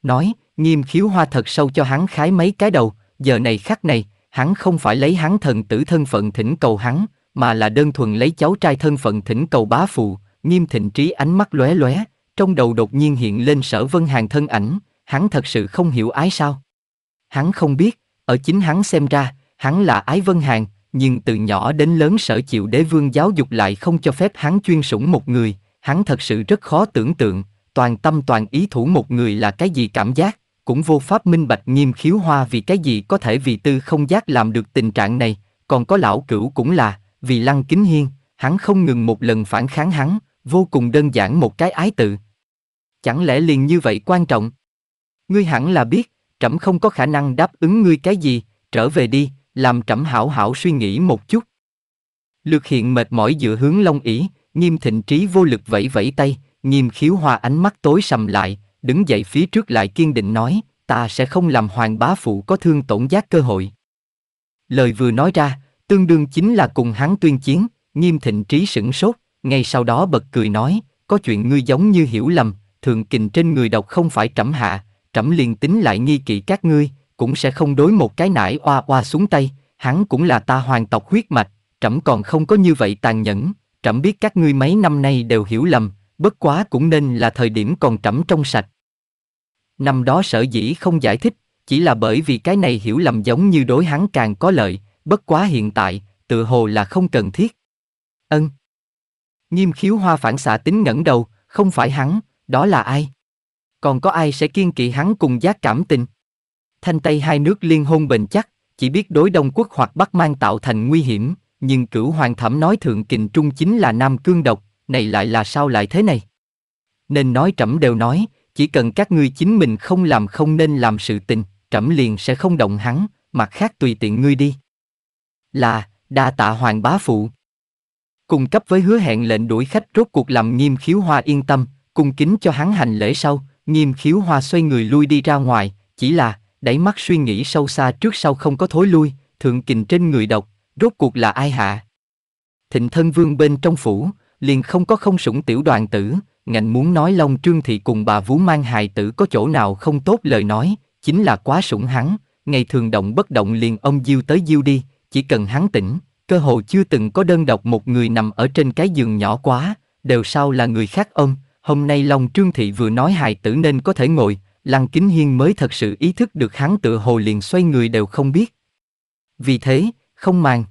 Nói, nghiêm khiếu hoa thật sâu cho hắn khái mấy cái đầu, giờ này khắc này, hắn không phải lấy hắn thần tử thân phận thỉnh cầu hắn, mà là đơn thuần lấy cháu trai thân phận thỉnh cầu bá phụ, nghiêm thịnh trí ánh mắt lóe lóe, trong đầu đột nhiên hiện lên sở vân hàng thân ảnh, hắn thật sự không hiểu ái sao. Hắn không biết, ở chính hắn xem ra, hắn là ái vân hàng, nhưng từ nhỏ đến lớn sở chịu đế vương giáo dục lại không cho phép hắn chuyên sủng một người, hắn thật sự rất khó tưởng tượng, toàn tâm toàn ý thủ một người là cái gì cảm giác, cũng vô pháp minh bạch nghiêm khiếu hoa vì cái gì có thể vì tư không giác làm được tình trạng này, còn có lão cửu cũng là, vì lăng kính hiên, hắn không ngừng một lần phản kháng hắn, vô cùng đơn giản một cái ái tự, chẳng lẽ liền như vậy quan trọng? Ngươi hẳn là biết, trẫm không có khả năng đáp ứng ngươi cái gì, trở về đi, làm trẫm hảo hảo suy nghĩ một chút. Lược hiện mệt mỏi dựa hướng long ỉ, nghiêm thịnh trí vô lực vẫy vẫy tay, nghiêm khiếu hoa ánh mắt tối sầm lại, đứng dậy phía trước lại kiên định nói, ta sẽ không làm hoàng bá phụ có thương tổn giác cơ hội. Lời vừa nói ra, tương đương chính là cùng hắn tuyên chiến, nghiêm thịnh trí sửng sốt, ngay sau đó bật cười nói, có chuyện ngươi giống như hiểu lầm, thường kình trên người độc không phải trẫm hạ, trẫm liền tính lại nghi kỵ các ngươi, cũng sẽ không đối một cái nải oa oa xuống tay, hắn cũng là ta hoàng tộc huyết mạch, trẫm còn không có như vậy tàn nhẫn, trẫm biết các ngươi mấy năm nay đều hiểu lầm, bất quá cũng nên là thời điểm còn trẫm trong sạch. Năm đó sở dĩ không giải thích, chỉ là bởi vì cái này hiểu lầm giống như đối hắn càng có lợi, bất quá hiện tại, tự hồ là không cần thiết. Ân. Nghiêm khiếu hoa phản xạ tính ngẩng đầu, không phải hắn, đó là ai? Còn có ai sẽ kiên kỵ hắn cùng giác cảm tình? Thanh Tây hai nước liên hôn bền chắc, chỉ biết đối Đông Quốc hoặc Bắc Mang tạo thành nguy hiểm, nhưng cửu hoàng thẩm nói Thượng Kình Trung chính là Nam Cương độc, này lại là sao lại thế này? Nên nói trẫm đều nói, chỉ cần các ngươi chính mình không làm không nên làm sự tình, trẫm liền sẽ không động hắn, mặt khác tùy tiện ngươi đi. Là, đa tạ hoàng bá phụ. cung cấp với hứa hẹn lệnh đuổi khách rốt cuộc làm nghiêm khiếu hoa yên tâm, cung kính cho hắn hành lễ sau, nghiêm khiếu hoa xoay người lui đi ra ngoài, chỉ là, đẩy mắt suy nghĩ sâu xa trước sau không có thối lui, thượng kình trên người độc, rốt cuộc là ai hạ. Thịnh thân vương bên trong phủ, liền không có không sủng tiểu đoàn tử, ngạnh muốn nói long trương thị cùng bà vú mang hài tử có chỗ nào không tốt lời nói, chính là quá sủng hắn, ngày thường động bất động liền ông diêu tới diêu đi, chỉ cần hắn tỉnh, cơ hồ chưa từng có đơn độc một người nằm ở trên cái giường nhỏ quá, đều sau là người khác ông, Hôm nay Long Trương Thị vừa nói hài tử nên có thể ngồi, Lăng Kính Hiên mới thật sự ý thức được hắn tự hồ liền xoay người đều không biết. Vì thế, không màng.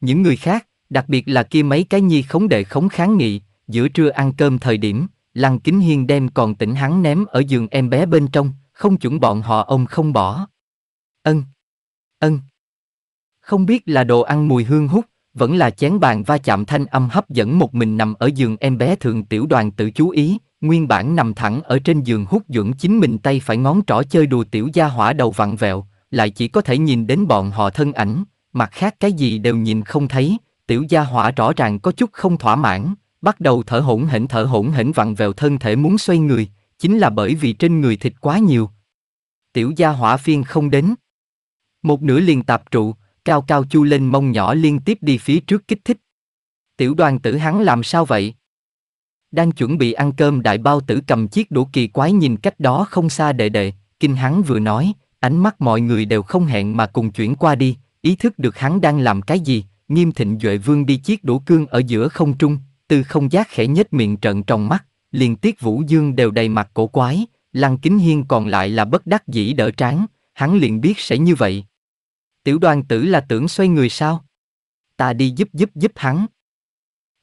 Những người khác, đặc biệt là kia mấy cái nhi khống đệ khống kháng nghị, giữa trưa ăn cơm thời điểm, Lăng Kính Hiên đem còn tỉnh hắn ném ở giường em bé bên trong, không chuẩn bọn họ ông không bỏ. Ân. Ân. Không biết là đồ ăn mùi hương hút, vẫn là chén bàn va chạm thanh âm hấp dẫn một mình nằm ở giường em bé thường tiểu đoàn tự chú ý, nguyên bản nằm thẳng ở trên giường hút dưỡng chính mình tay phải ngón trỏ chơi đùa tiểu gia hỏa đầu vặn vẹo, lại chỉ có thể nhìn đến bọn họ thân ảnh, mặt khác cái gì đều nhìn không thấy, tiểu gia hỏa rõ ràng có chút không thỏa mãn, bắt đầu thở hổn hển thở hổn hển vặn vẹo thân thể muốn xoay người, chính là bởi vì trên người thịt quá nhiều. Tiểu gia hỏa phiên không đến. Một nửa liền tạp trụ, cao cao chu lên mông nhỏ liên tiếp đi phía trước kích thích. Tiểu đoàn tử hắn làm sao vậy? Đang chuẩn bị ăn cơm đại bao tử cầm chiếc đũa kỳ quái nhìn cách đó không xa đệ đệ, kinh hắn vừa nói, ánh mắt mọi người đều không hẹn mà cùng chuyển qua đi, ý thức được hắn đang làm cái gì, nghiêm thịnh duệ vương đi chiếc đũa cương ở giữa không trung, từ không giác khẽ nhếch miệng trợn trong mắt, liền tiết vũ dương đều đầy mặt cổ quái, lăng kính hiên còn lại là bất đắc dĩ đỡ tráng, hắn liền biết sẽ như vậy. Tiểu đoàn tử là tưởng xoay người sao? Ta đi giúp giúp giúp hắn.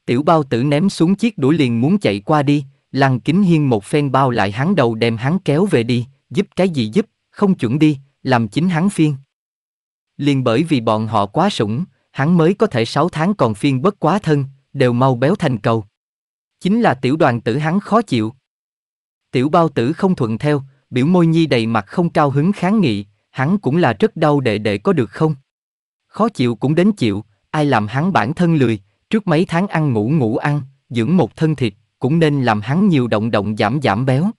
Tiểu bao tử ném xuống chiếc đũa liền muốn chạy qua đi, lăng kính hiên một phen bao lại hắn đầu đem hắn kéo về đi, giúp cái gì giúp, không chuẩn đi, làm chính hắn phiên. Liền bởi vì bọn họ quá sủng, hắn mới có thể 6 tháng còn phiên bất quá thân, đều mau béo thành cầu. Chính là tiểu đoàn tử hắn khó chịu. Tiểu bao tử không thuận theo, biểu môi nhi đầy mặt không cao hứng kháng nghị, hắn cũng là rất đau đệ đệ có được không? Khó chịu cũng đến chịu, ai làm hắn bản thân lười, trước mấy tháng ăn ngủ ngủ ăn, dưỡng một thân thịt, cũng nên làm hắn nhiều động động giảm giảm béo.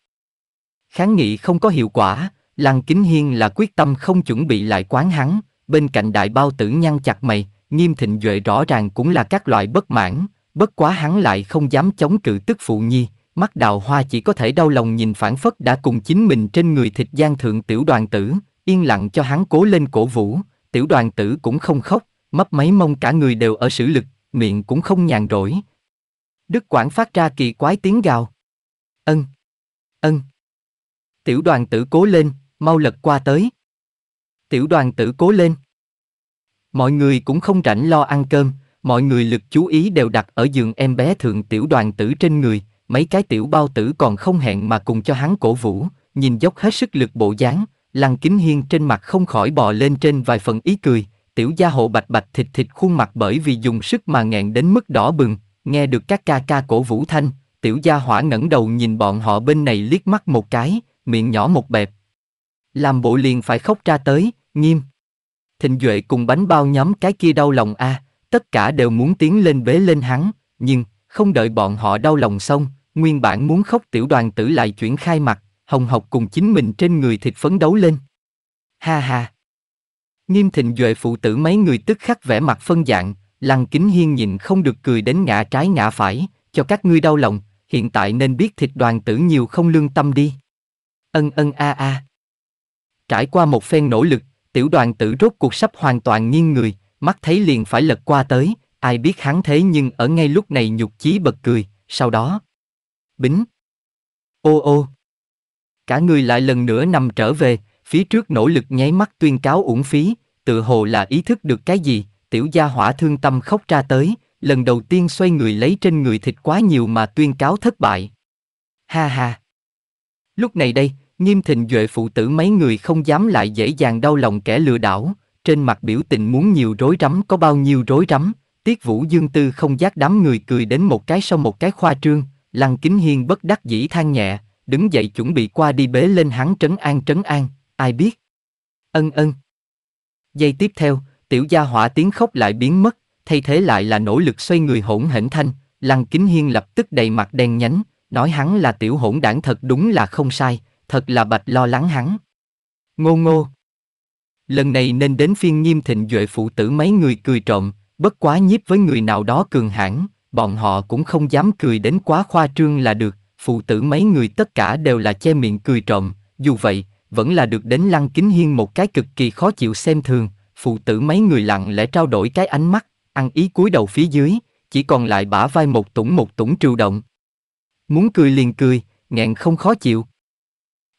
Kháng nghị không có hiệu quả, Lăng Kính Hiên là quyết tâm không chuẩn bị lại quán hắn, bên cạnh đại bao tử nhăn chặt mày, nghiêm thịnh duệ rõ ràng cũng là các loại bất mãn, bất quá hắn lại không dám chống cự tức phụ nhi, mắt đào hoa chỉ có thể đau lòng nhìn phản phất đã cùng chính mình trên người thịt gian thượng tiểu đoàn tử, yên lặng cho hắn cố lên cổ vũ, tiểu đoàn tử cũng không khóc, mấp máy mông cả người đều ở sử lực, miệng cũng không nhàn rỗi. Đức quản phát ra kỳ quái tiếng gào. Ân, ân. Tiểu đoàn tử cố lên, mau lật qua tới. Tiểu đoàn tử cố lên. Mọi người cũng không rảnh lo ăn cơm, mọi người lực chú ý đều đặt ở giường em bé thượng tiểu đoàn tử trên người, mấy cái tiểu bao tử còn không hẹn mà cùng cho hắn cổ vũ, nhìn dốc hết sức lực bộ dáng, Lăng Kính Hiên trên mặt không khỏi bò lên trên vài phần ý cười, tiểu gia hộ bạch bạch thịt thịt khuôn mặt bởi vì dùng sức mà nghẹn đến mức đỏ bừng, nghe được các ca ca cổ vũ thanh, tiểu gia hỏa ngẩng đầu nhìn bọn họ bên này liếc mắt một cái, miệng nhỏ một bẹp. Làm bộ liền phải khóc ra tới, nghiêm. Thịnh Duệ cùng bánh bao nhóm cái kia đau lòng a, à, tất cả đều muốn tiến lên bế lên hắn, nhưng, không đợi bọn họ đau lòng xong, nguyên bản muốn khóc tiểu đoàn tử lại chuyển khai mặt, Hồng học cùng chính mình trên người thịt phấn đấu lên. Ha ha. Nghiêm thịnh duệ phụ tử mấy người tức khắc vẻ mặt phân dạng, lăng kính hiên nhìn không được cười đến ngã trái ngã phải, cho các ngươi đau lòng, hiện tại nên biết thịt đoàn tử nhiều không lương tâm đi. Ân ân a a. Trải qua một phen nỗ lực, tiểu đoàn tử rốt cuộc sắp hoàn toàn nghiêng người, mắt thấy liền phải lật qua tới, ai biết hắn thế nhưng ở ngay lúc này nhục chí bật cười, sau đó. Bính. Ô ô. Cả người lại lần nữa nằm trở về, phía trước nỗ lực nháy mắt tuyên cáo uổng phí, tự hồ là ý thức được cái gì, tiểu gia hỏa thương tâm khóc ra tới, lần đầu tiên xoay người lấy trên người thịt quá nhiều mà tuyên cáo thất bại. Ha ha. Lúc này đây, nghiêm thịnh duệ phụ tử mấy người không dám lại dễ dàng đau lòng kẻ lừa đảo, trên mặt biểu tình muốn nhiều rối rắm có bao nhiêu rối rắm, tiết vũ dương tư không giác đám người cười đến một cái sau một cái khoa trương, lăng kính hiên bất đắc dĩ than nhẹ, đứng dậy chuẩn bị qua đi bế lên hắn trấn an trấn an, ai biết. Ân ân. Giây tiếp theo, tiểu gia hỏa tiếng khóc lại biến mất, thay thế lại là nỗ lực xoay người hỗn hển thanh, lăng kính hiên lập tức đầy mặt đen nhánh, nói hắn là tiểu hỗn đảng thật đúng là không sai, thật là bạch lo lắng hắn. Ngô ngô. Lần này nên đến phiên nghiêm thịnh duệ phụ tử mấy người cười trộm, bất quá nhiếp với người nào đó cường hãn, bọn họ cũng không dám cười đến quá khoa trương là được, phụ tử mấy người tất cả đều là che miệng cười trộm, dù vậy, vẫn là được đến Lăng Kính Hiên một cái cực kỳ khó chịu xem thường, phụ tử mấy người lặng lẽ trao đổi cái ánh mắt, ăn ý cúi đầu phía dưới, chỉ còn lại bả vai một tủng một tủng trừu động. Muốn cười liền cười, nghẹn không khó chịu.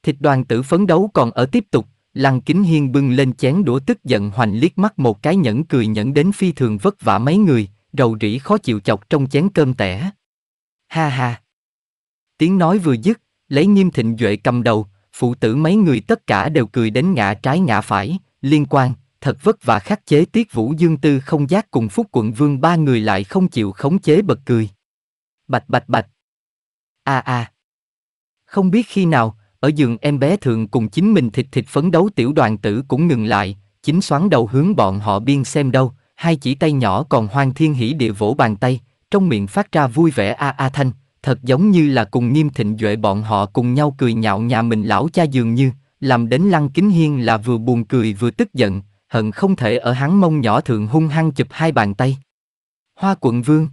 Thịt đoàn tử phấn đấu còn ở tiếp tục, Lăng Kính Hiên bưng lên chén đũa tức giận hoành liếc mắt một cái nhẫn cười nhẫn đến phi thường vất vả mấy người, rầu rĩ khó chịu chọc trong chén cơm tẻ. Ha ha, Tiếng nói vừa dứt, lấy nghiêm thịnh duệ cầm đầu, phụ tử mấy người tất cả đều cười đến ngã trái ngã phải, liên quan, thật vất vả khắc chế tiết vũ dương tư không giác cùng phúc quận vương ba người lại không chịu khống chế bật cười. Bạch bạch bạch. a à, a à. Không biết khi nào, ở giường em bé thường cùng chính mình thịt thịt phấn đấu tiểu đoàn tử cũng ngừng lại, chính xoắn đầu hướng bọn họ biên xem đâu, hai chỉ tay nhỏ còn hoang thiên hỉ địa vỗ bàn tay, trong miệng phát ra vui vẻ a à a thanh, thật giống như là cùng nghiêm thịnh duệ bọn họ cùng nhau cười nhạo nhà mình lão cha dường như, làm đến lăng kính hiên là vừa buồn cười vừa tức giận, hận không thể ở hắn mông nhỏ thượng hung hăng chụp hai bàn tay. Hoa quận vương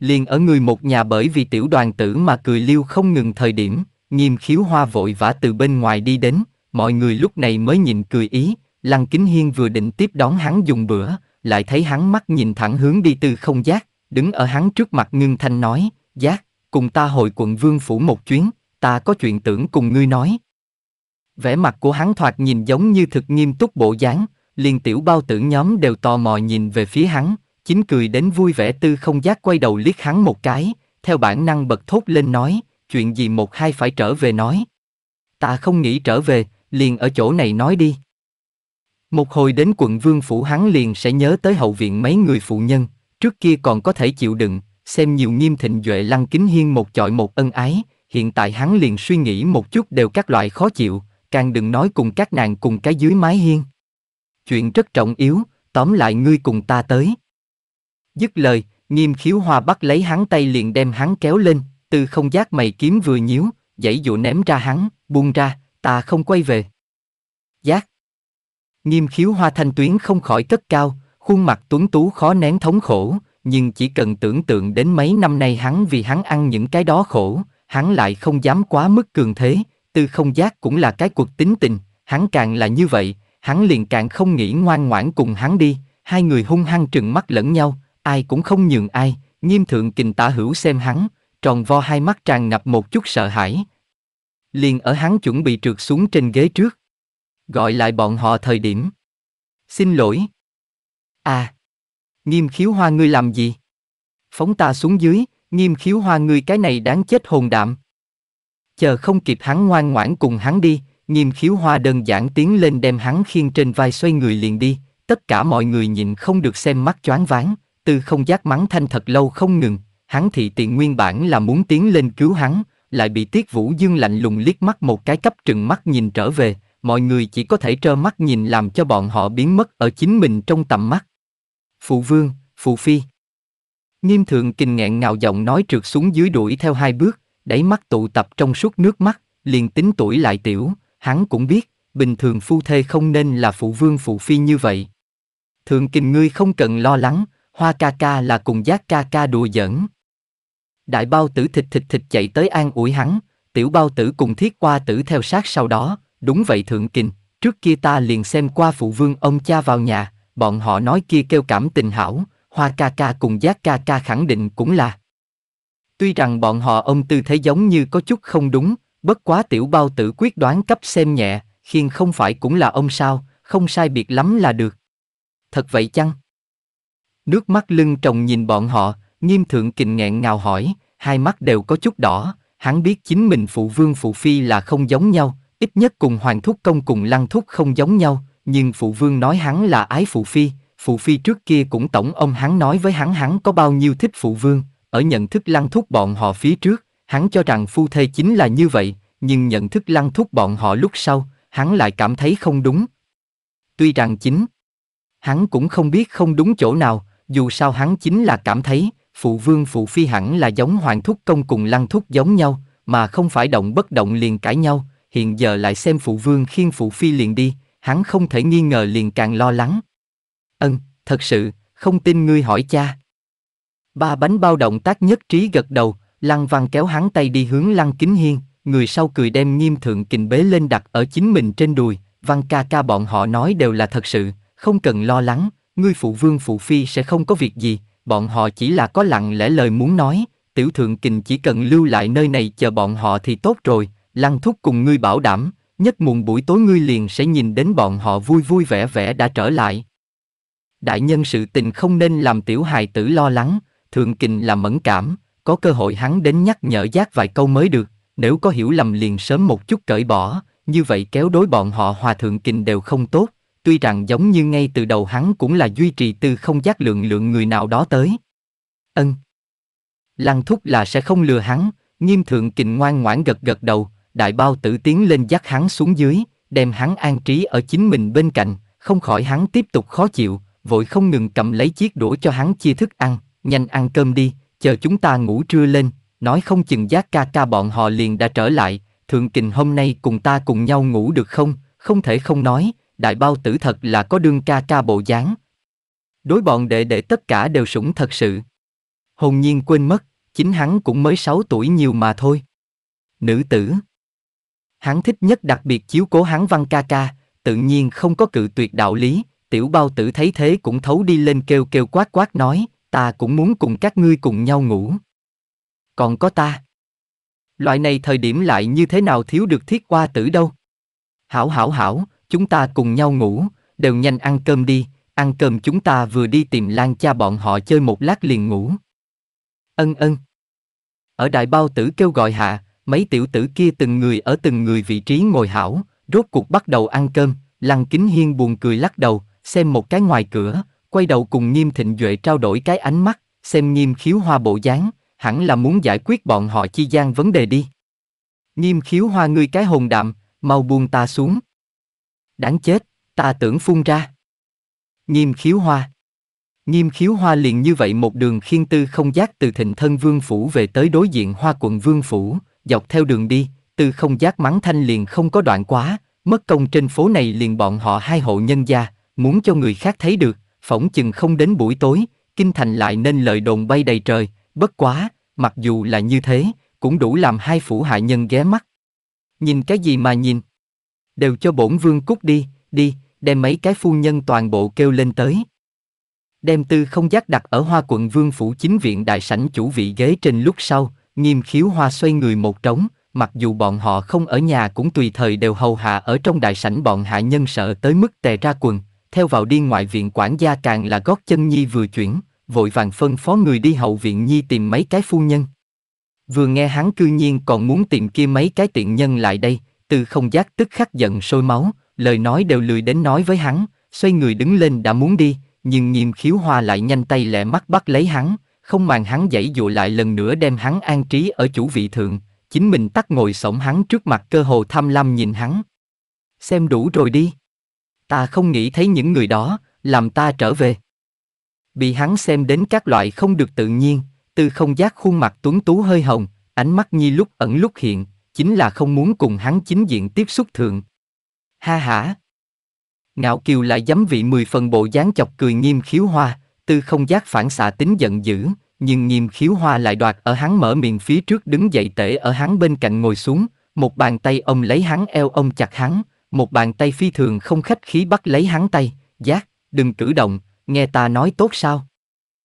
Liền ở người một nhà bởi vì tiểu đoàn tử mà cười liêu không ngừng thời điểm, nghiêm khiếu hoa vội vã từ bên ngoài đi đến, mọi người lúc này mới nhìn cười ý, lăng kính hiên vừa định tiếp đón hắn dùng bữa, lại thấy hắn mắt nhìn thẳng hướng đi tư không giác, đứng ở hắn trước mặt ngưng thanh nói, Giác, cùng ta hội quận vương phủ một chuyến, ta có chuyện tưởng cùng ngươi nói. Vẻ mặt của hắn thoạt nhìn giống như thực nghiêm túc bộ dáng, liền tiểu bao tử nhóm đều tò mò nhìn về phía hắn, chính cười đến vui vẻ tư không giác quay đầu liếc hắn một cái, theo bản năng bật thốt lên nói, chuyện gì một hai phải trở về nói. Ta không nghĩ trở về, liền ở chỗ này nói đi. Một hồi đến quận vương phủ hắn liền sẽ nhớ tới hậu viện mấy người phụ nhân, trước kia còn có thể chịu đựng, xem nhiều nghiêm thịnh duệ lăng kính hiên một chọi một ân ái, hiện tại hắn liền suy nghĩ một chút đều các loại khó chịu, càng đừng nói cùng các nàng cùng cái dưới mái hiên. Chuyện rất trọng yếu, tóm lại ngươi cùng ta tới. Dứt lời, nghiêm khiếu hoa bắt lấy hắn tay liền đem hắn kéo lên, từ không giác mày kiếm vừa nhíu, dãy dụ ném ra hắn, buông ra, ta không quay về. Giác. Nghiêm khiếu hoa thanh tuyến không khỏi cất cao, khuôn mặt tuấn tú khó nén thống khổ, nhưng chỉ cần tưởng tượng đến mấy năm nay hắn vì hắn ăn những cái đó khổ, hắn lại không dám quá mức cường thế, tư không giác cũng là cái cuộc tính tình, hắn càng là như vậy, hắn liền càng không nghĩ ngoan ngoãn cùng hắn đi, hai người hung hăng trừng mắt lẫn nhau, ai cũng không nhường ai, nghiêm thượng kình tả hữu xem hắn, tròn vo hai mắt tràn ngập một chút sợ hãi. Liền ở hắn chuẩn bị trượt xuống trên ghế trước. Gọi lại bọn họ thời điểm. Xin lỗi. À, Nghiêm khiếu hoa ngươi làm gì? Phóng ta xuống dưới, nghiêm khiếu hoa ngươi cái này đáng chết hồn đạm. Chờ không kịp hắn ngoan ngoãn cùng hắn đi, nghiêm khiếu hoa đơn giản tiến lên đem hắn khiêng trên vai xoay người liền đi, tất cả mọi người nhìn không được xem mắt choáng váng, từ không giác mắng thanh thật lâu không ngừng, hắn thị tiện nguyên bản là muốn tiến lên cứu hắn, lại bị Tiết Vũ Dương lạnh lùng liếc mắt một cái cấp trừng mắt nhìn trở về, mọi người chỉ có thể trơ mắt nhìn làm cho bọn họ biến mất ở chính mình trong tầm mắt phụ vương, phụ phi. Nghiêm thượng kinh nghẹn ngào giọng nói trượt xuống dưới đuổi theo hai bước, đẩy mắt tụ tập trong suốt nước mắt, liền tính tuổi lại tiểu, hắn cũng biết, bình thường phu thê không nên là phụ vương phụ phi như vậy. Thượng kình ngươi không cần lo lắng, hoa ca ca là cùng giác ca ca đùa giỡn. Đại bao tử thịt thịt thịt chạy tới an ủi hắn, tiểu bao tử cùng thiết qua tử theo sát sau đó, đúng vậy thượng kình, trước kia ta liền xem qua phụ vương ông cha vào nhà, bọn họ nói kia kêu cảm tình hảo, Hoa ca ca cùng Giác ca ca khẳng định cũng là. Tuy rằng bọn họ ông tư thế giống như có chút không đúng, bất quá tiểu bao tử quyết đoán cấp xem nhẹ, khiên không phải cũng là ông sao, không sai biệt lắm là được. Thật vậy chăng? Nước mắt lưng trồng nhìn bọn họ, nghiêm thượng kình nghẹn ngào hỏi, hai mắt đều có chút đỏ, hắn biết chính mình phụ vương phụ phi là không giống nhau, ít nhất cùng hoàng thúc công cùng lăng thúc không giống nhau, nhưng phụ vương nói hắn là ái phụ phi, phụ phi trước kia cũng tổng ông hắn nói với hắn hắn có bao nhiêu thích phụ vương, ở nhận thức lăng thúc bọn họ phía trước, hắn cho rằng phu thê chính là như vậy, nhưng nhận thức lăng thúc bọn họ lúc sau, hắn lại cảm thấy không đúng. Tuy rằng chính, hắn cũng không biết không đúng chỗ nào, dù sao hắn chính là cảm thấy, phụ vương phụ phi hẳn là giống hoàng thúc công cùng lăng thúc giống nhau, mà không phải động bất động liền cãi nhau, hiện giờ lại xem phụ vương khiên phụ phi liền đi, hắn không thể nghi ngờ liền càng lo lắng. Ân, thật sự, không tin ngươi hỏi cha. Ba bánh bao động tác nhất trí gật đầu, Lăng Văn kéo hắn tay đi hướng Lăng Kính Hiên, người sau cười đem nghiêm thượng kình bế lên đặt ở chính mình trên đùi, Văn ca ca bọn họ nói đều là thật sự, không cần lo lắng, ngươi phụ vương phụ phi sẽ không có việc gì, bọn họ chỉ là có lặng lẽ lời muốn nói, tiểu thượng kình chỉ cần lưu lại nơi này chờ bọn họ thì tốt rồi, Lăng Thúc cùng ngươi bảo đảm, nhất muộn buổi tối ngươi liền sẽ nhìn đến bọn họ vui vui vẻ vẻ đã trở lại. Đại nhân sự tình không nên làm tiểu hài tử lo lắng, thượng kình là mẫn cảm, có cơ hội hắn đến nhắc nhở giác vài câu mới được, nếu có hiểu lầm liền sớm một chút cởi bỏ, như vậy kéo đối bọn họ hòa thượng kình đều không tốt, tuy rằng giống như ngay từ đầu hắn cũng là duy trì tư không giác lượng lượng người nào đó tới. Ân. Lăng thúc là sẽ không lừa hắn, nghiêm thượng kình ngoan ngoãn gật gật đầu, đại bao tử tiến lên dắt hắn xuống dưới, đem hắn an trí ở chính mình bên cạnh, không khỏi hắn tiếp tục khó chịu, vội không ngừng cầm lấy chiếc đũa cho hắn chia thức ăn, nhanh ăn cơm đi, chờ chúng ta ngủ trưa lên, nói không chừng giác ca ca bọn họ liền đã trở lại, Thượng kình hôm nay cùng ta cùng nhau ngủ được không, không thể không nói, đại bao tử thật là có đương ca ca bộ dáng. Đối bọn đệ đệ tất cả đều sủng thật sự. Hồn nhiên quên mất, chính hắn cũng mới 6 tuổi nhiều mà thôi. Nữ tử hắn thích nhất đặc biệt chiếu cố hắn văn ca ca, tự nhiên không có cự tuyệt đạo lý, tiểu bao tử thấy thế cũng thấu đi lên kêu kêu quát quát nói, ta cũng muốn cùng các ngươi cùng nhau ngủ. Còn có ta. Loại này thời điểm lại như thế nào thiếu được thiết qua tử đâu. Hảo hảo hảo, chúng ta cùng nhau ngủ, đều nhanh ăn cơm đi, ăn cơm chúng ta vừa đi tìm lan cha bọn họ chơi một lát liền ngủ. Ân ân. Ở đại bao tử kêu gọi hạ, mấy tiểu tử kia từng người ở từng người vị trí ngồi hảo, rốt cuộc bắt đầu ăn cơm, Lăng Kính Hiên buồn cười lắc đầu, xem một cái ngoài cửa, quay đầu cùng Nghiêm Thịnh Duệ trao đổi cái ánh mắt, xem Nghiêm Khiếu Hoa bộ dáng, hẳn là muốn giải quyết bọn họ chi gian vấn đề đi. Nghiêm Khiếu Hoa ngươi cái hồn đạm, mau buông ta xuống. Đáng chết, ta tưởng phun ra. Nghiêm Khiếu Hoa Nghiêm khiếu hoa liền như vậy một đường khiên tư không giác từ thịnh thân vương phủ về tới đối diện hoa quận vương phủ, dọc theo đường đi, tư không giác mắng thanh liền không có đoạn quá, mất công trên phố này liền bọn họ hai hộ nhân gia, muốn cho người khác thấy được, phỏng chừng không đến buổi tối, kinh thành lại nên lời đồn bay đầy trời, bất quá, mặc dù là như thế, cũng đủ làm hai phủ hạ nhân ghé mắt. Nhìn cái gì mà nhìn? Đều cho bổn vương cút đi, đi, đem mấy cái phu nhân toàn bộ kêu lên tới. Đem tư không giác đặt ở hoa quận vương phủ chính viện đại sảnh chủ vị ghế trên lúc sau, Nghiêm khiếu hoa xoay người một trống, mặc dù bọn họ không ở nhà cũng tùy thời đều hầu hạ ở trong đại sảnh bọn hạ nhân sợ tới mức tè ra quần, theo vào đi ngoại viện quản gia càng là gót chân nhi vừa chuyển, vội vàng phân phó người đi hậu viện nhi tìm mấy cái phu nhân. Vừa nghe hắn cư nhiên còn muốn tìm kia mấy cái tiện nhân lại đây, từ không giác tức khắc giận sôi máu, lời nói đều lười đến nói với hắn, xoay người đứng lên đã muốn đi, nhưng nhiềm khiếu hoa lại nhanh tay lẹ mắt bắt lấy hắn, không màng hắn dãy dụ lại lần nữa đem hắn an trí ở chủ vị thượng, chính mình tắt ngồi sổng hắn trước mặt cơ hồ tham lam nhìn hắn. Xem đủ rồi đi. Ta không nghĩ thấy những người đó, làm ta trở về. Bị hắn xem đến các loại không được tự nhiên, từ không giác khuôn mặt tuấn tú hơi hồng, ánh mắt nhi lúc ẩn lúc hiện, chính là không muốn cùng hắn chính diện tiếp xúc thượng. Ha ha Ngạo Kiều lại dám vị mười phần bộ dáng chọc cười nghiêm khiếu hoa, Tư không giác phản xạ tính giận dữ, nhưng nghiêm khiếu hoa lại đoạt ở hắn mở miệng phía trước đứng dậy tể ở hắn bên cạnh ngồi xuống, một bàn tay ông lấy hắn eo ông chặt hắn, một bàn tay phi thường không khách khí bắt lấy hắn tay, giác, đừng cử động, nghe ta nói tốt sao.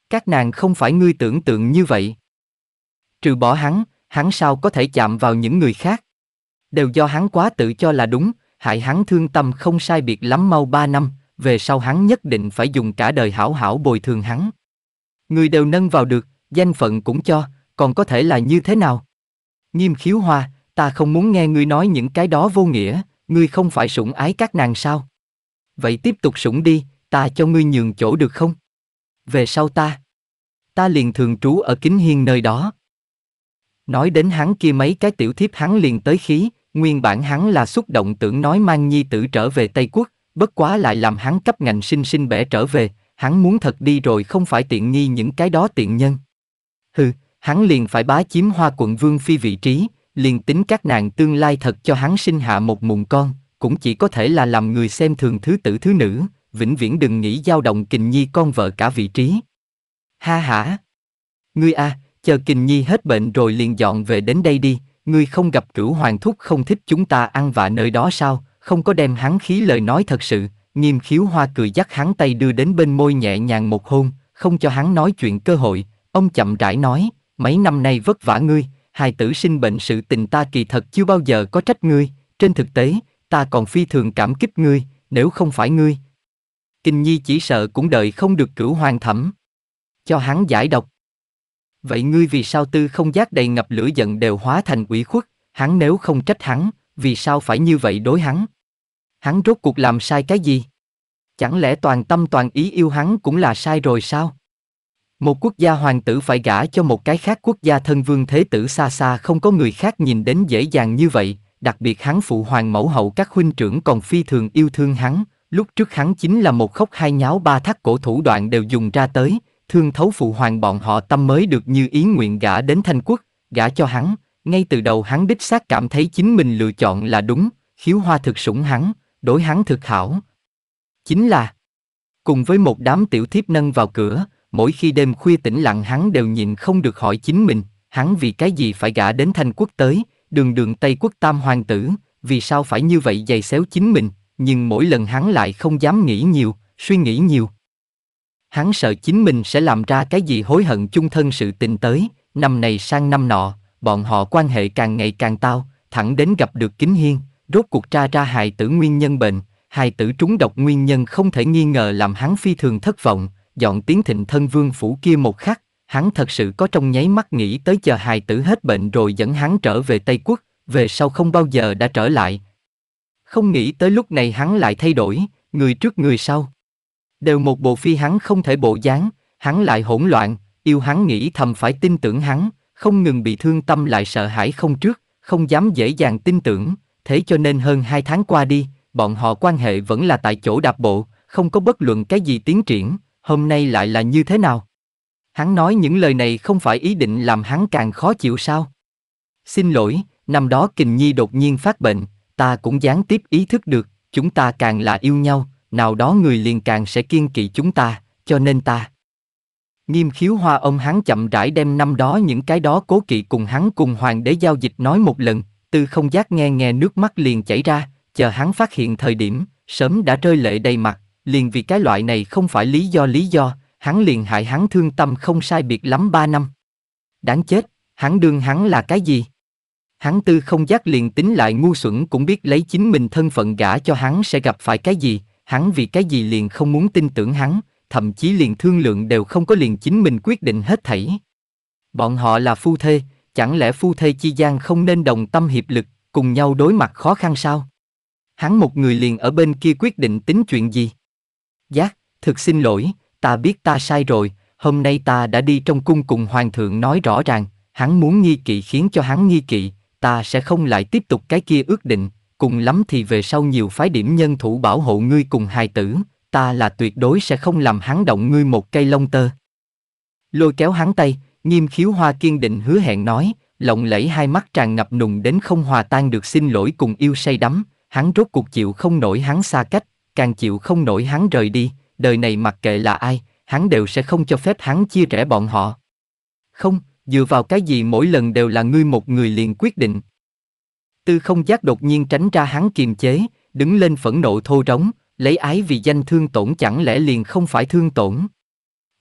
Các nàng không phải ngươi tưởng tượng như vậy. Trừ bỏ hắn, hắn sao có thể chạm vào những người khác. Đều do hắn quá tự cho là đúng, hại hắn thương tâm không sai biệt lắm mau ba năm, về sau hắn nhất định phải dùng cả đời hảo hảo bồi thường hắn. Người đều nâng vào được, danh phận cũng cho, còn có thể là như thế nào? Nghiêm khiếu hoa, ta không muốn nghe ngươi nói những cái đó vô nghĩa, ngươi không phải sủng ái các nàng sao? Vậy tiếp tục sủng đi, ta cho ngươi nhường chỗ được không? Về sau ta, ta liền thường trú ở kính hiên nơi đó. Nói đến hắn kia mấy cái tiểu thiếp hắn liền tới khí, nguyên bản hắn là xúc động tưởng nói mang nhi tử trở về Tây Quốc, bất quá lại làm hắn cấp ngành sinh sinh bẻ trở về, hắn muốn thật đi rồi không phải tiện nghi những cái đó tiện nhân. Hừ, hắn liền phải bá chiếm hoa quận vương phi vị trí, liền tính các nàng tương lai thật cho hắn sinh hạ một mụn con, cũng chỉ có thể là làm người xem thường thứ tử thứ nữ, vĩnh viễn đừng nghĩ dao động kình nhi con vợ cả vị trí. Ha hả! Ngươi a, chờ kình nhi hết bệnh rồi liền dọn về đến đây đi, ngươi không gặp cửu hoàng thúc không thích chúng ta ăn vạ nơi đó sao, không có đem hắn khí lời nói thật sự, nghiêm khiếu hoa cười dắt hắn tay đưa đến bên môi nhẹ nhàng một hôn, không cho hắn nói chuyện cơ hội, ông chậm rãi nói, mấy năm nay vất vả ngươi, hài tử sinh bệnh sự tình ta kỳ thật chưa bao giờ có trách ngươi, trên thực tế, ta còn phi thường cảm kích ngươi, nếu không phải ngươi. Kinh Nhi chỉ sợ cũng đợi không được cửu hoàng thẩm. Cho hắn giải độc. Vậy ngươi vì sao tư không giác đầy ngập lửa giận đều hóa thành quỷ khuất, hắn nếu không trách hắn, vì sao phải như vậy đối hắn? Hắn rốt cuộc làm sai cái gì? Chẳng lẽ toàn tâm toàn ý yêu hắn cũng là sai rồi sao? Một quốc gia hoàng tử phải gả cho một cái khác quốc gia thân vương thế tử xa xa không có người khác nhìn đến dễ dàng như vậy, đặc biệt hắn phụ hoàng mẫu hậu các huynh trưởng còn phi thường yêu thương hắn, lúc trước hắn chính là một khóc hai nháo ba thắt cổ thủ đoạn đều dùng ra tới, thương thấu phụ hoàng bọn họ tâm mới được như ý nguyện gả đến thanh quốc, gả cho hắn, ngay từ đầu hắn đích xác cảm thấy chính mình lựa chọn là đúng, khiếu hoa thực sủng hắn, đối hắn thực hảo. Chính là, cùng với một đám tiểu thiếp nâng vào cửa, mỗi khi đêm khuya tĩnh lặng hắn đều nhịn không được hỏi chính mình, hắn vì cái gì phải gả đến thanh quốc tới, đường đường Tây quốc tam hoàng tử, vì sao phải như vậy dày xéo chính mình, nhưng mỗi lần hắn lại không dám nghĩ nhiều, suy nghĩ nhiều. Hắn sợ chính mình sẽ làm ra cái gì hối hận chung thân sự tình tới, năm này sang năm nọ, bọn họ quan hệ càng ngày càng tao, thẳng đến gặp được Kính Hiên, rốt cuộc tra ra hài tử nguyên nhân bệnh, hài tử trúng độc nguyên nhân không thể nghi ngờ làm hắn phi thường thất vọng, dọn tiến thịnh thân vương phủ kia một khắc, hắn thật sự có trong nháy mắt nghĩ tới chờ hài tử hết bệnh rồi dẫn hắn trở về Tây Quốc, về sau không bao giờ đã trở lại. Không nghĩ tới lúc này hắn lại thay đổi, người trước người sau. Đều một bộ phi hắn không thể bộ dáng, hắn lại hỗn loạn, yêu hắn nghĩ thầm phải tin tưởng hắn, không ngừng bị thương tâm lại sợ hãi không trước, không dám dễ dàng tin tưởng, thế cho nên hơn hai tháng qua đi, bọn họ quan hệ vẫn là tại chỗ đạp bộ, không có bất luận cái gì tiến triển, hôm nay lại là như thế nào? Hắn nói những lời này không phải ý định làm hắn càng khó chịu sao? Xin lỗi, năm đó Kình Nhi đột nhiên phát bệnh, ta cũng gián tiếp ý thức được, chúng ta càng là yêu nhau, nào đó người liền càng sẽ kiên kỵ chúng ta, cho nên ta Nghiêm khiếu hoa ông hắn chậm rãi đem năm đó những cái đó cố kỵ cùng hắn cùng hoàng đế giao dịch nói một lần, tư không giác nghe nghe nước mắt liền chảy ra, chờ hắn phát hiện thời điểm, sớm đã rơi lệ đầy mặt, liền vì cái loại này không phải lý do lý do, hắn liền hại hắn thương tâm không sai biệt lắm ba năm. Đáng chết, hắn đương hắn là cái gì? Hắn tư không giác liền tính lại ngu xuẩn cũng biết lấy chính mình thân phận gả cho hắn sẽ gặp phải cái gì, hắn vì cái gì liền không muốn tin tưởng hắn, thậm chí liền thương lượng đều không có liền chính mình quyết định hết thảy. Bọn họ là phu thê, chẳng lẽ phu thê chi gian không nên đồng tâm hiệp lực, cùng nhau đối mặt khó khăn sao? Hắn một người liền ở bên kia quyết định tính chuyện gì? Giác, dạ, thực xin lỗi, ta biết ta sai rồi, hôm nay ta đã đi trong cung cùng hoàng thượng nói rõ ràng, hắn muốn nghi kỵ khiến cho hắn nghi kỵ, ta sẽ không lại tiếp tục cái kia ước định, cùng lắm thì về sau nhiều phái điểm nhân thủ bảo hộ ngươi cùng hài tử, ta là tuyệt đối sẽ không làm hắn động ngươi một cây lông tơ. Lôi kéo hắn tay, nghiêm khiếu hoa kiên định hứa hẹn nói, lộng lẫy hai mắt tràn ngập nùng đến không hòa tan được xin lỗi cùng yêu say đắm, hắn rốt cuộc chịu không nổi hắn xa cách, càng chịu không nổi hắn rời đi, đời này mặc kệ là ai, hắn đều sẽ không cho phép hắn chia rẽ bọn họ. Không, dựa vào cái gì mỗi lần đều là ngươi một người liền quyết định. Tư không giác đột nhiên tránh ra hắn kiềm chế, đứng lên phẫn nộ thô rống, lấy ái vì danh thương tổn chẳng lẽ liền không phải thương tổn?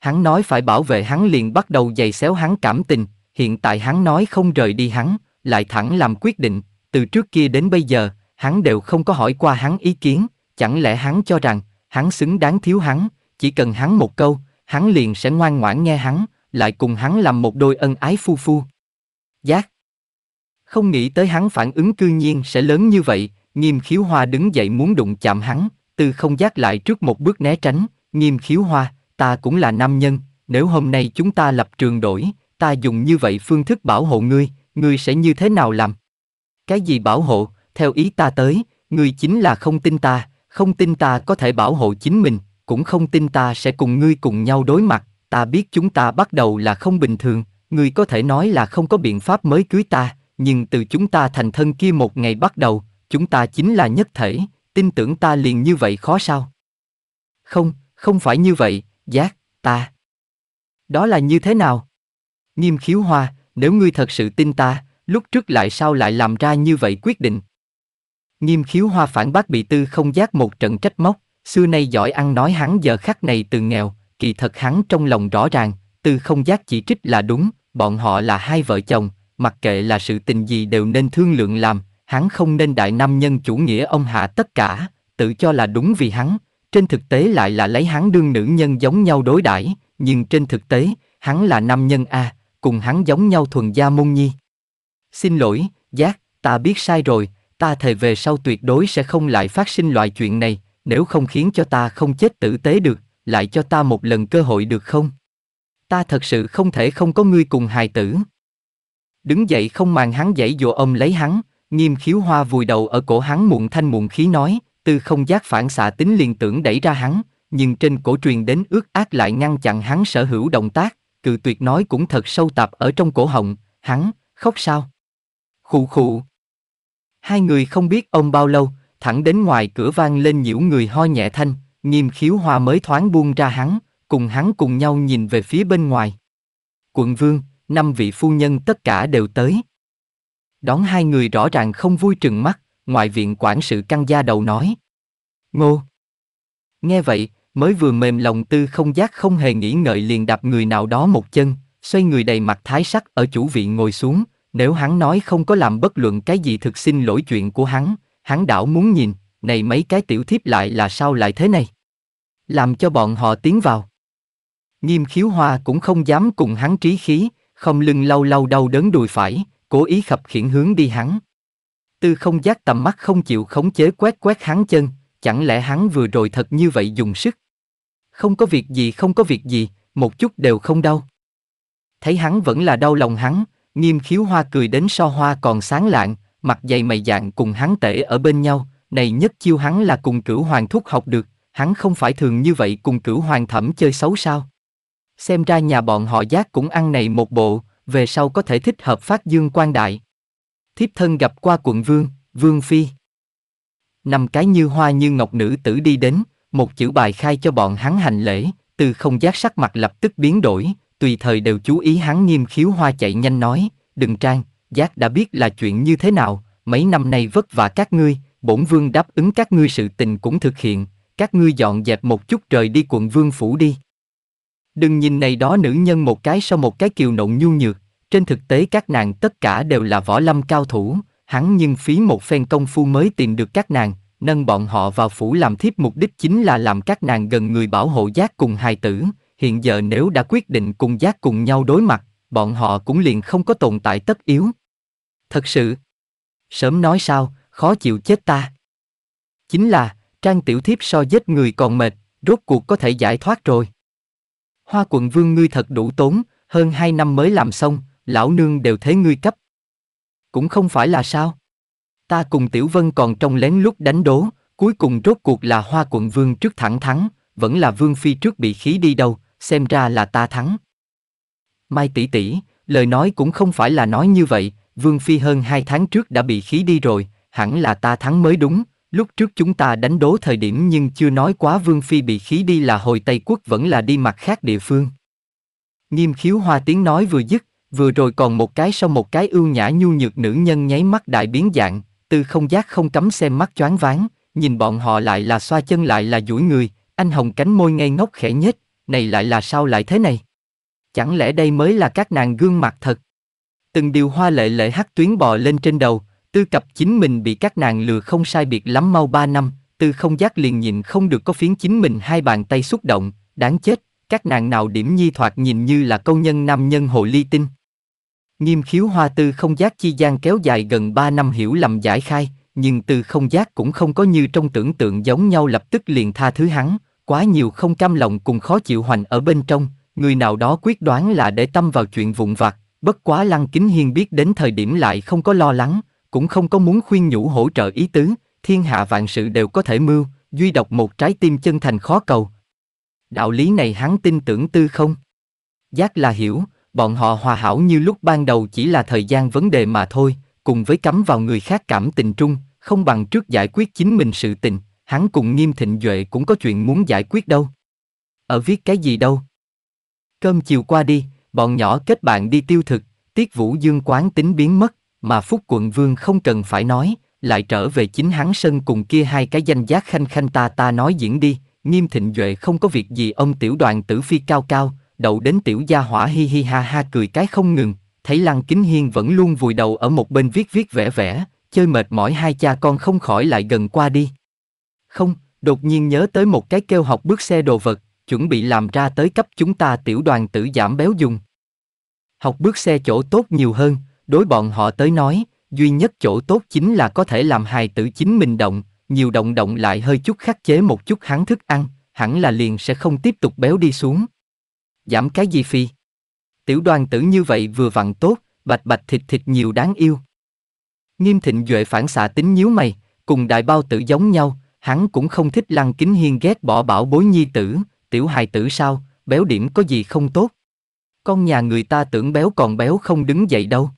Hắn nói phải bảo vệ hắn liền bắt đầu giày xéo hắn cảm tình, hiện tại hắn nói không rời đi hắn, lại thẳng làm quyết định, từ trước kia đến bây giờ, hắn đều không có hỏi qua hắn ý kiến, chẳng lẽ hắn cho rằng, hắn xứng đáng thiếu hắn, chỉ cần hắn một câu, hắn liền sẽ ngoan ngoãn nghe hắn, lại cùng hắn làm một đôi ân ái phu phu. Giác! Không nghĩ tới hắn phản ứng cư nhiên sẽ lớn như vậy, nghiêm khiếu hoa đứng dậy muốn đụng chạm hắn, Tư không giác lại trước một bước né tránh, nghiêm khiếu hoa, ta cũng là nam nhân, nếu hôm nay chúng ta lập trường đổi, ta dùng như vậy phương thức bảo hộ ngươi, ngươi sẽ như thế nào làm? Cái gì bảo hộ, theo ý ta tới, ngươi chính là không tin ta, không tin ta có thể bảo hộ chính mình, cũng không tin ta sẽ cùng ngươi cùng nhau đối mặt, ta biết chúng ta bắt đầu là không bình thường, ngươi có thể nói là không có biện pháp mới cưới ta, nhưng từ chúng ta thành thân kia một ngày bắt đầu, chúng ta chính là nhất thể, tin tưởng ta liền như vậy khó sao? Không, không phải như vậy, giác, ta. Đó là như thế nào? Nghiêm khiếu hoa, nếu ngươi thật sự tin ta, lúc trước lại sao lại làm ra như vậy quyết định? Nghiêm khiếu hoa phản bác bị tư không giác một trận trách móc, xưa nay giỏi ăn nói hắn giờ khắc này từ nghèo, kỳ thật hắn trong lòng rõ ràng, tư không giác chỉ trích là đúng, bọn họ là hai vợ chồng, mặc kệ là sự tình gì đều nên thương lượng làm, hắn không nên đại nam nhân chủ nghĩa ông hạ tất cả, tự cho là đúng vì hắn, trên thực tế lại là lấy hắn đương nữ nhân giống nhau đối đãi, nhưng trên thực tế, hắn là nam nhân a, cùng hắn giống nhau thuần gia môn nhi. Xin lỗi, giác, ta biết sai rồi, ta thề về sau tuyệt đối sẽ không lại phát sinh loại chuyện này, nếu không khiến cho ta không chết tử tế được, lại cho ta một lần cơ hội được không? Ta thật sự không thể không có ngươi cùng hài tử. Đứng dậy không màng hắn dãy dùa ông lấy hắn, Nghiêm khiếu hoa vùi đầu ở cổ hắn muộn thanh muộn khí nói, từ không giác phản xạ tính liền tưởng đẩy ra hắn, nhưng trên cổ truyền đến ước ác lại ngăn chặn hắn sở hữu động tác, cự tuyệt nói cũng thật sâu tạp ở trong cổ họng, hắn, khóc sao? Khụ khụ. Hai người không biết ông bao lâu, thẳng đến ngoài cửa vang lên nhiễu người ho nhẹ thanh, nghiêm khiếu hoa mới thoáng buông ra hắn, cùng hắn cùng nhau nhìn về phía bên ngoài. Quận vương, năm vị phu nhân tất cả đều tới. Đón hai người rõ ràng không vui trừng mắt, ngoại viện quản sự căng da đầu nói. Ngô! Nghe vậy, mới vừa mềm lòng tư không giác không hề nghĩ ngợi liền đạp người nào đó một chân, xoay người đầy mặt thái sắc ở chủ vị ngồi xuống, nếu hắn nói không có làm bất luận cái gì thực xin lỗi chuyện của hắn, hắn đảo muốn nhìn, này mấy cái tiểu thiếp lại là sao lại thế này? Làm cho bọn họ tiến vào. Nghiêm khiếu hoa cũng không dám cùng hắn trí khí, không lưng lâu lâu đau đớn đùi phải, cố ý khập khiển hướng đi hắn. Tư không giác tầm mắt không chịu khống chế quét quét hắn chân, chẳng lẽ hắn vừa rồi thật như vậy dùng sức. Không có việc gì không có việc gì, một chút đều không đau. Thấy hắn vẫn là đau lòng hắn, nghiêm khiếu hoa cười đến so hoa còn sáng lạng, mặt dày mày dạng cùng hắn tể ở bên nhau, này nhất chiêu hắn là cùng cửu hoàng thúc học được, hắn không phải thường như vậy cùng cửu hoàng thẩm chơi xấu sao. Xem ra nhà bọn họ giác cũng ăn này một bộ, về sau có thể thích hợp phát dương quan đại. Thiếp thân gặp qua quận vương, vương phi. Năm cái như hoa như ngọc nữ tử đi đến, một chữ bài khai cho bọn hắn hành lễ, từ không giác sắc mặt lập tức biến đổi, tùy thời đều chú ý hắn nghiêm khiếu hoa chạy nhanh nói, đừng trang, giác đã biết là chuyện như thế nào, mấy năm nay vất vả các ngươi, bổn vương đáp ứng các ngươi sự tình cũng thực hiện, các ngươi dọn dẹp một chút trời đi quận vương phủ đi. Đừng nhìn này đó nữ nhân một cái sau một cái kiều nộn nhu nhược, trên thực tế các nàng tất cả đều là võ lâm cao thủ, hắn nhưng phí một phen công phu mới tìm được các nàng, nâng bọn họ vào phủ làm thiếp mục đích chính là làm các nàng gần người bảo hộ giác cùng hài tử, hiện giờ nếu đã quyết định cùng giác cùng nhau đối mặt, bọn họ cũng liền không có tồn tại tất yếu. Thật sự, sớm nói sao, khó chịu chết ta. Chính là, trang tiểu thiếp so giết người còn mệt, rốt cuộc có thể giải thoát rồi hoa quận vương ngươi thật đủ tốn, hơn hai năm mới làm xong, lão nương đều thế ngươi cấp. Cũng không phải là sao. Ta cùng Tiểu Vân còn trong lén lúc đánh đố, cuối cùng rốt cuộc là hoa quận vương trước thẳng thắng, vẫn là vương phi trước bị khí đi đâu, xem ra là ta thắng. Mai tỷ tỷ, lời nói cũng không phải là nói như vậy, vương phi hơn hai tháng trước đã bị khí đi rồi, hẳn là ta thắng mới đúng, Lúc trước chúng ta đánh đố thời điểm nhưng chưa nói quá Vương Phi bị khí đi là hồi Tây Quốc vẫn là đi mặt khác địa phương. Nghiêm khiếu hoa tiếng nói vừa dứt, vừa rồi còn một cái sau một cái ưu nhã nhu nhược nữ nhân nháy mắt đại biến dạng, từ không giác không cấm xem mắt choáng váng, nhìn bọn họ lại là xoa chân lại là duỗi người, anh hồng cánh môi ngây ngốc khẽ nhếch, này lại là sao lại thế này? Chẳng lẽ đây mới là các nàng gương mặt thật? Từng điều hoa lệ lệ hắt tuyến bò lên trên đầu, Tư cập chính mình bị các nàng lừa không sai biệt lắm mau ba năm, tư không giác liền nhìn không được có phiến chính mình hai bàn tay xúc động, đáng chết, các nàng nào điểm nhi thoạt nhìn như là câu nhân nam nhân hội ly tinh. Nghiêm khiếu hoa tư không giác chi gian kéo dài gần ba năm hiểu lầm giải khai, nhưng tư không giác cũng không có như trong tưởng tượng giống nhau lập tức liền tha thứ hắn, quá nhiều không cam lòng cùng khó chịu hoành ở bên trong, người nào đó quyết đoán là để tâm vào chuyện vụn vặt, bất quá lăng kính hiên biết đến thời điểm lại không có lo lắng, cũng không có muốn khuyên nhủ hỗ trợ ý tứ, thiên hạ vạn sự đều có thể mưu, duy độc một trái tim chân thành khó cầu. Đạo lý này hắn tin tưởng tư không? Giác là hiểu, bọn họ hòa hảo như lúc ban đầu chỉ là thời gian vấn đề mà thôi, cùng với cắm vào người khác cảm tình trung, không bằng trước giải quyết chính mình sự tình, hắn cùng nghiêm thịnh duệ cũng có chuyện muốn giải quyết đâu. Ở viết cái gì đâu? Cơm chiều qua đi, bọn nhỏ kết bạn đi tiêu thực, tiết vũ dương quán tính biến mất, mà Phúc quận vương không cần phải nói, lại trở về chính hắn sân cùng kia hai cái danh giác khanh khanh ta ta nói diễn đi, nghiêm thịnh duệ không có việc gì ông tiểu đoàn tử phi cao cao, đậu đến tiểu gia hỏa hi hi ha ha cười cái không ngừng, thấy lăng kính hiên vẫn luôn vùi đầu ở một bên viết viết vẽ vẽ, chơi mệt mỏi hai cha con không khỏi lại gần qua đi. Không, đột nhiên nhớ tới một cái kêu học bước xe đồ vật, chuẩn bị làm ra tới cấp chúng ta tiểu đoàn tử giảm béo dùng. Học bước xe chỗ tốt nhiều hơn, Đối bọn họ tới nói, duy nhất chỗ tốt chính là có thể làm hài tử chính mình động, nhiều động động lại hơi chút khắc chế một chút hắn thức ăn, hẳn là liền sẽ không tiếp tục béo đi xuống. Giảm cái gì phi? Tiểu đoàn tử như vậy vừa vặn tốt, bạch bạch thịt thịt nhiều đáng yêu. Nghiêm thịnh duệ phản xạ tính nhíu mày, cùng đại bao tử giống nhau, hắn cũng không thích lăng kính hiên ghét bỏ bảo bối nhi tử, tiểu hài tử sao, béo điểm có gì không tốt. Con nhà người ta tưởng béo còn béo không đứng dậy đâu.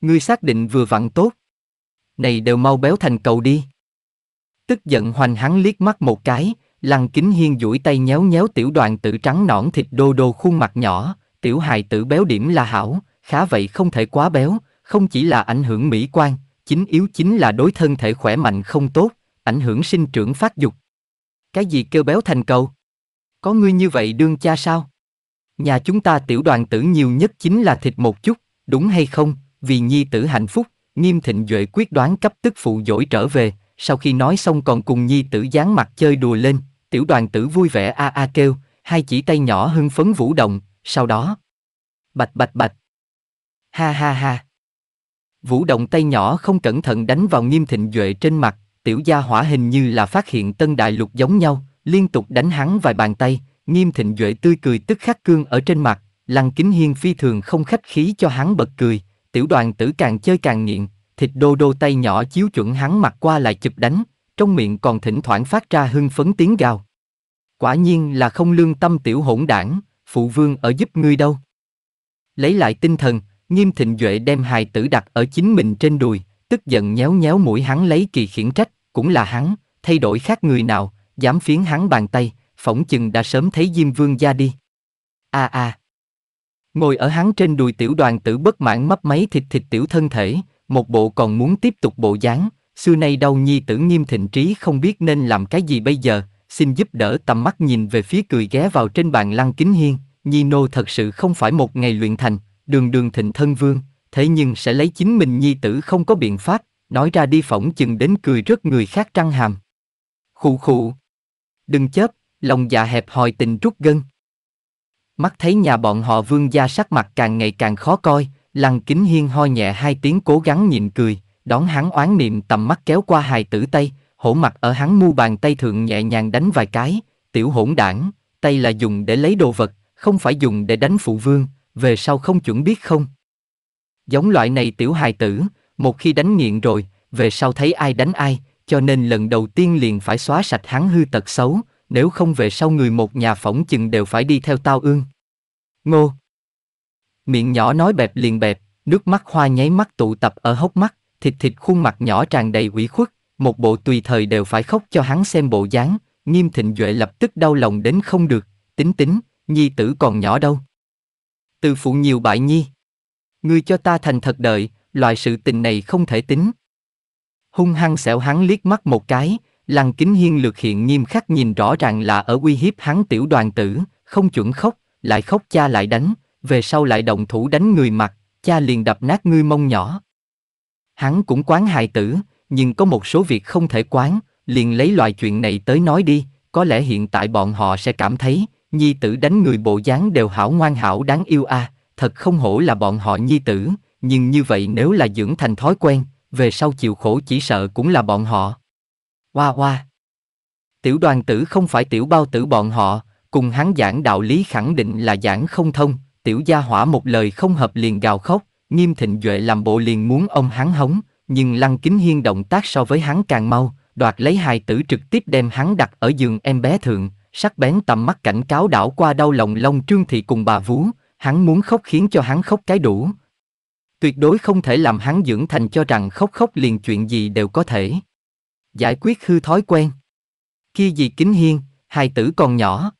Ngươi xác định vừa vặn tốt. Này đều mau béo thành cầu đi. Tức giận hoành hắn liếc mắt một cái, lăng kính hiên duỗi tay nhéo nhéo tiểu đoàn tử trắng nõn thịt đô đô khuôn mặt nhỏ, tiểu hài tử béo điểm là hảo, khá vậy không thể quá béo, không chỉ là ảnh hưởng mỹ quan, chính yếu chính là đối thân thể khỏe mạnh không tốt, ảnh hưởng sinh trưởng phát dục. Cái gì kêu béo thành cầu? Có ngươi như vậy đương cha sao? Nhà chúng ta tiểu đoàn tử nhiều nhất chính là thịt một chút, đúng hay không? vì nhi tử hạnh phúc, nghiêm thịnh duệ quyết đoán cấp tức phụ dỗi trở về, sau khi nói xong còn cùng nhi tử dán mặt chơi đùa lên, tiểu đoàn tử vui vẻ a a kêu, hai chỉ tay nhỏ hưng phấn vũ động, sau đó. Bạch bạch bạch. Ha ha ha. Vũ động tay nhỏ không cẩn thận đánh vào nghiêm thịnh duệ trên mặt, tiểu gia hỏa hình như là phát hiện tân đại lục giống nhau, liên tục đánh hắn vài bàn tay, nghiêm thịnh duệ tươi cười tức khắc cương ở trên mặt, lăng kính hiên phi thường không khách khí cho hắn bật cười, tiểu đoàn tử càng chơi càng nghiện, thịt đô đô tay nhỏ chiếu chuẩn hắn mặc qua lại chụp đánh, trong miệng còn thỉnh thoảng phát ra hưng phấn tiếng gào. Quả nhiên là không lương tâm tiểu hỗn đảng, phụ vương ở giúp ngươi đâu. Lấy lại tinh thần, nghiêm thịnh duệ đem hài tử đặt ở chính mình trên đùi, tức giận nhéo nhéo mũi hắn lấy kỳ khiển trách, cũng là hắn, thay đổi khác người nào, dám phiến hắn bàn tay, phỏng chừng đã sớm thấy Diêm Vương ra đi. A a, Ngồi ở hắn trên đùi tiểu đoàn tử bất mãn mấp máy thịt thịt tiểu thân thể, một bộ còn muốn tiếp tục bộ dáng, xưa nay đau nhi tử nghiêm thịnh trí không biết nên làm cái gì bây giờ, xin giúp đỡ tầm mắt nhìn về phía cười ghé vào trên bàn lăng kính hiên, nhi nô thật sự không phải một ngày luyện thành, đường đường thịnh thân vương, thế nhưng sẽ lấy chính mình nhi tử không có biện pháp, nói ra đi phỏng chừng đến cười rất người khác trăng hàm. Khụ khụ. Đừng chớp, lòng dạ hẹp hòi tình rút gân, mắt thấy nhà bọn họ vương gia sắc mặt càng ngày càng khó coi, lăng kính hiên ho nhẹ hai tiếng cố gắng nhịn cười, đón hắn oán niệm tầm mắt kéo qua hài tử tay, hổ mặt ở hắn mu bàn tay thượng nhẹ nhàng đánh vài cái, tiểu hỗn đảng, tay là dùng để lấy đồ vật, không phải dùng để đánh phụ vương, về sau không chuẩn biết không. Giống loại này tiểu hài tử, một khi đánh nghiện rồi, về sau thấy ai đánh ai, cho nên lần đầu tiên liền phải xóa sạch hắn hư tật xấu, nếu không về sau người một nhà phỏng chừng đều phải đi theo tao ương. Ngô. Miệng nhỏ nói bẹp liền bẹp, nước mắt hoa nháy mắt tụ tập ở hốc mắt, thịt thịt khuôn mặt nhỏ tràn đầy ủy khuất, một bộ tùy thời đều phải khóc cho hắn xem bộ dáng, nghiêm thịnh duệ lập tức đau lòng đến không được, tính tính, nhi tử còn nhỏ đâu. Từ phụ nhiều bại nhi. Ngươi cho ta thành thật đợi, loại sự tình này không thể tính. Hung hăng xẻo hắn liếc mắt một cái, Lăng Kính Hiên lược hiện nghiêm khắc nhìn rõ ràng là ở uy hiếp hắn tiểu đoàn tử, không chuẩn khóc, lại khóc cha lại đánh, về sau lại động thủ đánh người mặt, cha liền đập nát ngươi mông nhỏ. Hắn cũng quán hài tử, nhưng có một số việc không thể quán, liền lấy loại chuyện này tới nói đi, có lẽ hiện tại bọn họ sẽ cảm thấy, nhi tử đánh người bộ dáng đều hảo ngoan hảo đáng yêu a, thật không hổ là bọn họ nhi tử, nhưng như vậy nếu là dưỡng thành thói quen, về sau chịu khổ chỉ sợ cũng là bọn họ. Hoa hoa. Tiểu đoàn tử không phải tiểu bao tử bọn họ, cùng hắn giảng đạo lý khẳng định là giảng không thông, tiểu gia hỏa một lời không hợp liền gào khóc, nghiêm thịnh duệ làm bộ liền muốn ông hắn hống, nhưng lăng kính hiên động tác so với hắn càng mau, đoạt lấy hài tử trực tiếp đem hắn đặt ở giường em bé thượng, sắc bén tầm mắt cảnh cáo đảo qua đau lòng lông trương thị cùng bà vú, hắn muốn khóc khiến cho hắn khóc cái đủ. Tuyệt đối không thể làm hắn dưỡng thành cho rằng khóc khóc liền chuyện gì đều có thể giải quyết hư thói quen. Kia gì kính hiên, hai tử còn nhỏ.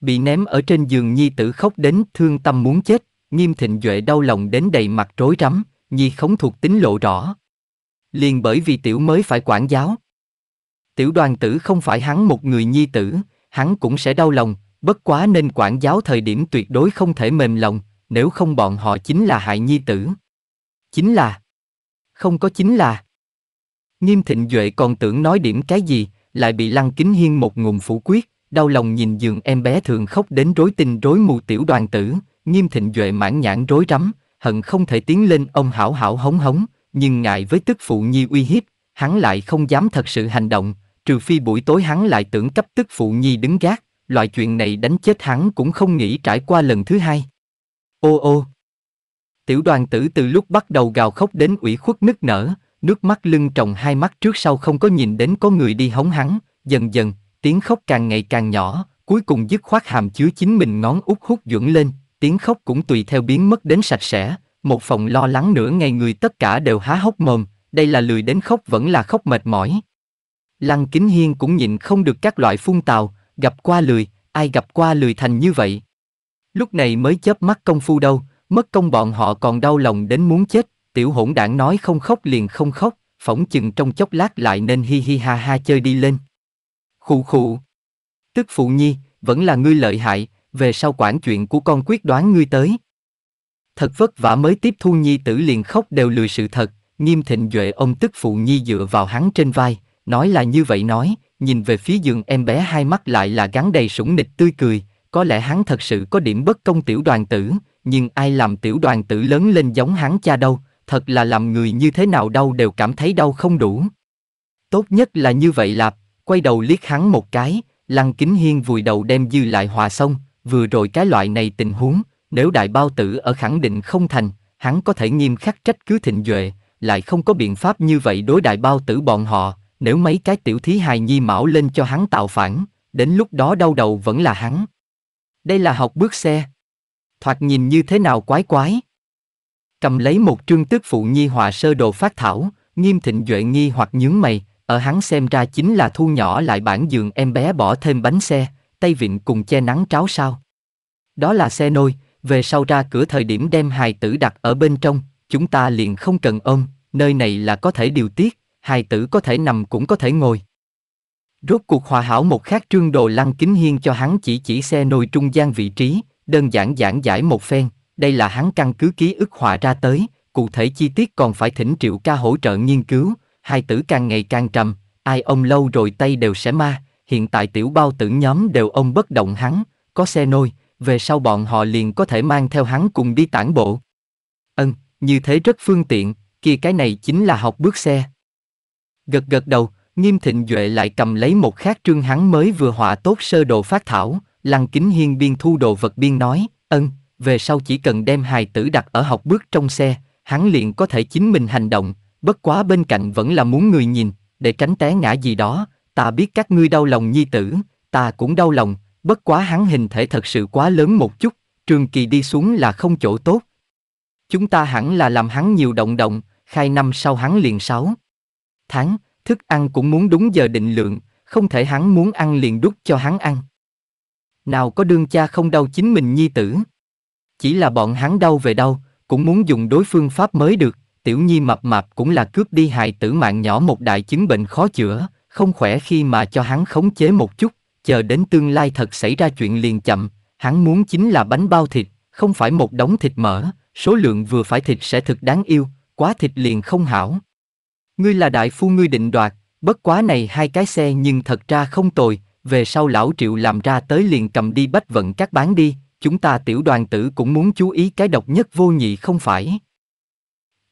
Bị ném ở trên giường nhi tử khóc đến thương tâm muốn chết, nghiêm thịnh duệ đau lòng đến đầy mặt rối rắm, nhi không thuộc tính lộ rõ. Liền bởi vì tiểu mới phải quản giáo. Tiểu đoàn tử không phải hắn một người nhi tử, hắn cũng sẽ đau lòng, bất quá nên quản giáo thời điểm tuyệt đối không thể mềm lòng, nếu không bọn họ chính là hại nhi tử. Chính là. Không có chính là. Nghiêm Thịnh Duệ còn tưởng nói điểm cái gì, lại bị Lăng Kính Hiên một ngụm phủ quyết, đau lòng nhìn giường em bé thường khóc đến rối tinh rối mù tiểu đoàn tử, Nghiêm Thịnh Duệ mãn nhãn rối rắm, hận không thể tiến lên ông hảo hảo hống hống, nhưng ngại với tức phụ nhi uy hiếp, hắn lại không dám thật sự hành động, trừ phi buổi tối hắn lại tưởng cấp tức phụ nhi đứng gác, loại chuyện này đánh chết hắn cũng không nghĩ trải qua lần thứ hai. Ô ô! Tiểu đoàn tử từ lúc bắt đầu gào khóc đến ủy khuất nức nở, nước mắt lưng tròng hai mắt trước sau không có nhìn đến có người đi hống hắn, dần dần, tiếng khóc càng ngày càng nhỏ, cuối cùng dứt khoát hàm chứa chính mình ngón út hút dưỡng lên, tiếng khóc cũng tùy theo biến mất đến sạch sẽ, một phòng lo lắng nửa ngày người tất cả đều há hốc mồm, đây là lười đến khóc vẫn là khóc mệt mỏi. Lăng Kính Hiên cũng nhìn không được các loại phun tào, gặp qua lười, ai gặp qua lười thành như vậy. Lúc này mới chớp mắt công phu đâu, mất công bọn họ còn đau lòng đến muốn chết, tiểu hỗn đảng nói không khóc liền không khóc, phỏng chừng trong chốc lát lại nên hi hi ha ha chơi đi lên. Khụ khụ. Tức phụ nhi, vẫn là ngươi lợi hại, về sau quản chuyện của con quyết đoán ngươi tới. Thật vất vả mới tiếp thu nhi tử liền khóc đều lười sự thật, nghiêm thịnh duệ ông tức phụ nhi dựa vào hắn trên vai, nói là như vậy nói, nhìn về phía giường em bé hai mắt lại là gắn đầy sủng nịch tươi cười, có lẽ hắn thật sự có điểm bất công tiểu đoàn tử, nhưng ai làm tiểu đoàn tử lớn lên giống hắn cha đâu, thật là làm người như thế nào đau đều cảm thấy đau không đủ. Tốt nhất là như vậy lạp, quay đầu liếc hắn một cái, lăng kính hiên vùi đầu đem dư lại hòa xong, vừa rồi cái loại này tình huống, nếu đại bao tử ở khẳng định không thành, hắn có thể nghiêm khắc trách cứ thịnh duệ, lại không có biện pháp như vậy đối đại bao tử bọn họ, nếu mấy cái tiểu thí hài nhi mão lên cho hắn tạo phản, đến lúc đó đau đầu vẫn là hắn. Đây là học bước xe. Thoạt nhìn như thế nào quái quái cầm lấy một trương tước phụ nhi họa sơ đồ phát thảo, nghiêm thịnh duệ nghi hoặc nhướng mày, ở hắn xem ra chính là thu nhỏ lại bản giường em bé bỏ thêm bánh xe, tay vịn cùng che nắng tráo sao. Đó là xe nôi, về sau ra cửa thời điểm đem hài tử đặt ở bên trong, chúng ta liền không cần ôm, nơi này là có thể điều tiết, hài tử có thể nằm cũng có thể ngồi. Rốt cuộc hòa hảo một khác trương đồ lăng kính hiên cho hắn chỉ chỉ xe nôi trung gian vị trí, đơn giản giảng giải một phen, đây là hắn căn cứ ký ức họa ra tới, cụ thể chi tiết còn phải thỉnh triệu ca hỗ trợ nghiên cứu, hai tử càng ngày càng trầm, ai ông lâu rồi tay đều sẽ ma, hiện tại tiểu bao tử nhóm đều ông bất động hắn, có xe nôi, về sau bọn họ liền có thể mang theo hắn cùng đi tản bộ. Ân, như thế rất phương tiện, kia cái này chính là học bước xe. Gật gật đầu, nghiêm thịnh duệ lại cầm lấy một khác trương hắn mới vừa họa tốt sơ đồ phát thảo, lăng kính hiên biên thu đồ vật biên nói, ân, về sau chỉ cần đem hài tử đặt ở học bước trong xe, hắn liền có thể chính mình hành động, bất quá bên cạnh vẫn là muốn người nhìn, để tránh té ngã gì đó, ta biết các ngươi đau lòng nhi tử, ta cũng đau lòng, bất quá hắn hình thể thật sự quá lớn một chút, trường kỳ đi xuống là không chỗ tốt. Chúng ta hẳn là làm hắn nhiều động động, khai năm sau hắn liền sáu. Tháng, thức ăn cũng muốn đúng giờ định lượng, không thể hắn muốn ăn liền đút cho hắn ăn. Nào có đương cha không đau chính mình nhi tử. Chỉ là bọn hắn đau về đâu cũng muốn dùng đối phương pháp mới được, tiểu nhi mập mạp cũng là cướp đi hại tử mạng nhỏ một đại chứng bệnh khó chữa, không khỏe khi mà cho hắn khống chế một chút, chờ đến tương lai thật xảy ra chuyện liền chậm, hắn muốn chính là bánh bao thịt, không phải một đống thịt mỡ, số lượng vừa phải thịt sẽ thực đáng yêu, quá thịt liền không hảo. Ngươi là đại phu ngươi định đoạt, bất quá này hai cái xe nhưng thật ra không tồi, về sau lão triệu làm ra tới liền cầm đi bách vận các bán đi, chúng ta tiểu đoàn tử cũng muốn chú ý cái độc nhất vô nhị không phải.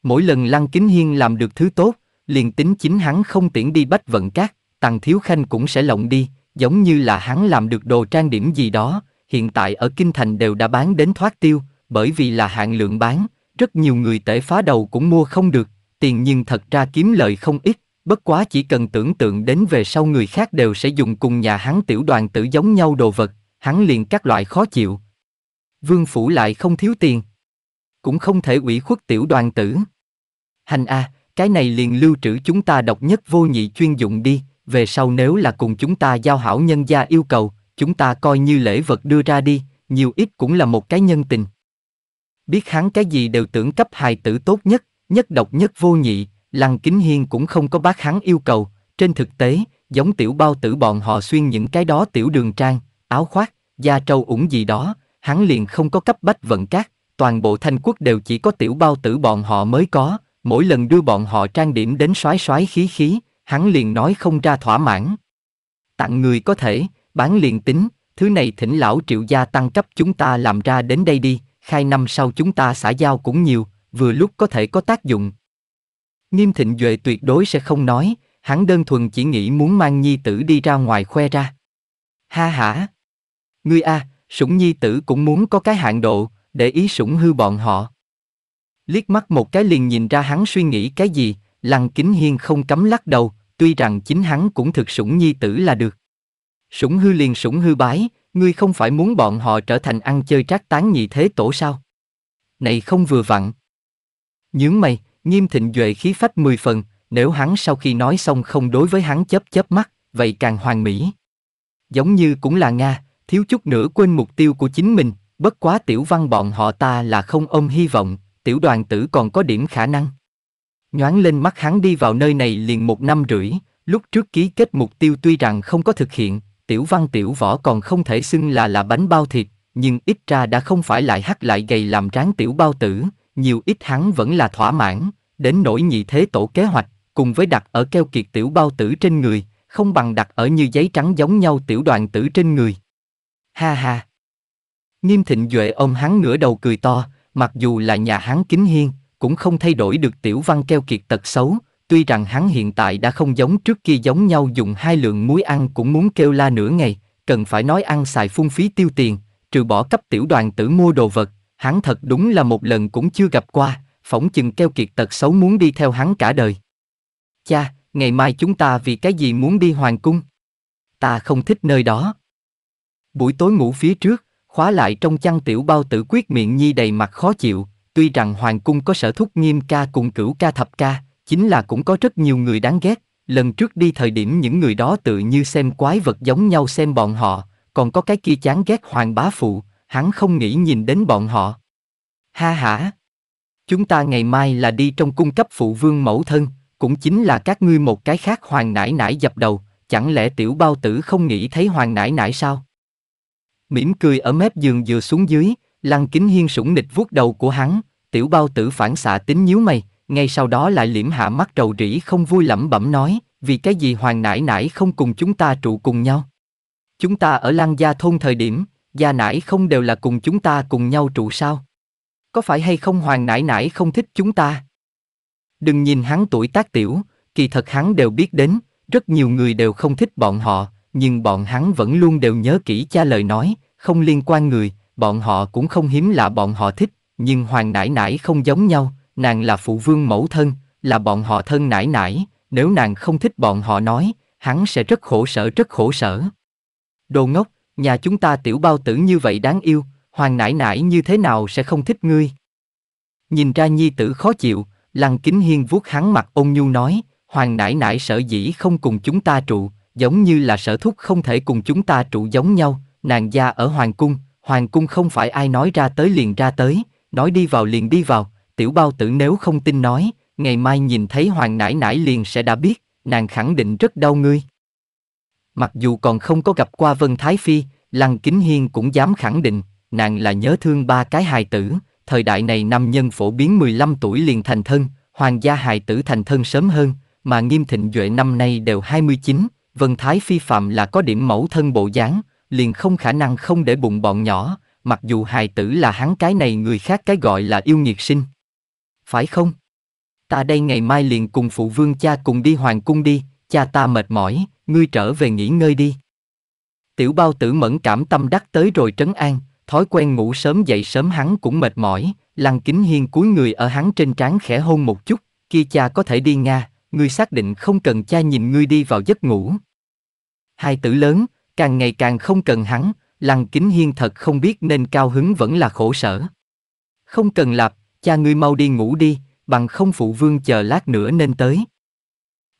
Mỗi lần Lăng Kính Hiên làm được thứ tốt, liền tính chính hắn không tiễn đi bách vận cát, Tàng Thiếu Khanh cũng sẽ lộng đi, giống như là hắn làm được đồ trang điểm gì đó, hiện tại ở Kinh Thành đều đã bán đến thoát tiêu, bởi vì là hạn lượng bán, rất nhiều người tể phá đầu cũng mua không được, tiền nhưng thật ra kiếm lợi không ít, bất quá chỉ cần tưởng tượng đến về sau người khác đều sẽ dùng cùng nhà hắn tiểu đoàn tử giống nhau đồ vật, hắn liền các loại khó chịu, Vương phủ lại không thiếu tiền. Cũng không thể ủy khuất tiểu đoàn tử. Hành a, cái này liền lưu trữ chúng ta độc nhất vô nhị chuyên dụng đi, về sau nếu là cùng chúng ta giao hảo nhân gia yêu cầu, chúng ta coi như lễ vật đưa ra đi, nhiều ít cũng là một cái nhân tình. Biết hắn cái gì đều tưởng cấp hài tử tốt nhất, nhất độc nhất vô nhị, Lăng Kính Hiên cũng không có bác hắn yêu cầu, trên thực tế, giống tiểu bao tử bọn họ xuyên những cái đó tiểu đường trang, áo khoác, da trâu ủng gì đó, hắn liền không có cấp bách vận cát, toàn bộ thanh quốc đều chỉ có tiểu bao tử bọn họ mới có, mỗi lần đưa bọn họ trang điểm đến soái soái khí khí, hắn liền nói không ra thỏa mãn. Tặng người có thể, bán liền tính, thứ này thỉnh lão triệu gia tăng cấp chúng ta làm ra đến đây đi, khai năm sau chúng ta xã giao cũng nhiều, vừa lúc có thể có tác dụng. Nghiêm thịnh Duệ tuyệt đối sẽ không nói, hắn đơn thuần chỉ nghĩ muốn mang nhi tử đi ra ngoài khoe ra. Ha hả! Ngươi a, à, sủng nhi tử cũng muốn có cái hạn độ, để ý sủng hư bọn họ. Liếc mắt một cái liền nhìn ra hắn suy nghĩ cái gì, lăng kính hiên không cấm lắc đầu, tuy rằng chính hắn cũng thực sủng nhi tử là được. Sủng hư liền sủng hư bái, ngươi không phải muốn bọn họ trở thành ăn chơi trác tán nhị thế tổ sao? Này không vừa vặn. Nhướng mày, nghiêm thịnh duệ khí phách mười phần, nếu hắn sau khi nói xong không đối với hắn chớp chớp mắt, vậy càng hoàn mỹ. Giống như cũng là Nga, thiếu chút nữa quên mục tiêu của chính mình, bất quá tiểu văn bọn họ ta là không ôm hy vọng, tiểu đoàn tử còn có điểm khả năng. Nhoáng lên mắt hắn đi vào nơi này liền một năm rưỡi, lúc trước ký kết mục tiêu tuy rằng không có thực hiện, tiểu văn tiểu võ còn không thể xưng là là bánh bao thịt, nhưng ít ra đã không phải lại hắt lại gầy làm tráng tiểu bao tử, nhiều ít hắn vẫn là thỏa mãn, đến nỗi nhị thế tổ kế hoạch, cùng với đặt ở keo kiệt tiểu bao tử trên người, không bằng đặt ở như giấy trắng giống nhau tiểu đoàn tử trên người. Ha ha. Nghiêm Thịnh Duệ ôm hắn ngửa đầu cười to, mặc dù là nhà hắn kính hiên, cũng không thay đổi được tiểu văn keo kiệt tật xấu, tuy rằng hắn hiện tại đã không giống trước kia giống nhau dùng hai lượng muối ăn cũng muốn kêu la nửa ngày, cần phải nói ăn xài phung phí tiêu tiền, trừ bỏ cấp tiểu đoàn tử mua đồ vật, hắn thật đúng là một lần cũng chưa gặp qua, phỏng chừng keo kiệt tật xấu muốn đi theo hắn cả đời. Cha, ngày mai chúng ta vì cái gì muốn đi hoàng cung? Ta không thích nơi đó. Buổi tối ngủ phía trước, khóa lại trong chăn tiểu bao tử quyết miệng nhi đầy mặt khó chịu, tuy rằng hoàng cung có sở thúc nghiêm ca cùng cửu ca thập ca, chính là cũng có rất nhiều người đáng ghét, lần trước đi thời điểm những người đó tự như xem quái vật giống nhau xem bọn họ, còn có cái kia chán ghét hoàng bá phụ, hắn không nghĩ nhìn đến bọn họ. Ha hả! Chúng ta ngày mai là đi trong cung cấp phụ vương mẫu thân, cũng chính là các ngươi một cái khác hoàng nải nải dập đầu, chẳng lẽ tiểu bao tử không nghĩ thấy hoàng nải nải sao? mỉm cười ở mép giường vừa xuống dưới, lăng kính hiên sủng nịch vuốt đầu của hắn, tiểu bao tử phản xạ tính nhíu mày, ngay sau đó lại liễm hạ mắt rầu rỉ không vui lẩm bẩm nói, vì cái gì hoàng nãi nãi không cùng chúng ta trụ cùng nhau. Chúng ta ở lăng gia thôn thời điểm, gia nãi không đều là cùng chúng ta cùng nhau trụ sao? Có phải hay không hoàng nãi nãi không thích chúng ta? Đừng nhìn hắn tuổi tác tiểu, kỳ thật hắn đều biết đến, rất nhiều người đều không thích bọn họ, nhưng bọn hắn vẫn luôn đều nhớ kỹ cha lời nói, không liên quan người, bọn họ cũng không hiếm lạ bọn họ thích, nhưng hoàng nãi nãi không giống nhau, nàng là phụ vương mẫu thân, là bọn họ thân nãi nãi nếu nàng không thích bọn họ nói, hắn sẽ rất khổ sở rất khổ sở. Đồ ngốc, nhà chúng ta tiểu bao tử như vậy đáng yêu, hoàng nãi nãi như thế nào sẽ không thích ngươi? Nhìn ra nhi tử khó chịu, lăng kính hiên vuốt hắn mặt ôn nhu nói, hoàng nãi nãi sợ dĩ không cùng chúng ta trụ, giống như là sở thúc không thể cùng chúng ta trụ giống nhau, nàng gia ở hoàng cung, hoàng cung không phải ai nói ra tới liền ra tới, nói đi vào liền đi vào, tiểu bao tử nếu không tin nói, ngày mai nhìn thấy hoàng nãi nãi liền sẽ đã biết, nàng khẳng định rất đau ngươi. Mặc dù còn không có gặp qua Vân Thái Phi, Lăng Kính Hiên cũng dám khẳng định, nàng là nhớ thương ba cái hài tử, thời đại này nam nhân phổ biến 15 tuổi liền thành thân, hoàng gia hài tử thành thân sớm hơn, mà nghiêm thịnh duệ năm nay đều 29, Vân Thái phi phạm là có điểm mẫu thân bộ dáng, liền không khả năng không để bụng bọn nhỏ, mặc dù hài tử là hắn cái này người khác cái gọi là yêu nhiệt sinh. Phải không? Ta đây ngày mai liền cùng phụ vương cha cùng đi hoàng cung đi, cha ta mệt mỏi, ngươi trở về nghỉ ngơi đi. Tiểu bao tử mẫn cảm tâm đắc tới rồi trấn an, thói quen ngủ sớm dậy sớm hắn cũng mệt mỏi, lăng kính hiên cúi người ở hắn trên trán khẽ hôn một chút, kia cha có thể đi Nga, ngươi xác định không cần cha nhìn ngươi đi vào giấc ngủ. Hai tử lớn, càng ngày càng không cần hắn, lăng kính hiên thật không biết nên cao hứng vẫn là khổ sở. Không cần lạp, cha ngươi mau đi ngủ đi, bằng không phụ vương chờ lát nữa nên tới.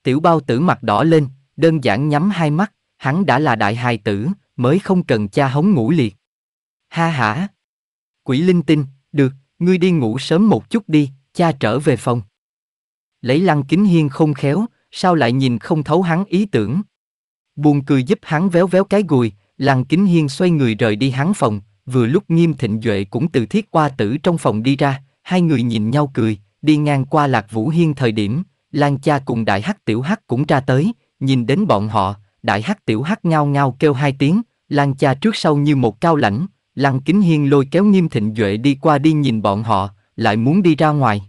Tiểu bao tử mặt đỏ lên, đơn giản nhắm hai mắt, hắn đã là đại hài tử, mới không cần cha hống ngủ liệt. Ha ha. Quỷ linh tinh, được, ngươi đi ngủ sớm một chút đi, cha trở về phòng lấy lăng kính hiên không khéo, sao lại nhìn không thấu hắn ý tưởng. Buồn cười giúp hắn véo véo cái gùi, lăng kính hiên xoay người rời đi hắn phòng, vừa lúc nghiêm thịnh duệ cũng từ thiết qua tử trong phòng đi ra, hai người nhìn nhau cười, đi ngang qua lạc vũ hiên thời điểm, lan cha cùng đại hắc tiểu hắc cũng ra tới, nhìn đến bọn họ, đại hắc tiểu hắc ngao ngao kêu hai tiếng, lan cha trước sau như một cao lãnh, lan kính hiên lôi kéo nghiêm thịnh duệ đi qua đi nhìn bọn họ, lại muốn đi ra ngoài.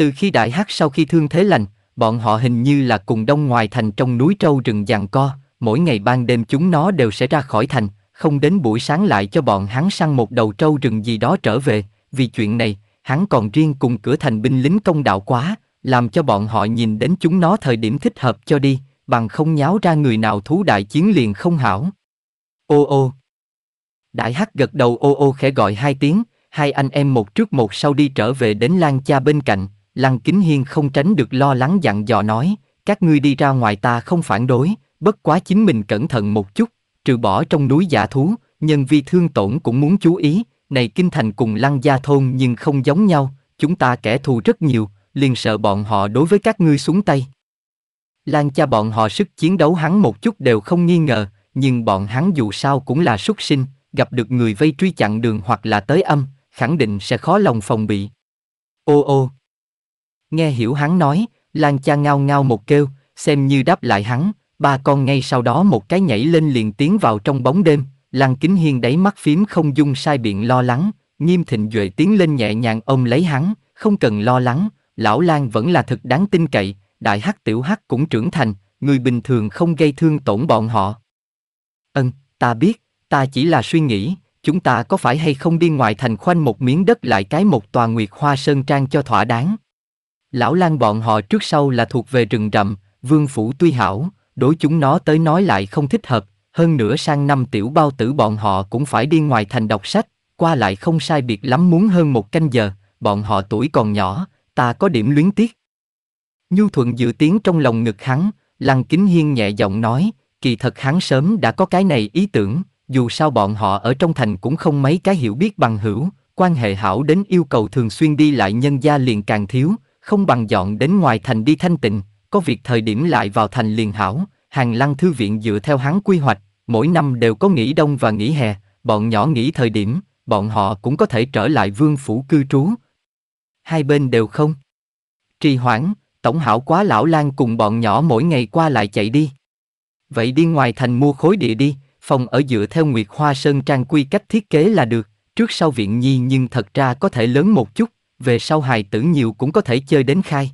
Từ khi Đại Hắc sau khi thương thế lành, bọn họ hình như là cùng đông ngoài thành trong núi trâu rừng giằng co, mỗi ngày ban đêm chúng nó đều sẽ ra khỏi thành, không đến buổi sáng lại cho bọn hắn săn một đầu trâu rừng gì đó trở về, vì chuyện này, hắn còn riêng cùng cửa thành binh lính công đạo quá, làm cho bọn họ nhìn đến chúng nó thời điểm thích hợp cho đi, bằng không nháo ra người nào thú đại chiến liền không hảo. Ô ô. Đại hắc gật đầu ô ô khẽ gọi hai tiếng, hai anh em một trước một sau đi trở về đến Lan Cha bên cạnh, Lăng Kính Hiên không tránh được lo lắng dặn dò nói, các ngươi đi ra ngoài ta không phản đối, bất quá chính mình cẩn thận một chút, trừ bỏ trong núi giả thú, nhân vi thương tổn cũng muốn chú ý, này kinh thành cùng lăng gia thôn nhưng không giống nhau, chúng ta kẻ thù rất nhiều, liền sợ bọn họ đối với các ngươi xuống tay. Lan cha bọn họ sức chiến đấu hắn một chút đều không nghi ngờ, nhưng bọn hắn dù sao cũng là xuất sinh, gặp được người vây truy chặn đường hoặc là tới âm, khẳng định sẽ khó lòng phòng bị. Ô ô, Nghe hiểu hắn nói, Lan cha ngao ngao một kêu, xem như đáp lại hắn, ba con ngay sau đó một cái nhảy lên liền tiến vào trong bóng đêm, Lan Kính Hiên đáy mắt phím không dung sai biện lo lắng, Nghiêm Thịnh Duệ tiến lên nhẹ nhàng ôm lấy hắn, không cần lo lắng, lão Lan vẫn là thật đáng tin cậy, đại hắc tiểu hắc cũng trưởng thành, người bình thường không gây thương tổn bọn họ. Ân, ta biết, ta chỉ là suy nghĩ, chúng ta có phải hay không đi ngoài thành khoanh một miếng đất lại cái một tòa nguyệt hoa sơn trang cho thỏa đáng. Lão lang bọn họ trước sau là thuộc về rừng rậm, vương phủ tuy hảo, đối chúng nó tới nói lại không thích hợp, hơn nữa sang năm tiểu bao tử bọn họ cũng phải đi ngoài thành đọc sách, qua lại không sai biệt lắm muốn hơn một canh giờ, bọn họ tuổi còn nhỏ, ta có điểm luyến tiếc. Nhu thuận dự tiếng trong lòng ngực hắn, Lăng Kính Hiên nhẹ giọng nói, kỳ thật hắn sớm đã có cái này ý tưởng, dù sao bọn họ ở trong thành cũng không mấy cái hiểu biết bằng hữu, quan hệ hảo đến yêu cầu thường xuyên đi lại nhân gia liền càng thiếu, không bằng dọn đến ngoài thành đi thanh tịnh, có việc thời điểm lại vào thành liền hảo, hàng lăng thư viện dựa theo hắn quy hoạch, mỗi năm đều có nghỉ đông và nghỉ hè, bọn nhỏ nghỉ thời điểm, bọn họ cũng có thể trở lại vương phủ cư trú. Hai bên đều không. Trì hoãn, tổng hảo quá lão lan cùng bọn nhỏ mỗi ngày qua lại chạy đi. Vậy đi ngoài thành mua khối địa đi, phòng ở dựa theo Nguyệt Hoa Sơn Trang quy cách thiết kế là được, trước sau viện nhi nhưng thật ra có thể lớn một chút, về sau hài tử nhiều cũng có thể chơi đến khai.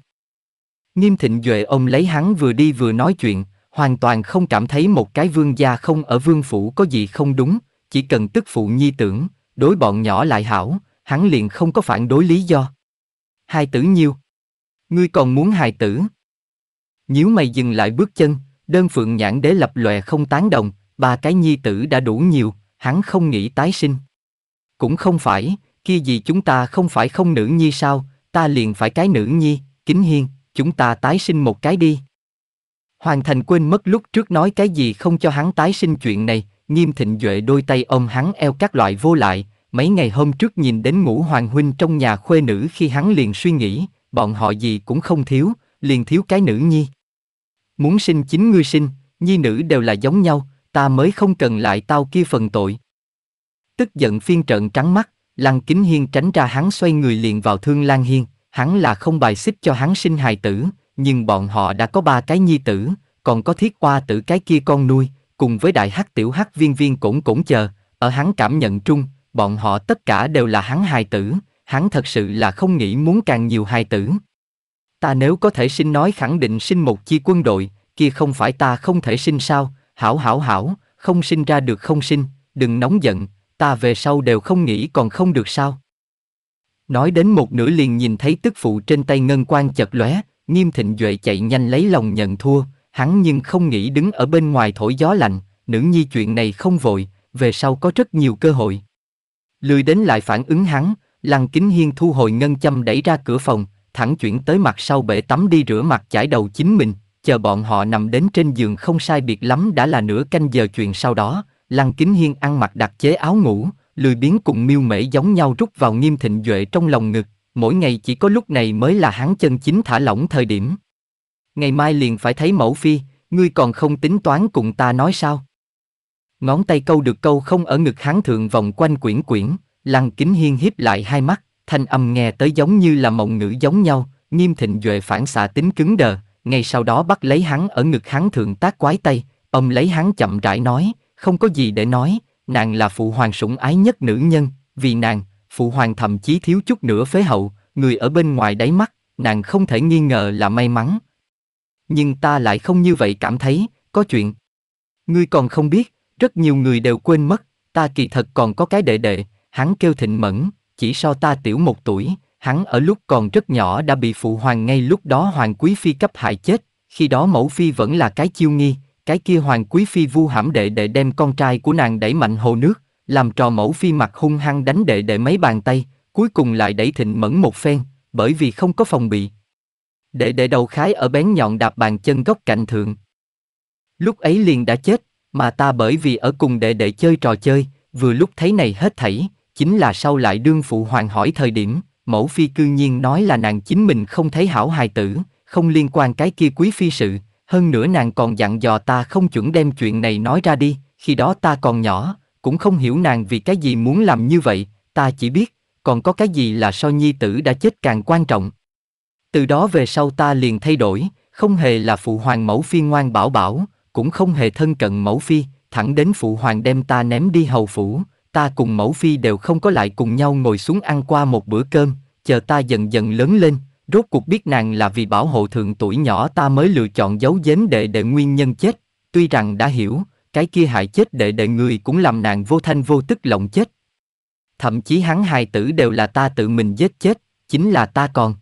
Nghiêm thịnh Duệ ông lấy hắn vừa đi vừa nói chuyện, hoàn toàn không cảm thấy một cái vương gia không ở vương phủ có gì không đúng, chỉ cần tức phụ nhi tưởng, đối bọn nhỏ lại hảo, hắn liền không có phản đối lý do. Hài tử nhiêu? Ngươi còn muốn hài tử? nếu mày dừng lại bước chân, đơn phượng nhãn đế lập lòe không tán đồng, ba cái nhi tử đã đủ nhiều, hắn không nghĩ tái sinh. Cũng không phải, kia gì chúng ta không phải không nữ nhi sao, ta liền phải cái nữ nhi, kính hiên, chúng ta tái sinh một cái đi. Hoàng Thành quên mất lúc trước nói cái gì không cho hắn tái sinh chuyện này, nghiêm thịnh duệ đôi tay ôm hắn eo các loại vô lại, mấy ngày hôm trước nhìn đến ngũ hoàng huynh trong nhà khuê nữ khi hắn liền suy nghĩ, bọn họ gì cũng không thiếu, liền thiếu cái nữ nhi. Muốn sinh chính ngươi sinh, nhi nữ đều là giống nhau, ta mới không cần lại tao kia phần tội. Tức giận phiên trợn trắng mắt, Lăng Kính Hiên tránh ra hắn xoay người liền vào Thương Lan Hiên, hắn là không bài xích cho hắn sinh hài tử, nhưng bọn họ đã có ba cái nhi tử, còn có thiết qua tử cái kia con nuôi, cùng với đại hắc tiểu hắc viên viên cũng cũng chờ, ở hắn cảm nhận trung, bọn họ tất cả đều là hắn hài tử, hắn thật sự là không nghĩ muốn càng nhiều hài tử. Ta nếu có thể sinh nói khẳng định sinh một chi quân đội, kia không phải ta không thể sinh sao, hảo hảo hảo, không sinh ra được không sinh, đừng nóng giận, ta về sau đều không nghĩ còn không được sao. Nói đến một nửa liền nhìn thấy tức phụ trên tay ngân quan chật lóe, nghiêm thịnh duệ chạy nhanh lấy lòng nhận thua, hắn nhưng không nghĩ đứng ở bên ngoài thổi gió lạnh, nữ nhi chuyện này không vội, về sau có rất nhiều cơ hội. Lười đến lại phản ứng hắn, lăng kính hiên thu hồi ngân châm đẩy ra cửa phòng, thẳng chuyển tới mặt sau bể tắm đi rửa mặt chải đầu chính mình, chờ bọn họ nằm đến trên giường không sai biệt lắm đã là nửa canh giờ chuyện sau đó, Lăng Kính Hiên ăn mặc đặc chế áo ngủ, lười biến cùng miêu mễ giống nhau rút vào nghiêm thịnh duệ trong lòng ngực, mỗi ngày chỉ có lúc này mới là hắn chân chính thả lỏng thời điểm. Ngày mai liền phải thấy mẫu phi, ngươi còn không tính toán cùng ta nói sao? Ngón tay câu được câu không ở ngực hắn thượng vòng quanh quyển quyển, lăng kính hiên hiếp lại hai mắt, thanh âm nghe tới giống như là mộng ngữ giống nhau, nghiêm thịnh duệ phản xạ tính cứng đờ, ngay sau đó bắt lấy hắn ở ngực hắn thượng tác quái tay, ông lấy hắn chậm rãi nói, không có gì để nói, nàng là phụ hoàng sủng ái nhất nữ nhân, vì nàng, phụ hoàng thậm chí thiếu chút nữa phế hậu, người ở bên ngoài đáy mắt, nàng không thể nghi ngờ là may mắn. Nhưng ta lại không như vậy cảm thấy, có chuyện. Ngươi còn không biết, rất nhiều người đều quên mất, ta kỳ thật còn có cái đệ đệ, hắn kêu thịnh mẫn, chỉ so ta tiểu một tuổi, hắn ở lúc còn rất nhỏ đã bị phụ hoàng ngay lúc đó hoàng quý phi cấp hại chết, khi đó mẫu phi vẫn là cái chiêu nghi, cái kia hoàng quý phi vu hãm đệ đệ đem con trai của nàng đẩy mạnh hồ nước, làm trò mẫu phi mặt hung hăng đánh đệ đệ mấy bàn tay, cuối cùng lại đẩy thịnh mẫn một phen, bởi vì không có phòng bị. Đệ đệ đầu khái ở bén nhọn đạp bàn chân góc cạnh thượng. Lúc ấy liền đã chết, mà ta bởi vì ở cùng đệ đệ chơi trò chơi, vừa lúc thấy này hết thảy, chính là sau lại đương phụ hoàng hỏi thời điểm, mẫu phi cư nhiên nói là nàng chính mình không thấy hảo hài tử, không liên quan cái kia quý phi sự, hơn nữa nàng còn dặn dò ta không chuẩn đem chuyện này nói ra đi, khi đó ta còn nhỏ, cũng không hiểu nàng vì cái gì muốn làm như vậy, ta chỉ biết, còn có cái gì là so nhi tử đã chết càng quan trọng. Từ đó về sau ta liền thay đổi, không hề là phụ hoàng mẫu phi ngoan bảo bảo, cũng không hề thân cận mẫu phi, thẳng đến phụ hoàng đem ta ném đi hầu phủ, ta cùng mẫu phi đều không có lại cùng nhau ngồi xuống ăn qua một bữa cơm, chờ ta dần dần lớn lên, rốt cuộc biết nàng là vì bảo hộ thượng tuổi nhỏ ta mới lựa chọn giấu giếm đệ đệ nguyên nhân chết, tuy rằng đã hiểu, cái kia hại chết đệ đệ người cũng làm nàng vô thanh vô tức lòng chết. Thậm chí hắn hài tử đều là ta tự mình giết chết, chính là ta còn.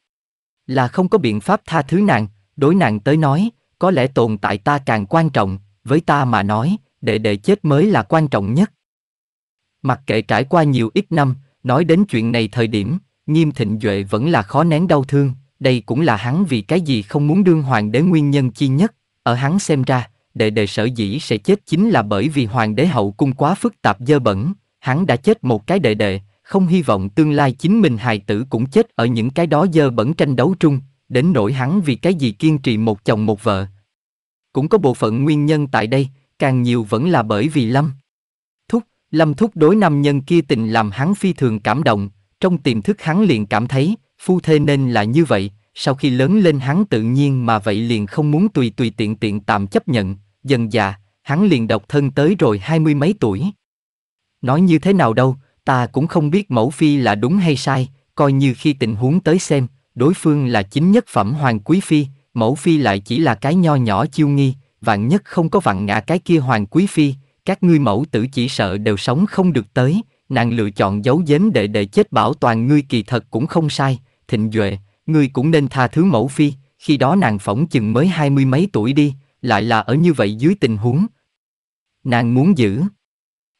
Là không có biện pháp tha thứ nàng, đối nàng tới nói, có lẽ tồn tại ta càng quan trọng, với ta mà nói, đệ đệ chết mới là quan trọng nhất. Mặc kệ trải qua nhiều ít năm, nói đến chuyện này thời điểm, Nghiêm Thịnh Duệ vẫn là khó nén đau thương, đây cũng là hắn vì cái gì không muốn đương hoàng đế nguyên nhân chi nhất, ở hắn xem ra, đệ đệ sở dĩ sẽ chết chính là bởi vì hoàng đế hậu cung quá phức tạp dơ bẩn, hắn đã chết một cái đệ đệ, không hy vọng tương lai chính mình hài tử cũng chết ở những cái đó dơ bẩn tranh đấu trung, đến nỗi hắn vì cái gì kiên trì một chồng một vợ. Cũng có bộ phận nguyên nhân tại đây, càng nhiều vẫn là bởi vì Lâm. Thúc, Lâm Thúc đối nam nhân kia tình làm hắn phi thường cảm động, trong tiềm thức hắn liền cảm thấy, phu thê nên là như vậy, sau khi lớn lên hắn tự nhiên mà vậy liền không muốn tùy tùy tiện tiện tạm chấp nhận, dần già, hắn liền độc thân tới rồi hai mươi mấy tuổi. Nói như thế nào đâu, ta cũng không biết mẫu phi là đúng hay sai, coi như khi tình huống tới xem, đối phương là chính nhất phẩm hoàng quý phi, mẫu phi lại chỉ là cái nho nhỏ chiêu nghi, vạn nhất không có vặn ngã cái kia hoàng quý phi, các ngươi mẫu tử chỉ sợ đều sống không được tới, nàng lựa chọn giấu giếm để để chết bảo toàn ngươi kỳ thật cũng không sai, thịnh duệ, ngươi cũng nên tha thứ mẫu phi, khi đó nàng phỏng chừng mới hai mươi mấy tuổi đi, lại là ở như vậy dưới tình huống. Nàng muốn giữ.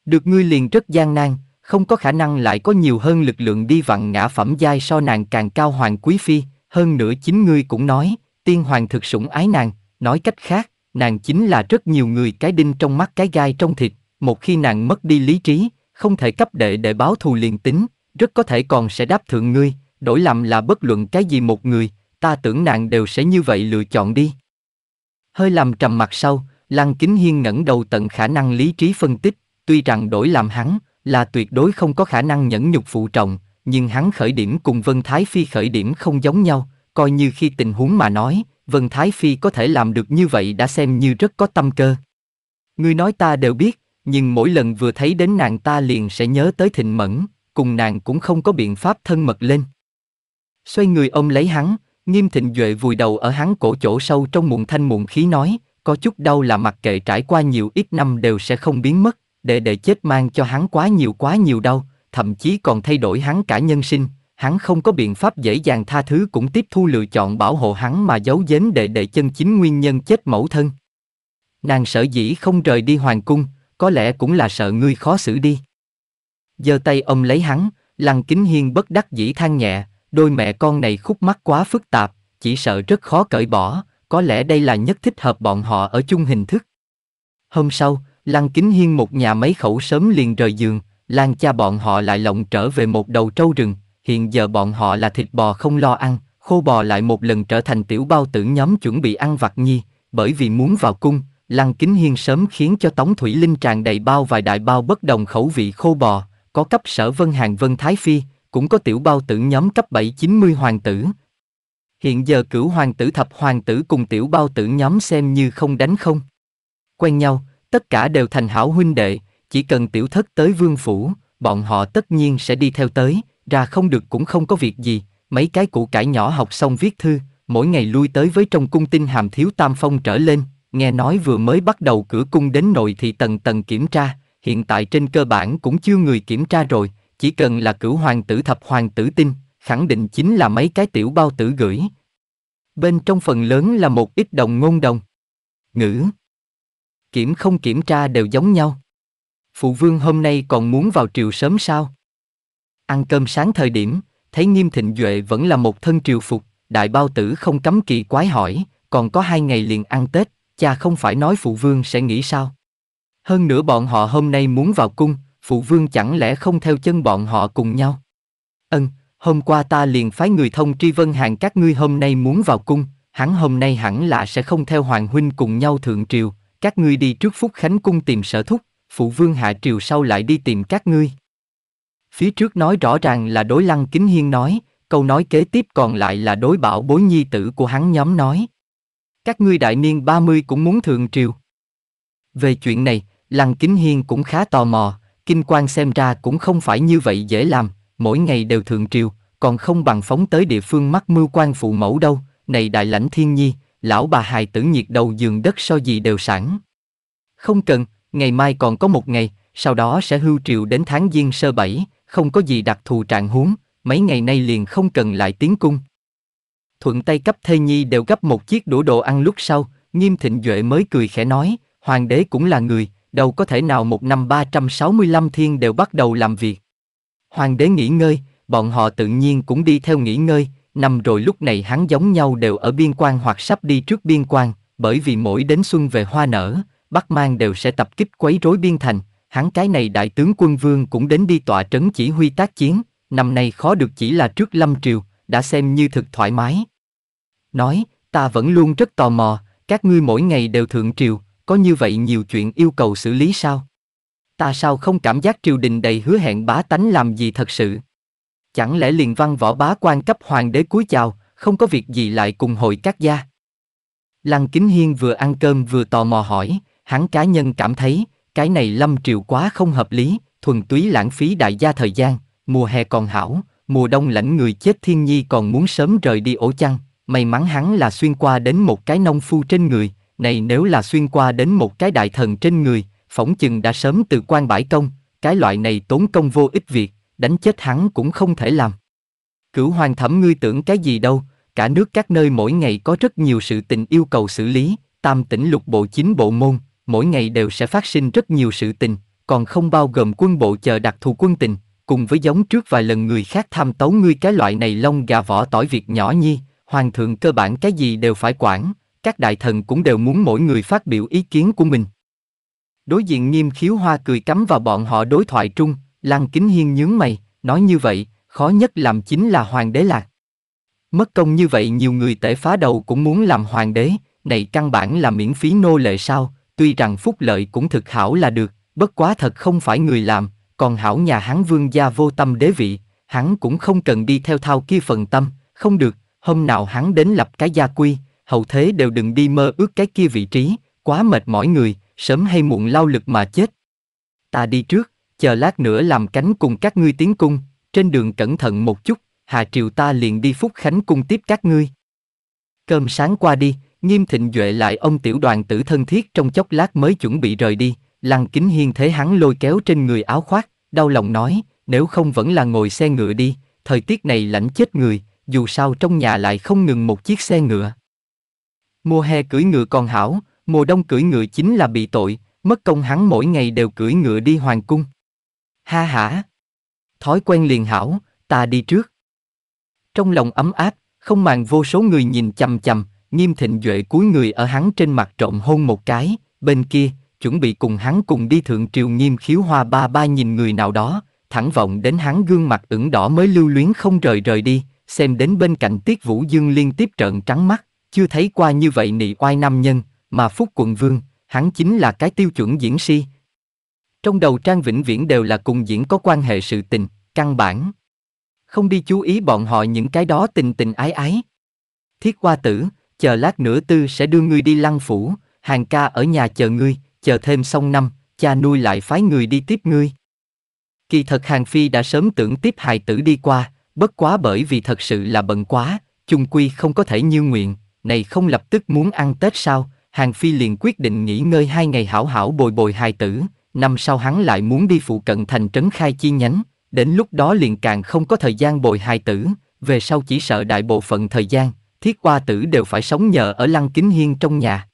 Được ngươi liền rất gian nan, không có khả năng lại có nhiều hơn lực lượng đi vặn ngã phẩm giai so nàng càng cao hoàng quý phi, hơn nữa chính ngươi cũng nói, tiên hoàng thực sủng ái nàng, nói cách khác, nàng chính là rất nhiều người cái đinh trong mắt cái gai trong thịt, một khi nàng mất đi lý trí, không thể cấp đệ để báo thù liền tính, rất có thể còn sẽ đáp thượng ngươi, đổi làm là bất luận cái gì một người, ta tưởng nàng đều sẽ như vậy lựa chọn đi. Hơi làm trầm mặt sau, Lăng Kính Hiên ngẩng đầu tận khả năng lý trí phân tích, tuy rằng đổi làm hắn, là tuyệt đối không có khả năng nhẫn nhục phụ trọng, nhưng hắn khởi điểm cùng Vân Thái Phi khởi điểm không giống nhau, coi như khi tình huống mà nói, Vân Thái Phi có thể làm được như vậy đã xem như rất có tâm cơ. Ngươi nói ta đều biết, nhưng mỗi lần vừa thấy đến nàng ta liền sẽ nhớ tới thịnh mẫn, cùng nàng cũng không có biện pháp thân mật lên. Xoay người ông lấy hắn, nghiêm thịnh duệ vùi đầu ở hắn cổ chỗ sâu trong muộn thanh muộn khí nói, có chút đau là mặc kệ trải qua nhiều ít năm đều sẽ không biến mất, để để chết mang cho hắn quá nhiều quá nhiều đau, thậm chí còn thay đổi hắn cả nhân sinh, hắn không có biện pháp dễ dàng tha thứ cũng tiếp thu lựa chọn bảo hộ hắn mà giấu giếm đệ đệ chân chính nguyên nhân chết mẫu thân. Nàng sở dĩ không rời đi hoàng cung, có lẽ cũng là sợ ngươi khó xử đi. Giơ tay ông lấy hắn, Lăng Kính Hiên bất đắc dĩ than nhẹ, đôi mẹ con này khúc mắc quá phức tạp, chỉ sợ rất khó cởi bỏ, có lẽ đây là nhất thích hợp bọn họ ở chung hình thức. Hôm sau, Lăng Kính Hiên một nhà mấy khẩu sớm liền rời giường, Lan cha bọn họ lại lộng trở về một đầu trâu rừng, hiện giờ bọn họ là thịt bò không lo ăn, khô bò lại một lần trở thành tiểu bao tử nhóm chuẩn bị ăn vặt nhi, bởi vì muốn vào cung, Lăng Kính Hiên sớm khiến cho Tống Thủy Linh tràn đầy bao vài đại bao bất đồng khẩu vị khô bò, có cấp sở Vân Hàng Vân Thái Phi, cũng có tiểu bao tử nhóm cấp 7-90 hoàng tử. Hiện giờ cửu hoàng tử thập hoàng tử cùng tiểu bao tử nhóm xem như không đánh không. Quen nhau, tất cả đều thành hảo huynh đệ, chỉ cần tiểu thất tới vương phủ, bọn họ tất nhiên sẽ đi theo tới, ra không được cũng không có việc gì, mấy cái cụ cải nhỏ học xong viết thư, mỗi ngày lui tới với trong cung tinh hàm thiếu tam phong trở lên, nghe nói vừa mới bắt đầu cửa cung đến nội thì tầng tầng kiểm tra, hiện tại trên cơ bản cũng chưa người kiểm tra rồi, chỉ cần là cửu hoàng tử thập hoàng tử tin, khẳng định chính là mấy cái tiểu bao tử gửi. Bên trong phần lớn là một ít đồng ngôn đồng. Ngữ Kiểm không kiểm tra đều giống nhau. Phụ vương hôm nay còn muốn vào triều sớm sao? Ăn cơm sáng thời điểm, thấy nghiêm thịnh duệ vẫn là một thân triều phục, đại bao tử không cấm kỳ quái hỏi, còn có hai ngày liền ăn Tết, Cha không phải nói phụ vương sẽ nghĩ sao? Hơn nữa bọn họ hôm nay muốn vào cung, phụ vương chẳng lẽ không theo chân bọn họ cùng nhau? Ân, hôm qua ta liền phái người thông tri vân hàng các ngươi hôm nay muốn vào cung, hắn hôm nay hẳn là sẽ không theo hoàng huynh cùng nhau thượng triều, các ngươi đi trước phúc khánh cung tìm sở thúc, phụ vương hạ triều sau lại đi tìm các ngươi. Phía trước nói rõ ràng là đối lăng kính hiên nói, câu nói kế tiếp còn lại là đối bảo bối nhi tử của hắn nhóm nói, các ngươi đại niên 30 cũng muốn thượng triều. Về chuyện này, Lăng Kính Hiên cũng khá tò mò, kinh quan xem ra cũng không phải như vậy dễ làm, mỗi ngày đều thượng triều, còn không bằng phóng tới địa phương mắc mưu quan phụ mẫu đâu, này đại lãnh thiên nhi, lão bà hài tử nhiệt đầu giường đất so gì đều sẵn. Không cần, ngày mai còn có một ngày, sau đó sẽ hưu triều đến tháng giêng sơ bảy, không có gì đặc thù trạng huống, mấy ngày nay liền không cần lại tiến cung thuận tay cấp thê nhi đều gấp một chiếc đũa đồ ăn lúc sau, nghiêm thịnh duệ mới cười khẽ nói, hoàng đế cũng là người, đâu có thể nào một năm 365 thiên đều bắt đầu làm việc. Hoàng đế nghỉ ngơi, bọn họ tự nhiên cũng đi theo nghỉ ngơi, năm rồi lúc này hắn giống nhau đều ở biên quan hoặc sắp đi trước biên quan, bởi vì mỗi đến xuân về hoa nở, Bắc Mang đều sẽ tập kích quấy rối biên thành, hắn cái này đại tướng quân vương cũng đến đi tọa trấn chỉ huy tác chiến, năm nay khó được chỉ là trước lâm triều, đã xem như thực thoải mái. Nói, ta vẫn luôn rất tò mò, các ngươi mỗi ngày đều thượng triều, có như vậy nhiều chuyện yêu cầu xử lý sao? Ta sao không cảm giác triều đình đầy hứa hẹn bá tánh làm gì thật sự? Chẳng lẽ liền văn võ bá quan cấp hoàng đế cúi chào, không có việc gì lại cùng hội các gia? Lăng Kính Hiên vừa ăn cơm vừa tò mò hỏi, hắn cá nhân cảm thấy, cái này lâm triều quá không hợp lý, thuần túy lãng phí đại gia thời gian, mùa hè còn hảo, mùa đông lãnh người chết thiên nhi còn muốn sớm rời đi ổ chăn, may mắn hắn là xuyên qua đến một cái nông phu trên người, này nếu là xuyên qua đến một cái đại thần trên người, phỏng chừng đã sớm từ quan bãi công, cái loại này tốn công vô ích việc, đánh chết hắn cũng không thể làm. Cửu hoàng thẩm ngươi tưởng cái gì đâu, cả nước các nơi mỗi ngày có rất nhiều sự tình yêu cầu xử lý, tam tỉnh lục bộ chính bộ môn, mỗi ngày đều sẽ phát sinh rất nhiều sự tình, còn không bao gồm quân bộ chờ đặc thù quân tình, cùng với giống trước vài lần người khác tham tấu ngươi cái loại này lông gà vỏ tỏi việc nhỏ nhi, hoàng thượng cơ bản cái gì đều phải quản, các đại thần cũng đều muốn mỗi người phát biểu ý kiến của mình. Đối diện nghiêm khiếu hoa cười cắm vào bọn họ đối thoại trung, lăng Kính Hiên nhướng mày, nói như vậy, khó nhất làm chính là hoàng đế lạc. Mất công như vậy nhiều người tể phá đầu cũng muốn làm hoàng đế, này căn bản là miễn phí nô lệ sao, tuy rằng phúc lợi cũng thực hảo là được, bất quá thật không phải người làm, còn hảo nhà hắn vương gia vô tâm đế vị, hắn cũng không cần đi theo thao kia phần tâm, không được, hôm nào hắn đến lập cái gia quy, hậu thế đều đừng đi mơ ước cái kia vị trí, quá mệt mỏi người, sớm hay muộn lao lực mà chết. Ta đi trước, chờ lát nữa làm cánh cùng các ngươi tiến cung, trên đường cẩn thận một chút, Hà Triều ta liền đi Phúc Khánh cung tiếp các ngươi. Cơm sáng qua đi, Nghiêm Thịnh Duệ lại ông tiểu đoàn tử thân thiết trong chốc lát mới chuẩn bị rời đi, Lăng Kính Hiên thế hắn lôi kéo trên người áo khoác, đau lòng nói, nếu không vẫn là ngồi xe ngựa đi, thời tiết này lạnh chết người, dù sao trong nhà lại không ngừng một chiếc xe ngựa. Mùa hè cưỡi ngựa còn hảo, mùa đông cưỡi ngựa chính là bị tội, mất công hắn mỗi ngày đều cưỡi ngựa đi hoàng cung. Ha hả! Thói quen liền hảo, ta đi trước. Trong lòng ấm áp, không màng vô số người nhìn chầm chầm nghiêm thịnh duệ cuối người ở hắn trên mặt trộm hôn một cái, bên kia, chuẩn bị cùng hắn cùng đi thượng triều nghiêm khiếu hoa ba ba nhìn người nào đó, thẳng vọng đến hắn gương mặt ửng đỏ mới lưu luyến không rời rời đi, xem đến bên cạnh Tiết Vũ Dương liên tiếp trợn trắng mắt, chưa thấy qua như vậy nị oai nam nhân, mà Phúc Quận Vương, hắn chính là cái tiêu chuẩn diễn si. Trong đầu Trang Vĩnh Viễn đều là cùng diễn có quan hệ sự tình, căn bản. Không đi chú ý bọn họ những cái đó tình tình ái ái. Thiết qua tử, chờ lát nữa tư sẽ đưa ngươi đi lăng phủ, hàng ca ở nhà chờ ngươi, chờ thêm xong năm, cha nuôi lại phái người đi tiếp ngươi. Kỳ thật Hàng Phi đã sớm tưởng tiếp hài tử đi qua, bất quá bởi vì thật sự là bận quá, chung quy không có thể như nguyện, này không lập tức muốn ăn Tết sao, Hàng Phi liền quyết định nghỉ ngơi hai ngày hảo hảo bồi bồi hài tử, năm sau hắn lại muốn đi phụ cận thành trấn khai chi nhánh, đến lúc đó liền càng không có thời gian bồi hài tử, về sau chỉ sợ đại bộ phận thời gian, thiết qua tử đều phải sống nhờ ở lăng kính hiên trong nhà.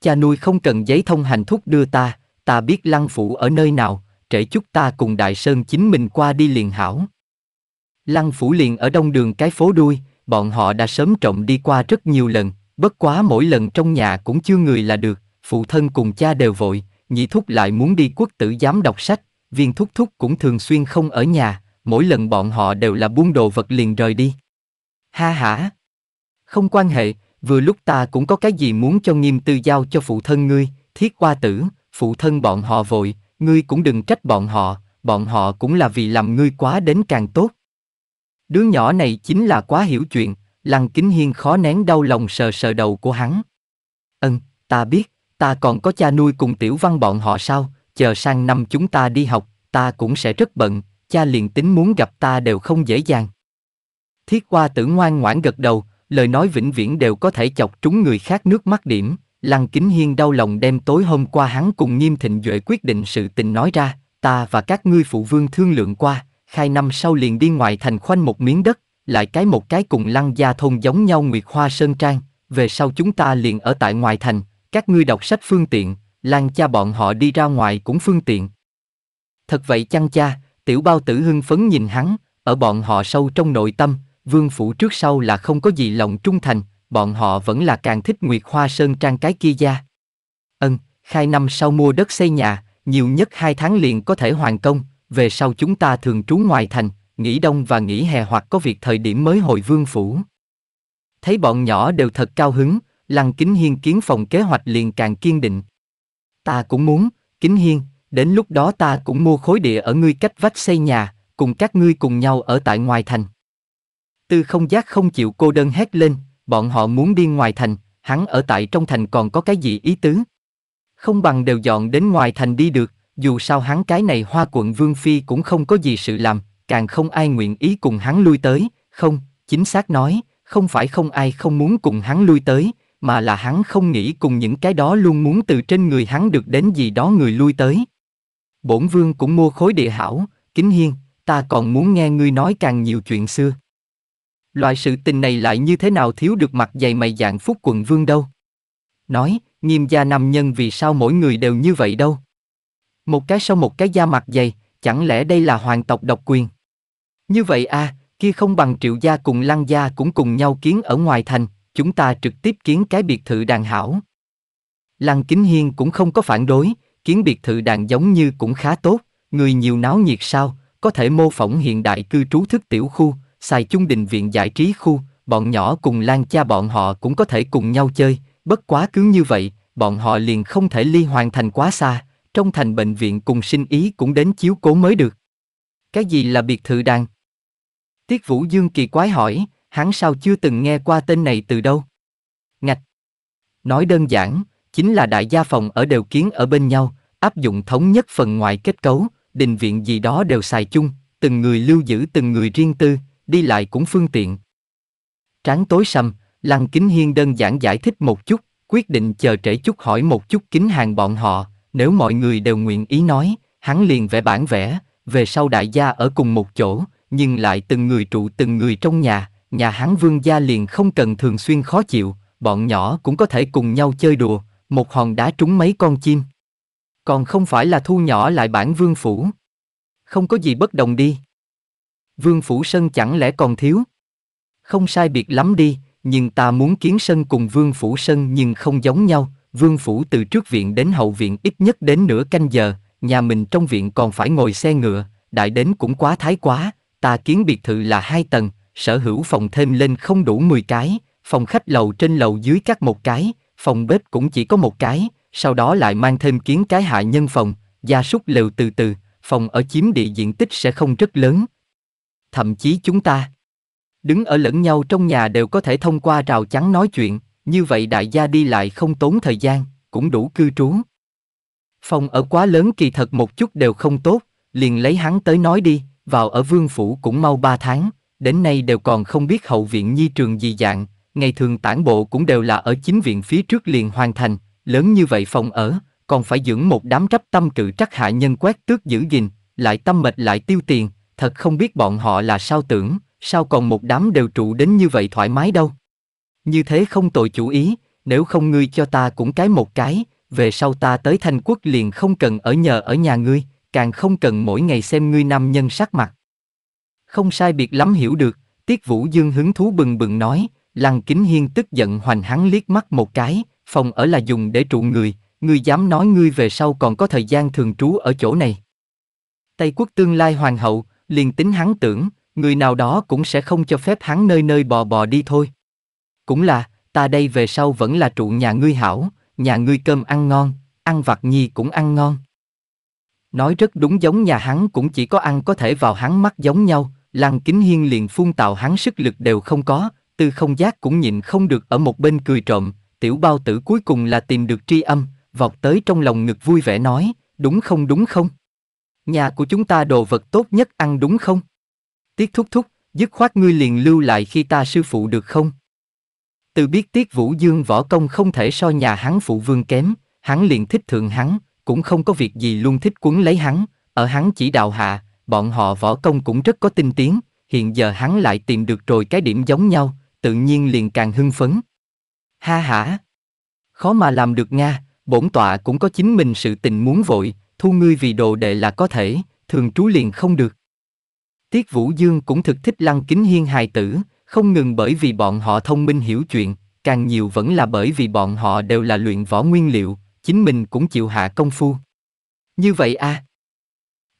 Cha nuôi không cần giấy thông hành thúc đưa ta, ta biết lăng phủ ở nơi nào, trễ chút ta cùng Đại Sơn chính mình qua đi liền hảo. Lăng phủ liền ở đông đường cái phố đuôi, bọn họ đã sớm trọng đi qua rất nhiều lần, bất quá mỗi lần trong nhà cũng chưa người là được, phụ thân cùng cha đều vội, nhị thúc lại muốn đi quốc tử giám đọc sách, viên thúc thúc cũng thường xuyên không ở nhà, mỗi lần bọn họ đều là buôn đồ vật liền rời đi. Ha hả! Không quan hệ, vừa lúc ta cũng có cái gì muốn cho nghiêm tư giao cho phụ thân ngươi, thiết qua tử, phụ thân bọn họ vội, ngươi cũng đừng trách bọn họ, bọn họ cũng là vì làm ngươi quá đến càng tốt. Đứa nhỏ này chính là quá hiểu chuyện, Lăng Kính Hiên khó nén đau lòng sờ sờ đầu của hắn. Ân, ta biết, ta còn có cha nuôi cùng tiểu văn bọn họ sao, chờ sang năm chúng ta đi học, ta cũng sẽ rất bận, cha liền tính muốn gặp ta đều không dễ dàng. Thiết qua tử ngoan ngoãn gật đầu, lời nói vĩnh viễn đều có thể chọc trúng người khác nước mắt điểm. Lăng Kính Hiên đau lòng đem tối hôm qua hắn cùng Nghiêm Thịnh Duệ quyết định sự tình nói ra, ta và các ngươi phụ vương thương lượng qua, khai năm sau liền đi ngoài thành khoanh một miếng đất, lại cái một cái cùng lăng gia thôn giống nhau Nguyệt Hoa Sơn Trang, về sau chúng ta liền ở tại ngoài thành, các ngươi đọc sách phương tiện, lan cha bọn họ đi ra ngoài cũng phương tiện. Thật vậy chăng cha, tiểu bao tử hưng phấn nhìn hắn, ở bọn họ sâu trong nội tâm, vương phủ trước sau là không có gì lòng trung thành, bọn họ vẫn là càng thích Nguyệt Hoa Sơn Trang cái kia ra. Ân, khai năm sau mua đất xây nhà, nhiều nhất hai tháng liền có thể hoàn công, về sau chúng ta thường trú ngoài thành, nghỉ đông và nghỉ hè hoặc có việc thời điểm mới hồi vương phủ. Thấy bọn nhỏ đều thật cao hứng, Lăng Kính Hiên kiến phòng kế hoạch liền càng kiên định. Ta cũng muốn, Kính Hiên, đến lúc đó ta cũng mua khối địa ở ngươi cách vách xây nhà, cùng các ngươi cùng nhau ở tại ngoài thành. Tư không giác không chịu cô đơn hét lên, bọn họ muốn đi ngoài thành, hắn ở tại trong thành còn có cái gì ý tứ. Không bằng đều dọn đến ngoài thành đi được, dù sao hắn cái này hoa quận Vương Phi cũng không có gì sự làm, càng không ai nguyện ý cùng hắn lui tới, không, chính xác nói, không phải không ai không muốn cùng hắn lui tới, mà là hắn không nghĩ cùng những cái đó luôn muốn từ trên người hắn được đến gì đó người lui tới. Bổn Vương cũng mua khối địa hảo, kính hiên, ta còn muốn nghe ngươi nói càng nhiều chuyện xưa loại sự tình này lại như thế nào thiếu được mặt dày mày dạng phúc quận vương đâu. Nói, nghiêm gia nam nhân vì sao mỗi người đều như vậy đâu. Một cái sau một cái da mặt dày, chẳng lẽ đây là hoàng tộc độc quyền. Như vậy à, kia không bằng triệu gia cùng lăng gia cũng cùng nhau kiến ở ngoài thành, chúng ta trực tiếp kiến cái biệt thự đàn hảo. Lăng Kính Hiên cũng không có phản đối, kiến biệt thự đàn giống như cũng khá tốt, người nhiều náo nhiệt sao, có thể mô phỏng hiện đại cư trú thức tiểu khu, xài chung định viện giải trí khu, bọn nhỏ cùng Lan cha bọn họ cũng có thể cùng nhau chơi, bất quá cứ như vậy, bọn họ liền không thể ly hoàn thành quá xa, trong thành bệnh viện cùng sinh ý cũng đến chiếu cố mới được. Cái gì là biệt thự đàn? Tiết Vũ Dương kỳ quái hỏi, hắn sao chưa từng nghe qua tên này từ đâu? Ngạch! Nói đơn giản, chính là đại gia phòng ở đều kiến ở bên nhau, áp dụng thống nhất phần ngoài kết cấu, đình viện gì đó đều xài chung, từng người lưu giữ từng người riêng tư, đi lại cũng phương tiện. Tráng tối sầm, Lăng Kính Hiên đơn giản giải thích một chút, quyết định chờ trễ chút hỏi một chút kính hàng bọn họ, nếu mọi người đều nguyện ý nói, hắn liền vẽ bản vẽ, về sau đại gia ở cùng một chỗ, nhưng lại từng người trụ từng người trong nhà, nhà hắn vương gia liền không cần thường xuyên khó chịu, bọn nhỏ cũng có thể cùng nhau chơi đùa, một hòn đá trúng mấy con chim. Còn không phải là thu nhỏ lại bản vương phủ. Không có gì bất đồng đi. Vương Phủ Sơn chẳng lẽ còn thiếu? Không sai biệt lắm đi, nhưng ta muốn Kiến Sơn cùng Vương Phủ Sơn nhưng không giống nhau. Vương Phủ từ trước viện đến hậu viện ít nhất đến nửa canh giờ, nhà mình trong viện còn phải ngồi xe ngựa, đại đến cũng quá thái quá, ta kiến biệt thự là hai tầng, sở hữu phòng thêm lên không đủ 10 cái, phòng khách lầu trên lầu dưới các một cái, phòng bếp cũng chỉ có một cái, sau đó lại mang thêm kiến cái hạ nhân phòng, gia súc lều từ từ, phòng ở chiếm địa diện tích sẽ không rất lớn, thậm chí chúng ta đứng ở lẫn nhau trong nhà đều có thể thông qua rào chắn nói chuyện, như vậy đại gia đi lại không tốn thời gian, cũng đủ cư trú. Phòng ở quá lớn kỳ thật một chút đều không tốt, liền lấy hắn tới nói đi, vào ở vương phủ cũng mau ba tháng, đến nay đều còn không biết hậu viện nhi trường gì dạng, ngày thường tản bộ cũng đều là ở chính viện phía trước liền hoàn thành, lớn như vậy phòng ở, còn phải dưỡng một đám trách tâm cự trắc hạ nhân quét tước giữ gìn, lại tâm mệt lại tiêu tiền, thật không biết bọn họ là sao tưởng, sao còn một đám đều trụ đến như vậy thoải mái đâu. Như thế không tội chủ ý, nếu không ngươi cho ta cũng cái một cái, về sau ta tới Thanh Quốc liền không cần ở nhờ ở nhà ngươi, càng không cần mỗi ngày xem ngươi nam nhân sắc mặt. Không sai biệt lắm hiểu được, Tiết Vũ Dương hứng thú bừng bừng nói, Lăng Kính Hiên tức giận hoành hắn liếc mắt một cái, phòng ở là dùng để trụ người, ngươi dám nói ngươi về sau còn có thời gian thường trú ở chỗ này. Tây quốc tương lai hoàng hậu, liền tính hắn tưởng, người nào đó cũng sẽ không cho phép hắn nơi nơi bò bò đi thôi. Cũng là, ta đây về sau vẫn là trụ nhà ngươi hảo, nhà ngươi cơm ăn ngon, ăn vặt nhi cũng ăn ngon. Nói rất đúng giống nhà hắn cũng chỉ có ăn có thể vào hắn mắt giống nhau, Lăng Kính Hiên liền phun tạo hắn sức lực đều không có, tư không giác cũng nhịn không được ở một bên cười trộm, tiểu bao tử cuối cùng là tìm được tri âm, vọt tới trong lòng ngực vui vẻ nói, đúng không đúng không? Nhà của chúng ta đồ vật tốt nhất ăn đúng không? Tiết thúc thúc, dứt khoát ngươi liền lưu lại khi ta sư phụ được không? Từ biết Tiết Vũ Dương võ công không thể so nhà hắn phụ vương kém, hắn liền thích thượng hắn, cũng không có việc gì luôn thích quấn lấy hắn, ở hắn chỉ đạo hạ, bọn họ võ công cũng rất có tinh tiến, hiện giờ hắn lại tìm được rồi cái điểm giống nhau, tự nhiên liền càng hưng phấn. Ha hả! Khó mà làm được Nga, bổn tọa cũng có chính mình sự tình muốn vội, thu ngươi vì đồ đệ là có thể, thường trú liền không được. Tiết Vũ Dương cũng thực thích lăng kính hiên hài tử, không ngừng bởi vì bọn họ thông minh hiểu chuyện, càng nhiều vẫn là bởi vì bọn họ đều là luyện võ nguyên liệu, chính mình cũng chịu hạ công phu. Như vậy a à.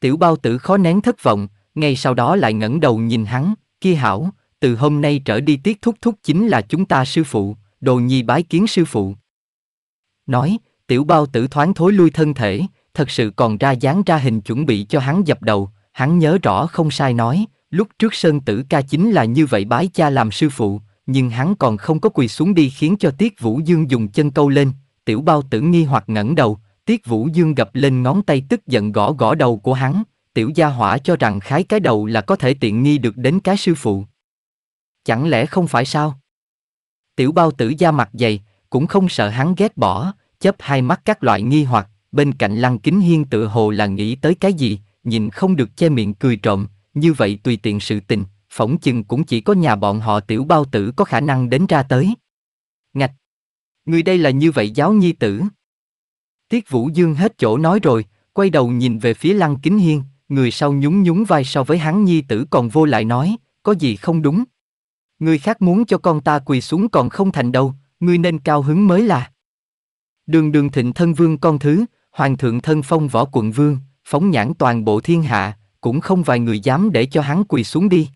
Tiểu bao tử khó nén thất vọng, ngay sau đó lại ngẩng đầu nhìn hắn, kia hảo, từ hôm nay trở đi tiết thúc thúc chính là chúng ta sư phụ, đồ nhi bái kiến sư phụ. Nói, tiểu bao tử thoáng thối lui thân thể, thật sự còn ra dáng ra hình chuẩn bị cho hắn dập đầu, hắn nhớ rõ không sai nói, lúc trước Sơn Tử ca chính là như vậy bái cha làm sư phụ, nhưng hắn còn không có quỳ xuống đi khiến cho Tiết Vũ Dương dùng chân câu lên, tiểu bao tử nghi hoặc ngẩng đầu, Tiết Vũ Dương gập lên ngón tay tức giận gõ gõ đầu của hắn, tiểu gia hỏa cho rằng khái cái đầu là có thể tiện nghi được đến cái sư phụ. Chẳng lẽ không phải sao? Tiểu bao tử da mặt dày, cũng không sợ hắn ghét bỏ, chớp hai mắt các loại nghi hoặc, bên cạnh lăng kính hiên tựa hồ là nghĩ tới cái gì, nhìn không được che miệng cười trộm, như vậy tùy tiện sự tình, phỏng chừng cũng chỉ có nhà bọn họ tiểu bao tử có khả năng đến ra tới. Ngạch! Người đây là như vậy giáo nhi tử. Tiết Vũ Dương hết chỗ nói rồi, quay đầu nhìn về phía lăng kính hiên, người sau nhún nhún vai so với hắn nhi tử còn vô lại nói, có gì không đúng. Người khác muốn cho con ta quỳ xuống còn không thành đâu, ngươi nên cao hứng mới là. Đường đường thịnh thân vương con thứ, Hoàng thượng thân phong võ quận vương, phóng nhãn toàn bộ thiên hạ, cũng không vài người dám để cho hắn quỳ xuống đi.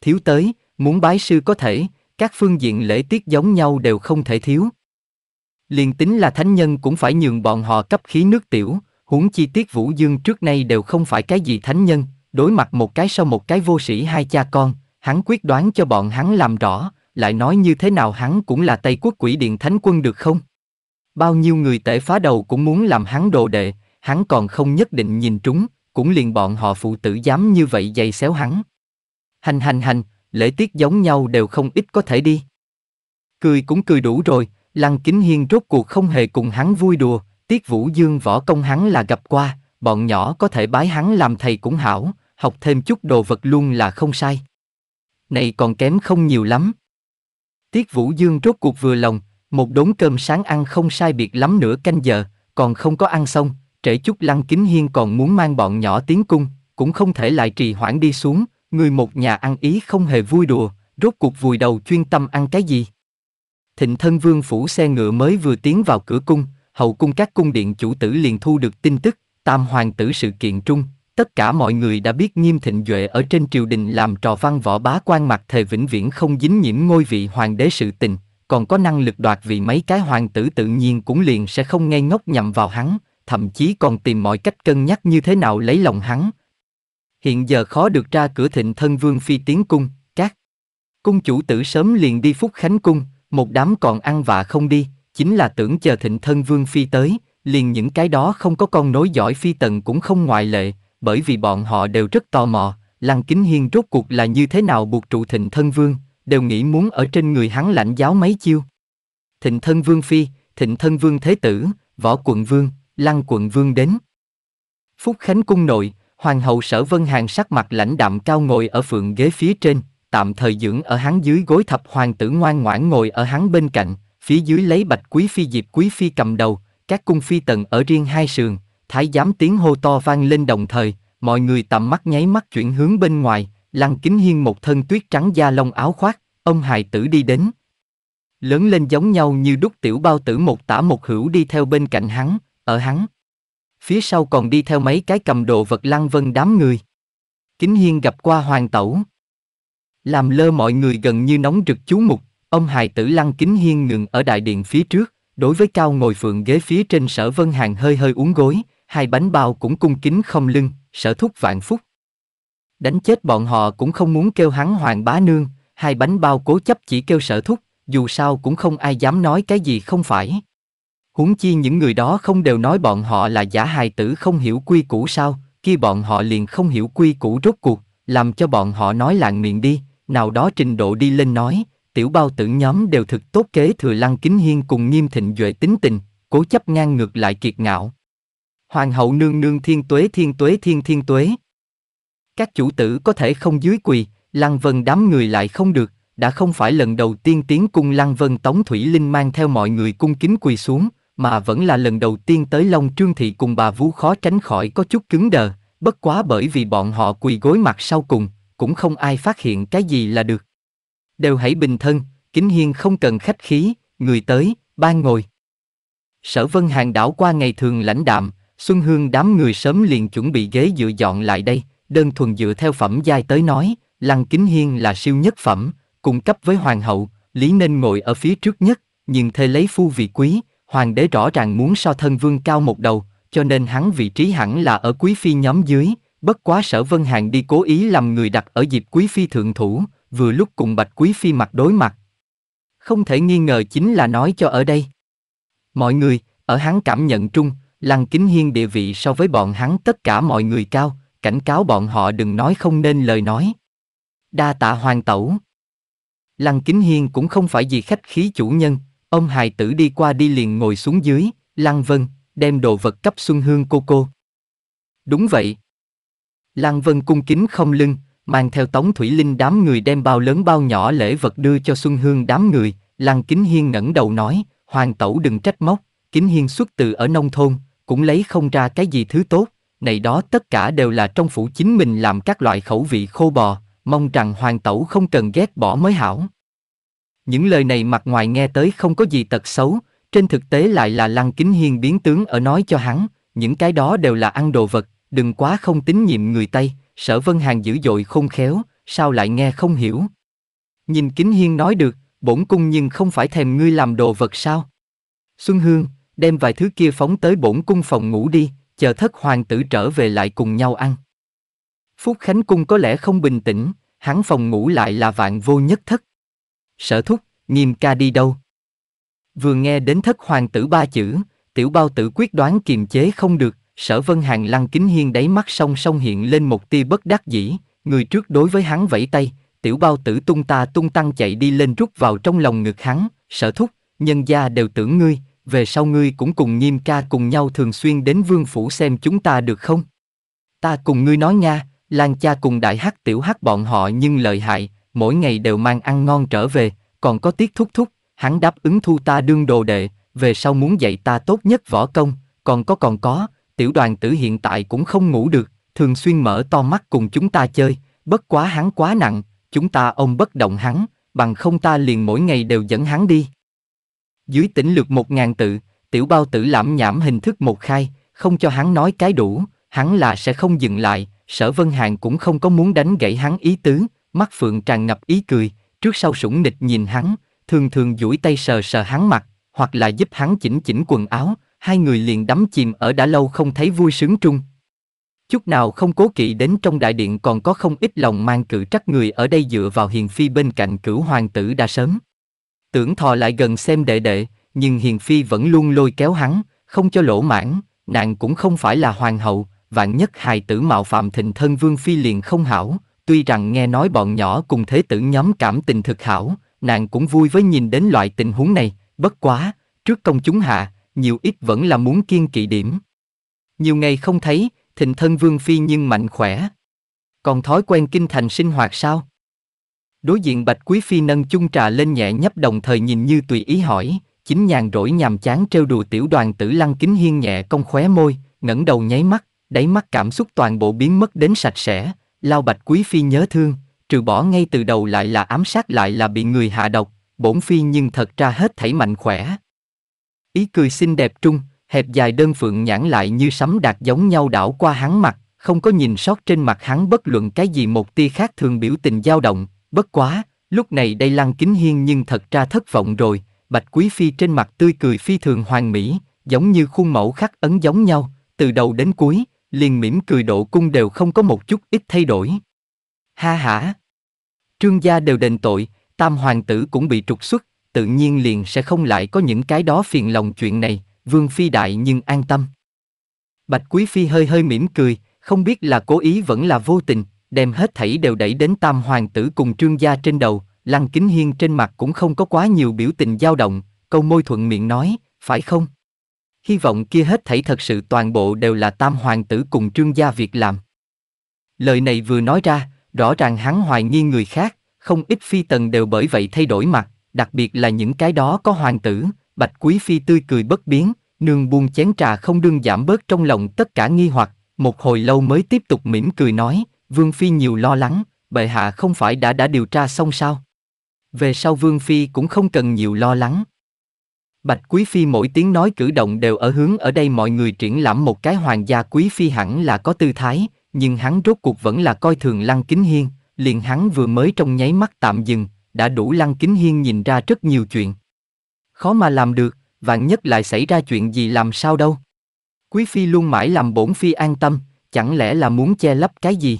Thiếu tới, muốn bái sư có thể, các phương diện lễ tiết giống nhau đều không thể thiếu. Liền tính là thánh nhân cũng phải nhường bọn họ cấp khí nước tiểu, huống chi tiết Vũ Dương trước nay đều không phải cái gì thánh nhân, đối mặt một cái sau một cái vô sĩ hai cha con, hắn quyết đoán cho bọn hắn làm rõ, lại nói như thế nào hắn cũng là Tây Quốc Quỷ Điện Thánh Quân được không? Bao nhiêu người tể phá đầu cũng muốn làm hắn đồ đệ, hắn còn không nhất định nhìn trúng, cũng liền bọn họ phụ tử dám như vậy dày xéo hắn. Hành hành hành, lễ tiết giống nhau đều không ít có thể đi. Cười cũng cười đủ rồi, Lăng Kính Hiên rốt cuộc không hề cùng hắn vui đùa, Tiết Vũ Dương võ công hắn là gặp qua, bọn nhỏ có thể bái hắn làm thầy cũng hảo, học thêm chút đồ vật luôn là không sai. Này còn kém không nhiều lắm. Tiết Vũ Dương rốt cuộc vừa lòng, một đốn cơm sáng ăn không sai biệt lắm nửa canh giờ, còn không có ăn xong, trễ chút Lăng Kính Hiên còn muốn mang bọn nhỏ tiến cung, cũng không thể lại trì hoãn đi xuống, người một nhà ăn ý không hề vui đùa, rốt cuộc vùi đầu chuyên tâm ăn cái gì. Thịnh thân vương phủ xe ngựa mới vừa tiến vào cửa cung, hậu cung các cung điện chủ tử liền thu được tin tức, tam hoàng tử sự kiện trung, tất cả mọi người đã biết nghiêm thịnh duệ ở trên triều đình làm trò văn võ bá quan mặt thề vĩnh viễn không dính nhiễm ngôi vị hoàng đế sự tình, còn có năng lực đoạt vì mấy cái hoàng tử tự nhiên cũng liền sẽ không ngây ngốc nhầm vào hắn, thậm chí còn tìm mọi cách cân nhắc như thế nào lấy lòng hắn. Hiện giờ khó được ra cửa thịnh thân vương phi tiến cung, các cung chủ tử sớm liền đi phúc khánh cung, một đám còn ăn vạ không đi, chính là tưởng chờ thịnh thân vương phi tới, liền những cái đó không có con nối giỏi phi tần cũng không ngoại lệ, bởi vì bọn họ đều rất tò mò, lăng kính hiên rốt cuộc là như thế nào buộc trụ thịnh thân vương, đều nghĩ muốn ở trên người hắn lãnh giáo mấy chiêu. Thịnh thân vương phi, thịnh thân vương thế tử, võ quận vương, lăng quận vương đến. Phúc Khánh cung nội, hoàng hậu sở vân hàng sắc mặt lãnh đạm cao ngồi ở phượng ghế phía trên, tạm thời dưỡng ở hắn dưới gối thập hoàng tử ngoan ngoãn ngồi ở hắn bên cạnh, phía dưới lấy bạch quý phi diệp quý phi cầm đầu, các cung phi tần ở riêng hai sườn, thái giám tiếng hô to vang lên đồng thời, mọi người tầm mắt nháy mắt chuyển hướng bên ngoài, Lăng Kính Hiên một thân tuyết trắng da lông áo khoác, ông hài tử đi đến. Lớn lên giống nhau như đúc tiểu bao tử một tả một hữu đi theo bên cạnh hắn, ở hắn. Phía sau còn đi theo mấy cái cầm đồ vật lăng vân đám người. Kính Hiên gặp qua hoàng tẩu. Làm lơ mọi người gần như nóng rực chú mục, ông hài tử lăng kính hiên ngừng ở đại điện phía trước, đối với cao ngồi phượng ghế phía trên sở vân hàng hơi hơi uống gối, hai bánh bao cũng cung kính không lưng, sở thúc vạn phúc, Đánh chết bọn họ cũng không muốn kêu hắn hoàng bá nương, hai bánh bao cố chấp chỉ kêu sợ thúc, dù sao cũng không ai dám nói cái gì không phải. Huống chi những người đó không đều nói bọn họ là giả hài tử không hiểu quy củ sao, khi bọn họ liền không hiểu quy củ rốt cuộc, làm cho bọn họ nói lạng miệng đi, nào đó trình độ đi lên nói, tiểu bao tử nhóm đều thực tốt kế thừa lăng kính hiên cùng nghiêm thịnh duệ tính tình, cố chấp ngang ngược lại kiệt ngạo. Hoàng hậu nương nương thiên tuế thiên tuế thiên thiên tuế. Các chủ tử có thể không dưới quỳ, Lăng Vân đám người lại không được, đã không phải lần đầu tiên tiến cung Lăng Vân Tống Thủy Linh mang theo mọi người cung kính quỳ xuống, mà vẫn là lần đầu tiên tới Long Trương Thị cùng bà Vũ khó tránh khỏi có chút cứng đờ, bất quá bởi vì bọn họ quỳ gối mặt sau cùng, cũng không ai phát hiện cái gì là được. Đều hãy bình thân, kính hiên không cần khách khí, người tới, ban ngồi. Sở Vân Hàng đảo qua ngày thường lãnh đạm, Xuân Hương đám người sớm liền chuẩn bị ghế dựa dọn lại đây, đơn thuần dựa theo phẩm giai tới nói, Lăng Kính Hiên là siêu nhất phẩm, cùng cấp với hoàng hậu, lý nên ngồi ở phía trước nhất, nhưng thê lấy phu vị quý, hoàng đế rõ ràng muốn so thân vương cao một đầu, cho nên hắn vị trí hẳn là ở quý phi nhóm dưới, bất quá sở vân hạng đi cố ý làm người đặt ở dịp quý phi thượng thủ, vừa lúc cùng bạch quý phi mặt đối mặt. Không thể nghi ngờ chính là nói cho ở đây. Mọi người, ở hắn cảm nhận trung, Lăng Kính Hiên địa vị so với bọn hắn tất cả mọi người cao, cảnh cáo bọn họ đừng nói không nên lời nói. Đa tạ hoàng tẩu. Lăng Kính Hiên cũng không phải gì khách khí chủ nhân, ông hài tử đi qua đi liền ngồi xuống dưới, Lăng Vân, đem đồ vật cấp Xuân Hương cô cô. Đúng vậy. Lăng Vân cung kính không lưng, mang theo tống thủy linh đám người đem bao lớn bao nhỏ lễ vật đưa cho Xuân Hương đám người, Lăng Kính Hiên ngẩng đầu nói, hoàng tẩu đừng trách móc, Kính Hiên xuất từ ở nông thôn, cũng lấy không ra cái gì thứ tốt này đó tất cả đều là trong phủ chính mình làm các loại khẩu vị khô bò, mong rằng hoàng tẩu không cần ghét bỏ mới hảo. Những lời này mặt ngoài nghe tới không có gì tật xấu, trên thực tế lại là lăng kính hiên biến tướng ở nói cho hắn, những cái đó đều là ăn đồ vật, đừng quá không tín nhiệm người Tây, sở vân hàng dữ dội không khéo, sao lại nghe không hiểu. Nhìn kính hiên nói được, bổn cung nhưng không phải thèm ngươi làm đồ vật sao. Xuân Hương, đem vài thứ kia phóng tới bổn cung phòng ngủ đi, chờ thất hoàng tử trở về lại cùng nhau ăn. Phúc Khánh Cung có lẽ không bình tĩnh, hắn phòng ngủ lại là vạn vô nhất thất. Sở thúc, nghiêm ca đi đâu? Vừa nghe đến thất hoàng tử ba chữ, tiểu bao tử quyết đoán kiềm chế không được, sở vân hàng lăng kính hiên đáy mắt song song hiện lên một tia bất đắc dĩ, người trước đối với hắn vẫy tay, tiểu bao tử tung ta tung tăng chạy đi lên rút vào trong lòng ngực hắn, sở thúc, nhân gia đều tưởng ngươi, về sau ngươi cũng cùng nghiêm ca cùng nhau thường xuyên đến vương phủ xem chúng ta được không? Ta cùng ngươi nói nha, Lan cha cùng đại hắc tiểu hắc bọn họ nhưng lợi hại, mỗi ngày đều mang ăn ngon trở về, còn có tiết thúc thúc, hắn đáp ứng thu ta đương đồ đệ, về sau muốn dạy ta tốt nhất võ công, còn có còn có, tiểu đoàn tử hiện tại cũng không ngủ được, thường xuyên mở to mắt cùng chúng ta chơi, bất quá hắn quá nặng, chúng ta ông bất động hắn, bằng không ta liền mỗi ngày đều dẫn hắn đi. Dưới tĩnh lược một ngàn tự, tiểu bao tử lãm nhảm hình thức một khai, không cho hắn nói cái đủ, hắn là sẽ không dừng lại, sở vân hàn cũng không có muốn đánh gãy hắn ý tứ, mắt phượng tràn ngập ý cười, trước sau sủng nịch nhìn hắn, thường thường duỗi tay sờ sờ hắn mặt, hoặc là giúp hắn chỉnh chỉnh quần áo, hai người liền đắm chìm ở đã lâu không thấy vui sướng trung. Chút nào không cố kỵ đến trong đại điện còn có không ít lòng mang cự trắc người ở đây dựa vào hiền phi bên cạnh cửu hoàng tử đã sớm. Tưởng thò lại gần xem đệ đệ, nhưng Hiền Phi vẫn luôn lôi kéo hắn, không cho lỗ mãn, nàng cũng không phải là hoàng hậu, vạn nhất hài tử mạo phạm thịnh thân Vương Phi liền không hảo, tuy rằng nghe nói bọn nhỏ cùng thế tử nhóm cảm tình thực hảo, nàng cũng vui với nhìn đến loại tình huống này, bất quá, trước công chúng hạ, nhiều ít vẫn là muốn kiên kỵ điểm. Nhiều ngày không thấy, thịnh thân Vương Phi nhưng mạnh khỏe. Còn thói quen kinh thành sinh hoạt sao? Đối diện Bạch Quý Phi nâng chung trà lên nhẹ nhấp đồng thời nhìn như tùy ý hỏi, chính nhàn rỗi nhàm chán trêu đùa tiểu đoàn tử lăng kính hiên nhẹ cong khóe môi, ngẩng đầu nháy mắt, đáy mắt cảm xúc toàn bộ biến mất đến sạch sẽ, lao Bạch Quý Phi nhớ thương, trừ bỏ ngay từ đầu lại là ám sát lại là bị người hạ độc, bổn phi nhưng thật ra hết thảy mạnh khỏe. Ý cười xinh đẹp trung, hẹp dài đơn phượng nhãn lại như sấm đạt giống nhau đảo qua hắn mặt, không có nhìn sót trên mặt hắn bất luận cái gì một tia khác thường biểu tình dao động, Bất quá, lúc này đây Lăng Kính Hiên nhưng thật ra thất vọng rồi, Bạch Quý Phi trên mặt tươi cười phi thường hoàn mỹ, giống như khuôn mẫu khắc ấn giống nhau, từ đầu đến cuối, liền mỉm cười độ cung đều không có một chút ít thay đổi. Ha ha Trương gia đều đền tội, tam hoàng tử cũng bị trục xuất, tự nhiên liền sẽ không lại có những cái đó phiền lòng chuyện này, Vương Phi đại nhưng an tâm. Bạch Quý Phi hơi hơi mỉm cười, không biết là cố ý vẫn là vô tình, đem hết thảy đều đẩy đến tam hoàng tử cùng trương gia trên đầu, lăng kính hiên trên mặt cũng không có quá nhiều biểu tình dao động, câu môi thuận miệng nói, phải không? Hy vọng kia hết thảy thật sự toàn bộ đều là tam hoàng tử cùng trương gia việc làm. Lời này vừa nói ra, rõ ràng hắn hoài nghi người khác, không ít phi tần đều bởi vậy thay đổi mặt, đặc biệt là những cái đó có hoàng tử, bạch quý phi tươi cười bất biến, nương buông chén trà không đương giảm bớt trong lòng tất cả nghi hoặc, một hồi lâu mới tiếp tục mỉm cười nói, Vương Phi nhiều lo lắng, bệ hạ không phải đã đã điều tra xong sao? Về sau Vương Phi cũng không cần nhiều lo lắng. Bạch Quý Phi mỗi tiếng nói cử động đều ở hướng ở đây mọi người triển lãm một cái hoàng gia Quý Phi hẳn là có tư thái, nhưng hắn rốt cuộc vẫn là coi thường Lăng Kính Hiên, liền hắn vừa mới trong nháy mắt tạm dừng, đã đủ Lăng Kính Hiên nhìn ra rất nhiều chuyện. Khó mà làm được, vạn nhất lại xảy ra chuyện gì làm sao đâu. Quý Phi luôn mãi làm bổn Phi an tâm, chẳng lẽ là muốn che lấp cái gì?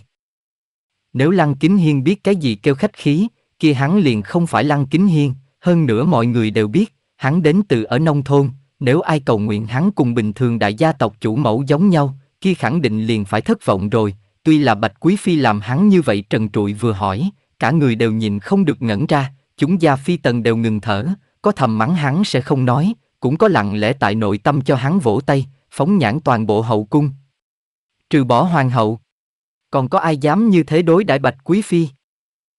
Nếu Lăng Kính Hiên biết cái gì kêu khách khí, kia hắn liền không phải Lăng Kính Hiên, hơn nữa mọi người đều biết, hắn đến từ ở nông thôn, nếu ai cầu nguyện hắn cùng bình thường đại gia tộc chủ mẫu giống nhau, kia khẳng định liền phải thất vọng rồi, tuy là Bạch Quý Phi làm hắn như vậy trần trụi vừa hỏi, cả người đều nhìn không được ngẩn ra, chúng gia phi tần đều ngừng thở, có thầm mắng hắn sẽ không nói, cũng có lặng lẽ tại nội tâm cho hắn vỗ tay, phóng nhãn toàn bộ hậu cung. Trừ bỏ hoàng hậu, còn có ai dám như thế đối đại bạch quý phi?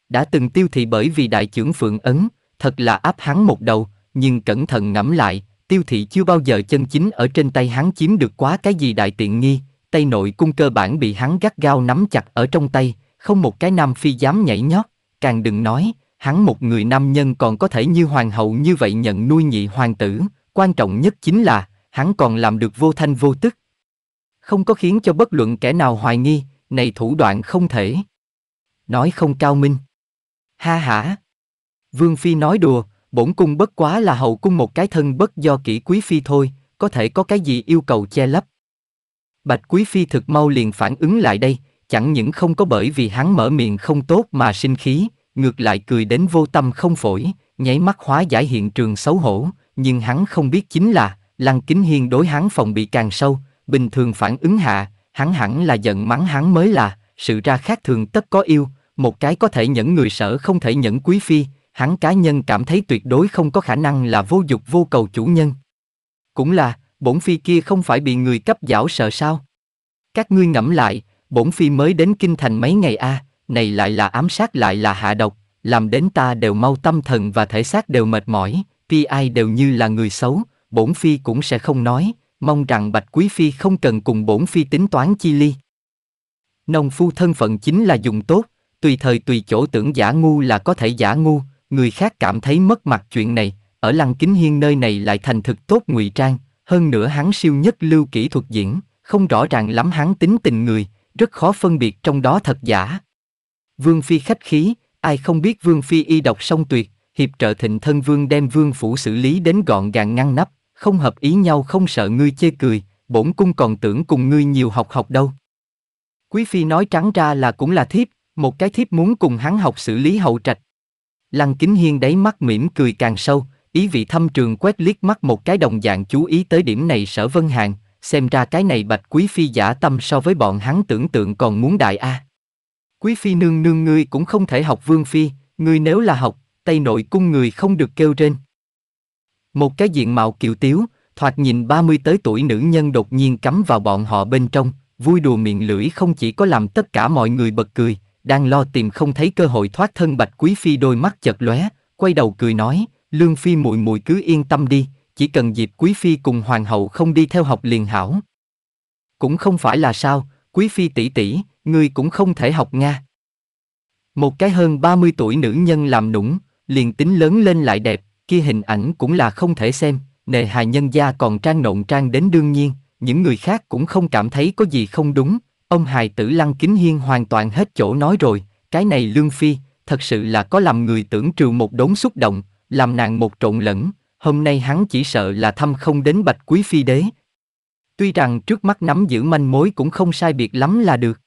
Đã từng tiêu thị bởi vì đại trưởng phượng ấn, thật là áp hắn một đầu, nhưng cẩn thận ngẫm lại, tiêu thị chưa bao giờ chân chính ở trên tay hắn chiếm được quá cái gì đại tiện nghi, tay nội cung cơ bản bị hắn gắt gao nắm chặt ở trong tay, không một cái nam phi dám nhảy nhót, càng đừng nói, hắn một người nam nhân còn có thể như hoàng hậu như vậy nhận nuôi nhị hoàng tử, quan trọng nhất chính là, hắn còn làm được vô thanh vô tức. Không có khiến cho bất luận kẻ nào hoài nghi, này thủ đoạn không thể. Nói không cao minh. Ha hả. Vương Phi nói đùa, bổn cung bất quá là hậu cung một cái thân bất do kỹ quý phi thôi, có thể có cái gì yêu cầu che lấp. Bạch quý phi thực mau liền phản ứng lại đây, chẳng những không có bởi vì hắn mở miệng không tốt mà sinh khí, ngược lại cười đến vô tâm không phổi, nháy mắt hóa giải hiện trường xấu hổ, nhưng hắn không biết chính là, Lăng Kính Hiên đối hắn phòng bị càng sâu, bình thường phản ứng hạ, hắn hẳn là giận mắng hắn mới là, sự ra khác thường tất có yêu, một cái có thể nhẫn người sở không thể nhẫn quý phi, hắn cá nhân cảm thấy tuyệt đối không có khả năng là vô dục vô cầu chủ nhân. Cũng là, bổn phi kia không phải bị người cấp giảo sợ sao? Các ngươi ngẫm lại, bổn phi mới đến kinh thành mấy ngày a, này lại là ám sát lại là hạ độc, làm đến ta đều mau tâm thần và thể xác đều mệt mỏi, phi ai đều như là người xấu, bổn phi cũng sẽ không nói, mong rằng Bạch Quý Phi không cần cùng bổn phi tính toán chi ly. Nông phu thân phận chính là dùng tốt, tùy thời tùy chỗ tưởng giả ngu là có thể giả ngu, người khác cảm thấy mất mặt chuyện này, ở lăng kính hiên nơi này lại thành thực tốt ngụy trang, hơn nữa hắn siêu nhất lưu kỹ thuật diễn, không rõ ràng lắm hắn tính tình người, rất khó phân biệt trong đó thật giả. Vương Phi khách khí, ai không biết Vương Phi y độc song tuyệt, hiệp trợ thịnh thân Vương đem Vương Phủ xử lý đến gọn gàng ngăn nắp, không hợp ý nhau không sợ ngươi chê cười, bổn cung còn tưởng cùng ngươi nhiều học học đâu. Quý phi nói trắng ra là cũng là thiếp, một cái thiếp muốn cùng hắn học xử lý hậu trạch. Lăng Kính Hiên đáy mắt mỉm cười càng sâu, ý vị thâm trường quét liếc mắt một cái đồng dạng chú ý tới điểm này sở vân hàng, xem ra cái này bạch quý phi giả tâm so với bọn hắn tưởng tượng còn muốn đại a. Quý phi nương nương ngươi cũng không thể học vương phi, ngươi nếu là học, tây nội cung người không được kêu trên. Một cái diện mạo kiều tiếu, thoạt nhìn 30 tới tuổi nữ nhân đột nhiên cắm vào bọn họ bên trong, vui đùa miệng lưỡi không chỉ có làm tất cả mọi người bật cười, đang lo tìm không thấy cơ hội thoát thân Bạch Quý Phi đôi mắt chật lóe, quay đầu cười nói, Lương Phi muội muội cứ yên tâm đi, chỉ cần dịp Quý Phi cùng Hoàng hậu không đi theo học liền hảo. Cũng không phải là sao, Quý Phi tỷ tỷ, ngươi cũng không thể học Nga. Một cái hơn 30 tuổi nữ nhân làm nũng, liền tính lớn lên lại đẹp, kia hình ảnh cũng là không thể xem, nề hà nhân gia còn trang nộn trang đến đương nhiên, những người khác cũng không cảm thấy có gì không đúng, ông hài tử lăng kính hiên hoàn toàn hết chỗ nói rồi, cái này lương phi, thật sự là có làm người tưởng trừ một đốn xúc động, làm nàng một trộn lẫn, hôm nay hắn chỉ sợ là thăm không đến bạch quý phi đế. Tuy rằng trước mắt nắm giữ manh mối cũng không sai biệt lắm là được.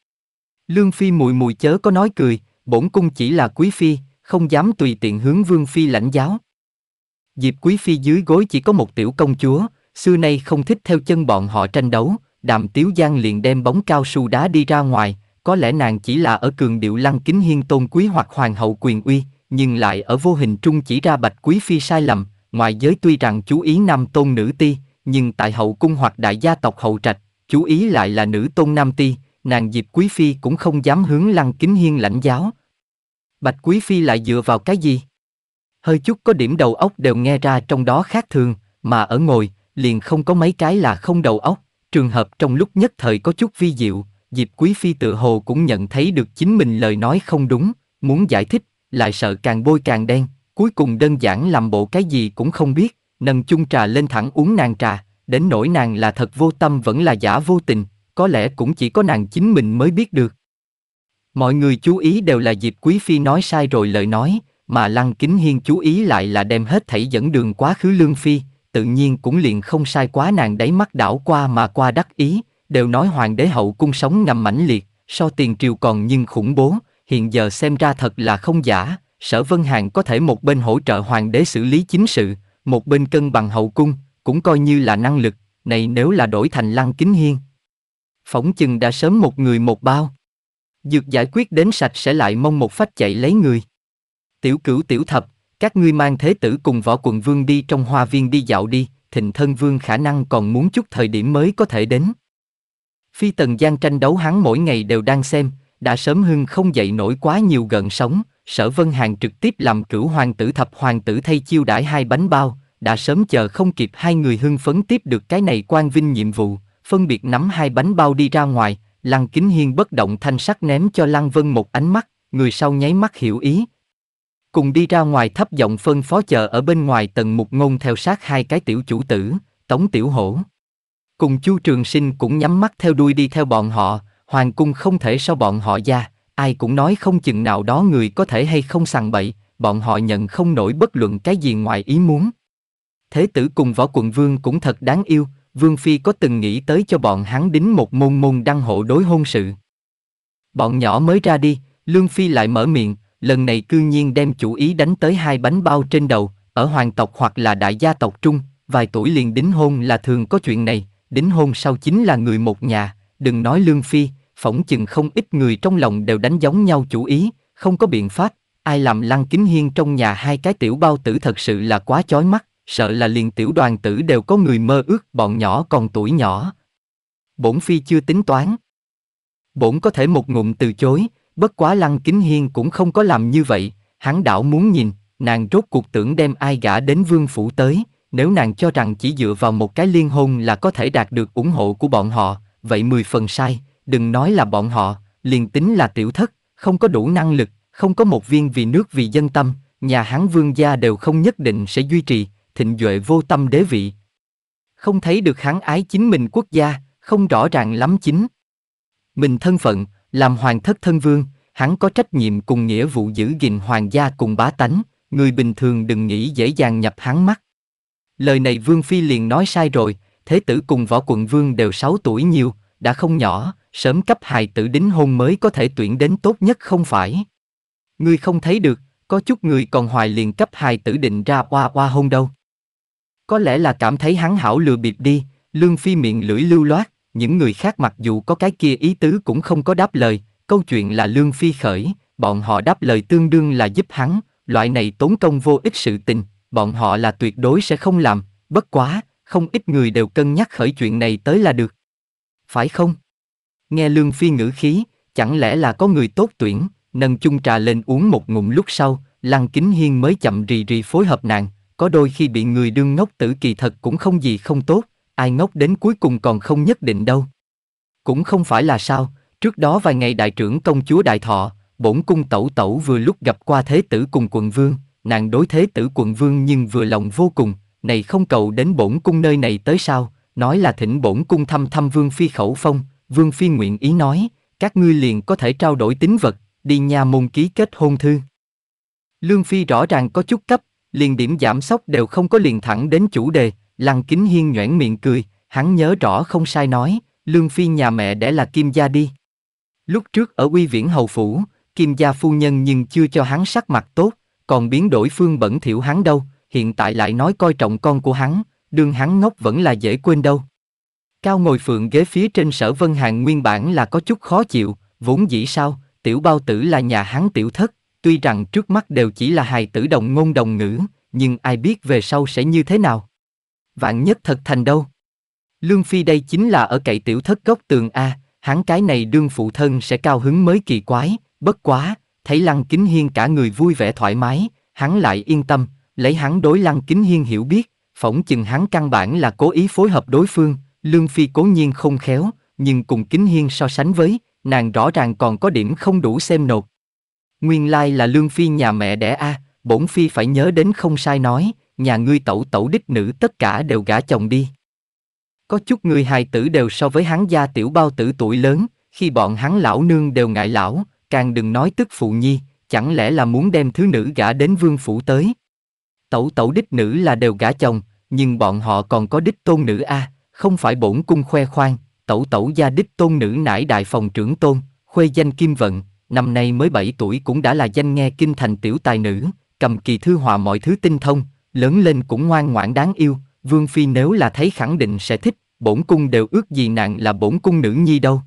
Lương phi mùi mùi chớ có nói cười, bổn cung chỉ là quý phi, không dám tùy tiện hướng vương phi lãnh giáo. Diệp Quý Phi dưới gối chỉ có một tiểu công chúa, xưa nay không thích theo chân bọn họ tranh đấu, đàm tiếu giang liền đem bóng cao su đá đi ra ngoài, có lẽ nàng chỉ là ở cường điệu lăng kính hiên tôn quý hoặc hoàng hậu quyền uy, nhưng lại ở vô hình trung chỉ ra bạch quý phi sai lầm, ngoài giới tuy rằng chú ý nam tôn nữ ti, nhưng tại hậu cung hoặc đại gia tộc hậu trạch, chú ý lại là nữ tôn nam ti, nàng diệp quý phi cũng không dám hướng lăng kính hiên lãnh giáo. Bạch quý phi lại dựa vào cái gì? hơi chút có điểm đầu óc đều nghe ra trong đó khác thường, mà ở ngồi, liền không có mấy cái là không đầu óc, trường hợp trong lúc nhất thời có chút vi diệu, Diệp Quý Phi tự hồ cũng nhận thấy được chính mình lời nói không đúng, muốn giải thích, lại sợ càng bôi càng đen, cuối cùng đơn giản làm bộ cái gì cũng không biết, nâng chung trà lên thẳng uống nàng trà, đến nỗi nàng là thật vô tâm vẫn là giả vô tình, có lẽ cũng chỉ có nàng chính mình mới biết được. Mọi người chú ý đều là Diệp Quý Phi nói sai rồi lời nói, mà Lăng Kính Hiên chú ý lại là đem hết thảy dẫn đường quá khứ Lương Phi, tự nhiên cũng liền không sai quá nàng đáy mắt đảo qua mà qua đắc ý, đều nói hoàng đế hậu cung sống ngầm mãnh liệt, so tiền triều còn nhưng khủng bố, hiện giờ xem ra thật là không giả, sở vân hàng có thể một bên hỗ trợ hoàng đế xử lý chính sự, một bên cân bằng hậu cung, cũng coi như là năng lực, này nếu là đổi thành lăng kính hiên. Phỏng chừng đã sớm một người một bao. Dược giải quyết đến sạch sẽ lại mong một phách chạy lấy người. Tiểu cửu tiểu thập, các ngươi mang thế tử cùng võ quận vương đi trong hoa viên đi dạo đi, thịnh thân vương khả năng còn muốn chút thời điểm mới có thể đến. Phi tần gian tranh đấu hắn mỗi ngày đều đang xem, đã sớm hưng không dậy nổi quá nhiều gần sống, sở vân hàng trực tiếp làm cửu hoàng tử thập hoàng tử thay chiêu đãi hai bánh bao, đã sớm chờ không kịp hai người hưng phấn tiếp được cái này quan vinh nhiệm vụ, phân biệt nắm hai bánh bao đi ra ngoài, lăng kính hiên bất động thanh sắc ném cho lăng vân một ánh mắt, người sau nháy mắt hiểu ý, Cùng đi ra ngoài thấp giọng phân phó chờ ở bên ngoài tần mục ngôn theo sát hai cái tiểu chủ tử, tống tiểu hổ. Cùng chu trường sinh cũng nhắm mắt theo đuôi đi theo bọn họ, hoàng cung không thể so bọn họ ra, ai cũng nói không chừng nào đó người có thể hay không sàng bậy, bọn họ nhận không nổi bất luận cái gì ngoài ý muốn. Thế tử cùng võ quận vương cũng thật đáng yêu, vương phi có từng nghĩ tới cho bọn hắn đính một môn môn đăng hộ đối hôn sự. Bọn nhỏ mới ra đi, lương phi lại mở miệng, lần này cư nhiên đem chủ ý đánh tới hai bánh bao trên đầu, ở hoàng tộc hoặc là đại gia tộc trung, vài tuổi liền đính hôn là thường có chuyện này, đính hôn sau chính là người một nhà, đừng nói lương phi, phỏng chừng không ít người trong lòng đều đánh giống nhau chủ ý, không có biện pháp, ai làm lăng kính hiên trong nhà hai cái tiểu bao tử thật sự là quá chói mắt, sợ là liền tiểu đoàn tử đều có người mơ ước bọn nhỏ còn tuổi nhỏ. Bổn phi chưa tính toán. Bổn có thể một ngụm từ chối, Bất quá Lăng Kính Hiên cũng không có làm như vậy, hắn đảo muốn nhìn, nàng rốt cuộc tưởng đem ai gả đến vương phủ tới, nếu nàng cho rằng chỉ dựa vào một cái liên hôn là có thể đạt được ủng hộ của bọn họ, vậy mười phần sai, đừng nói là bọn họ, liền tính là tiểu thất, không có đủ năng lực, không có một viên vì nước vì dân tâm, nhà hắn vương gia đều không nhất định sẽ duy trì, thịnh duệ vô tâm đế vị. Không thấy được hán ái chính mình quốc gia, không rõ ràng lắm chính. Mình thân phận, làm hoàng thất thân vương, hắn có trách nhiệm cùng nghĩa vụ giữ gìn hoàng gia cùng bá tánh, người bình thường đừng nghĩ dễ dàng nhập hắn mắt. Lời này Vương Phi liền nói sai rồi, thế tử cùng võ quận Vương đều 6 tuổi nhiều, đã không nhỏ, sớm cấp hài tử đính hôn mới có thể tuyển đến tốt nhất không phải. Ngươi không thấy được, có chút người còn hoài liền cấp hài tử định ra qua qua hôn đâu. Có lẽ là cảm thấy hắn hảo lừa bịp đi, Lương Phi miệng lưỡi lưu loát, những người khác mặc dù có cái kia ý tứ cũng không có đáp lời, câu chuyện là lương phi khởi, bọn họ đáp lời tương đương là giúp hắn, loại này tốn công vô ích sự tình, bọn họ là tuyệt đối sẽ không làm, bất quá, không ít người đều cân nhắc khởi chuyện này tới là được. Phải không? Nghe lương phi ngữ khí, chẳng lẽ là có người tốt tuyển, nâng chung trà lên uống một ngụm lúc sau, lăng kính hiên mới chậm rì rì phối hợp nàng, có đôi khi bị người đương ngốc tử kỳ thật cũng không gì không tốt ai ngốc đến cuối cùng còn không nhất định đâu. Cũng không phải là sao, trước đó vài ngày đại trưởng công chúa Đại Thọ, bổn cung tẩu tẩu vừa lúc gặp qua thế tử cùng quận vương, nàng đối thế tử quận vương nhưng vừa lòng vô cùng, này không cầu đến bổn cung nơi này tới sao, nói là thỉnh bổn cung thăm thăm vương phi khẩu phong, vương phi nguyện ý nói, các ngươi liền có thể trao đổi tín vật, đi nhà môn ký kết hôn thư. Lương Phi rõ ràng có chút cấp, liền điểm giảm sốc đều không có liền thẳng đến chủ đề, Lăng Kính Hiên nhoẻn miệng cười, hắn nhớ rõ không sai nói, Lương Phi nhà mẹ để là Kim Gia đi. Lúc trước ở uy viễn hầu phủ, Kim Gia phu nhân nhưng chưa cho hắn sắc mặt tốt, còn biến đổi phương bẩn thiểu hắn đâu, hiện tại lại nói coi trọng con của hắn, đương hắn ngốc vẫn là dễ quên đâu. Cao ngồi phượng ghế phía trên sở Vân Hàng nguyên bản là có chút khó chịu, vốn dĩ sao, tiểu bao tử là nhà hắn tiểu thất, tuy rằng trước mắt đều chỉ là hài tử đồng ngôn đồng ngữ, nhưng ai biết về sau sẽ như thế nào. Vạn nhất thật thành đâu. Lương Phi đây chính là ở cậy tiểu thất gốc tường A, hắn cái này đương phụ thân sẽ cao hứng mới kỳ quái, bất quá, thấy Lăng Kính Hiên cả người vui vẻ thoải mái, hắn lại yên tâm, lấy hắn đối Lăng Kính Hiên hiểu biết, phỏng chừng hắn căn bản là cố ý phối hợp đối phương, Lương Phi cố nhiên không khéo, nhưng cùng Kính Hiên so sánh với, nàng rõ ràng còn có điểm không đủ xem nột. Nguyên lai là Lương Phi nhà mẹ đẻ A, bổn Phi phải nhớ đến không sai nói, nhà ngươi tẩu tẩu đích nữ tất cả đều gả chồng đi. Có chút người hài tử đều so với hắn gia tiểu bao tử tuổi lớn, khi bọn hắn lão nương đều ngại lão, càng đừng nói tức phụ nhi, chẳng lẽ là muốn đem thứ nữ gả đến vương phủ tới. Tẩu tẩu đích nữ là đều gả chồng, nhưng bọn họ còn có đích tôn nữ a, không phải bổn cung khoe khoang, tẩu tẩu gia đích tôn nữ nải đại phòng trưởng tôn, khuê danh kim vận, năm nay mới 7 tuổi cũng đã là danh nghe kinh thành tiểu tài nữ, cầm kỳ thư họa mọi thứ tinh thông, lớn lên cũng ngoan ngoãn đáng yêu, Vương Phi nếu là thấy khẳng định sẽ thích, bổn cung đều ước gì nàng là bổn cung nữ nhi đâu.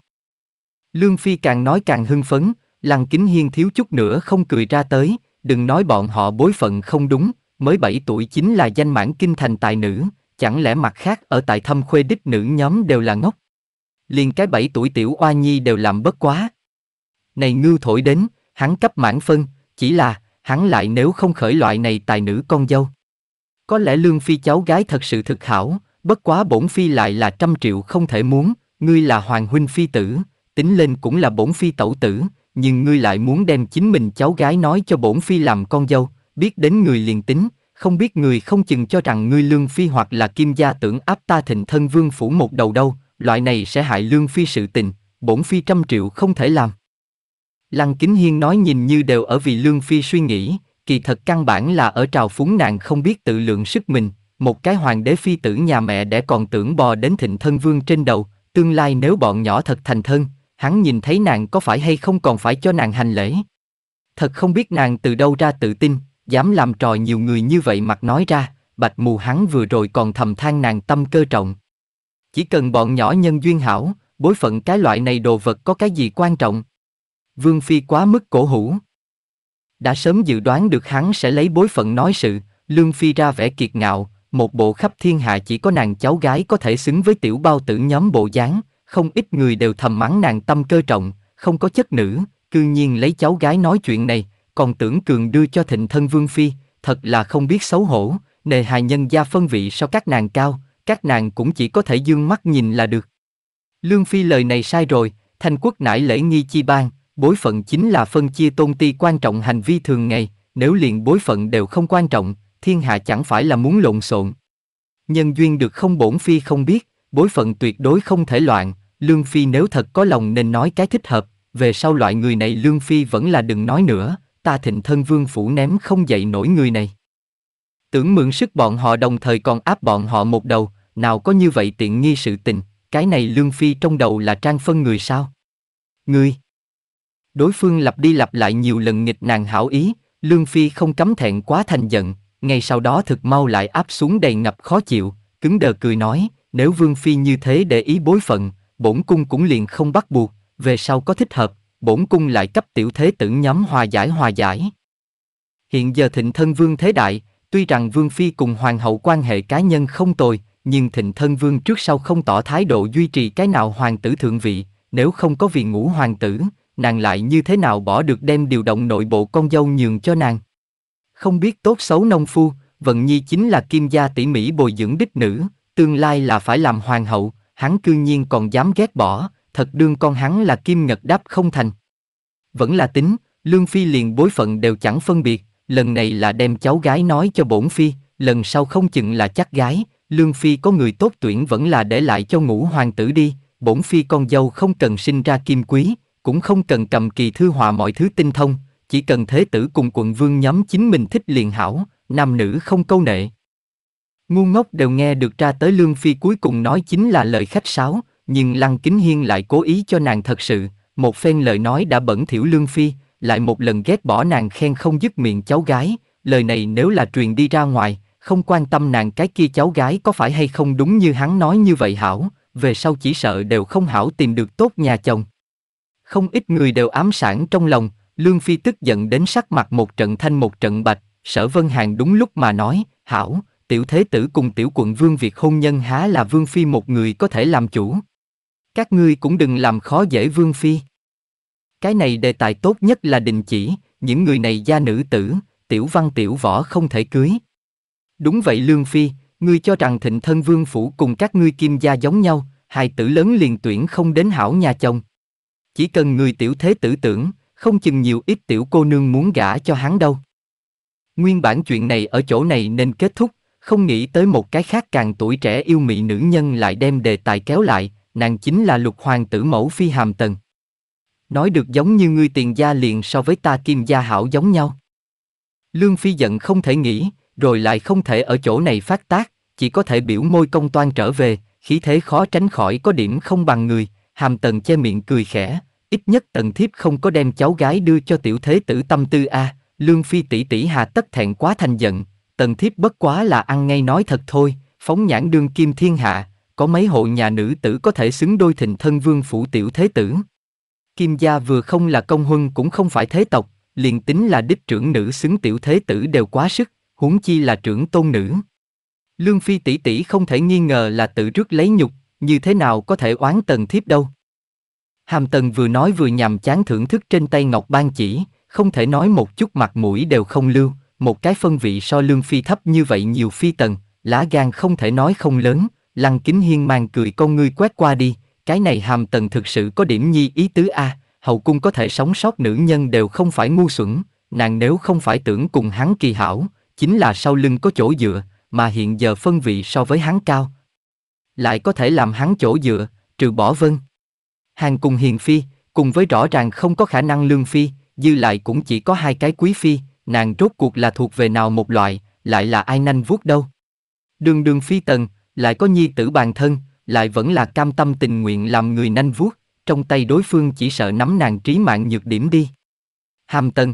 Lương Phi càng nói càng hưng phấn, lăng kính hiên thiếu chút nữa không cười ra tới, đừng nói bọn họ bối phận không đúng, mới 7 tuổi chính là danh mãn kinh thành tài nữ, chẳng lẽ mặt khác ở tại thâm khuê đích nữ nhóm đều là ngốc. Liền cái 7 tuổi tiểu oa nhi đều làm bất quá. Này ngưu thổi đến, hắn cấp mãn phân, chỉ là, hắn lại nếu không khởi loại này tài nữ con dâu. Có lẽ Lương Phi cháu gái thật sự thực hảo, bất quá bổn phi lại là trăm triệu không thể muốn, ngươi là hoàng huynh phi tử, tính lên cũng là bổn phi tẩu tử, nhưng ngươi lại muốn đem chính mình cháu gái nói cho bổn phi làm con dâu, biết đến người liền tính, không biết người không chừng cho rằng ngươi lương phi hoặc là kim gia tưởng áp ta thịnh thân vương phủ một đầu đâu, loại này sẽ hại lương phi sự tình, bổn phi trăm triệu không thể làm. Lăng Kính Hiên nói nhìn như đều ở vì lương phi suy nghĩ, kỳ thật căn bản là ở trào phúng nàng không biết tự lượng sức mình, một cái hoàng đế phi tử nhà mẹ đẻ còn tưởng bò đến thịnh thân vương trên đầu, tương lai nếu bọn nhỏ thật thành thân, hắn nhìn thấy nàng có phải hay không còn phải cho nàng hành lễ. Thật không biết nàng từ đâu ra tự tin, dám làm trò nhiều người như vậy mặt nói ra, bạch mù hắn vừa rồi còn thầm than nàng tâm cơ trọng. Chỉ cần bọn nhỏ nhân duyên hảo, bối phận cái loại này đồ vật có cái gì quan trọng. Vương Phi quá mức cổ hữu đã sớm dự đoán được hắn sẽ lấy bối phận nói sự, Lương Phi ra vẻ kiệt ngạo, một bộ khắp thiên hạ chỉ có nàng cháu gái có thể xứng với tiểu bao tử nhóm bộ dáng, không ít người đều thầm mắng nàng tâm cơ trọng, không có chất nữ, cư nhiên lấy cháu gái nói chuyện này, còn tưởng cường đưa cho thịnh thân Vương Phi, thật là không biết xấu hổ, nề hài nhân gia phân vị sau các nàng cao, các nàng cũng chỉ có thể dương mắt nhìn là được. Lương Phi lời này sai rồi, thành quốc nải lễ nghi chi ban, bối phận chính là phân chia tôn ti quan trọng hành vi thường ngày, nếu liền bối phận đều không quan trọng, thiên hạ chẳng phải là muốn lộn xộn. Nhân duyên được không bổn phi không biết, bối phận tuyệt đối không thể loạn, Lương Phi nếu thật có lòng nên nói cái thích hợp, về sau loại người này Lương Phi vẫn là đừng nói nữa, ta thịnh thân vương phủ ném không dậy nổi người này. Tưởng mượn sức bọn họ đồng thời còn áp bọn họ một đầu, nào có như vậy tiện nghi sự tình, cái này Lương Phi trong đầu là trang phân người sao? Ngươi! Đối phương lặp đi lặp lại nhiều lần nghịch nàng hảo ý, Lương Phi không cấm thẹn quá thành giận, ngay sau đó thực mau lại áp xuống đầy ngập khó chịu, cứng đờ cười nói, nếu Vương Phi như thế để ý bối phận, bổn cung cũng liền không bắt buộc, về sau có thích hợp, bổn cung lại cấp tiểu thế tử nhóm hòa giải hòa giải. Hiện giờ thịnh thân vương thế đại, tuy rằng Vương Phi cùng Hoàng hậu quan hệ cá nhân không tồi, nhưng thịnh thân vương trước sau không tỏ thái độ duy trì cái nào hoàng tử thượng vị, nếu không có vì ngũ hoàng tử, nàng lại như thế nào bỏ được đem điều động nội bộ con dâu nhường cho nàng. Không biết tốt xấu nông phu, Vận Nhi chính là kim gia tỉ mỹ bồi dưỡng đích nữ, tương lai là phải làm hoàng hậu, hắn cư nhiên còn dám ghét bỏ, thật đương con hắn là kim ngật đáp không thành. Vẫn là tính, Lương Phi liền bối phận đều chẳng phân biệt, lần này là đem cháu gái nói cho bổn Phi, lần sau không chừng là chắc gái, Lương Phi có người tốt tuyển vẫn là để lại cho ngũ hoàng tử đi, bổn Phi con dâu không cần sinh ra kim quý, cũng không cần cầm kỳ thư hòa mọi thứ tinh thông, chỉ cần thế tử cùng quận vương nhóm chính mình thích liền hảo, nam nữ không câu nệ. Ngu ngốc đều nghe được ra tới Lương Phi cuối cùng nói chính là lời khách sáo, nhưng Lăng Kính Hiên lại cố ý cho nàng thật sự, một phen lời nói đã bẩn thỉu Lương Phi, lại một lần ghét bỏ nàng khen không dứt miệng cháu gái, lời này nếu là truyền đi ra ngoài, không quan tâm nàng cái kia cháu gái có phải hay không đúng như hắn nói như vậy hảo, về sau chỉ sợ đều không hảo tìm được tốt nhà chồng không ít người đều ám sản trong lòng, Lương Phi tức giận đến sắc mặt một trận thanh một trận bạch, sở Vân Hàng đúng lúc mà nói, hảo, tiểu thế tử cùng tiểu quận vương việc hôn nhân há là Vương Phi một người có thể làm chủ. Các ngươi cũng đừng làm khó dễ Vương Phi. Cái này đề tài tốt nhất là đình chỉ, những người này gia nữ tử, tiểu văn tiểu võ không thể cưới. Đúng vậy Lương Phi, ngươi cho rằng thịnh thân vương phủ cùng các ngươi kim gia giống nhau, hai tử lớn liền tuyển không đến hảo nhà chồng. Chỉ cần người tiểu thế tử tưởng, không chừng nhiều ít tiểu cô nương muốn gả cho hắn đâu. Nguyên bản chuyện này ở chỗ này nên kết thúc, không nghĩ tới một cái khác càng tuổi trẻ yêu mị nữ nhân lại đem đề tài kéo lại, nàng chính là lục hoàng tử mẫu phi hàm tần. Nói được giống như ngươi tiền gia liền so với ta kim gia hảo giống nhau. Lương Phi giận không thể nghĩ, rồi lại không thể ở chỗ này phát tác, chỉ có thể biểu môi công toan trở về, khí thế khó tránh khỏi có điểm không bằng người, hàm tần che miệng cười khẽ, ít nhất tần thiếp không có đem cháu gái đưa cho tiểu thế tử tâm tư a, à. lương phi tỷ tỷ hà tất thẹn quá thành giận, tần thiếp bất quá là ăn ngay nói thật thôi, phóng nhãn đương kim thiên hạ, có mấy hộ nhà nữ tử có thể xứng đôi thịnh thân vương phủ tiểu thế tử. Kim gia vừa không là công huân cũng không phải thế tộc, liền tính là đích trưởng nữ xứng tiểu thế tử đều quá sức, huống chi là trưởng tôn nữ. Lương Phi tỷ tỷ không thể nghi ngờ là tự rước lấy nhục, như thế nào có thể oán tần thiếp đâu. Hàm tần vừa nói vừa nhằm chán thưởng thức trên tay Ngọc Ban chỉ, không thể nói một chút mặt mũi đều không lưu, một cái phân vị so lương phi thấp như vậy nhiều phi tần, lá gan không thể nói không lớn, lăng kính hiên mang cười con ngươi quét qua đi, cái này hàm tần thực sự có điểm nhi ý tứ a hậu cung có thể sống sót nữ nhân đều không phải ngu xuẩn, nàng nếu không phải tưởng cùng hắn kỳ hảo, chính là sau lưng có chỗ dựa, mà hiện giờ phân vị so với hắn cao, lại có thể làm hắn chỗ dựa, trừ bỏ vân. Hàng cùng hiền phi, cùng với rõ ràng không có khả năng lương phi, dư lại cũng chỉ có hai cái quý phi, nàng rốt cuộc là thuộc về nào một loại, lại là ai nanh vuốt đâu. Đường đường phi tần, lại có nhi tử bàn thân, lại vẫn là cam tâm tình nguyện làm người nanh vuốt, trong tay đối phương chỉ sợ nắm nàng trí mạng nhược điểm đi. Hàm tần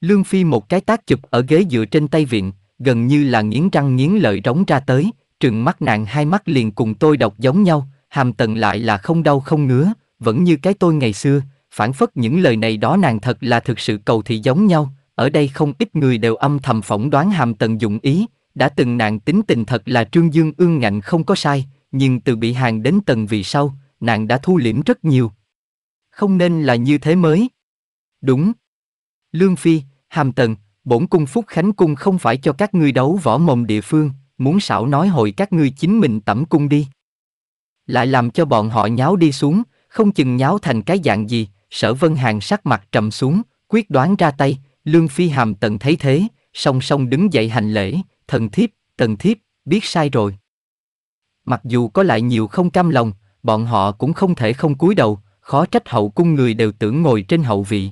Lương Phi một cái tác chụp ở ghế dựa trên tay viện, gần như là nghiến răng nghiến lợi rống ra tới, trừng mắt nàng hai mắt liền cùng tôi đọc giống nhau, hàm tần lại là không đau không ngứa, vẫn như cái tôi ngày xưa, phản phất những lời này đó nàng thật là thực sự cầu thị giống nhau, ở đây không ít người đều âm thầm phỏng đoán hàm tần dụng ý, đã từng nàng tính tình thật là trương dương ương ngạnh không có sai, nhưng từ bị hàng đến tần vì sau, nàng đã thu liễm rất nhiều. Không nên là như thế mới. Đúng. Lương Phi, Hàm Tần, bổn cung Phúc Khánh Cung không phải cho các ngươi đấu võ mồm địa phương, muốn xảo nói hồi các ngươi chính mình tẩm cung đi. Lại làm cho bọn họ nháo đi xuống, không chừng nháo thành cái dạng gì, sở vân hàng sắc mặt trầm xuống, quyết đoán ra tay, lương phi hàm tận thấy thế, song song đứng dậy hành lễ, thần thiếp, tần thiếp, biết sai rồi. Mặc dù có lại nhiều không cam lòng, bọn họ cũng không thể không cúi đầu, khó trách hậu cung người đều tưởng ngồi trên hậu vị.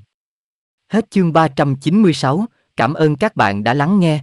Hết chương 396, cảm ơn các bạn đã lắng nghe